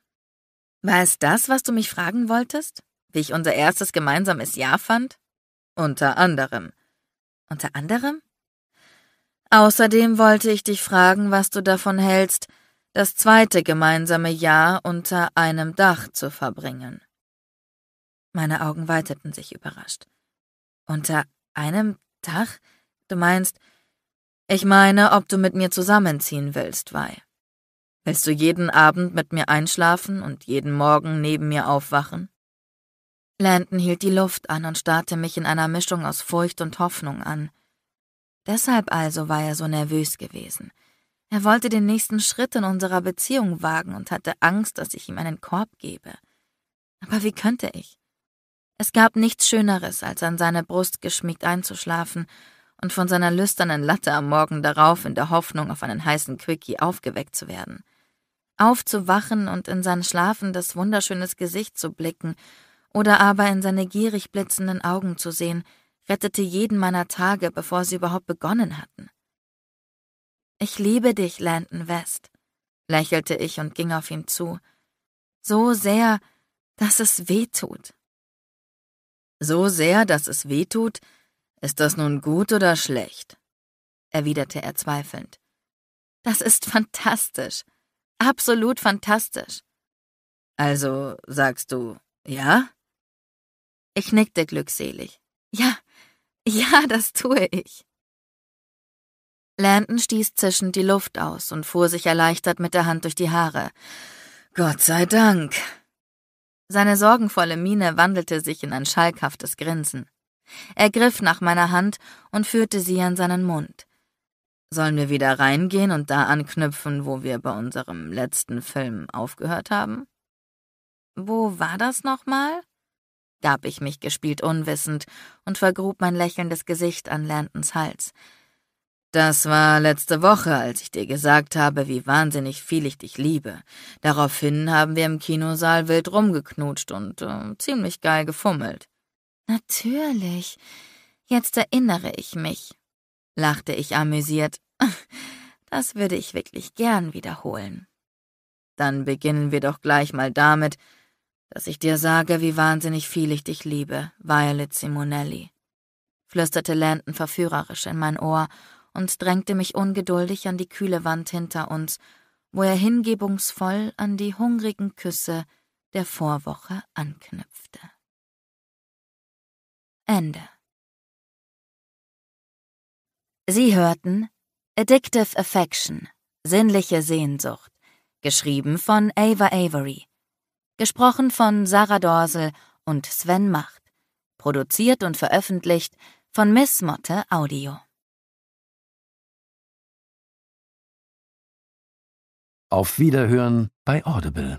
War es das, was du mich fragen wolltest? Wie ich unser erstes gemeinsames Jahr fand? Unter anderem. Unter anderem? Außerdem wollte ich dich fragen, was du davon hältst, das zweite gemeinsame Jahr unter einem Dach zu verbringen. Meine Augen weiteten sich überrascht. Unter einem Dach? Du meinst, ich meine, ob du mit mir zusammenziehen willst, Wei. Willst du jeden Abend mit mir einschlafen und jeden Morgen neben mir aufwachen? Landon hielt die Luft an und starrte mich in einer Mischung aus Furcht und Hoffnung an. Deshalb also war er so nervös gewesen. Er wollte den nächsten Schritt in unserer Beziehung wagen und hatte Angst, dass ich ihm einen Korb gebe. Aber wie könnte ich? Es gab nichts Schöneres, als an seine Brust geschmiegt einzuschlafen und von seiner lüsternen Latte am Morgen darauf in der Hoffnung auf einen heißen Quickie aufgeweckt zu werden. Aufzuwachen und in sein schlafendes, wunderschönes Gesicht zu blicken oder aber in seine gierig blitzenden Augen zu sehen, rettete jeden meiner Tage, bevor sie überhaupt begonnen hatten. Ich liebe dich, Landon West, lächelte ich und ging auf ihn zu. So sehr, dass es weh tut. So sehr, dass es weh tut, ist das nun gut oder schlecht? erwiderte er zweifelnd. Das ist fantastisch. Absolut fantastisch. Also sagst du ja? Ich nickte glückselig. Ja, ja, das tue ich. Landon stieß zischend die Luft aus und fuhr sich erleichtert mit der Hand durch die Haare. Gott sei Dank, seine sorgenvolle Miene wandelte sich in ein schalkhaftes Grinsen. Er griff nach meiner Hand und führte sie an seinen Mund. Sollen wir wieder reingehen und da anknüpfen, wo wir bei unserem letzten Film aufgehört haben? Wo war das nochmal? gab ich mich gespielt unwissend und vergrub mein lächelndes Gesicht an Lantons Hals. Das war letzte Woche, als ich dir gesagt habe, wie wahnsinnig viel ich dich liebe. Daraufhin haben wir im Kinosaal wild rumgeknutscht und äh, ziemlich geil gefummelt. Natürlich. Jetzt erinnere ich mich, lachte ich amüsiert. Das würde ich wirklich gern wiederholen. Dann beginnen wir doch gleich mal damit, dass ich dir sage, wie wahnsinnig viel ich dich liebe, Violet Simonelli, flüsterte Landon verführerisch in mein Ohr und drängte mich ungeduldig an die kühle Wand hinter uns, wo er hingebungsvoll an die hungrigen Küsse der Vorwoche anknüpfte. Ende. Sie hörten Addictive Affection, sinnliche Sehnsucht, geschrieben von Ava Avery, gesprochen von Sarah Dorsel und Sven Macht, produziert und veröffentlicht von Miss Motte Audio. Auf Wiederhören bei Audible.